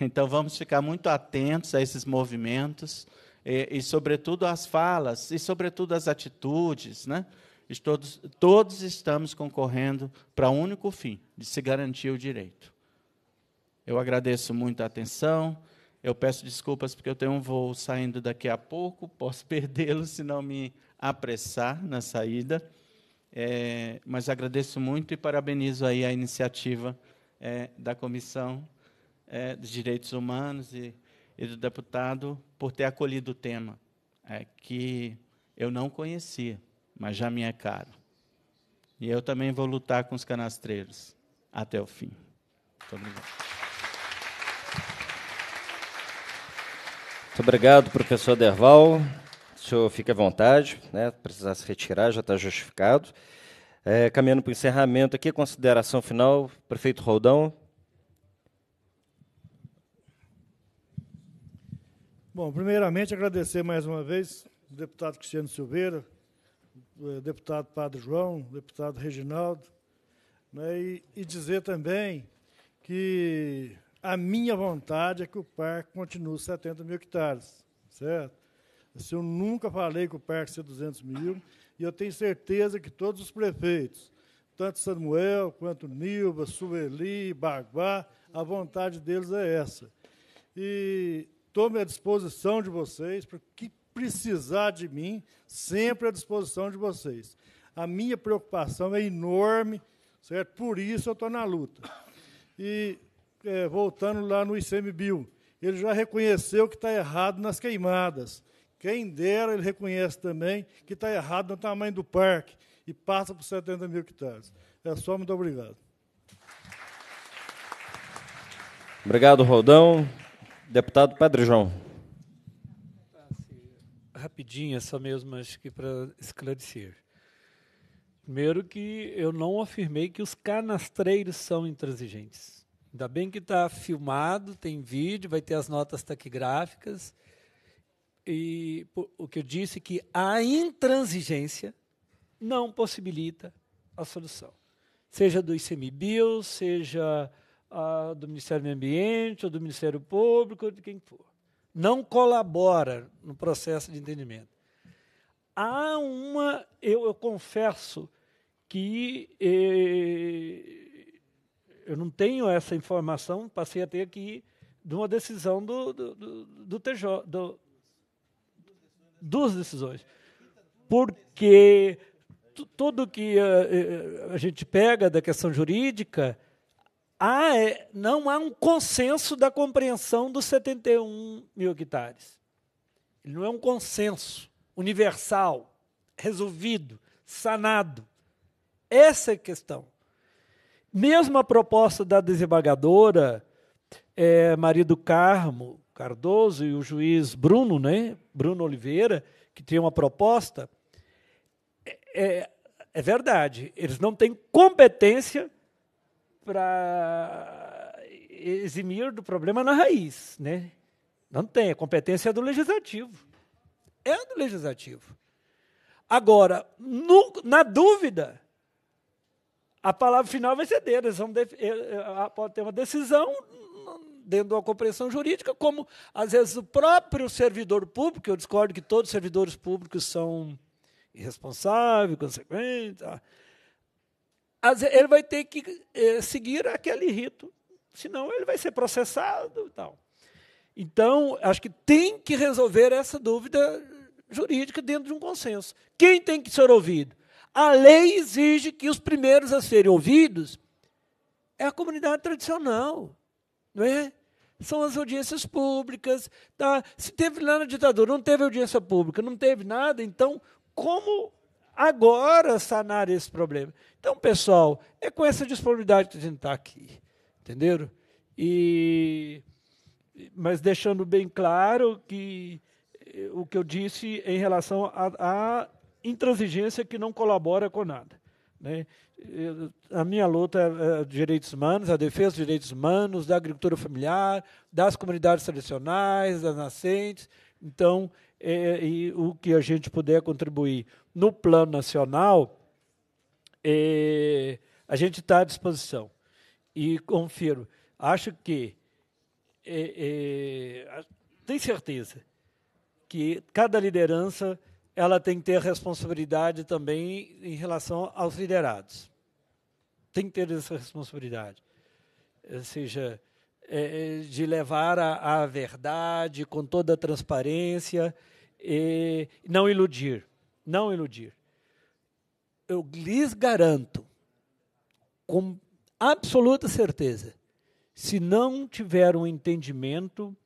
Então vamos ficar muito atentos a esses movimentos e, e sobretudo, às falas e, sobretudo, às atitudes. Né? Todos, todos estamos concorrendo para um único fim, de se garantir o direito. Eu agradeço muito a atenção. Eu peço desculpas porque eu tenho um voo saindo daqui a pouco, posso perdê-lo se não me apressar na saída. É, mas agradeço muito e parabenizo aí a iniciativa é, da Comissão é, dos Direitos Humanos e, e, do deputado por ter acolhido o tema, é, que eu não conhecia, mas já me é caro. E eu também vou lutar com os canastreiros até o fim. Muito obrigado. Muito obrigado, professor Derval. O senhor fica à vontade, né? precisar se retirar, já está justificado. É, caminhando para o encerramento aqui, consideração final, prefeito Roldão. Bom, primeiramente agradecer mais uma vez o deputado Cristiano Silveira, o eh, deputado Padre João, o deputado Reginaldo, né, e, e dizer também que a minha vontade é que o parque continue 70 mil hectares, certo? Assim, eu nunca falei que o parque seja 200 mil, e eu tenho certeza que todos os prefeitos, tanto Samuel quanto Nilva, Sueli, Baguá, a vontade deles é essa. E estou à disposição de vocês, para que precisar de mim, sempre à disposição de vocês. A minha preocupação é enorme, certo? Por isso eu estou na luta. E é, voltando lá no ICMBio, ele já reconheceu que está errado nas queimadas. Quem dera, ele reconhece também que está errado no tamanho do parque e passa por 70 mil hectares. É só, muito obrigado. Obrigado, Rodão, Deputado Pedro João. Rapidinho, só mesmo, acho que para esclarecer. Primeiro que eu não afirmei que os canastreiros são intransigentes. Ainda bem que está filmado, tem vídeo, vai ter as notas taquigráficas. E o que eu disse é que a intransigência não possibilita a solução. Seja do ICMBio, seja ah, do Ministério do Meio Ambiente, ou do Ministério Público, ou de quem for. Não colabora no processo de entendimento. Há uma, eu, eu confesso que. Eh, eu não tenho essa informação, passei a ter aqui de uma decisão do, do, do, do TJ, do, duas decisões. Porque tudo que a, eh, eh, a, gente pega da questão jurídica, há, é, não há um consenso da compreensão dos 71 mil hectares. Ele não é um consenso universal, resolvido, sanado. Essa é a questão. Mesmo a proposta da desembargadora é, Maria do Carmo Cardoso e o juiz Bruno, né, Bruno Oliveira, que tinha uma proposta, é, é, é verdade, eles não têm competência para eximir do problema na raiz. Né? Não tem, a competência é do legislativo. É do legislativo. Agora, no, na dúvida, a palavra final vai ser dele. Pode ter uma decisão dentro de uma compreensão jurídica, como às vezes o próprio servidor público, eu discordo que todos os servidores públicos são irresponsáveis, consequentes. Ah, ele vai ter que é, seguir aquele rito, senão ele vai ser processado e tal. Então, acho que tem que resolver essa dúvida jurídica dentro de um consenso. Quem tem que ser ouvido? A lei exige que os primeiros a serem ouvidos é a comunidade tradicional, não é? São as audiências públicas. Tá? Se teve lá na ditadura, não teve audiência pública, não teve nada, então como agora sanar esse problema? Então, pessoal, é com essa disponibilidade que a gente está aqui, entenderam? E, mas deixando bem claro que eh, o que eu disse em relação a intransigência que não colabora com nada. Né? Eh, a minha luta é, é direitos humanos, a defesa dos direitos humanos, da agricultura familiar, das comunidades tradicionais, das nascentes. Então, é, e o que a gente puder contribuir no plano nacional, é, a gente está à disposição. E confiro, acho que, é, é, tenho certeza, que cada liderança ela tem que ter responsabilidade também em relação aos liderados. Tem que ter essa responsabilidade. Ou seja, é, é, de levar a, a, verdade com toda a transparência e não iludir. Não iludir. Eu lhes garanto, com absoluta certeza, se não tiver um entendimento,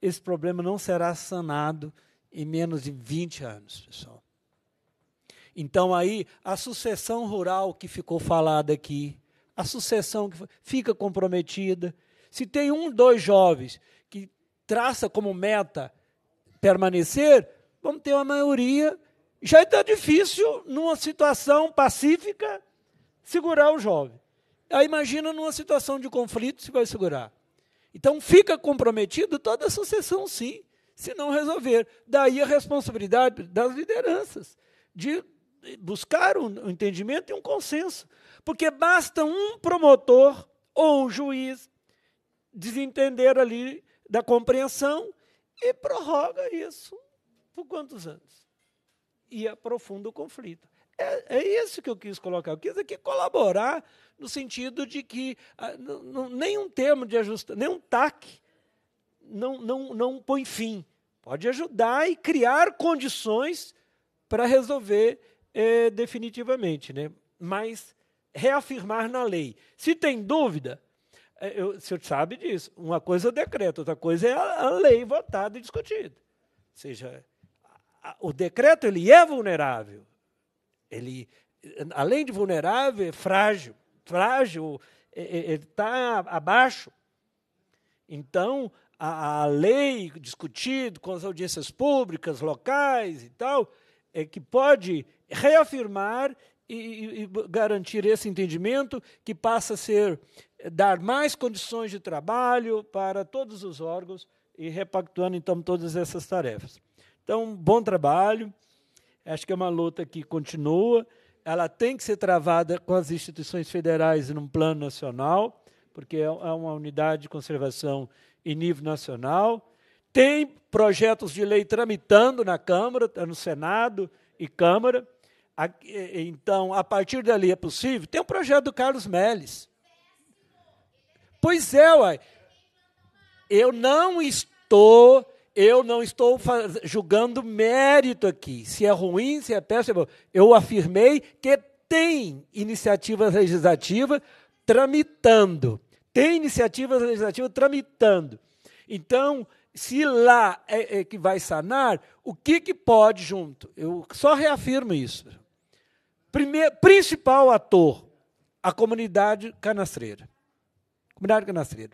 esse problema não será sanado em menos de 20 anos, pessoal. Então aí a sucessão rural que ficou falada aqui, a sucessão que fica comprometida, se tem um, dois jovens que traça como meta permanecer, vamos ter uma maioria. Já está difícil numa situação pacífica segurar o jovem. Aí imagina numa situação de conflito se vai segurar. Então fica comprometido toda a sucessão, sim se não resolver. Daí a responsabilidade das lideranças de buscar um entendimento e um consenso. Porque basta um promotor ou um juiz desentender ali da compreensão e prorroga isso por quantos anos? E aprofunda o conflito. É, é isso que eu quis colocar. Eu quis aqui é colaborar no sentido de que ah, nenhum termo de ajuste, nenhum taque não, não, não põe fim. Pode ajudar e criar condições para resolver é, definitivamente, né? mas reafirmar na lei. Se tem dúvida, eh, eu, o senhor sabe disso. Uma coisa é o decreto, outra coisa é a, a lei votada e discutida. Ou seja, a, o decreto ele é vulnerável. Ele, além de vulnerável, é frágil. Frágil, é, é, ele é, está abaixo. Então, a, a lei discutido com as audiências públicas, locais e tal, é que pode reafirmar e, e, e garantir esse entendimento que passa a ser eh, dar mais condições de trabalho para todos os órgãos e repactuando então todas essas tarefas. Então, bom trabalho. Acho que é uma luta que continua. Ela tem que ser travada com as instituições federais e num plano nacional, porque é, é uma unidade de conservação em nível nacional, tem projetos de lei tramitando na Câmara, no Senado e Câmara. Então, a partir dali é possível. Tem um projeto do Carlos Melles. Pois é, uai. Eu não estou, eu não estou julgando mérito aqui. Se é ruim, se é péssimo. Eu afirmei que tem iniciativa legislativa tramitando. Tem iniciativas legislativas tramitando. Então, se lá é, é, que vai sanar, o que, que pode junto? Eu só reafirmo isso. Primeiro, principal ator, a comunidade canastreira. Comunidade canastreira.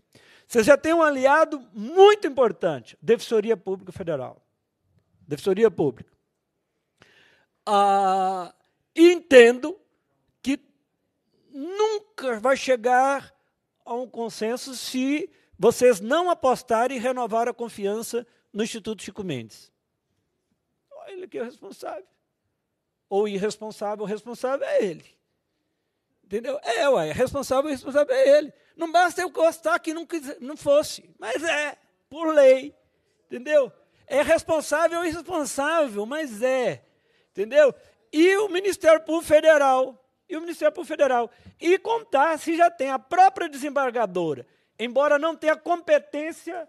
Você já tem um aliado muito importante, Defensoria Pública Federal. Defensoria Pública. Ah, entendo que nunca vai chegar a um consenso se vocês não apostarem e renovar a confiança no Instituto Chico Mendes. Olha ele que é o responsável. Ou irresponsável, o responsável é ele. Entendeu? É, ué, responsável, o responsável é ele. Não basta eu gostar que não, não fosse, mas é, por lei. Entendeu? É responsável ou irresponsável, mas é. Entendeu? E o Ministério Público Federal, e o Ministério Público Federal. E contar se já tem a própria desembargadora, embora não tenha competência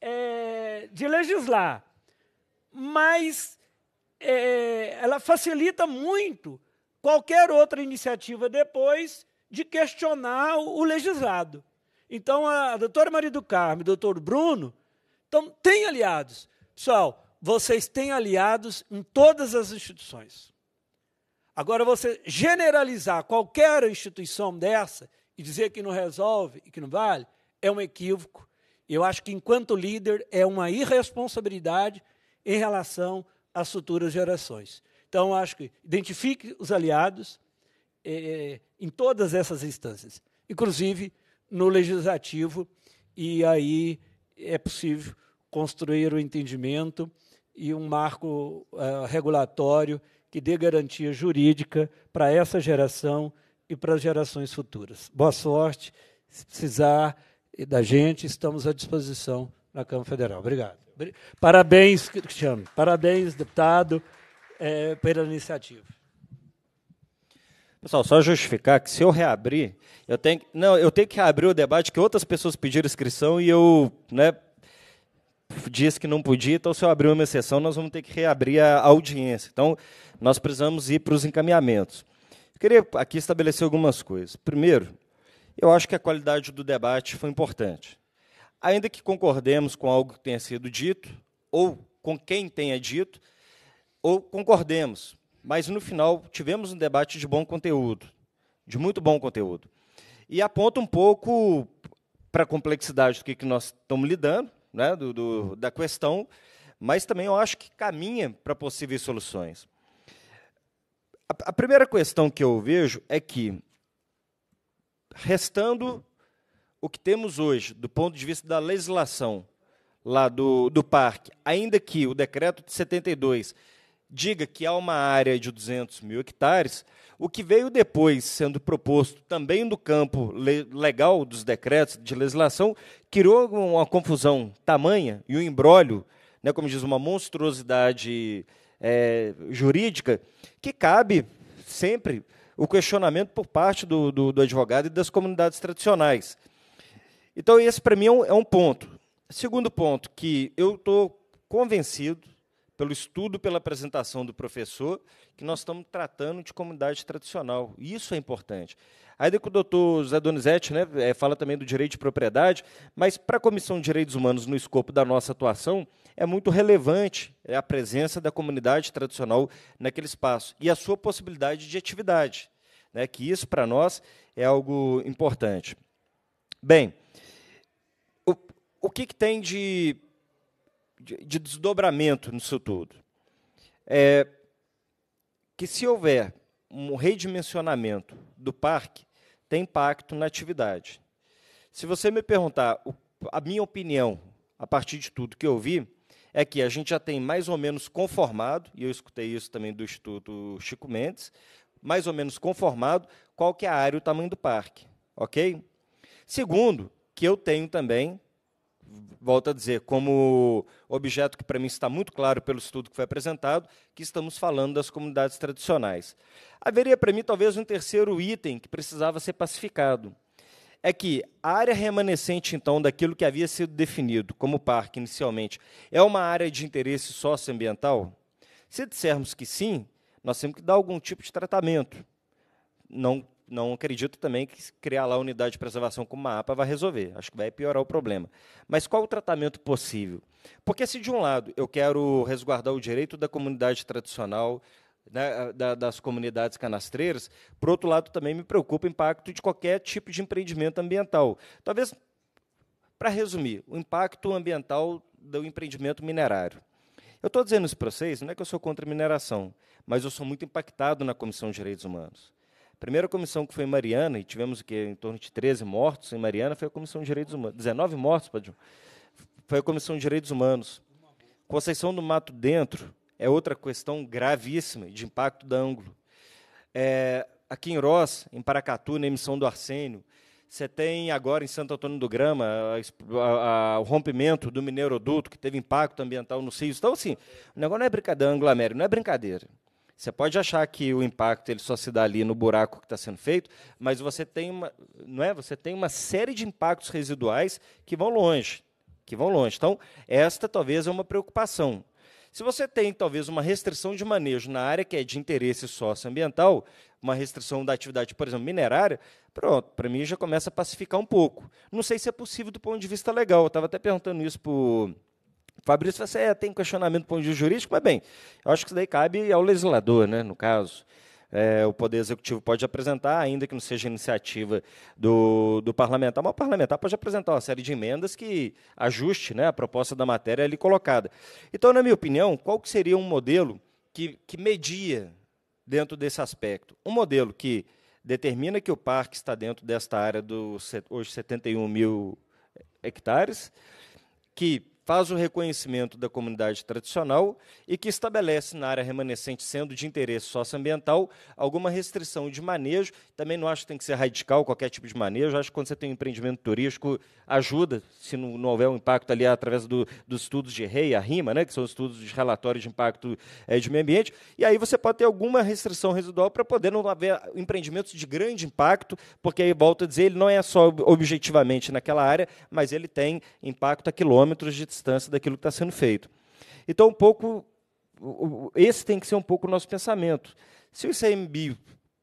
é, de legislar, mas é, ela facilita muito qualquer outra iniciativa depois de questionar o, legislado. Então, a, a doutora Maria do Carmo e o doutor Bruno então, têm aliados. Pessoal, vocês têm aliados em todas as instituições. Agora, você generalizar qualquer instituição dessa e dizer que não resolve e que não vale é um equívoco. Eu acho que, enquanto líder, é uma irresponsabilidade em relação às futuras gerações. Então, acho que identifique os aliados eh, eh, em todas essas instâncias, inclusive no legislativo, e aí é possível construir o entendimento e um marco uh, regulatório que dê garantia jurídica para essa geração e para as gerações futuras. Boa sorte. Se precisar da gente, estamos à disposição na Câmara Federal. Obrigado. Parabéns, Cristiano. Parabéns, deputado, é, pela iniciativa. Pessoal, só justificar que se eu reabrir, eu tenho, não, eu tenho que reabrir o debate que outras pessoas pediram inscrição e eu, né, disse que não podia, então se eu abrir uma exceção, nós vamos ter que reabrir a audiência. Então, nós precisamos ir para os encaminhamentos. Eu queria aqui estabelecer algumas coisas. Primeiro, eu acho que a qualidade do debate foi importante. Ainda que concordemos com algo que tenha sido dito, ou com quem tenha dito, ou concordemos, mas no final tivemos um debate de bom conteúdo, de muito bom conteúdo. E aponta um pouco para a complexidade do que, que nós estamos lidando, né, do, do, uhum. da questão, mas também eu acho que caminha para possíveis soluções. A, a primeira questão que eu vejo é que, restando o que temos hoje, do ponto de vista da legislação lá do, do parque, ainda que o decreto de 72 diga que há uma área de 200 mil hectares, o que veio depois sendo proposto também no campo legal dos decretos de legislação criou uma confusão tamanha e um embrólio, né, como diz, uma monstruosidade é, jurídica, que cabe sempre o questionamento por parte do, do, do advogado e das comunidades tradicionais. Então, esse para mim é um, é um ponto. Segundo ponto, que eu estou convencido pelo estudo, pela apresentação do professor, que nós estamos tratando de comunidade tradicional. Isso é importante. aí o doutor Zé Donizete né, é, fala também do direito de propriedade, mas para a Comissão de Direitos Humanos, no escopo da nossa atuação, é muito relevante é, a presença da comunidade tradicional naquele espaço e a sua possibilidade de atividade, né, que isso, para nós, é algo importante. Bem, o, o que, que tem de de, desdobramento nisso tudo. É que se houver um redimensionamento do parque, tem impacto na atividade. Se você me perguntar, a minha opinião, a partir de tudo que eu vi, é que a gente já tem mais ou menos conformado, e eu escutei isso também do Instituto Chico Mendes, mais ou menos conformado qual que é a área e o tamanho do parque, ok? Segundo, que eu tenho também volto a dizer, como objeto que para mim está muito claro pelo estudo que foi apresentado, que estamos falando das comunidades tradicionais. Haveria para mim talvez um terceiro item que precisava ser pacificado. É que a área remanescente, então, daquilo que havia sido definido como parque inicialmente, é uma área de interesse socioambiental? Se dissermos que sim, nós temos que dar algum tipo de tratamento. Não não acredito também que criar lá a unidade de preservação com mapa vai resolver. Acho que vai piorar o problema. Mas qual o tratamento possível? Porque se de um lado eu quero resguardar o direito da comunidade tradicional, né, da, das comunidades canastreiras, por outro lado também me preocupa o impacto de qualquer tipo de empreendimento ambiental. Talvez, para resumir, o impacto ambiental do empreendimento minerário. Eu estou dizendo isso para vocês, não é que eu sou contra a mineração, mas eu sou muito impactado na Comissão de Direitos Humanos primeira comissão que foi em Mariana, e tivemos que em torno de 13 mortos em Mariana, foi a Comissão de Direitos Humanos. 19 mortos, Padre Foi a Comissão de Direitos Humanos. Conceição do Mato Dentro é outra questão gravíssima de impacto da ângulo. É, aqui em Ross, em Paracatu, na emissão do Arsênio, você tem agora em Santo Antônio do Grama a, a, a, o rompimento do mineroduto, que teve impacto ambiental no rios. Então, assim, o negócio não é brincadeira, Anglo-América, não é brincadeira. Você pode achar que o impacto ele só se dá ali no buraco que está sendo feito, mas você tem uma, não é? Você tem uma série de impactos residuais que vão longe, que vão longe. Então, esta talvez é uma preocupação. Se você tem talvez uma restrição de manejo na área que é de interesse socioambiental, uma restrição da atividade, por exemplo, minerária, pronto, para mim já começa a pacificar um pouco. Não sei se é possível do ponto de vista legal. Eu estava até perguntando isso para Fabrício você assim, é, tem questionamento do ponto de vista jurídico, mas bem, eu acho que isso daí cabe ao legislador, né, no caso. É, o Poder Executivo pode apresentar, ainda que não seja iniciativa do, do parlamentar, mas o parlamentar pode apresentar uma série de emendas que ajuste né, a proposta da matéria ali colocada. Então, na minha opinião, qual que seria um modelo que, que media dentro desse aspecto? Um modelo que determina que o parque está dentro desta área dos hoje 71 mil hectares, que faz o reconhecimento da comunidade tradicional e que estabelece na área remanescente, sendo de interesse socioambiental, alguma restrição de manejo. Também não acho que tem que ser radical qualquer tipo de manejo. Acho que quando você tem um empreendimento turístico, ajuda, se não, não houver um impacto ali através do, dos estudos de REI, a RIMA, né, que são estudos de relatórios de impacto é, de meio ambiente. E aí você pode ter alguma restrição residual para poder não haver empreendimentos de grande impacto, porque aí, volto a dizer, ele não é só objetivamente naquela área, mas ele tem impacto a quilômetros de distância daquilo que está sendo feito. Então, um pouco, esse tem que ser um pouco o nosso pensamento. Se o CMB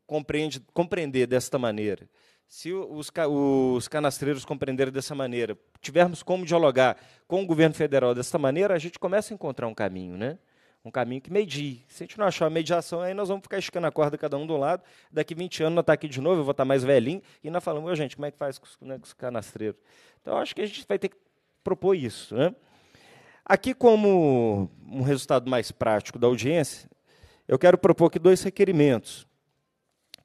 compreende, compreender desta maneira, se os, os canastreiros compreenderem dessa maneira, tivermos como dialogar com o governo federal desta maneira, a gente começa a encontrar um caminho, né? um caminho que medie. Se a gente não achar a mediação, aí nós vamos ficar esticando a corda cada um do lado. Daqui 20 anos nós estamos tá aqui de novo, eu vou estar tá mais velhinho, e nós falamos, gente, como é que faz com os, né, com os canastreiros? Então, acho que a gente vai ter que propor isso. Né? Aqui, como um resultado mais prático da audiência, eu quero propor aqui dois requerimentos.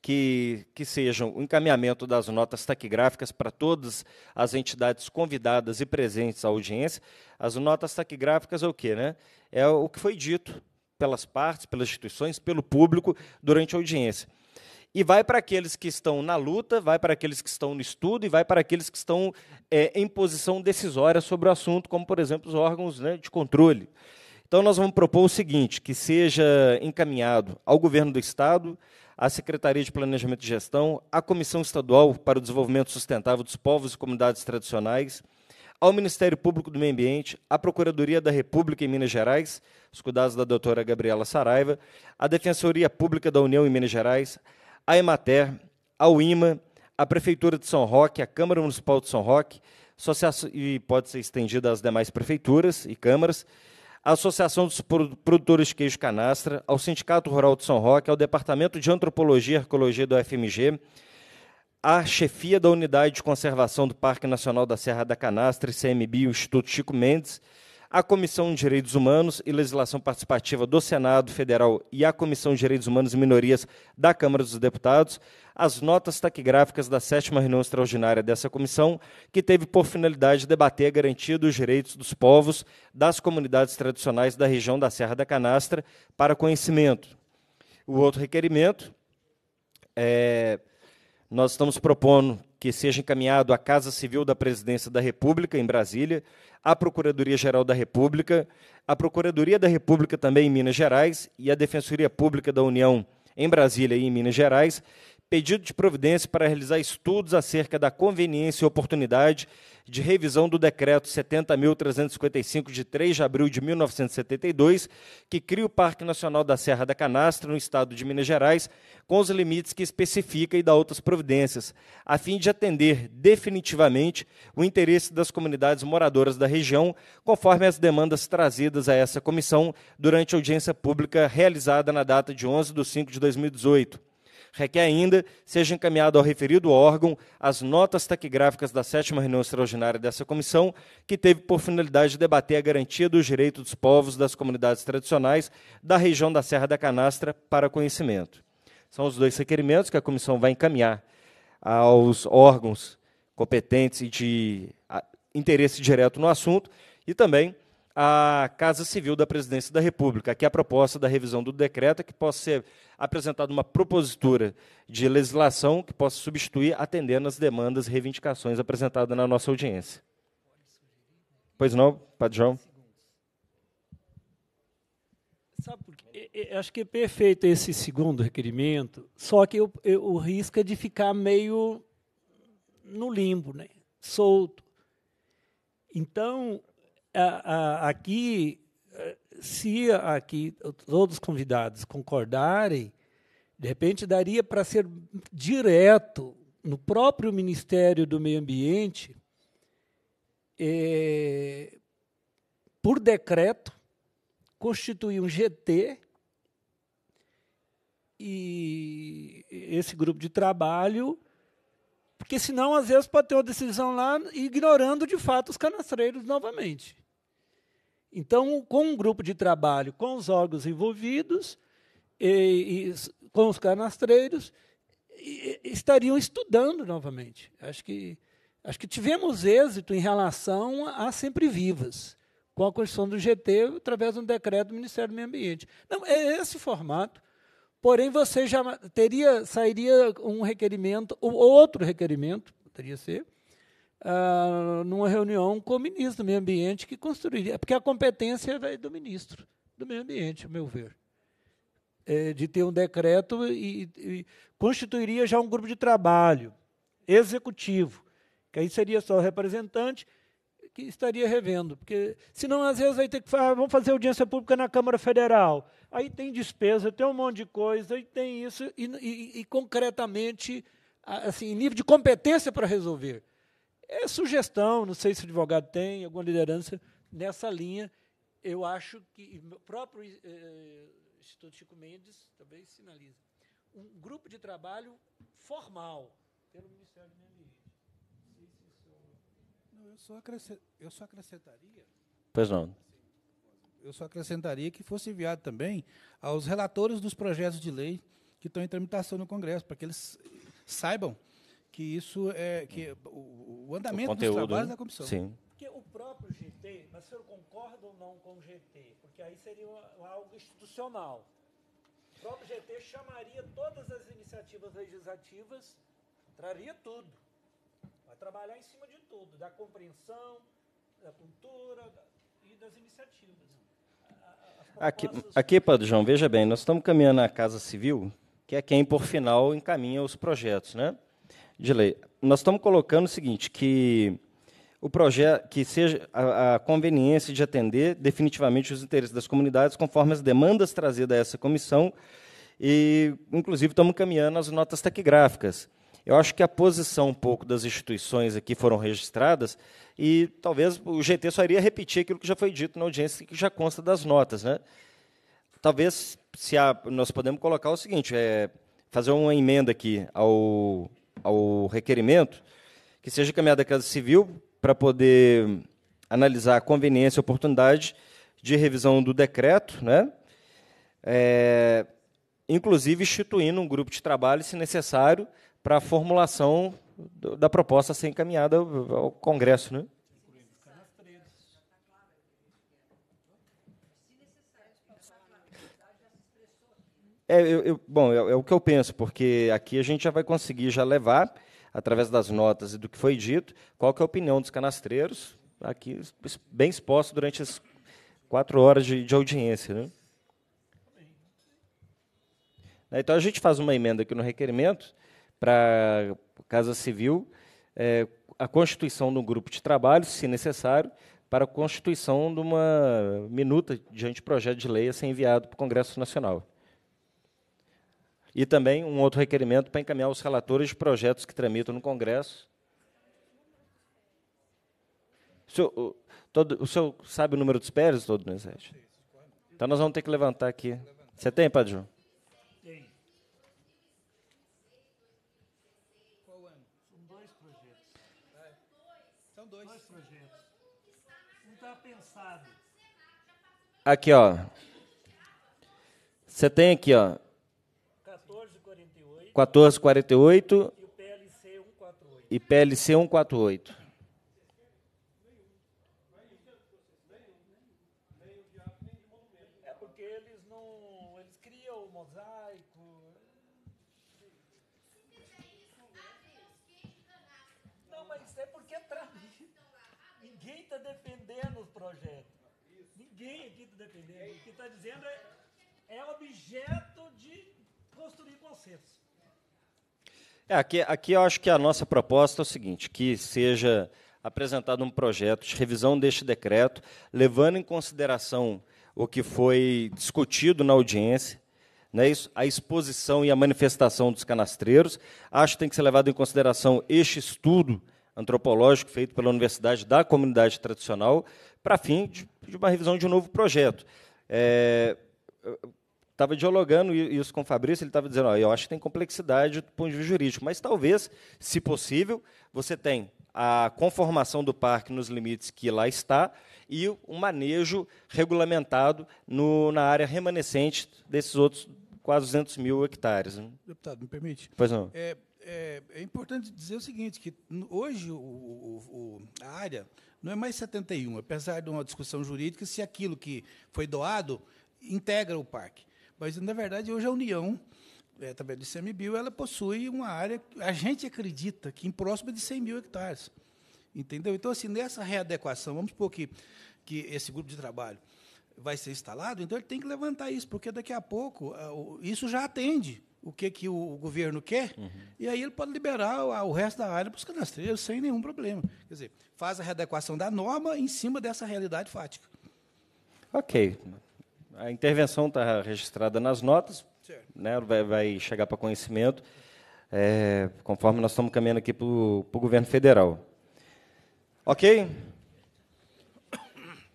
Que, que, sejam o encaminhamento das notas taquigráficas para todas as entidades convidadas e presentes à audiência. As notas taquigráficas é o quê? Né? É o que foi dito pelas partes, pelas instituições, pelo público durante a audiência e vai para aqueles que estão na luta, vai para aqueles que estão no estudo e vai para aqueles que estão é, em posição decisória sobre o assunto, como, por exemplo, os órgãos né, de controle. Então, nós vamos propor o seguinte: que seja encaminhado ao governo do Estado, à Secretaria de Planejamento e Gestão, à Comissão Estadual para o Desenvolvimento Sustentável dos Povos e Comunidades Tradicionais, ao Ministério Público do Meio Ambiente, à Procuradoria da República em Minas Gerais, os cuidados da doutora Gabriela Saraiva, à Defensoria Pública da União em Minas Gerais, à Emater, ao IMA, à Prefeitura de São Roque, à Câmara Municipal de São Roque, e pode ser estendida às demais prefeituras e câmaras, à Associação dos Produtores de Queijo Canastra, ao Sindicato Rural de São Roque, ao Departamento de Antropologia e Arqueologia do FMG, à chefia da Unidade de Conservação do Parque Nacional da Serra da Canastra, o Instituto Chico Mendes, a Comissão de Direitos Humanos e Legislação Participativa do Senado Federal e a Comissão de Direitos Humanos e Minorias da Câmara dos Deputados, as notas taquigráficas da sétima reunião extraordinária dessa comissão, que teve por finalidade debater a garantia dos direitos dos povos das comunidades tradicionais da região da Serra da Canastra para conhecimento. O outro requerimento é, nós estamos propondo que seja encaminhado à Casa Civil da Presidência da República, em Brasília, à Procuradoria-Geral da República, à Procuradoria da República também em Minas Gerais e à Defensoria Pública da União em Brasília e em Minas Gerais, pedido de providência para realizar estudos acerca da conveniência e oportunidade de revisão do decreto 70.355 de 3 de abril de 1972, que cria o Parque Nacional da Serra da Canastra no estado de Minas Gerais, com os limites que especifica e dá outras providências, a fim de atender definitivamente o interesse das comunidades moradoras da região, conforme as demandas trazidas a essa comissão durante a audiência pública realizada na data de 11 de 5 de 2018 requer ainda seja encaminhado ao referido órgão as notas taquigráficas da sétima reunião extraordinária dessa comissão, que teve por finalidade debater a garantia dos direitos dos povos das comunidades tradicionais da região da Serra da Canastra para conhecimento. São os dois requerimentos que a comissão vai encaminhar aos órgãos competentes e de interesse direto no assunto e também à Casa Civil da Presidência da República, que é a proposta da revisão do decreto que possa ser apresentado uma propositura de legislação que possa substituir, atendendo às demandas e reivindicações apresentadas na nossa audiência. Pois não, Padre João? Sabe por quê? acho que é perfeito esse segundo requerimento, só que eu, eu, o risco é de ficar meio no limbo, né? solto. Então, a, a, aqui eh, se aqui todos os convidados concordarem, de repente daria para ser direto no próprio Ministério do Meio Ambiente, é, por decreto, constituir um GT e esse grupo de trabalho, porque senão às vezes pode ter uma decisão lá ignorando de fato os canastreiros novamente. Então, com um grupo de trabalho, com os órgãos envolvidos, e, e com os canastreiros, e, estariam estudando novamente. Acho que, acho que tivemos êxito em relação a Sempre Vivas, com a Constituição do GT, através de um decreto do Ministério do Meio Ambiente. Não, é esse formato. Porém, você já teria, sairia um requerimento, ou outro requerimento, poderia ser, ah, numa reunião com o ministro do Meio Ambiente que construiria, porque a competência é do ministro do Meio Ambiente, ao meu ver. É, de ter um decreto e, e constituiria já um grupo de trabalho executivo, que aí seria só o representante que estaria revendo, porque senão às vezes vai ter que falar, ah, vamos fazer audiência pública na Câmara Federal. Aí tem despesa, tem um monte de coisa, aí tem isso, e, e, e concretamente, assim, nível de competência para resolver é sugestão, não sei se o advogado tem alguma liderança nessa linha. Eu acho que o próprio eh, Instituto Chico Mendes também sinaliza um grupo de trabalho formal pelo Ministério do Meio Ambiente. Não, é eu só, eu só acrescentaria. Pois não. Eu só acrescentaria que fosse enviado também aos relatores dos projetos de lei que estão em tramitação no Congresso, para que eles saibam que isso é que hum. o, o andamento o conteúdo, dos trabalhos né? da comissão. Sim. Porque o próprio GT, mas o senhor concorda ou não com o GT? Porque aí seria algo institucional. O próprio GT chamaria todas as iniciativas legislativas, traria tudo. Vai trabalhar em cima de tudo, da compreensão, da cultura e das iniciativas. Aqui, aqui, Padre João, veja bem, nós estamos caminhando na Casa Civil, que é quem, por final, encaminha os projetos. Né? de lei. Nós estamos colocando o seguinte, que o projeto que seja a, a, conveniência de atender definitivamente os interesses das comunidades conforme as demandas trazidas a essa comissão e inclusive estamos caminhando as notas taquigráficas. Eu acho que a posição um pouco das instituições aqui foram registradas e talvez o GT só iria repetir aquilo que já foi dito na audiência que já consta das notas, né? Talvez se há, nós podemos colocar o seguinte, é fazer uma emenda aqui ao ao requerimento, que seja encaminhada à Casa Civil para poder analisar a conveniência e oportunidade de revisão do decreto, né? É, inclusive instituindo um grupo de trabalho, se necessário, para a formulação do, da proposta a ser encaminhada ao, ao Congresso. Né? É, eu, eu, bom, é, é, o que eu penso, porque aqui a gente já vai conseguir já levar, através das notas e do que foi dito, qual que é a opinião dos canastreiros, aqui bem exposto durante as quatro horas de, de audiência. Né? né então a gente faz uma emenda aqui no requerimento para Casa Civil, é, a constituição do grupo de trabalho, se necessário, para a constituição de uma minuta de anteprojeto de lei a ser enviado para o Congresso Nacional. E também um outro requerimento para encaminhar os relatores de projetos que tramitam no Congresso. O senhor, o, todo, o senhor sabe o número dos PERs, todo Donizete? Né, então nós vamos ter que levantar aqui. Você tem, Padre João? Tem. Qual ano? São dois projetos. É. São dois. dois está pensado. Aqui, ó. Você tem aqui, ó. 1448 e PLC 148. É porque eles criam o mosaico. Não, mas é porque para é mim. Ninguém está defendendo Ninguém aqui está defendendo. O que está dizendo é, é objeto de construir consenso. É, aqui, aqui eu acho que a nossa proposta é o seguinte, que seja apresentado um projeto de revisão deste decreto, levando em consideração o que foi discutido na audiência, né, a exposição e a manifestação dos canastreiros. Acho que tem que ser levado em consideração este estudo antropológico feito pela Universidade da Comunidade Tradicional, para fim de, de, uma revisão de um novo projeto. É, estava dialogando isso com o Fabrício, ele estava dizendo, ó, eu acho que tem complexidade do ponto de vista jurídico, mas talvez, se possível, você tem a conformação do parque nos limites que lá está e o um manejo regulamentado no, na área remanescente desses outros quase 200 mil hectares. Né? Deputado, me permite? Pois não. É, é, é, importante dizer o seguinte, que hoje o, o, a área não é mais 71, apesar de uma discussão jurídica se aquilo que foi doado integra o parque. Mas, na verdade, hoje a União, é, do ICMBio, ela possui uma área, a gente acredita que em próxima de 100 mil hectares. Entendeu? Então, assim, nessa readequação, vamos supor que, que esse grupo de trabalho vai ser instalado, então ele tem que levantar isso, porque daqui a pouco isso já atende o que, que o governo quer, uhum. e aí ele pode liberar o, resto da área para os canastreiros sem nenhum problema. Quer dizer, faz a readequação da norma em cima dessa realidade fática. Ok a intervenção está registrada nas notas, né, vai, vai chegar para conhecimento, é, conforme nós estamos caminhando aqui para o governo federal. Ok?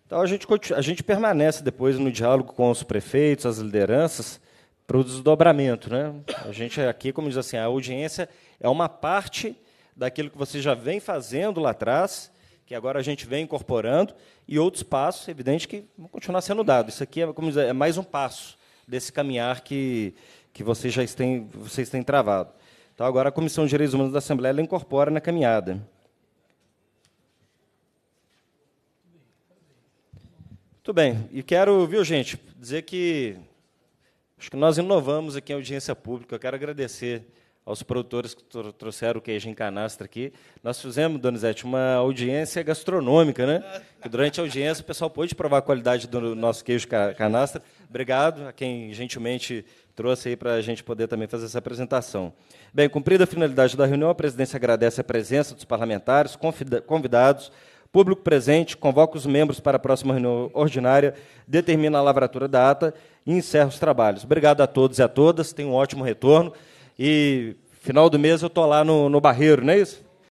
Então, a gente, a gente permanece depois no diálogo com os prefeitos, as lideranças, para o desdobramento. Né? A gente aqui, como diz assim, a audiência é uma parte daquilo que você já vem fazendo lá atrás, que agora a gente vem incorporando, e outros passos, evidente, que vão continuar sendo dados. Isso aqui é, como dizer, é mais um passo desse caminhar que, que vocês já têm, vocês têm travado. Então, agora a Comissão de Direitos Humanos da Assembleia ela incorpora na caminhada. Muito bem. E quero, viu, gente, dizer que acho que nós inovamos aqui em audiência pública. Eu quero agradecer aos produtores que trouxeram o queijo em canastra aqui. Nós fizemos, Donizete, uma audiência gastronômica, né? E durante a audiência o pessoal pôde provar a qualidade do nosso queijo canastra. Obrigado a quem gentilmente trouxe aí para a gente poder também fazer essa apresentação. Bem, cumprida a finalidade da reunião, a presidência agradece a presença dos parlamentares, convidados, público presente, convoca os membros para a próxima reunião ordinária, determina a lavratura da ata e encerra os trabalhos. Obrigado a todos e a todas, tenham um ótimo retorno. E final do mês eu tô lá no, no Barreiro, não é isso?